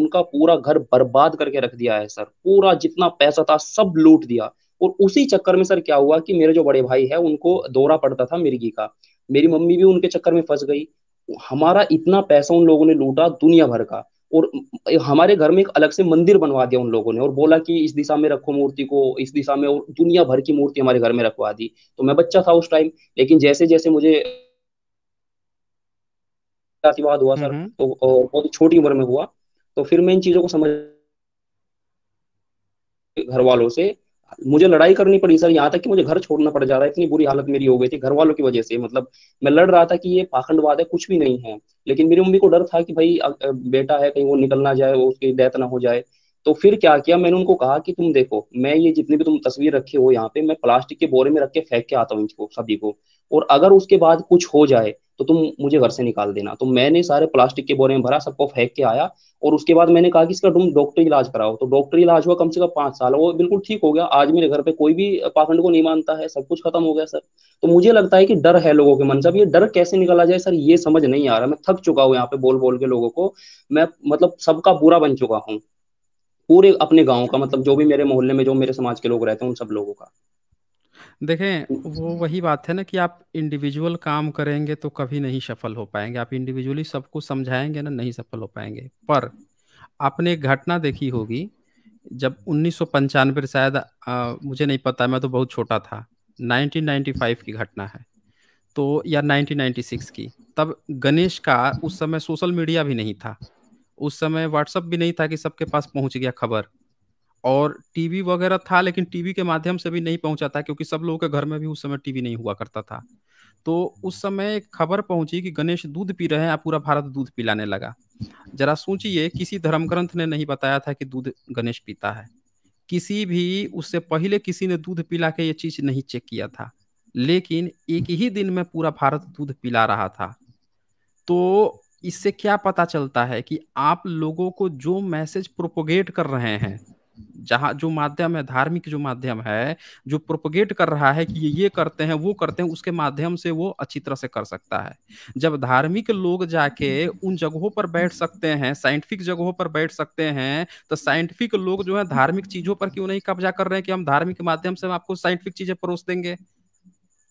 Speaker 13: उनका पूरा घर बर्बाद करके रख दिया है सर पूरा जितना पैसा था सब लूट दिया और उसी चक्कर में सर क्या हुआ कि मेरे जो बड़े भाई है उनको दौरा पड़ता था मिर्गी का मेरी मम्मी भी उनके चक्कर में फंस गई हमारा इतना पैसा उन लोगों ने लूटा दुनिया भर का और हमारे घर में एक अलग से मंदिर बनवा दिया उन लोगों ने और बोला कि इस दिशा में रखो मूर्ति को इस दिशा में और दुनिया भर की मूर्ति हमारे घर में रखवा दी तो मैं बच्चा था उस टाइम लेकिन जैसे जैसे मुझे आशीर्वाद हुआ सर तो बहुत छोटी उम्र में हुआ तो फिर मैं इन चीजों को समझ घर वालों से मुझे लड़ाई करनी पड़ी सर यहाँ तक कि मुझे घर छोड़ना पड़ जा रहा है इतनी बुरी हालत मेरी हो गई थी घर वालों की वजह से मतलब मैं लड़ रहा था कि ये पाखंडवाद है कुछ भी नहीं है लेकिन मेरी मम्मी को डर था कि भाई बेटा है कहीं वो निकल ना जाए वो उसकी डेथ ना हो जाए तो फिर क्या किया मैंने उनको कहा कि तुम देखो मैं ये जितनी भी तुम तस्वीर रखे हो यहाँ पे मैं प्लास्टिक के बोरे में रख के फेंक के आता हूँ इनको सभी को और अगर उसके बाद कुछ हो जाए तो तुम मुझे घर से निकाल देना तो मैंने सारे प्लास्टिक के बोरे में भरा सबको फेंक के आया और उसके बाद मैंने कहा कि इसका तुम डॉक्टरी इलाज कराओ तो डॉक्टर इलाज हुआ कम से कम पांच साल वो बिल्कुल ठीक हो गया आज मेरे घर पे कोई भी पाखंड को नहीं मानता है सब कुछ खत्म हो गया सर तो मुझे लगता है कि डर है लोगों के मन से अब ये डर कैसे निकाला जाए सर ये समझ नहीं आ रहा मैं थक चुका हूँ यहाँ पे बोल बोल के लोगों को मैं मतलब सबका बुरा बन चुका हूँ पूरे अपने गाँव का मतलब जो भी मेरे मोहल्ले में जो मेरे समाज के लोग रहते हैं उन सब लोगों का
Speaker 1: देखें तो वो वही बात है ना कि आप इंडिविजुअल काम करेंगे तो कभी नहीं सफल हो पाएंगे आप इंडिविजुअली सबको समझाएंगे ना नहीं सफल हो पाएंगे पर आपने एक घटना देखी होगी जब उन्नीस सौ शायद आ, मुझे नहीं पता मैं तो बहुत छोटा था 1995 की घटना है तो या 1996 की तब गणेश का उस समय सोशल मीडिया भी नहीं था उस समय व्हाट्सअप भी नहीं था कि सबके पास पहुंच गया खबर और टीवी वगैरह था लेकिन टीवी के माध्यम से भी नहीं पहुंचा था क्योंकि सब लोगों के घर में भी उस समय टीवी नहीं हुआ करता था तो उस समय एक खबर पहुंची कि गणेश दूध पी रहे हैं पूरा भारत दूध पिलाने लगा जरा सोचिए किसी धर्म ग्रंथ ने नहीं बताया था कि दूध गणेश पीता है किसी भी उससे पहले किसी ने दूध पिला के ये चीज नहीं चेक किया था लेकिन एक ही दिन में पूरा भारत दूध पिला रहा था तो इससे क्या पता चलता है कि आप लोगों को जो मैसेज प्रोपोगेट कर रहे हैं जहाँ जो माध्यम है धार्मिक जो माध्यम है जो प्रोपोगेट कर रहा है कि ये ये करते हैं वो करते हैं उसके माध्यम से वो अच्छी तरह से कर सकता है जब धार्मिक लोग जाके उन जगहों पर बैठ सकते हैं साइंटिफिक जगहों पर बैठ सकते हैं तो साइंटिफिक लोग जो है धार्मिक चीजों पर क्यों नहीं कब्जा कर रहे हैं कि हम धार्मिक माध्यम से हम आपको साइंटिफिक चीजें परोस देंगे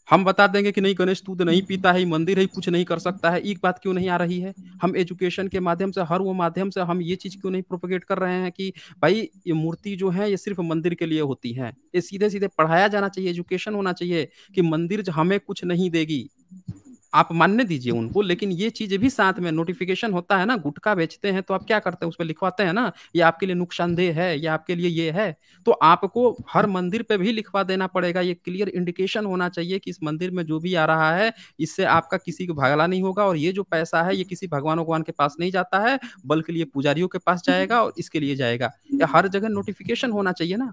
Speaker 1: हम बता देंगे कि नहीं गणेश दूध नहीं पीता है मंदिर है कुछ नहीं कर सकता है एक बात क्यों नहीं आ रही है हम एजुकेशन के माध्यम से हर वो माध्यम से हम ये चीज क्यों नहीं प्रोपोगेट कर रहे हैं कि भाई ये मूर्ति जो है ये सिर्फ मंदिर के लिए होती है ये सीधे सीधे पढ़ाया जाना चाहिए एजुकेशन होना चाहिए कि मंदिर हमें कुछ नहीं देगी आप मानने दीजिए उनको लेकिन ये चीज भी साथ में नोटिफिकेशन होता है ना गुटखा बेचते हैं तो आप क्या करते हैं उस पर लिखवाते हैं ना ये आपके लिए नुकसानदेह है ये आपके लिए ये है तो आपको हर मंदिर पे भी लिखवा देना पड़ेगा ये क्लियर इंडिकेशन होना चाहिए कि इस मंदिर में जो भी आ रहा है इससे आपका किसी को भगला नहीं होगा और ये जो पैसा है ये किसी भगवान भगवान के पास नहीं जाता है बल्कि ये पुजारियों के पास जाएगा और इसके लिए जाएगा हर जगह नोटिफिकेशन होना चाहिए ना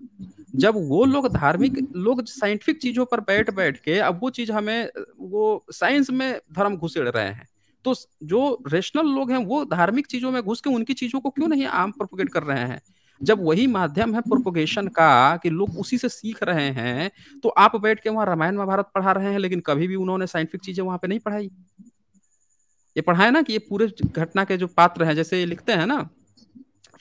Speaker 1: जब वो लोग धार्मिक लोग साइंटिफिक चीजों पर बैठ बैठ के अब वो चीज हमें वो साइंस में में धर्म घुसेड़ रहे हैं तो जो रेशनल लोग हैं वो धार्मिक चीजों में घुस के उनकी चीजों को क्यों नहीं आम प्रोपोगेट कर रहे हैं जब वही माध्यम है प्रोपोगेशन का कि लोग उसी से सीख रहे हैं तो आप बैठ के वहां रामायण महाभारत पढ़ा रहे हैं लेकिन कभी भी उन्होंने साइंटिफिक चीजें वहां पे नहीं पढ़ाई ये पढ़ाया ना कि ये पूरे घटना के जो पात्र हैं जैसे लिखते हैं ना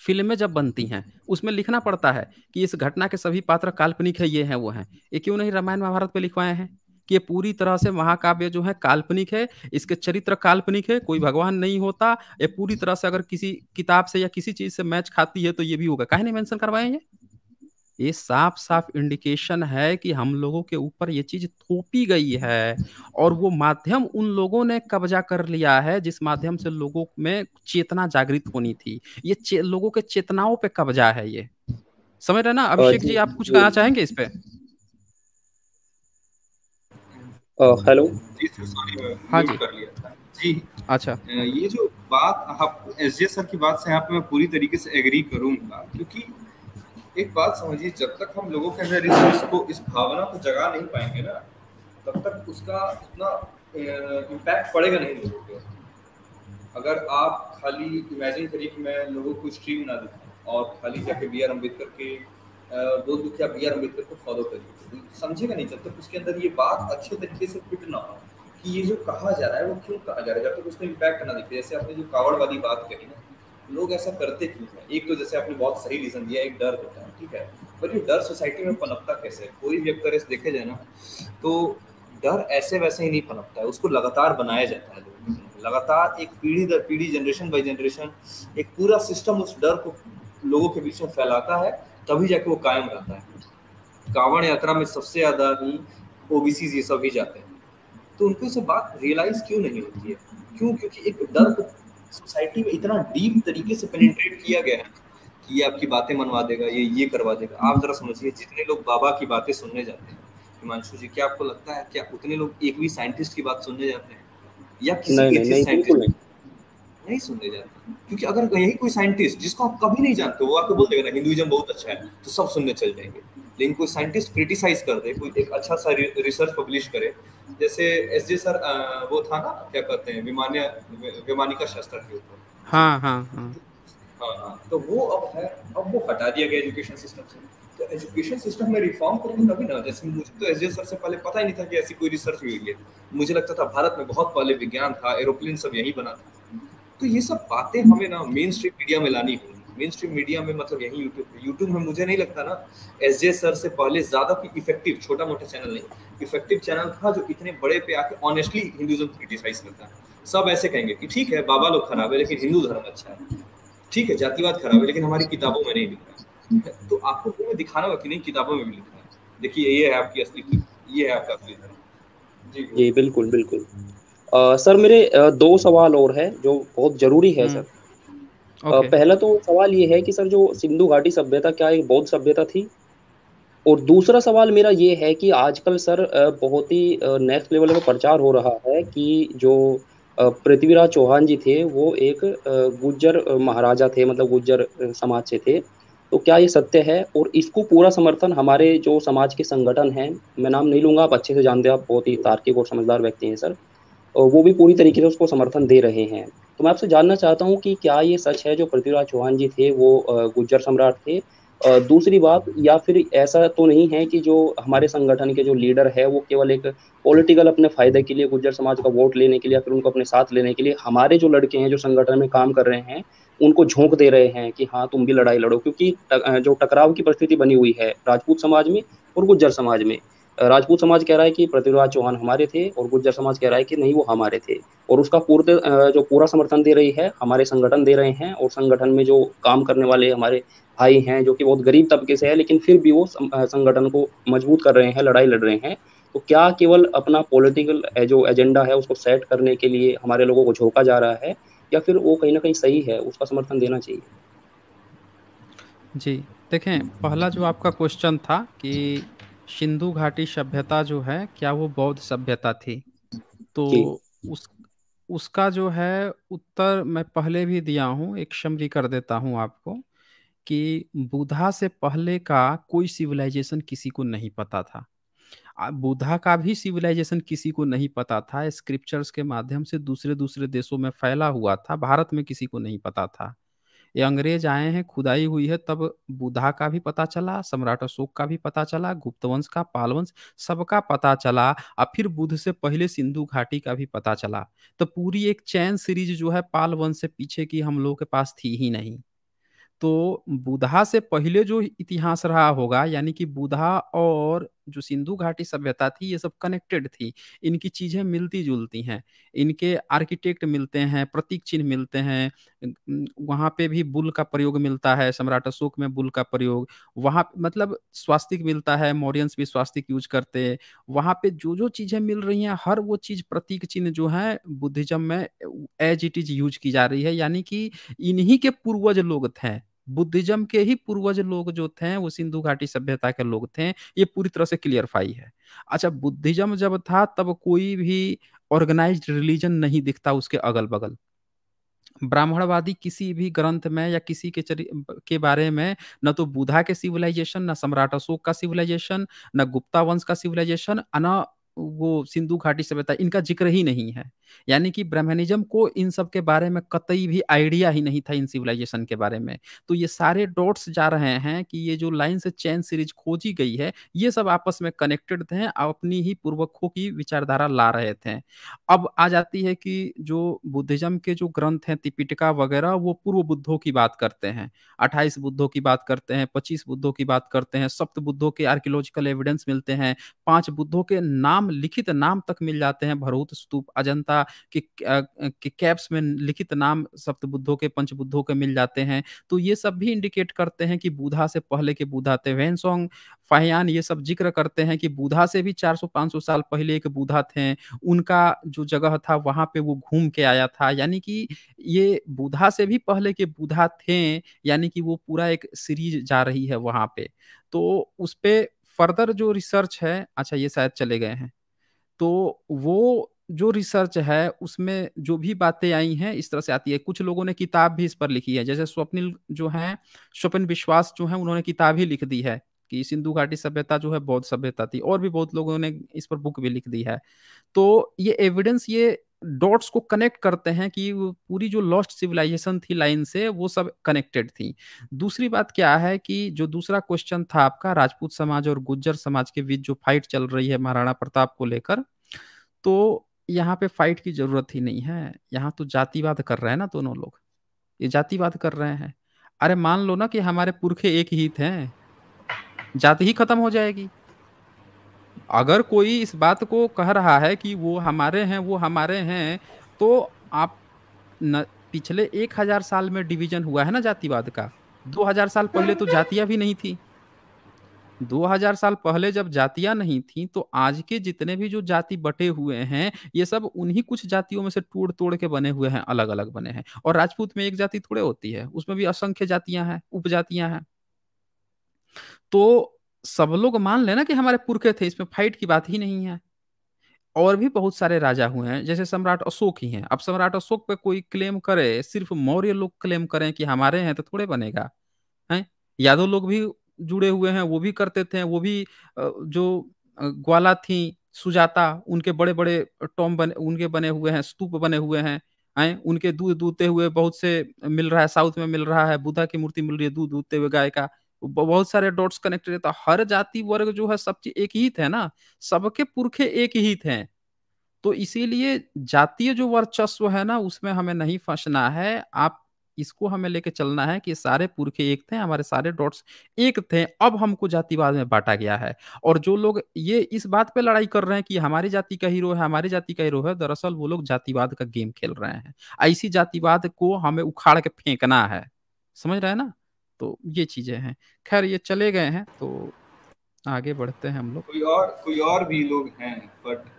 Speaker 1: फिल्में जब बनती हैं उसमें लिखना पड़ता है कि इस घटना के सभी पात्र काल्पनिक है ये हैं वो हैं ये क्यों नहीं रामायण महाभारत पे लिखवाए हैं कि ये पूरी तरह से महाकाव्य जो है काल्पनिक है इसके चरित्र काल्पनिक है कोई भगवान नहीं होता ये पूरी तरह से अगर किसी किताब से या किसी चीज से मैच खाती है तो ये भी होगा काहे नहीं मेंशन करवाए ये ये साफ साफ इंडिकेशन है कि हम लोगों के ऊपर ये चीज थोपी गई है और वो माध्यम उन लोगों ने कब्जा कर लिया है जिस माध्यम से लोगों में चेतना जागृत होनी थी ये चे, लोगों के चेतनाओं पे कब्जा है ये समझ रहे ना अभिषेक जी आप कुछ कहना चाहेंगे इस पे
Speaker 15: हेलो uh, हाँ जी कर लिया जी
Speaker 1: अच्छा
Speaker 7: ये जो बात आप एस जे सर की बात से यहाँ पे मैं पूरी तरीके से एग्री करूंगा क्योंकि एक बात समझिए जब तक हम लोगों के अंदर इस चीज को इस भावना को जगा नहीं पाएंगे ना तब तक उसका इतना इम्पैक्ट पड़ेगा नहीं लोगों के अगर आप खाली इमेजिन करिए कि मैं लोगों को स्ट्रीम ना दिखाऊं और खाली जाके बी आर अम्बेडकर के बोल दो बी आर अम्बेडकर को फॉलो करिए तो समझेगा नहीं जब तक तो उसके अंदर ये बात अच्छे तरीके से फिट ना हो कि ये जो कहा जा रहा है वो क्यों कहा जा रहा है जब तक उसका इम्पैक्ट ना दिखे जैसे आपने जो कावड़ वाली बात कही ना लोग ऐसा करते क्यों हैं एक तो जैसे आपने बहुत सही रीज़न दिया एक डर होता है ठीक है पर ये डर सोसाइटी में पनपता कैसे है कोई भी अगर ऐसे देखा जाए ना तो डर ऐसे वैसे ही नहीं पनपता है उसको लगातार बनाया जाता है लगातार एक पीढ़ी दर पीढ़ी जनरेशन बाई जनरेशन एक पूरा सिस्टम उस डर को लोगों के बीच में फैलाता है तभी जाके वो कायम रहता है कांवड़ यात्रा में सबसे ज़्यादा ही ओबीसी ये सब ही जाते हैं तो उनको ये बात रियलाइज क्यों नहीं होती है क्यों क्योंकि एक डर को सोसाइटी में इतना डीप तरीके से पेनिट्रेट किया गया है कि ये आपकी बातें मनवा देगा ये ये करवा देगा आप जरा समझिए जितने लोग बाबा की बातें सुनने जाते हैं हिमांशु जी क्या आपको लगता है क्या उतने लोग एक भी साइंटिस्ट की बात सुनने जाते हैं या किसी नहीं, नहीं, नहीं, नहीं सुनने जाते क्योंकि अगर यही कोई साइंटिस्ट जिसको आप कभी नहीं जानते वो आपको बोल देगा ना हिंदुइज्म बहुत अच्छा है तो सब सुनने चल जाएंगे लेकिन कोई साइंटिस्ट क्रिटिसाइज कर दे कोई एक अच्छा सा रिसर्च पब्लिश करे जैसे एस जे सर वो था ना क्या कहते हैं विमान्य विमानिका शास्त्र के ऊपर हाँ, हाँ हाँ हाँ हाँ तो वो अब है अब वो हटा दिया गया एजुकेशन सिस्टम से तो एजुकेशन सिस्टम में रिफॉर्म करेंगे तभी ना जैसे मुझे तो एस जे सर से पहले पता ही नहीं था कि ऐसी कोई रिसर्च हुई है मुझे लगता था भारत में बहुत पहले विज्ञान था एरोप्लेन सब यही बना था तो ये सब बातें हमें ना मेन स्ट्रीम मीडिया में लानी होगी मेन स्ट्रीम मीडिया में मतलब यही यूट्यूब यूट्यूब में मुझे नहीं लगता ना एस जे सर से पहले ज्यादा कोई इफेक्टिव छोटा मोटा चैनल नहीं इफेक्टिव चैनल था जो इतने बड़े पे आके ऑनेस्टली हिंदुज्म क्रिटिसाइज करता है सब ऐसे कहेंगे कि ठीक है बाबा लोग खराब है लेकिन हिंदू धर्म अच्छा है ठीक है जातिवाद खराब है लेकिन हमारी किताबों में नहीं लिखा है तो आपको तुम्हें तो दिखाना होगा कि नहीं किताबों में भी लिखा है देखिए ये है आपकी असली ये है आपका असली धर्म जी
Speaker 13: जी बिल्कुल बिल्कुल सर मेरे दो सवाल और हैं जो बहुत जरूरी है हम्म। Sir okay. पहला तो सवाल ये है कि सर जो सिंधु घाटी सभ्यता क्या एक बौद्ध सभ्यता थी और दूसरा सवाल मेरा ये है कि आजकल सर बहुत ही नेक्स्ट लेवल पर प्रचार हो रहा है कि जो पृथ्वीराज चौहान जी थे वो एक गुज्जर महाराजा थे मतलब गुज्जर समाज से थे तो क्या ये सत्य है और इसको पूरा समर्थन हमारे जो समाज के संगठन हैं मैं नाम नहीं लूंगा आप अच्छे से जानते हैं आप बहुत ही तार्किक और समझदार व्यक्ति हैं सर वो भी पूरी तरीके से उसको समर्थन दे रहे हैं तो मैं आपसे जानना चाहता हूँ कि क्या ये सच है जो पृथ्वीराज चौहान जी थे वो गुज्जर सम्राट थे दूसरी बात या फिर ऐसा तो नहीं है कि जो हमारे संगठन के जो लीडर है वो केवल एक पॉलिटिकल अपने फायदे के लिए गुज्जर समाज का वोट लेने के लिए या फिर उनको अपने साथ लेने के लिए हमारे जो लड़के हैं जो संगठन में काम कर रहे हैं उनको झोंक दे रहे हैं कि हाँ तुम भी लड़ाई लड़ो क्योंकि जो टकराव की परिस्थिति बनी हुई है राजपूत समाज में और गुज्जर समाज में राजपूत समाज कह रहा है कि पृथ्वीराज चौहान हमारे थे और गुज्जर समाज कह रहा है कि नहीं वो हमारे थे और उसका पूर्ण जो पूरा समर्थन दे रही है हमारे संगठन दे रहे हैं और संगठन में जो काम करने वाले हमारे भाई हैं जो कि बहुत गरीब तबके से है लेकिन फिर भी वो संगठन को मजबूत कर रहे हैं लड़ाई लड़ रहे हैं तो क्या केवल अपना पॉलिटिकल जो एजेंडा है उसको सेट करने के लिए हमारे लोगों को झोंका जा रहा है या फिर वो कहीं ना कहीं सही है उसका समर्थन देना चाहिए
Speaker 1: जी देखें पहला जो आपका क्वेश्चन था कि सिंधु घाटी सभ्यता जो है क्या वो बौद्ध सभ्यता थी तो उस उसका जो है उत्तर मैं पहले भी दिया हूँ एक शमरी कर देता हूँ आपको कि बुधा से पहले का कोई सिविलाइजेशन किसी को नहीं पता था बुधा का भी सिविलाइजेशन किसी को नहीं पता था स्क्रिप्चर्स के माध्यम से दूसरे दूसरे देशों में फैला हुआ था भारत में किसी को नहीं पता था ये अंग्रेज आए हैं खुदाई हुई है तब बुधा का भी पता चला सम्राट अशोक का भी पता चला गुप्त वंश का पाल वंश सबका पता चला और फिर बुद्ध से पहले सिंधु घाटी का भी पता चला तो पूरी एक चैन सीरीज जो है पाल वंश से पीछे की हम लोगों के पास थी ही नहीं तो बुधा से पहले जो इतिहास रहा होगा यानी कि बुधा और जो सिंधु घाटी सभ्यता थी ये सब कनेक्टेड थी इनकी चीजें मिलती जुलती हैं इनके आर्किटेक्ट मिलते हैं प्रतीक चिन्ह मिलते हैं वहाँ पे भी बुल का प्रयोग मिलता है सम्राट अशोक में बुल का प्रयोग वहाँ मतलब स्वास्तिक मिलता है मौर्यंस भी स्वास्तिक यूज करते वहाँ पे जो जो चीजें मिल रही हैं हर वो चीज प्रतीक चिन्ह जो है बुद्धिज्म में एज इट इज यूज की जा रही है यानी कि इन्हीं के पूर्वज लोग थे बुद्धिज्म के ही पूर्वज लोग जो थे वो सिंधु घाटी सभ्यता के लोग थे ये पूरी तरह से क्लियरफाई है अच्छा बुद्धिज्म जब था तब कोई भी ऑर्गेनाइज्ड रिलीजन नहीं दिखता उसके अगल बगल ब्राह्मणवादी किसी भी ग्रंथ में या किसी के चरि के बारे में न तो बुधा के सिविलाइजेशन न सम्राट अशोक का सिविलाइजेशन न गुप्ता वंश का सिविलाइजेशन न वो सिंधु घाटी सभ्यता इनका जिक्र ही नहीं है यानी कि ब्राह्मणिज्म को इन सब के बारे में कतई भी आइडिया ही नहीं था इन सिविलाइजेशन के बारे में तो ये सारे डॉट्स जा रहे हैं कि ये जो लाइन से चैन सीरीज खोजी गई है ये सब आपस में कनेक्टेड थे और अपनी ही पूर्वकों की विचारधारा ला रहे थे अब आ जाती है कि जो बुद्धिज्म के जो ग्रंथ हैं तिपिटका वगैरह वो पूर्व बुद्धों की बात करते हैं अट्ठाईस बुद्धों की बात करते हैं पच्चीस बुद्धों की बात करते हैं सप्त बुद्धों के आर्कियोलॉजिकल एविडेंस मिलते हैं पांच बुद्धों के नाम नाम लिखित नाम तक मिल जाते हैं भरूत स्तूप अजंता के, के कैप्स में लिखित नाम बुद्धों के पंचबुद्धों के मिल जाते हैं तो ये सब भी इंडिकेट करते हैं कि बुधा से पहले के बुधा थे वेनसोंग फाहयान ये सब जिक्र करते हैं कि बुधा से भी 400-500 साल पहले एक बुधा थे उनका जो जगह था वहां पे वो घूम के आया था यानी कि ये बुधा से भी पहले के बुधा थे यानी कि वो पूरा एक सीरीज जा रही है वहां पे तो उस पर फर्दर जो रिसर्च है अच्छा ये शायद चले गए हैं तो वो जो रिसर्च है उसमें जो भी बातें आई हैं इस तरह से आती है कुछ लोगों ने किताब भी इस पर लिखी है जैसे स्वप्निल जो है स्वप्न विश्वास जो है उन्होंने किताब ही लिख दी है कि सिंधु घाटी सभ्यता जो है बौद्ध सभ्यता थी और भी बहुत लोगों ने इस पर बुक भी लिख दी है तो ये एविडेंस ये डॉट्स को कनेक्ट करते हैं कि पूरी जो लॉस्ट सिविलाइजेशन थी लाइन से वो सब कनेक्टेड थी दूसरी बात क्या है कि जो दूसरा क्वेश्चन था आपका राजपूत समाज और गुज्जर समाज के बीच जो फाइट चल रही है महाराणा प्रताप को लेकर तो यहाँ पे फाइट की जरूरत ही नहीं है यहाँ तो जातिवाद कर रहे हैं ना दोनों लोग ये जातिवाद कर रहे हैं अरे मान लो ना कि हमारे पुरखे एक ही थे जाति ही खत्म हो जाएगी अगर कोई इस बात को कह रहा है कि वो हमारे हैं वो हमारे हैं तो आप न, पिछले एक हजार साल में डिवीजन हुआ है ना जातिवाद का दो हजार साल पहले तो जातियां भी नहीं थी दो हजार साल पहले जब जातियां नहीं थी तो आज के जितने भी जो जाति बटे हुए हैं ये सब उन्हीं कुछ जातियों में से टूट तोड़ के बने हुए हैं अलग अलग बने हैं और राजपूत में एक जाति थोड़े होती है उसमें भी असंख्य जातियां हैं उपजातियां हैं तो सब लोग मान लेना कि हमारे पुरखे थे इसमें फाइट की बात ही नहीं है और भी बहुत सारे राजा हुए हैं जैसे सम्राट अशोक ही हैं अब सम्राट अशोक पे कोई क्लेम करे सिर्फ मौर्य लोग क्लेम करें कि हमारे हैं तो थोड़े बनेगा है यादव लोग भी जुड़े हुए हैं वो भी करते थे वो भी जो ग्वाला थी सुजाता उनके बड़े बड़े टॉम बने उनके बने हुए हैं स्तूप बने हुए हैं आए उनके दूध दूधते हुए बहुत से मिल रहा है साउथ में मिल रहा है बुद्धा की मूर्ति मिल रही है दूध दूधते हुए गाय का बहुत सारे डॉट्स कनेक्टेड है हर जाति वर्ग जो है सब चीज एक ही थे ना सबके पुरखे एक ही थे तो इसीलिए जातीय जो वर्चस्व है ना उसमें हमें नहीं फंसना है आप इसको हमें लेके चलना है कि सारे पुरखे एक थे हमारे सारे डॉट्स एक थे अब हमको जातिवाद में बांटा गया है और जो लोग ये इस बात पे लड़ाई कर रहे हैं कि हमारी जाति का हीरो है हमारी जाति का हीरो है दरअसल वो लोग जातिवाद का गेम खेल रहे हैं ऐसी जातिवाद को हमें उखाड़ के फेंकना है समझ रहे हैं ना तो ये चीजें हैं खैर ये चले गए हैं तो आगे बढ़ते हैं हम लोग
Speaker 7: कोई और कोई और भी लोग हैं बट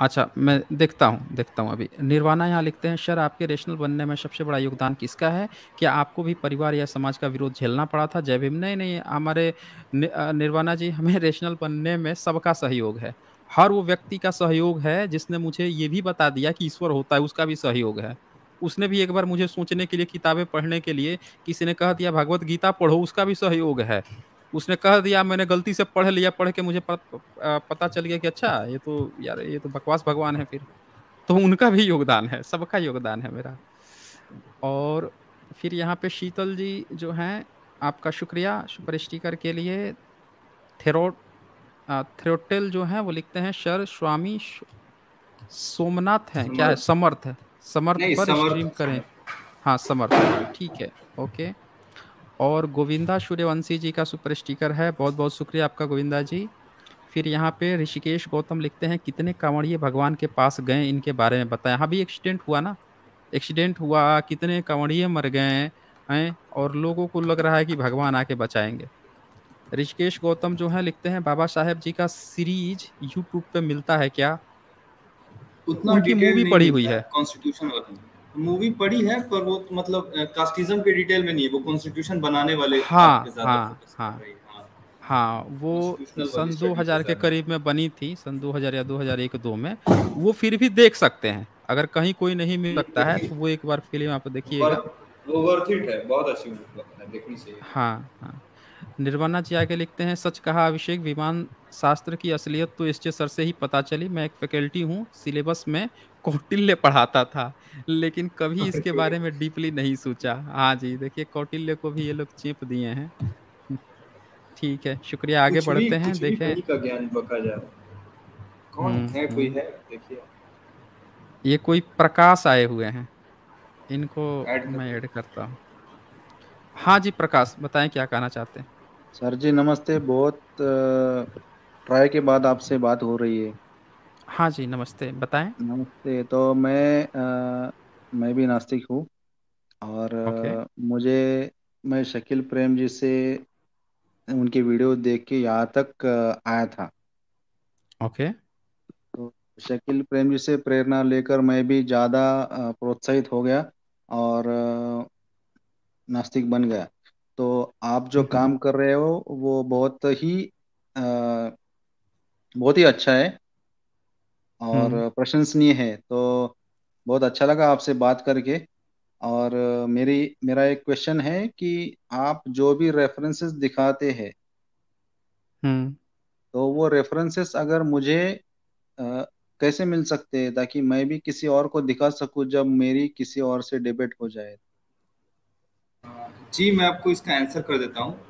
Speaker 1: अच्छा मैं देखता हूँ देखता हूँ अभी निर्वाणा यहाँ लिखते हैं सर आपके रेशनल बनने में सबसे बड़ा योगदान किसका है क्या आपको भी परिवार या समाज का विरोध झेलना पड़ा था जय भीम नहीं नहीं हमारे निर्वाणा जी हमें रेशनल बनने में सबका सहयोग है हर वो व्यक्ति का सहयोग है जिसने मुझे ये भी बता दिया कि ईश्वर होता है उसका भी सहयोग है उसने भी एक बार मुझे सोचने के लिए किताबें पढ़ने के लिए किसी ने कहा दिया भागवत गीता पढ़ो उसका भी सहयोग है उसने कह दिया मैंने गलती से पढ़ लिया पढ़ के मुझे पता चल गया कि अच्छा ये तो यार ये तो बकवास भगवान है फिर तो उनका भी योगदान है सबका योगदान है मेरा और फिर यहाँ पे शीतल जी जो हैं आपका शुक्रिया सुपर स्टीकर के लिए थेरो थ्रोटेल जो हैं वो लिखते हैं शर स्वामी सोमनाथ हैं क्या है समर्थ है हाँ। हाँ, समर्थ पर स्ट्रीम करें हाँ समर्थ ठीक है ओके और गोविंदा सूर्यवंशी जी का सुपर स्टिकर है बहुत बहुत शुक्रिया आपका गोविंदा जी फिर यहाँ पे ऋषिकेश गौतम लिखते हैं कितने कांवड़िए भगवान के पास गए इनके बारे में बताएं यहाँ भी एक्सीडेंट हुआ ना एक्सीडेंट हुआ कितने कांवड़िए मर गए हैं और लोगों को लग रहा है कि भगवान आके बचाएंगे ऋषिकेश गौतम जो है लिखते हैं बाबा साहेब जी का सीरीज यूट्यूब पे मिलता है क्या उतना उनकी मूवी पड़ी हुई है
Speaker 7: कॉन्स्टिट्यूशन वाली मूवी पड़ी है पर वो तो मतलब कास्टिज्म के डिटेल में नहीं है वो कॉन्स्टिट्यूशन बनाने वाले हाँ हाँ
Speaker 1: हाँ।, हाँ हाँ वो सन 2000 के करीब में बनी थी सन 2000 या 2001 दो में वो फिर भी देख सकते हैं अगर कहीं कोई नहीं मिल सकता है तो वो एक बार फिल्म आप देखिएगा
Speaker 7: वो वर्थ इट है बहुत अच्छी मूवी देखनी चाहिए हाँ
Speaker 1: हाँ निर्वाणा चिया के लिखते हैं सच कहा अभिषेक विमान शास्त्र की असलियत तो एस सर से ही पता चली मैं एक फैकल्टी हूँ सिलेबस में कौटिल्य पढ़ाता था लेकिन कभी इसके बारे में डीपली नहीं सोचा हाँ जी देखिए कौटिल्य को भी ये लोग चेप दिए हैं ठीक है शुक्रिया आगे बढ़ते हैं देखे का ज्ञान बका जा कौन हम्म, है कोई
Speaker 11: हम्म। है देखिए
Speaker 1: ये कोई प्रकाश आए हुए हैं इनको मैं ऐड करता हूँ हाँ जी प्रकाश बताएं क्या कहना
Speaker 18: चाहते हैं सर जी नमस्ते बहुत ट्राई के बाद आपसे बात हो रही है
Speaker 1: हाँ जी नमस्ते बताएं
Speaker 18: नमस्ते तो मैं आ, मैं भी नास्तिक हूँ और आ, मुझे मैं शकील प्रेम जी से उनके वीडियो देख के यहाँ तक आया था ओके तो शकील प्रेम जी से प्रेरणा लेकर मैं भी ज़्यादा प्रोत्साहित हो गया और नास्तिक बन गया तो आप जो हम्म, हम्म। काम कर रहे हो वो बहुत ही बहुत ही अच्छा है और हम्म। प्रशंसनीय है तो बहुत अच्छा लगा आपसे बात करके और मेरी मेरा एक क्वेश्चन है कि आप जो भी रेफरेंसेस दिखाते हैं हम्म तो वो रेफरेंसेस अगर मुझे आ, कैसे मिल सकते हैं ताकि मैं भी किसी और को दिखा सकूं जब मेरी किसी
Speaker 7: और से डिबेट हो जाए जी मैं आपको इसका आंसर कर देता हूँ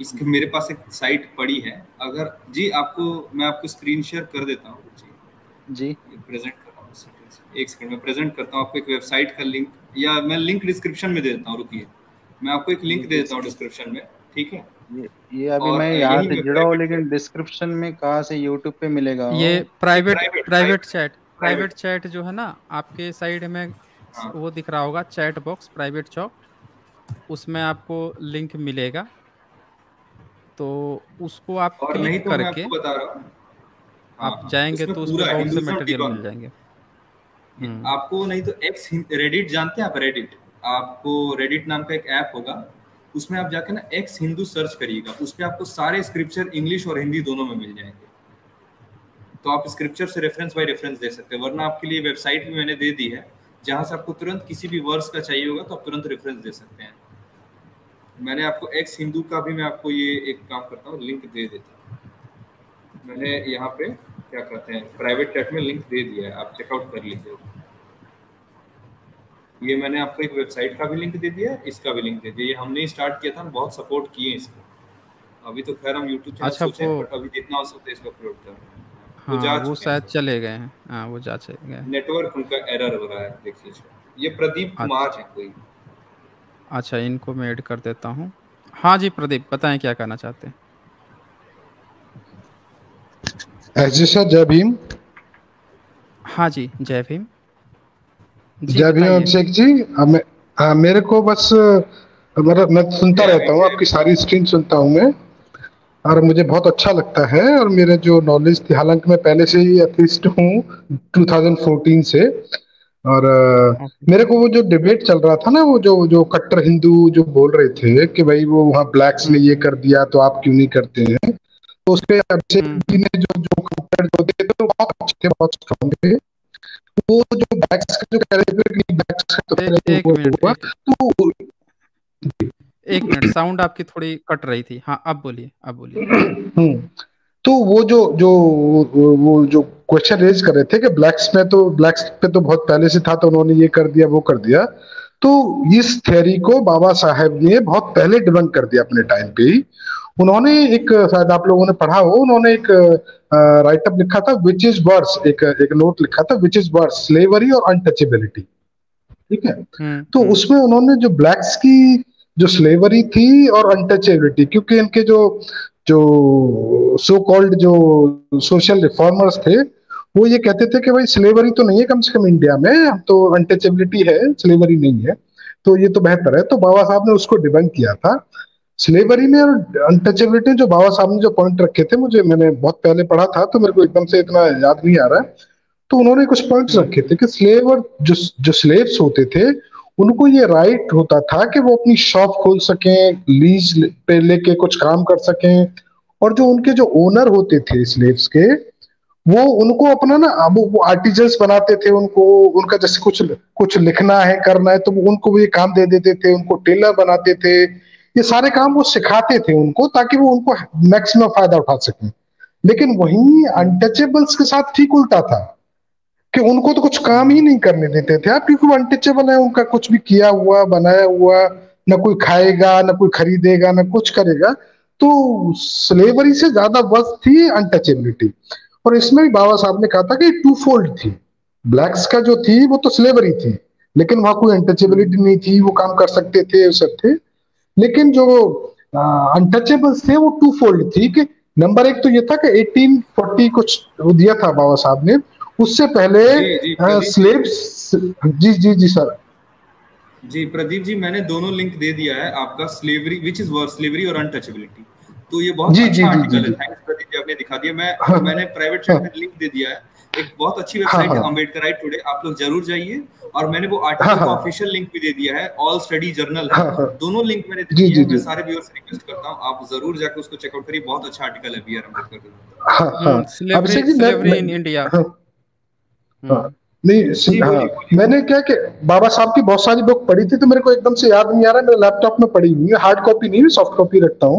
Speaker 7: इसके मेरे पास एक साइट पड़ी है अगर जी आपको मैं आपको स्क्रीन शेयर कर देता हूँ जी जी प्रेजेंट कर एक सेकंड में प्रेजेंट करता हूँ आपको एक वेबसाइट का लिंक या मैं लिंक डिस्क्रिप्शन में दे देता हूँ रुकिए मैं आपको एक लिंक दे देता हूँ डिस्क्रिप्शन में ठीक है ये,
Speaker 18: ये अभी मैं यहाँ से जुड़ा हूँ लेकिन डिस्क्रिप्शन में कहा से यूट्यूब पे मिलेगा ये private private
Speaker 1: chat private chat जो है ना आपके साइड में हाँ। वो दिख रहा होगा चैट बॉक्स प्राइवेट चौक उसमें आपको लिंक मिलेगा तो उसको आप क्लिक तो करके
Speaker 7: आप हाँ, हाँ। जाएंगे तो उसमें कौन से मटेरियल मिल
Speaker 1: जाएंगे हम्म।
Speaker 7: आपको नहीं तो एक्स रेडिट जानते हैं आप रेडिट आपको रेडिट नाम का एक ऐप होगा उसमें आप जाके ना एक्स हिंदू सर्च करिएगा उस पर आपको सारे स्क्रिप्चर इंग्लिश और हिंदी दोनों में मिल जाएंगे तो आप स्क्रिप्चर से रेफरेंस बाय रेफरेंस दे सकते हैं वरना आपके लिए वेबसाइट भी मैंने दे दी है जहाँ से आपको तुरंत किसी भी वर्ड्स का चाहिए होगा तो आप तुरंत रेफरेंस दे सकते हैं मैंने आपको एक्स हिंदू का भी मैं आपको ये एक काम करता हूँ लिंक दे देता हूँ मैंने यहाँ पे क्या कहते हैं प्राइवेट चैट में लिंक दे दिया है आप चेकआउट कर लीजिए ये मैंने आपको एक वेबसाइट का भी लिंक दे दिया इसका भी लिंक दे दिया ये हमने स्टार्ट किया था हम बहुत सपोर्ट किए इसको अभी तो खैर हम यूट्यूब चैनल अच्छा, सोचे बट अभी जितना हो सकता है इसको अपलोड कर रहे हैं हाँ, वो
Speaker 1: शायद चले गए हैं हाँ वो जा चले गए
Speaker 7: नेटवर्क उनका एरर हो रहा है देख लीजिए ये प्रदीप अच्छा। कुमार है कोई
Speaker 1: अच्छा इनको मैं ऐड कर देता हूँ हाँ जी प्रदीप बताएं क्या कहना चाहते हैं
Speaker 14: जय भीम
Speaker 1: हाँ जी जय भीम
Speaker 14: जय भीम अभिषेक जी हाँ मेरे को बस मतलब मैं सुनता रहता हूँ आपकी सारी स्क्रीन सुनता हूँ मैं और मुझे बहुत अच्छा लगता है और मेरे जो नॉलेज थी हालांकि मैं पहले से ही एथलीस्ट हूँ 2014 से और अच्छा। मेरे को वो जो डिबेट चल रहा था ना वो जो जो कट्टर हिंदू जो बोल रहे थे कि भाई वो वहाँ ब्लैक्स ने ये कर दिया तो आप क्यों नहीं करते हैं तो उसके अभिषेक हम्म। जी ने जो जो कमेंट जो दिए थे तो बहुत अच्छे थे बहुत स्ट्रॉन्ग अच्छा थे वो जो ब्लैक्स का जो कह रहे थे कि ब्लैक्स का तो एक मिनट तो
Speaker 1: एक मिनट साउंड आपकी थोड़ी कट रही थी हाँ अब बोलिए अब बोलिए हम्म।
Speaker 14: तो वो जो जो वो जो क्वेश्चन रेज कर रहे थे कि ब्लैक्स में तो ब्लैक्स पे तो बहुत पहले से था तो उन्होंने ये कर दिया वो कर दिया तो इस थ्योरी को बाबा साहेब ने बहुत पहले डिबंक कर दिया अपने टाइम पे ही उन्होंने एक शायद आप लोगों ने पढ़ा हो उन्होंने एक राइटअप लिखा था विच इज वर्स एक एक नोट लिखा था विच इज वर्स स्लेवरी और अनटचेबिलिटी ठीक है हुँ, हम्म, तो हुँ. हम्म। उसमें उन्होंने जो ब्लैक्स की जो स्लेवरी थी और अनटचेबिलिटी क्योंकि इनके जो जो सो कॉल्ड जो सोशल रिफॉर्मर्स थे वो ये कहते थे कि भाई स्लेवरी तो नहीं है कम से कम इंडिया में तो अनटचेबिलिटी है स्लेवरी नहीं है तो ये तो बेहतर है तो बाबा साहब ने उसको डिबंक किया था स्लेवरी में और अनटचेबिलिटी जो बाबा साहब ने जो पॉइंट रखे थे मुझे मैंने बहुत पहले पढ़ा था तो मेरे को एकदम से इतना याद नहीं आ रहा है तो उन्होंने कुछ पॉइंट्स रखे थे कि स्लेवर जो जो स्लेव्स होते थे उनको ये राइट होता था कि वो अपनी शॉप खोल सकें लीज पे लेके कुछ काम कर सकें और जो उनके जो ओनर होते थे स्लेव्स के वो उनको अपना ना हाँ, वो, वो आर्टिजन्स बनाते थे उनको उनका जैसे कुछ कुछ लिखना है करना है तो उनको भी काम दे देते थे उनको टेलर बनाते थे ये सारे काम वो सिखाते थे उनको ताकि वो उनको मैक्सिमम फायदा उठा सके लेकिन वही अनटचेबल्स के साथ ठीक उल्टा था कि उनको तो कुछ काम ही नहीं करने देते थे आप हाँ, क्योंकि वो अनटचेबल है उनका कुछ भी किया हुआ बनाया हुआ ना कोई खाएगा ना कोई खरीदेगा ना कुछ करेगा तो स्लेवरी से ज्यादा वर्ष थी अनटचेबिलिटी और इसमें भी बाबा साहब ने कहा था कि टू फोल्ड थी ब्लैक्स का जो थी वो तो स्लेवरी थी लेकिन वहां कोई अनटचेबिलिटी नहीं थी वो काम कर सकते थे सब थे लेकिन जो अनटचेबल थे वो टू फोल्ड थी कि नंबर एक तो ये था कि 1840 कुछ दिया था बाबा साहब ने उससे पहले स्लेब जी जी जी सर
Speaker 7: जी प्रदीप जी मैंने दोनों लिंक दे दिया है आपका slavery which is worse slavery और अनटचेबिलिटी तो ये बहुत जी, अच्छा आर्टिकल है थैंक्स प्रदीप जी आपने दिखा दिया मैं हाँ, मैंने प्राइवेट चैट में लिंक दे दिया है एक बहुत अच्छी वेबसाइट हाँ, है अम्बेडकर राइट टुडे आप लोग जरूर जाइए और मैंने वो आर्टिकल हाँ, का ऑफिशियल हाँ। लिंक भी दे दिया है ऑल स्टडी जर्नल है दोनों लिंक मैंने दे दिए मैं सारे व्यूअर्स से रिक्वेस्ट करता हूं आप जरूर जाकर उसको चेकआउट करिए बहुत अच्छा आर्टिकल है B
Speaker 14: R Ambedkar in India नहीं हाँ मैंने क्या कि बाबा साहब की बहुत सारी बुक पढ़ी थी तो मेरे को एकदम से याद नहीं आ रहा मेरे लैपटॉप में पढ़ी हुई है हार्ड कॉपी नहीं सॉफ्ट कॉपी रखता हूँ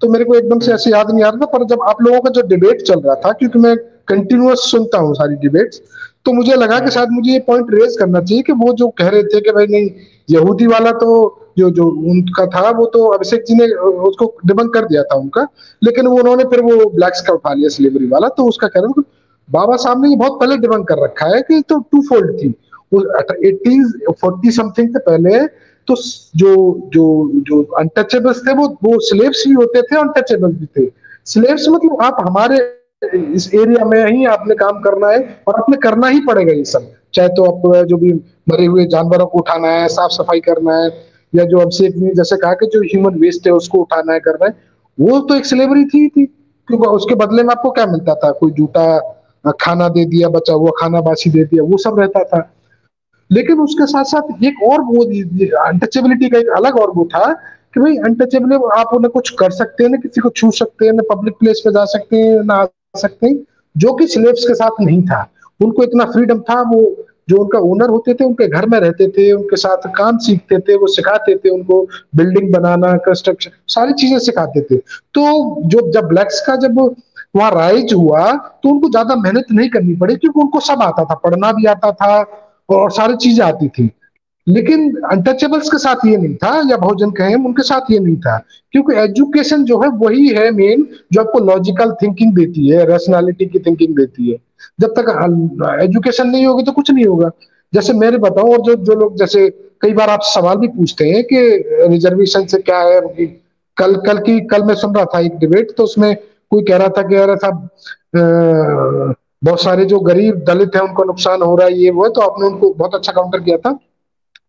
Speaker 14: तो मेरे को एकदम से हम्म। ऐसे याद नहीं आ रहा था पर जब आप लोगों का जो डिबेट चल रहा था क्योंकि मैं कंटिन्यूस सुनता हूँ सारी डिबेट्स तो मुझे लगा कि हाँ। शायद मुझे ये पॉइंट रेज करना चाहिए कि वो जो कह रहे थे कि भाई नहीं यहूदी वाला तो जो जो उनका था वो तो अभिषेक जी ने उसको डिबंक कर दिया था उनका लेकिन वो उन्होंने फिर वो ब्लैक्स का उठा लिया सिलेवरी वाला तो उसका कह रहे हैं बाबा साहब ने ये बहुत पहले डिबंक कर रखा है कि तो टू फोल्ड थी एटीन फोर्टी समथिंग से पहले तो जो जो जो अनटचेबल्स थे वो वो स्लेब्स भी होते थे अनटचेबल भी थे स्लेब्स मतलब आप हमारे इस एरिया में ही आपने काम करना है और आपने करना ही पड़ेगा ये सब चाहे तो आप जो भी मरे हुए जानवरों को उठाना है साफ सफाई करना है या जो हमसे जैसे कहा कि जो ह्यूमन वेस्ट है उसको उठाना है करना है वो तो एक स्लेवरी थी थी क्योंकि उसके बदले में आपको क्या मिलता था कोई जूटा खाना दे दिया बचा हुआ खाना बासी दे दिया वो सब रहता था लेकिन उसके साथ साथ एक और वो अनटचेबिलिटी का एक अलग और वो था कि भाई अनटचेबल आप उन्हें कुछ कर सकते हैं ना किसी को छू सकते हैं ना पब्लिक प्लेस पे जा सकते हैं ना आ सकते हैं जो कि स्लेब्स के साथ नहीं था उनको इतना फ्रीडम था वो जो उनका ओनर होते थे उनके घर में रहते थे उनके साथ काम सीखते थे वो सिखाते थे उनको बिल्डिंग बनाना कंस्ट्रक्शन सारी चीजें सिखाते थे तो जो जब ब्लैक्स का जब वहां राइज हुआ तो उनको ज्यादा मेहनत नहीं करनी पड़ी क्योंकि उनको सब आता था पढ़ना भी आता था और सारी चीजें आती थी लेकिन अनटचेबल्स के साथ ये नहीं था या बहुजन कहे उनके साथ ये नहीं था क्योंकि एजुकेशन जो है वही है मेन जो आपको लॉजिकल थिंकिंग देती है रेशनैलिटी की थिंकिंग देती है जब तक एजुकेशन नहीं होगी तो कुछ नहीं होगा जैसे मेरे बताऊं और जो जो लोग जैसे कई बार आप सवाल भी पूछते हैं कि रिजर्वेशन से क्या है कल कल की कल मैं सुन रहा था एक डिबेट तो उसमें कोई कह रहा था कि अरे साहब बहुत सारे जो गरीब दलित हैं उनको नुकसान हो रहा है ये वो है तो आपने उनको बहुत अच्छा काउंटर किया था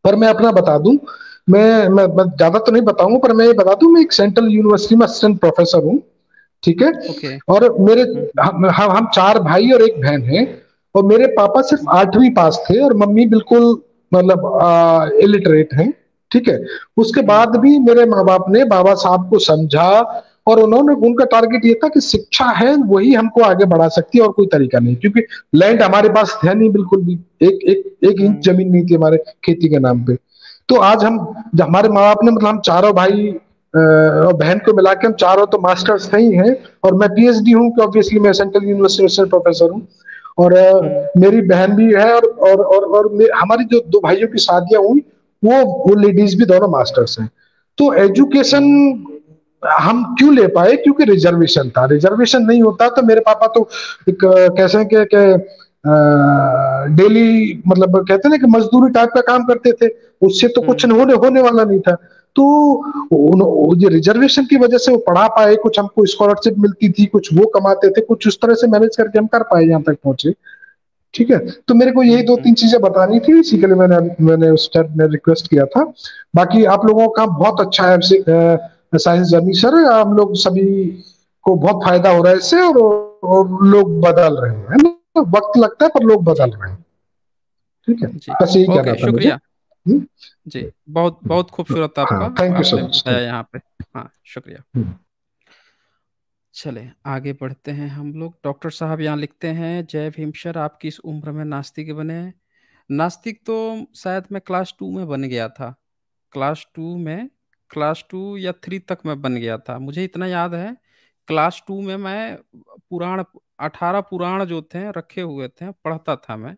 Speaker 14: पर मैं अपना बता दूं मैं मैं, मैं ज्यादा तो नहीं बताऊंगा पर मैं ये बता दूं मैं एक सेंट्रल यूनिवर्सिटी में असिस्टेंट प्रोफेसर हूँ ठीक है okay. और मेरे हम, हम हम चार भाई और एक बहन है और मेरे पापा सिर्फ आठवीं पास थे और मम्मी बिल्कुल मतलब इलिटरेट हैं ठीक है उसके बाद भी मेरे माँ बाप ने बाबा साहब को समझा और उन्होंने उनका टारगेट ये था कि शिक्षा है वही हमको आगे बढ़ा सकती है और कोई तरीका नहीं क्योंकि लैंड हमारे पास है नहीं बिल्कुल भी एक एक एक इंच हम्म। जमीन नहीं थी हमारे खेती के नाम पे तो आज हम हमारे माँ बाप ने मतलब हम चारों भाई और बहन को मिला के हम चारों तो मास्टर्स नहीं है और मैं पी एच डी हूँ ऑब्वियसली मैं सेंट्रल यूनिवर्सिटी प्रोफेसर हूँ और हम्म। मेरी बहन भी है और और और, और हमारी जो दो भाइयों की शादियां हुई वो वो लेडीज भी दोनों मास्टर्स हैं तो एजुकेशन हम क्यों ले पाए क्योंकि रिजर्वेशन था रिजर्वेशन नहीं होता तो मेरे पापा तो एक कैसे हैं के, डेली मतलब कहते ना कि मजदूरी टाइप का काम करते थे उससे तो कुछ हम्म। होने होने वाला नहीं था तो उन, ये रिजर्वेशन की वजह से वो पढ़ा पाए कुछ हमको स्कॉलरशिप मिलती थी कुछ वो कमाते थे कुछ उस तरह से मैनेज करके हम कर पाए यहाँ तक पहुंचे ठीक है तो मेरे को यही दो तीन हम्म। चीजें बतानी थी इसी के लिए मैंने मैंने उस टाइम में रिक्वेस्ट किया था बाकी आप लोगों का बहुत अच्छा है साइंस जर्नी सर हम लोग सभी को बहुत फायदा हो रहा है इससे और, और लोग बदल रहे हैं ना वक्त लगता है पर लोग बदल रहे हैं ठीक है बस यही कहना था शुक्रिया हम्म?
Speaker 1: जी बहुत बहुत खूबसूरत हाँ, आपका थैंक यू सो मच यहाँ पे हाँ शुक्रिया हम्म। चले आगे बढ़ते हैं हम लोग डॉक्टर साहब यहाँ लिखते हैं जय भीम सर आप किस उम्र में नास्तिक बने नास्तिक तो शायद मैं क्लास टू में बन गया था क्लास टू में क्लास टू या थ्री तक मैं बन गया था मुझे इतना याद है क्लास टू में मैं पुराण अठारह पुराण जो थे रखे हुए थे पढ़ता था मैं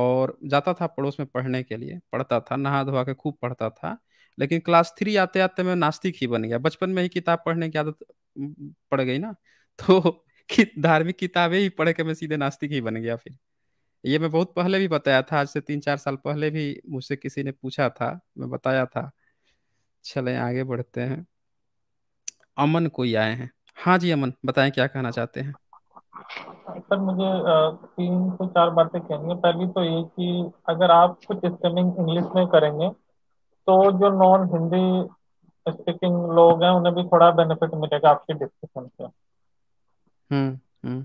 Speaker 1: और जाता था पड़ोस में पढ़ने के लिए पढ़ता था नहा धोवा के खूब पढ़ता था लेकिन क्लास थ्री आते आते मैं नास्तिक ही बन गया बचपन में ही किताब पढ़ने की आदत पड़ गई ना तो कि धार्मिक किताबें ही पढ़ के मैं सीधे नास्तिक ही बन गया फिर ये मैं बहुत पहले भी बताया था आज से तीन चार साल पहले भी मुझसे किसी ने पूछा था मैं बताया था चले आगे बढ़ते हैं अमन कोई आए हैं हाँ जी अमन बताएं क्या कहना चाहते हैं
Speaker 15: सर मुझे तीन से चार बातें कहनी है पहली तो ये कि अगर आप कुछ स्पेलिंग इंग्लिश में करेंगे तो जो नॉन हिंदी स्पीकिंग लोग हैं उन्हें भी थोड़ा बेनिफिट मिलेगा आपके डिस्कशन से
Speaker 3: हम्म हम्म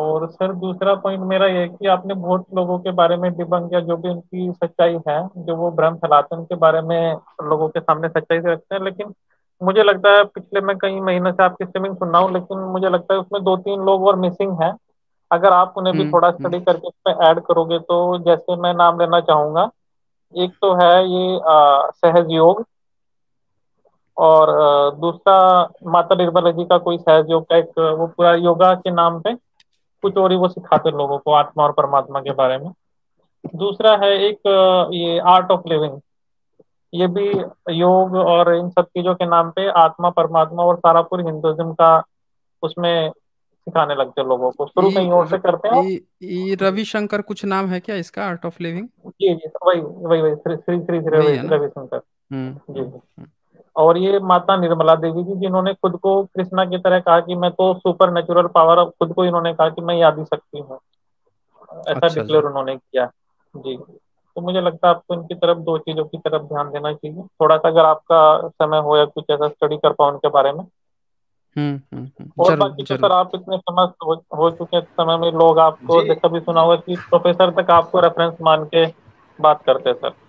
Speaker 15: और सर दूसरा पॉइंट मेरा यह कि आपने बहुत लोगों के बारे में डिबंग या जो भी उनकी सच्चाई है जो वो भ्रम फैलाते हैं उनके बारे में लोगों के सामने सच्चाई से रखते हैं लेकिन मुझे लगता है पिछले मैं कई महीने से आपकी स्ट्रीमिंग सुन रहा हूँ लेकिन मुझे लगता है उसमें दो तीन लोग और मिसिंग है अगर आप उन्हें भी हम्म, थोड़ा स्टडी हम्म। करके उसमें ऐड करोगे तो जैसे मैं नाम लेना चाहूंगा एक तो है ये सहज योग और दूसरा माता निर्मला जी का कोई सहजयोग का एक वो पूरा योगा के नाम पे कुछ और ही वो सिखाते लोगों को आत्मा और परमात्मा के बारे में दूसरा है एक ये आर्ट ऑफ लिविंग ये भी योग और इन सब चीजों के नाम पे आत्मा परमात्मा और सारा पूरी हिंदुज्म का उसमें सिखाने लगते लोगों को शुरू कहीं और से करते हैं रविशंकर कुछ नाम है क्या इसका आर्ट ऑफ लिविंग जी जी वही वही वही श्री श्री श्री रविशंकर
Speaker 3: हम्म, जी जी हम्म, हम्म।
Speaker 15: और ये माता निर्मला देवी जी जिन्होंने खुद को कृष्णा की तरह कहा कि मैं तो सुपर नेचुरल पावर खुद को इन्होंने कहा कि मैं याद शक्ति हूँ ऐसा डिक्लेयर अच्छा उन्होंने किया जी तो मुझे लगता है आपको इनकी तरफ दो चीजों की तरफ ध्यान देना चाहिए थोड़ा सा अगर आपका समय हो या कुछ ऐसा स्टडी कर पाओ उनके बारे में
Speaker 3: हम्म, हम्म, हम्म। और बाकी तो सर आप
Speaker 15: इतने समस्त हो, हो चुके हैं समय में लोग आपको जैसा भी सुना होगा कि प्रोफेसर तक आपको रेफरेंस मान के बात करते हैं सर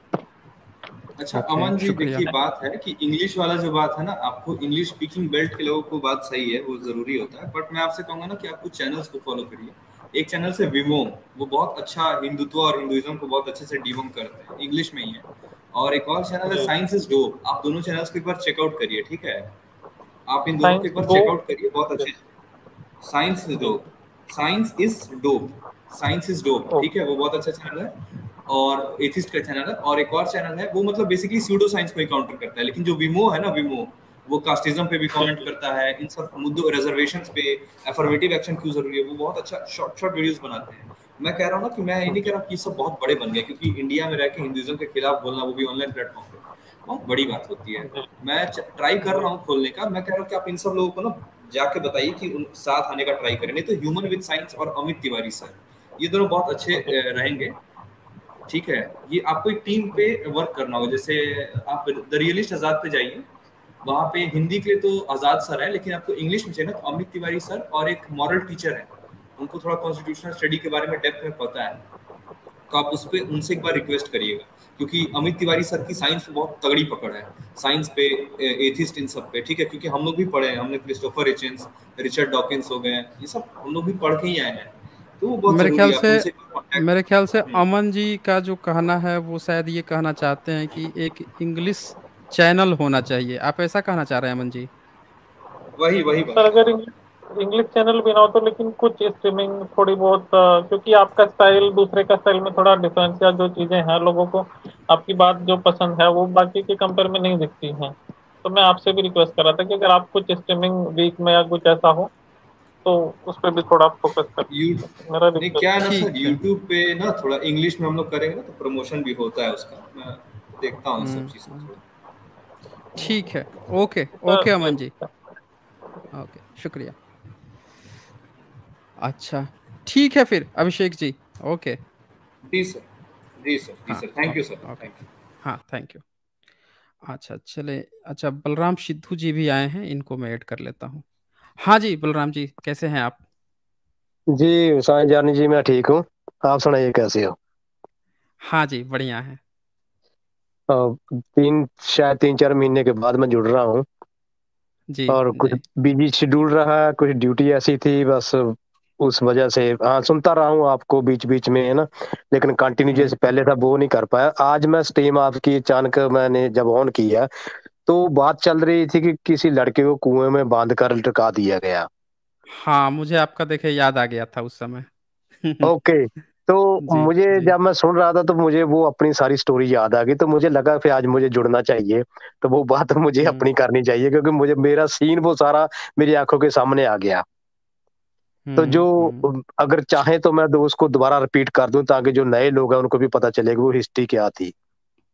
Speaker 15: अच्छा तो अमन जी देखिए बात
Speaker 7: है कि इंग्लिश वाला जो बात है ना आपको इंग्लिश स्पीकिंग बेल्ट के लोगों को बात सही है वो जरूरी होता है बट मैं आपसे कहूंगा ना कि कुछ चैनल्स को फॉलो करिए एक चैनल से विमो वो बहुत अच्छा हिंदुत्व और हिंदुइज्म को बहुत अच्छे से डिबंग करते हैं इंग्लिश में ही है और एक और चैनल है साइंस इज डोप आप दोनों चैनल्स को एक बार चेकआउट करिए ठीक है आप इन दोनों को एक बार चेकआउट करिए बहुत अच्छे science is dope science is dope science is dope ठीक है वो बहुत अच्छा चैनल है और एथिस्ट का चैनल है और एक और चैनल है वो मतलब बेसिकली सीडो साइंस को काउंटर करता है लेकिन जो विमो है ना विमो वो कास्टिज्म पे भी कमेंट करता है इन सब मुद्दों रिजर्वेशंस पे अफर्मेटिव एक्शन क्यों जरूरी है वो बहुत अच्छा शॉर्ट शॉर्ट वीडियोस बनाते हैं मैं कह रहा हूँ ना कि मैं ये नहीं कह रहा कि सब बहुत बड़े बन गए क्योंकि इंडिया में रहकर हिंदुइज्म के खिलाफ बोलना वो भी ऑनलाइन प्लेटफॉर्म पे बहुत बड़ी बात होती है मैं ट्राई कर रहा हूँ खोलने का मैं कह रहा हूँ कि आप इन सब लोगों को ना जाके बताइए कि उन साथ आने का ट्राई करें नहीं तो ह्यूमन विद साइंस और अमित तिवारी सर ये दोनों बहुत अच्छे रहेंगे ठीक है ये आपको एक टीम पे वर्क करना होगा जैसे आप द रियलिस्ट आज़ाद पे जाइए वहाँ पे हिंदी के लिए तो आज़ाद सर है लेकिन आपको इंग्लिश में चाहिए ना तो अमित तिवारी सर और एक मॉरल टीचर है उनको थोड़ा कॉन्स्टिट्यूशनल स्टडी के बारे में डेप्थ में पता है तो आप उस पर उनसे एक बार रिक्वेस्ट करिएगा क्योंकि अमित तिवारी सर की साइंस बहुत तगड़ी पकड़ है साइंस पे एथिस्ट इन सब पे ठीक है क्योंकि हम लोग भी पढ़े हैं हमने क्रिस्टोफर रिचेंस रिचर्ड डॉकिंस हो गए ये सब हम लोग भी पढ़ के ही आए हैं तो मेरे ख्याल
Speaker 1: से मेरे ख्याल से अमन जी का जो कहना है वो शायद ये कहना चाहते हैं कि एक इंग्लिश चैनल होना चाहिए आप ऐसा कहना चाह रहे हैं अमन जी
Speaker 15: वही वही सर अगर इंग्लिश चैनल भी ना हो तो लेकिन कुछ स्ट्रीमिंग थोड़ी बहुत क्योंकि आपका स्टाइल दूसरे का स्टाइल में थोड़ा डिफरेंस या जो चीज़ें हैं लोगों को आपकी बात जो पसंद है वो बाकी के कंपेयर में नहीं दिखती है तो मैं आपसे भी रिक्वेस्ट कर रहा था कि अगर आप कुछ स्ट्रीमिंग वीक में या कुछ ऐसा हो तो उस पर भी थोड़ा फोकस कर मेरा नहीं क्या
Speaker 7: ना सर यूट्यूब पे ना थोड़ा इंग्लिश में हम लोग करेंगे ना तो प्रमोशन भी होता है उसका मैं देखता हूँ सब हम्म। चीज़ों
Speaker 1: ठीक है okay okay Aman ji okay शुक्रिया अच्छा ठीक है फिर अभिषेक जी ओके जी सर
Speaker 3: जी सर जी हाँ, सर थैंक यू सर
Speaker 1: हाँ थैंक यू अच्छा चले अच्छा बलराम सिद्धू जी भी आए हैं इनको मैं ऐड कर लेता हूँ हाँ जी बलराम जी कैसे हैं आप
Speaker 19: जी हुसैन जानी जी मैं ठीक हूँ आप सुनाइए कैसे हो
Speaker 1: हाँ जी बढ़िया है
Speaker 19: तीन शायद तीन चार महीने के बाद मैं जुड़ रहा हूँ जी और कुछ बिजी शेड्यूल रहा कुछ ड्यूटी ऐसी थी बस उस वजह से हाँ सुनता रहा हूँ आपको बीच बीच में है ना लेकिन कंटिन्यू जैसे पहले था वो नहीं कर पाया आज मैं स्ट्रीम आपकी अचानक मैंने जब ऑन किया तो बात चल रही थी कि किसी लड़के को कुएं में बांध कर लटका दिया गया हाँ मुझे
Speaker 1: आपका देखे याद आ गया था उस समय
Speaker 19: ओके तो जी, मुझे जी. जब मैं सुन रहा था तो मुझे वो अपनी सारी स्टोरी याद आ गई तो मुझे लगा कि आज मुझे जुड़ना चाहिए तो वो बात मुझे हम्म। अपनी करनी चाहिए क्योंकि मुझे मेरा सीन वो सारा मेरी आंखों के सामने आ गया तो हम्म, जो हम्म। अगर चाहे तो मैं उसको दोबारा रिपीट कर दूं ताकि जो नए लोग हैं उनको भी पता चले कि वो हिस्ट्री क्या थी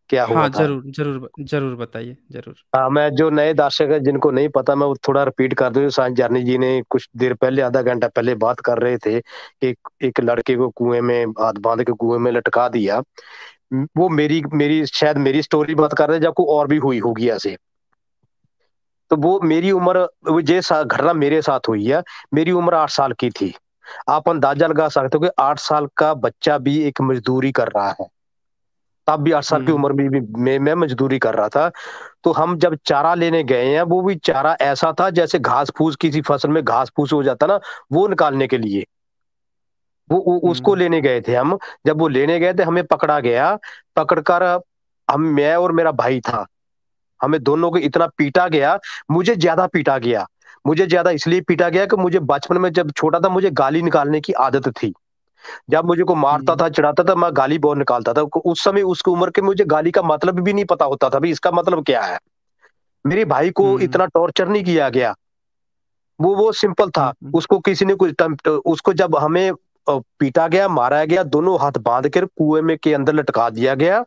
Speaker 19: क्या हुआ हाँ, था जरूर जरूर जरूर बताइए जरूर हाँ मैं जो नए दर्शक है जिनको नहीं पता मैं वो थोड़ा रिपीट कर दूँ साइंस जानी जी ने कुछ देर पहले आधा घंटा पहले बात कर रहे थे एक एक लड़के को कुएं में हाथ बांध के कुएं में लटका दिया वो मेरी मेरी शायद मेरी स्टोरी बात कर रहे जब कोई और भी हुई होगी ऐसे तो वो मेरी उम्र जे घटना मेरे साथ हुई है मेरी उम्र आठ साल की थी आप अंदाजा लगा सकते हो कि आठ साल का बच्चा भी एक मजदूरी कर रहा है तब भी आठ साल की हम्म। उम्र में भी मैं, मैं मजदूरी कर रहा था तो हम जब चारा लेने गए हैं वो भी चारा ऐसा था जैसे घास फूस किसी फसल में घास फूस हो जाता ना वो निकालने के लिए वो उसको हम्म। लेने गए थे हम जब वो लेने गए थे हमें पकड़ा गया पकड़कर हम मैं और मेरा भाई था हमें दोनों को इतना पीटा गया मुझे ज्यादा पीटा गया मुझे ज्यादा इसलिए पीटा गया कि मुझे बचपन में जब छोटा था मुझे गाली निकालने की आदत थी जब मुझे को मारता था हम्म। चढ़ाता था मैं गाली बहुत निकालता था उस समय उसकी उम्र के मुझे गाली का मतलब भी नहीं पता होता था इसका मतलब क्या है मेरे भाई को हम्म। इतना टॉर्चर नहीं किया गया वो वो सिंपल था हम्म, उसको किसी ने कुछ उसको जब हमें पीटा गया मारा गया दोनों हाथ बांध कर कुएं में के अंदर लटका दिया गया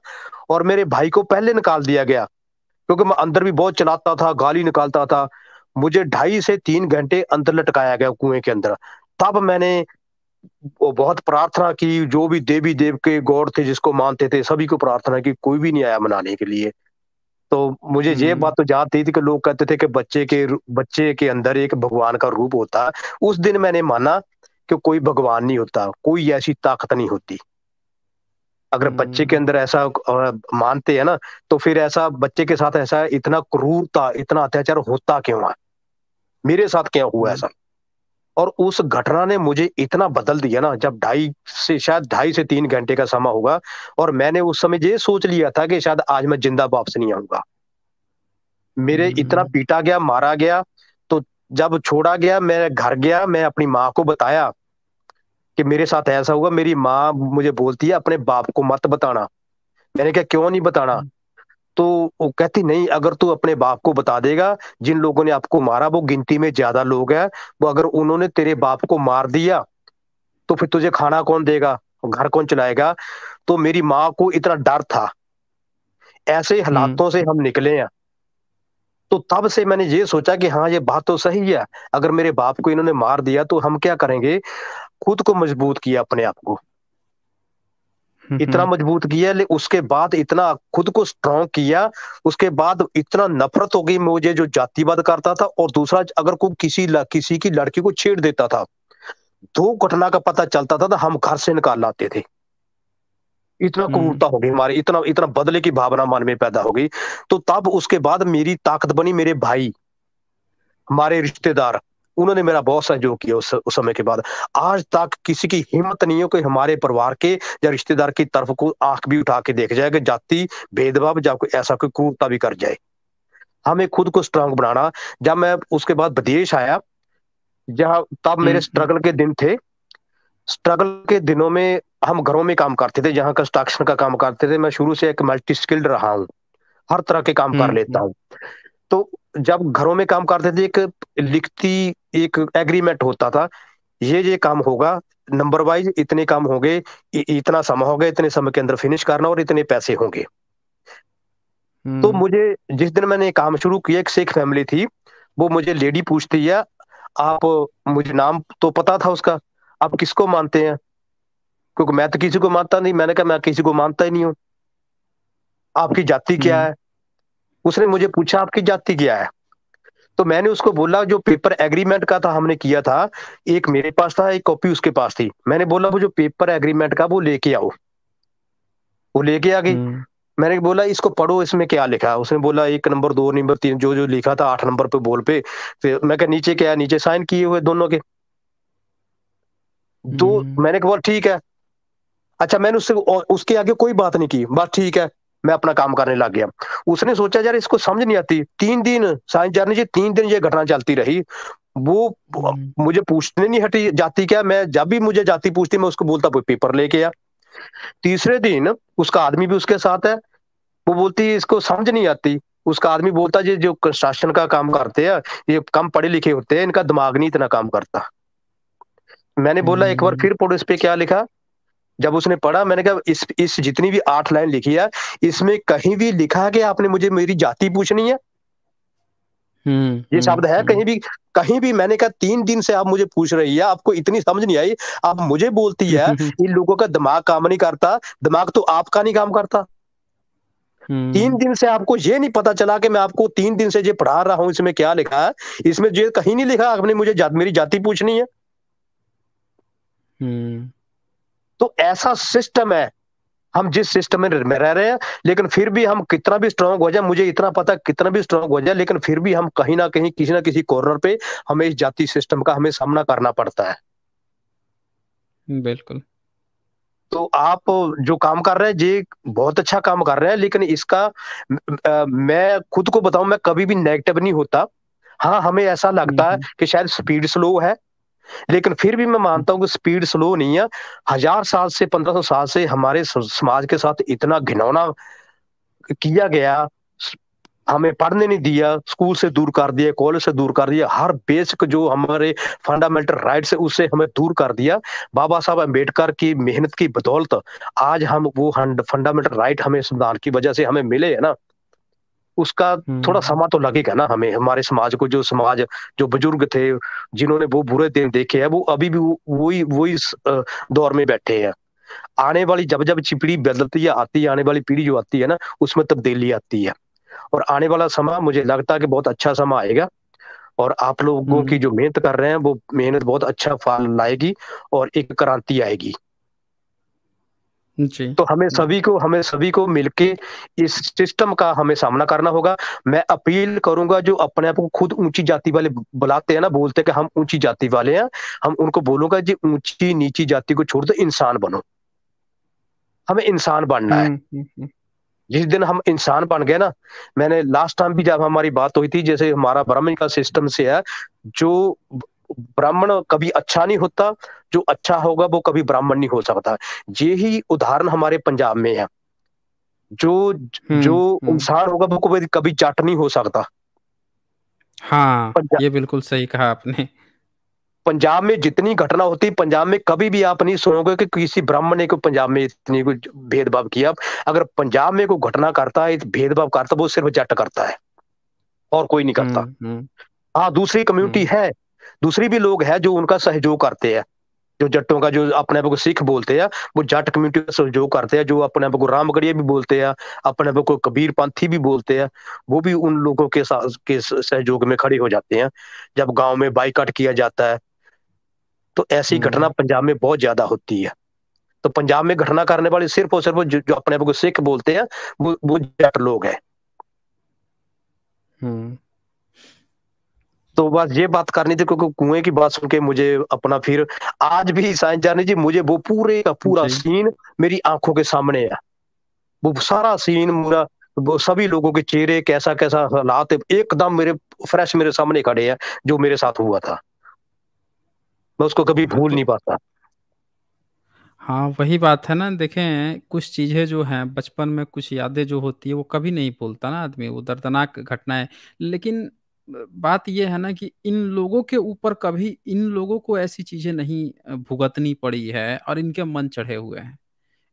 Speaker 19: और मेरे भाई को पहले निकाल दिया गया क्योंकि मैं अंदर भी बहुत चलाता था गाली निकालता था मुझे ढाई से तीन घंटे अंदर लटकाया गया कुएं के अंदर तब मैंने बहुत प्रार्थना की जो भी देवी देव के गौर थे जिसको मानते थे सभी को प्रार्थना की कोई भी नहीं आया मनाने के लिए तो मुझे ये हम्म। बात तो याद थी, थी कि लोग कहते थे कि बच्चे के बच्चे के अंदर एक भगवान का रूप होता है उस दिन मैंने माना कि कोई भगवान नहीं होता कोई ऐसी ताकत नहीं होती अगर बच्चे के हम्म। अंदर ऐसा मानते हैं ना तो फिर ऐसा बच्चे के साथ ऐसा इतना क्रूरता इतना अत्याचार होता क्यों है मेरे साथ क्या हुआ हम्म। ऐसा और उस घटना ने मुझे इतना बदल दिया ना जब ढाई से शायद ढाई से तीन घंटे का समय होगा और मैंने उस समय ये सोच लिया था कि शायद आज मैं जिंदा वापस नहीं आऊंगा मेरे इतना हम्म। पीटा गया मारा गया तो जब छोड़ा गया मैं घर गया मैं अपनी माँ को बताया कि मेरे साथ ऐसा हुआ मेरी माँ मुझे बोलती है अपने बाप को मत बताना मैंने कहा क्यों नहीं बताना हम्म। तो वो कहती नहीं अगर तू अपने बाप को बता देगा जिन लोगों ने आपको मारा वो गिनती में ज्यादा लोग हैं वो अगर उन्होंने तेरे बाप को मार दिया तो फिर तुझे खाना कौन देगा घर कौन चलाएगा तो मेरी माँ को इतना डर था ऐसे हम्म। हालातों से हम निकले हैं तो तब से मैंने ये सोचा कि हाँ ये बात तो सही है अगर मेरे बाप को इन्होंने मार दिया तो हम क्या करेंगे खुद को मजबूत किया अपने आप को हम्म, इतना हम्म। मजबूत किया ले उसके बाद इतना खुद को स्ट्रॉन्ग किया उसके बाद इतना नफरत हो गई मुझे जो जातिवाद करता था और दूसरा अगर कोई किसी किसी की लड़की को छेड़ देता था दो घटना का पता चलता था तो हम घर से निकाल लाते थे इतना हम्म। क्रूरता होगी हमारे इतना इतना बदले की भावना मन में पैदा हो गई तो तब उसके बाद मेरी ताकत बनी मेरे भाई हमारे रिश्तेदार उन्होंने मेरा बहुत सहयोग किया उस, उस समय के बाद आज तक किसी की हिम्मत नहीं हो कोई हमारे परिवार के या रिश्तेदार की तरफ को आंख भी उठा के देख जाए कि जाति भेदभाव जब कोई ऐसा कोई क्रूरता भी कर जाए हमें खुद को स्ट्रांग बनाना जब मैं उसके बाद विदेश आया जहां तब मेरे स्ट्रगल हम्म, हम्म। के दिन थे स्ट्रगल के दिनों में हम घरों में काम करते थे जहाँ कंस्ट्रक्शन का काम करते थे मैं शुरू से एक मल्टी स्किल्ड रहा हूँ हर तरह के काम कर हम्म, लेता हूँ तो जब घरों में काम करते थे एक लिखती एक एग्रीमेंट होता था ये ये काम होगा नंबर वाइज इतने काम होंगे इतना समय होगा इतने समय के अंदर फिनिश करना और इतने पैसे होंगे तो हम्म। मुझे जिस दिन मैंने काम शुरू किया एक सिख फैमिली थी वो मुझे लेडी पूछती है आप मुझे नाम तो पता था उसका आप किसको मानते हैं क्योंकि मैं तो किसी को मानता नहीं मैंने कहा मैं किसी को मानता ही नहीं हूं आपकी जाति क्या हम्म। है उसने मुझे पूछा आपकी जाति क्या है तो मैंने उसको बोला जो पेपर एग्रीमेंट का था हमने किया था एक मेरे पास था एक कॉपी उसके पास थी मैंने बोला वो जो पेपर एग्रीमेंट का वो लेके आओ वो लेके आ गई हम्म। मैंने बोला इसको पढ़ो इसमें क्या लिखा उसने बोला एक नंबर दो नंबर तीन जो जो लिखा था आठ नंबर पे बोल पे फिर मैं कहा नीचे क्या नीचे साइन किए हुए दोनों के दो तो हम्म। मैंने कहा ठीक है अच्छा मैंने उससे उसके आगे कोई बात नहीं की बात ठीक है मैं अपना काम करने लग गया उसने सोचा यार इसको समझ नहीं आती तीन दिन साइंस जर्नी जी तीन दिन ये घटना चलती रही वो हम्म। मुझे पूछने नहीं हटी जाती क्या मैं जब भी मुझे जाती पूछती मैं उसको बोलता पेपर लेके आ तीसरे दिन उसका आदमी भी उसके साथ है वो बोलती इसको समझ नहीं आती उसका आदमी बोलता जी जो कंस्ट्रक्शन का काम करते हैं ये कम पढ़े लिखे होते हैं इनका दिमाग नहीं इतना काम करता मैंने बोला एक बार हम्म। फिर पड़ोस पे क्या लिखा जब उसने पढ़ा मैंने कहा इस इस जितनी भी आठ लाइन लिखी है इसमें कहीं भी लिखा कि आपने मुझे मेरी जाति पूछनी है हम्म, ये हम्म, शब्द है हम्म। कहीं भी कहीं भी मैंने कहा तीन दिन से आप मुझे पूछ रही है आपको इतनी समझ नहीं आई आप मुझे बोलती है इन लोगों का दिमाग काम नहीं करता दिमाग तो आपका नहीं काम करता तीन दिन से आपको ये नहीं पता चला कि मैं आपको तीन दिन से ये पढ़ा रहा हूं इसमें क्या लिखा है इसमें जो कहीं नहीं लिखा आपने मुझे जा, मेरी जाति पूछनी है तो ऐसा सिस्टम है हम जिस सिस्टम में रह रहे हैं लेकिन फिर भी हम कितना भी स्ट्रांग हो जाए मुझे इतना पता कितना भी स्ट्रांग हो जाए लेकिन फिर भी हम कहीं ना कहीं किसी ना किसी कॉर्नर पे हमें इस जाति सिस्टम का हमें सामना करना पड़ता है बिल्कुल तो आप जो काम कर रहे हैं जी बहुत अच्छा काम कर रहे हैं लेकिन इसका आ, मैं खुद को बताऊं मैं कभी भी नेगेटिव नहीं होता हाँ हमें ऐसा लगता है हम्म। कि शायद स्पीड स्लो है लेकिन फिर भी मैं मानता हूँ कि स्पीड स्लो नहीं है हजार साल से पंद्रह सौ साल से हमारे समाज के साथ इतना घिनौना किया गया हमें पढ़ने नहीं दिया स्कूल से दूर कर दिया कॉलेज से दूर कर दिया हर बेसिक जो हमारे फंडामेंटल राइट है उससे हमें दूर कर दिया बाबा साहब अम्बेडकर की मेहनत की बदौलत आज हम वो फंडामेंटल राइट हमें संविधान की वजह से हमें मिले है ना उसका थोड़ा हम्म। समा तो लगेगा ना हमें हमारे समाज को जो समाज जो बुजुर्ग थे जिन्होंने वो बुरे दिन देखे हैं वो अभी भी वही वही दौर में बैठे हैं आने वाली जब जब पीढ़ी बदलती है आती है आने वाली पीढ़ी जो आती है ना उसमें तब्दीली आती है और आने वाला समय मुझे लगता है कि बहुत अच्छा समय आएगा और आप लोगों की हम्म। जो मेहनत कर रहे हैं वो मेहनत बहुत अच्छा फल लाएगी और एक क्रांति आएगी तो हमें सभी को हमें सभी को मिलके इस सिस्टम का हमें सामना करना होगा मैं अपील करूंगा जो अपने आप को खुद ऊंची जाति वाले बुलाते हैं ना बोलते हैं कि हम ऊंची जाति वाले हैं हम उनको बोलूंगा जी ऊंची नीची जाति को छोड़ दो इंसान बनो हमें इंसान बनना है हम्म, हम्म, हम्म। जिस दिन हम इंसान बन गए ना मैंने लास्ट टाइम भी जब हमारी बात हुई थी जैसे हमारा ब्राह्मण का सिस्टम से है जो ब्राह्मण कभी अच्छा नहीं होता जो अच्छा होगा वो कभी ब्राह्मण नहीं हो सकता ये ही उदाहरण हमारे पंजाब में है
Speaker 7: जो हम्म, जो हम्म। इंसान
Speaker 19: होगा वो कभी जाट नहीं हो सकता हाँ ये बिल्कुल सही कहा आपने पंजाब में जितनी घटना होती पंजाब में कभी भी आप नहीं सुनोगे कि किसी ब्राह्मण ने को पंजाब में इतनी कुछ भेदभाव किया अगर पंजाब में कोई घटना करता है भेदभाव करता वो सिर्फ जट करता है और कोई नहीं करता हम्म, हाँ दूसरी कम्युनिटी है दूसरी भी लोग है जो उनका सहयोग करते हैं जो जट्टों का जो अपने आप को सिख बोलते हैं वो जट कम्युनिटी का सहयोग करते हैं जो अपने आप को रामगढ़िया भी बोलते हैं अपने आप को कबीर पंथी भी बोलते हैं वो भी उन लोगों के के सहयोग में खड़े हो जाते हैं जब गांव में बाइकआउट किया जाता है तो ऐसी हम्म। घटना पंजाब में बहुत ज्यादा होती है तो पंजाब में घटना करने वाले सिर्फ और सिर्फ जो, जो अपने आप को सिख बोलते हैं वो वो जट लोग हैं हम्म। तो बस ये बात करनी थी क्योंकि कुएं की बात सुन के मुझे अपना फिर आज भी साइंस जानी जी मुझे वो पूरे का पूरा सीन मेरी आंखों के सामने है वो सारा सीन मेरा सभी लोगों के चेहरे कैसा कैसा हालात एकदम मेरे फ्रेश मेरे सामने खड़े हैं जो मेरे साथ हुआ था मैं उसको कभी भूल नहीं पाता हाँ
Speaker 1: वही बात है ना देखें कुछ चीज़ें जो हैं बचपन में कुछ यादें जो होती है वो कभी नहीं भूलता ना आदमी वो दर्दनाक घटनाएं लेकिन बात यह है ना कि इन लोगों के ऊपर कभी इन लोगों को ऐसी चीजें नहीं भुगतनी पड़ी है और इनके मन चढ़े हुए हैं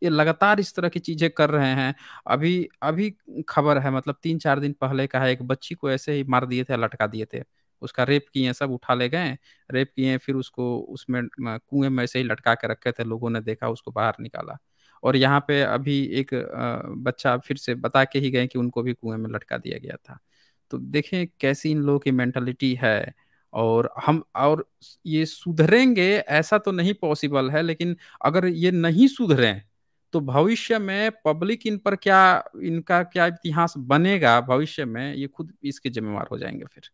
Speaker 1: ये लगातार इस तरह की चीजें कर रहे हैं अभी अभी खबर है मतलब तीन चार दिन पहले का है एक बच्ची को ऐसे ही मार दिए थे लटका दिए थे उसका रेप किए सब उठा ले गए रेप किए फिर उसको उसमें कुएं में ऐसे ही लटका के रखे थे लोगों ने देखा उसको बाहर निकाला और यहाँ पे अभी एक बच्चा फिर से बता के ही गए कि उनको भी कुएं में लटका दिया गया था तो देखें कैसी इन लोगों की मेंटालिटी है और हम और ये सुधरेंगे ऐसा तो नहीं पॉसिबल है लेकिन अगर ये नहीं सुधरें तो भविष्य में पब्लिक इन पर क्या इनका क्या इतिहास बनेगा भविष्य में ये खुद इसके जिम्मेवार हो जाएंगे फिर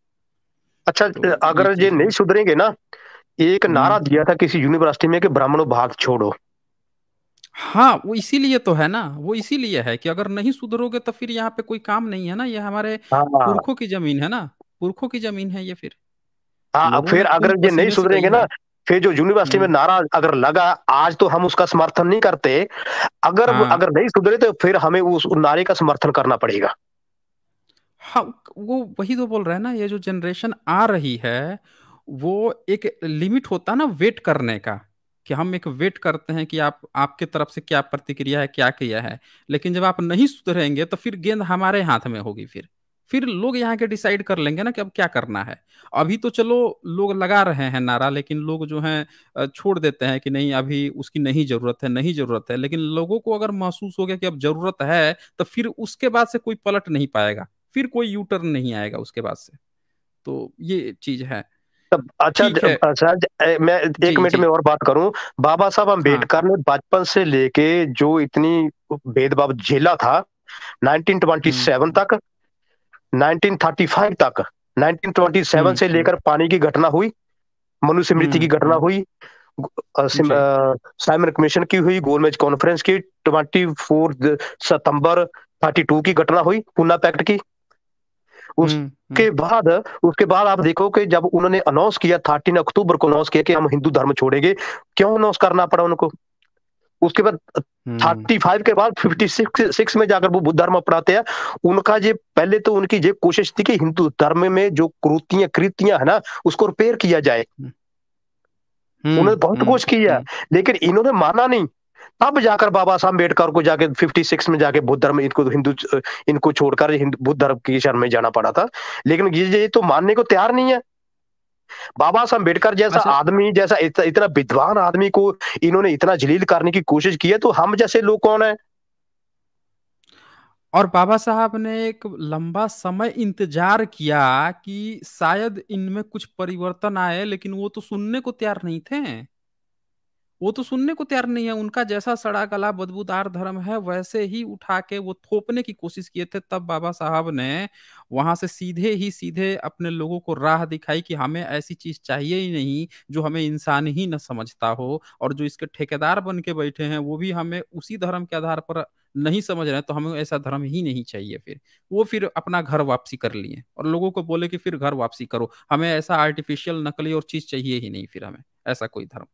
Speaker 19: अच्छा तो अगर ये नहीं सुधरेंगे ना एक हम्म। नारा दिया था किसी यूनिवर्सिटी में कि ब्राह्मणों भाग छोड़ो
Speaker 1: हाँ वो इसीलिए तो है ना वो इसीलिए है कि अगर नहीं सुधरोगे तो फिर यहाँ पे कोई काम नहीं
Speaker 19: है ना ये हमारे हाँ। पुरखों
Speaker 1: की जमीन है ना पुरखों की जमीन है ये फिर
Speaker 19: हाँ फिर अगर ये नहीं सुधरेंगे ना फिर जो यूनिवर्सिटी में हम्म। नारा अगर लगा आज तो हम उसका समर्थन नहीं करते अगर हाँ। अगर नहीं सुधरे तो फिर हमें उस नारे का समर्थन करना पड़ेगा
Speaker 1: हाँ वो वही तो बोल रहे हैं ना ये जो जनरेशन आ रही है वो एक लिमिट होता है ना वेट करने का कि हम एक वेट करते हैं कि आप आपके तरफ से क्या प्रतिक्रिया है क्या किया है लेकिन जब आप नहीं सुधरेंगे तो फिर गेंद हमारे हाथ में होगी फिर फिर लोग यहाँ के डिसाइड कर लेंगे ना कि अब क्या करना है अभी तो चलो लोग लगा रहे हैं नारा लेकिन लोग जो हैं छोड़ देते हैं कि नहीं अभी उसकी नहीं जरूरत है नहीं जरूरत है लेकिन लोगों को अगर महसूस हो गया कि अब जरूरत है तो फिर उसके बाद से कोई पलट नहीं पाएगा फिर कोई यूटर्न नहीं आएगा उसके बाद से तो ये चीज है
Speaker 19: मतलब, अच्छा अच्छा मैं एक मिनट में और बात करूं बाबा साहब हाँ। अम्बेडकर ने बचपन से लेके जो इतनी भेदभाव झेला था 1927 हम्म। तक 1935 तक 1927 हम्म, से हम्म। लेकर पानी की घटना हुई मनुष्य मृत्यु की घटना हुई साइमन कमीशन की हुई गोलमेज कॉन्फ्रेंस की 24 सितंबर 32 की घटना हुई पूना पैक्ट की उसके हम्म, हम्म। बाद उसके बाद आप देखो कि जब उन्होंने अनाउंस किया थर्टीन अक्टूबर को अनाउंस किया कि हम हिंदू धर्म छोड़ेंगे क्यों अनाउंस करना पड़ा उनको उसके बाद थर्टी हम्म। फाइव के बाद फिफ्टी सिक्स सिक्स में जाकर वो बुद्ध धर्म अपनाते हैं उनका ये पहले तो उनकी ये कोशिश थी कि हिंदू धर्म में जो कृतियां कृतियां है ना उसको रिपेयर किया जाए उन्होंने बहुत कुछ किया लेकिन इन्होंने माना नहीं तब जाकर बाबा साहब अम्बेडकर को जाके 56 में जाके बुद्ध धर्म इनको हिंदू इनको छोड़कर बुद्ध धर्म की शरण में जाना पड़ा था लेकिन ये तो मानने को तैयार नहीं है बाबा साहब अम्बेडकर जैसा अच्छा। आदमी जैसा इत, इतना विद्वान आदमी को इन्होंने इतना जलील करने की कोशिश की है तो हम जैसे लोग कौन है
Speaker 1: और बाबा साहब ने एक लंबा समय इंतजार किया कि शायद इनमें कुछ परिवर्तन आए लेकिन वो तो सुनने को तैयार नहीं थे वो तो सुनने को तैयार नहीं है उनका जैसा सड़ा गला बदबूदार धर्म है वैसे ही उठा के वो थोपने की कोशिश किए थे तब बाबा साहब ने वहां से सीधे ही सीधे अपने लोगों को राह दिखाई कि हमें ऐसी चीज चाहिए ही नहीं जो हमें इंसान ही न समझता हो और जो इसके ठेकेदार बन के बैठे हैं वो भी हमें उसी धर्म के आधार पर नहीं समझ रहे तो हमें ऐसा धर्म ही नहीं चाहिए फिर वो फिर अपना घर वापसी कर लिए और लोगों को बोले कि फिर घर वापसी करो हमें ऐसा आर्टिफिशियल नकली और चीज चाहिए ही नहीं फिर हमें ऐसा कोई धर्म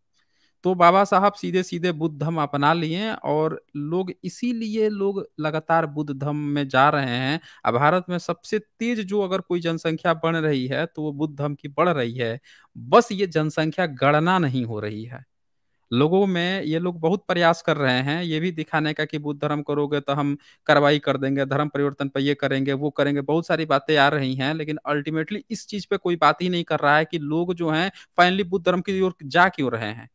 Speaker 1: तो बाबा साहब सीधे सीधे बुद्ध धर्म अपना लिए और लोग इसीलिए लोग लगातार बुद्ध धर्म में जा रहे हैं अब भारत में सबसे तेज जो अगर कोई जनसंख्या बढ़ रही है तो वो बुद्ध धर्म की बढ़ रही है बस ये जनसंख्या गणना नहीं हो रही है लोगों में ये लोग बहुत प्रयास कर रहे हैं ये भी दिखाने का कि बुद्ध धर्म करोगे तो हम कार्रवाई कर देंगे धर्म परिवर्तन पर ये करेंगे वो करेंगे बहुत सारी बातें आ रही हैं लेकिन अल्टीमेटली इस चीज पे कोई बात ही नहीं कर रहा है कि लोग जो हैं फाइनली बुद्ध धर्म की ओर जा क्यों रहे हैं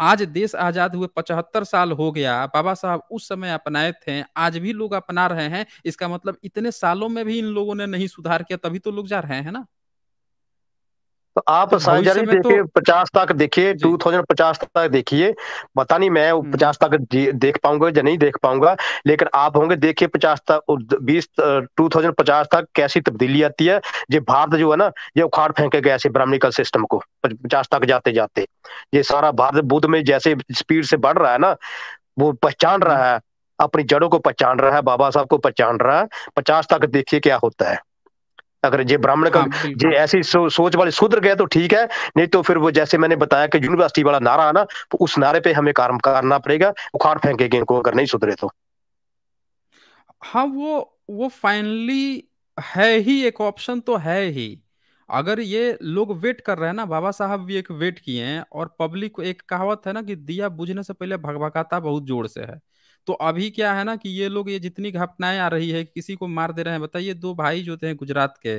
Speaker 1: आज देश आजाद हुए पचहत्तर साल हो गया बाबा साहब उस समय अपनाए थे आज भी लोग अपना रहे हैं इसका मतलब इतने सालों में भी इन लोगों ने नहीं सुधार किया तभी तो लोग जा रहे हैं ना
Speaker 19: तो आप तो सारी तो देखिए तो... पचास तक देखिए टू थाउजेंड पचास तक देखिए पता नहीं मैं हम्म। पचास तक देख पाऊंगा या नहीं देख पाऊंगा लेकिन आप होंगे देखिए पचास तक बीस टू थाउजेंड पचास तक कैसी तब्दीली आती है ये भारत जो है ना ये उखाड़ फेंके गया ऐसे ब्राह्मणिकल सिस्टम को पचास तक जाते जाते ये सारा भारत बुद्ध में जैसे स्पीड से बढ़ रहा है ना वो पहचान रहा हम्म। है अपनी जड़ों को पहचान रहा है बाबा साहब को पहचान रहा है पचास तक देखिए क्या होता है अगर ये ब्राह्मण हाँ, का ये ऐसी सो, सोच वाले सुधर गए तो ठीक है नहीं तो फिर वो जैसे मैंने बताया कि यूनिवर्सिटी वाला नारा आना तो उस नारे पे हमें काम करना पड़ेगा उखाड़ फेंकेंगे इनको अगर नहीं सुधरे तो
Speaker 1: हाँ वो वो फाइनली है ही एक ऑप्शन तो है ही अगर ये लोग वेट कर रहे हैं ना बाबा साहब भी एक वेट किए हैं और पब्लिक को एक कहावत है ना कि दिया बुझने से पहले भगभगाता बहुत जोर से है तो अभी क्या है ना कि ये लोग ये जितनी घटनाएं आ रही है किसी को मार दे रहे हैं बताइए दो भाई जो थे गुजरात के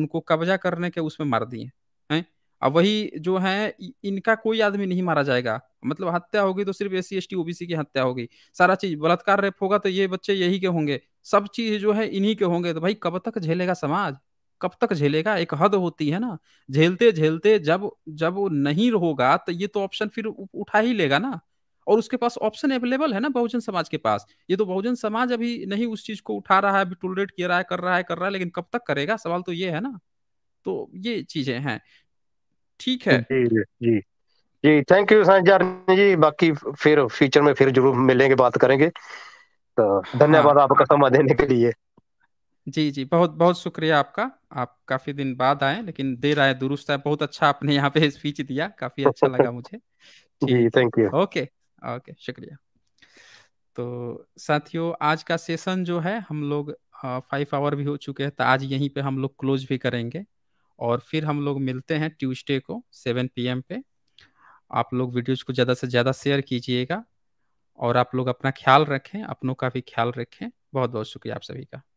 Speaker 1: उनको कब्जा करने के उसमें मार दिए हैं अब वही जो है इनका कोई आदमी नहीं मारा जाएगा मतलब हत्या होगी तो सिर्फ S C S T OBC की हत्या होगी सारा चीज बलात्कार रेप होगा तो ये बच्चे यही के होंगे सब चीज जो है इन्हीं के होंगे तो भाई कब तक झेलेगा समाज कब तक झेलेगा एक हद होती है ना झेलते झेलते जब जब नहीं होगा तो ये तो ऑप्शन फिर उठा ही लेगा ना और उसके पास ऑप्शन अवेलेबल है ना बहुजन समाज के पास ये तो बहुजन समाज अभी नहीं उस चीज को उठा रहा है अभी टोलरेट किया रहा है कर रहा है कर रहा है लेकिन कब तक करेगा सवाल तो ये है ना तो ये चीजें हैं
Speaker 19: ठीक है जी जी थैंक यू सर जी बाकी फिर फ्यूचर में फिर जरूर मिलेंगे बात करेंगे तो हाँ। धन्यवाद हाँ, आपका समय देने के लिए
Speaker 1: जी जी बहुत बहुत शुक्रिया आपका आप काफी दिन बाद आए लेकिन देर आए दुरुस्त है बहुत अच्छा आपने यहाँ पे स्पीच दिया काफी अच्छा लगा मुझे
Speaker 19: जी थैंक यू
Speaker 1: ओके हाँ, ओके शुक्रिया तो साथियों आज का सेशन जो है हम लोग फाइव आवर भी हो चुके हैं तो आज यहीं पे हम लोग क्लोज भी करेंगे और फिर हम लोग मिलते हैं ट्यूसडे को सेवन पी पे आप लोग वीडियोज को ज़्यादा से ज़्यादा शेयर कीजिएगा और आप लोग अपना ख्याल रखें अपनों का भी ख्याल रखें बहुत बहुत शुक्रिया आप सभी का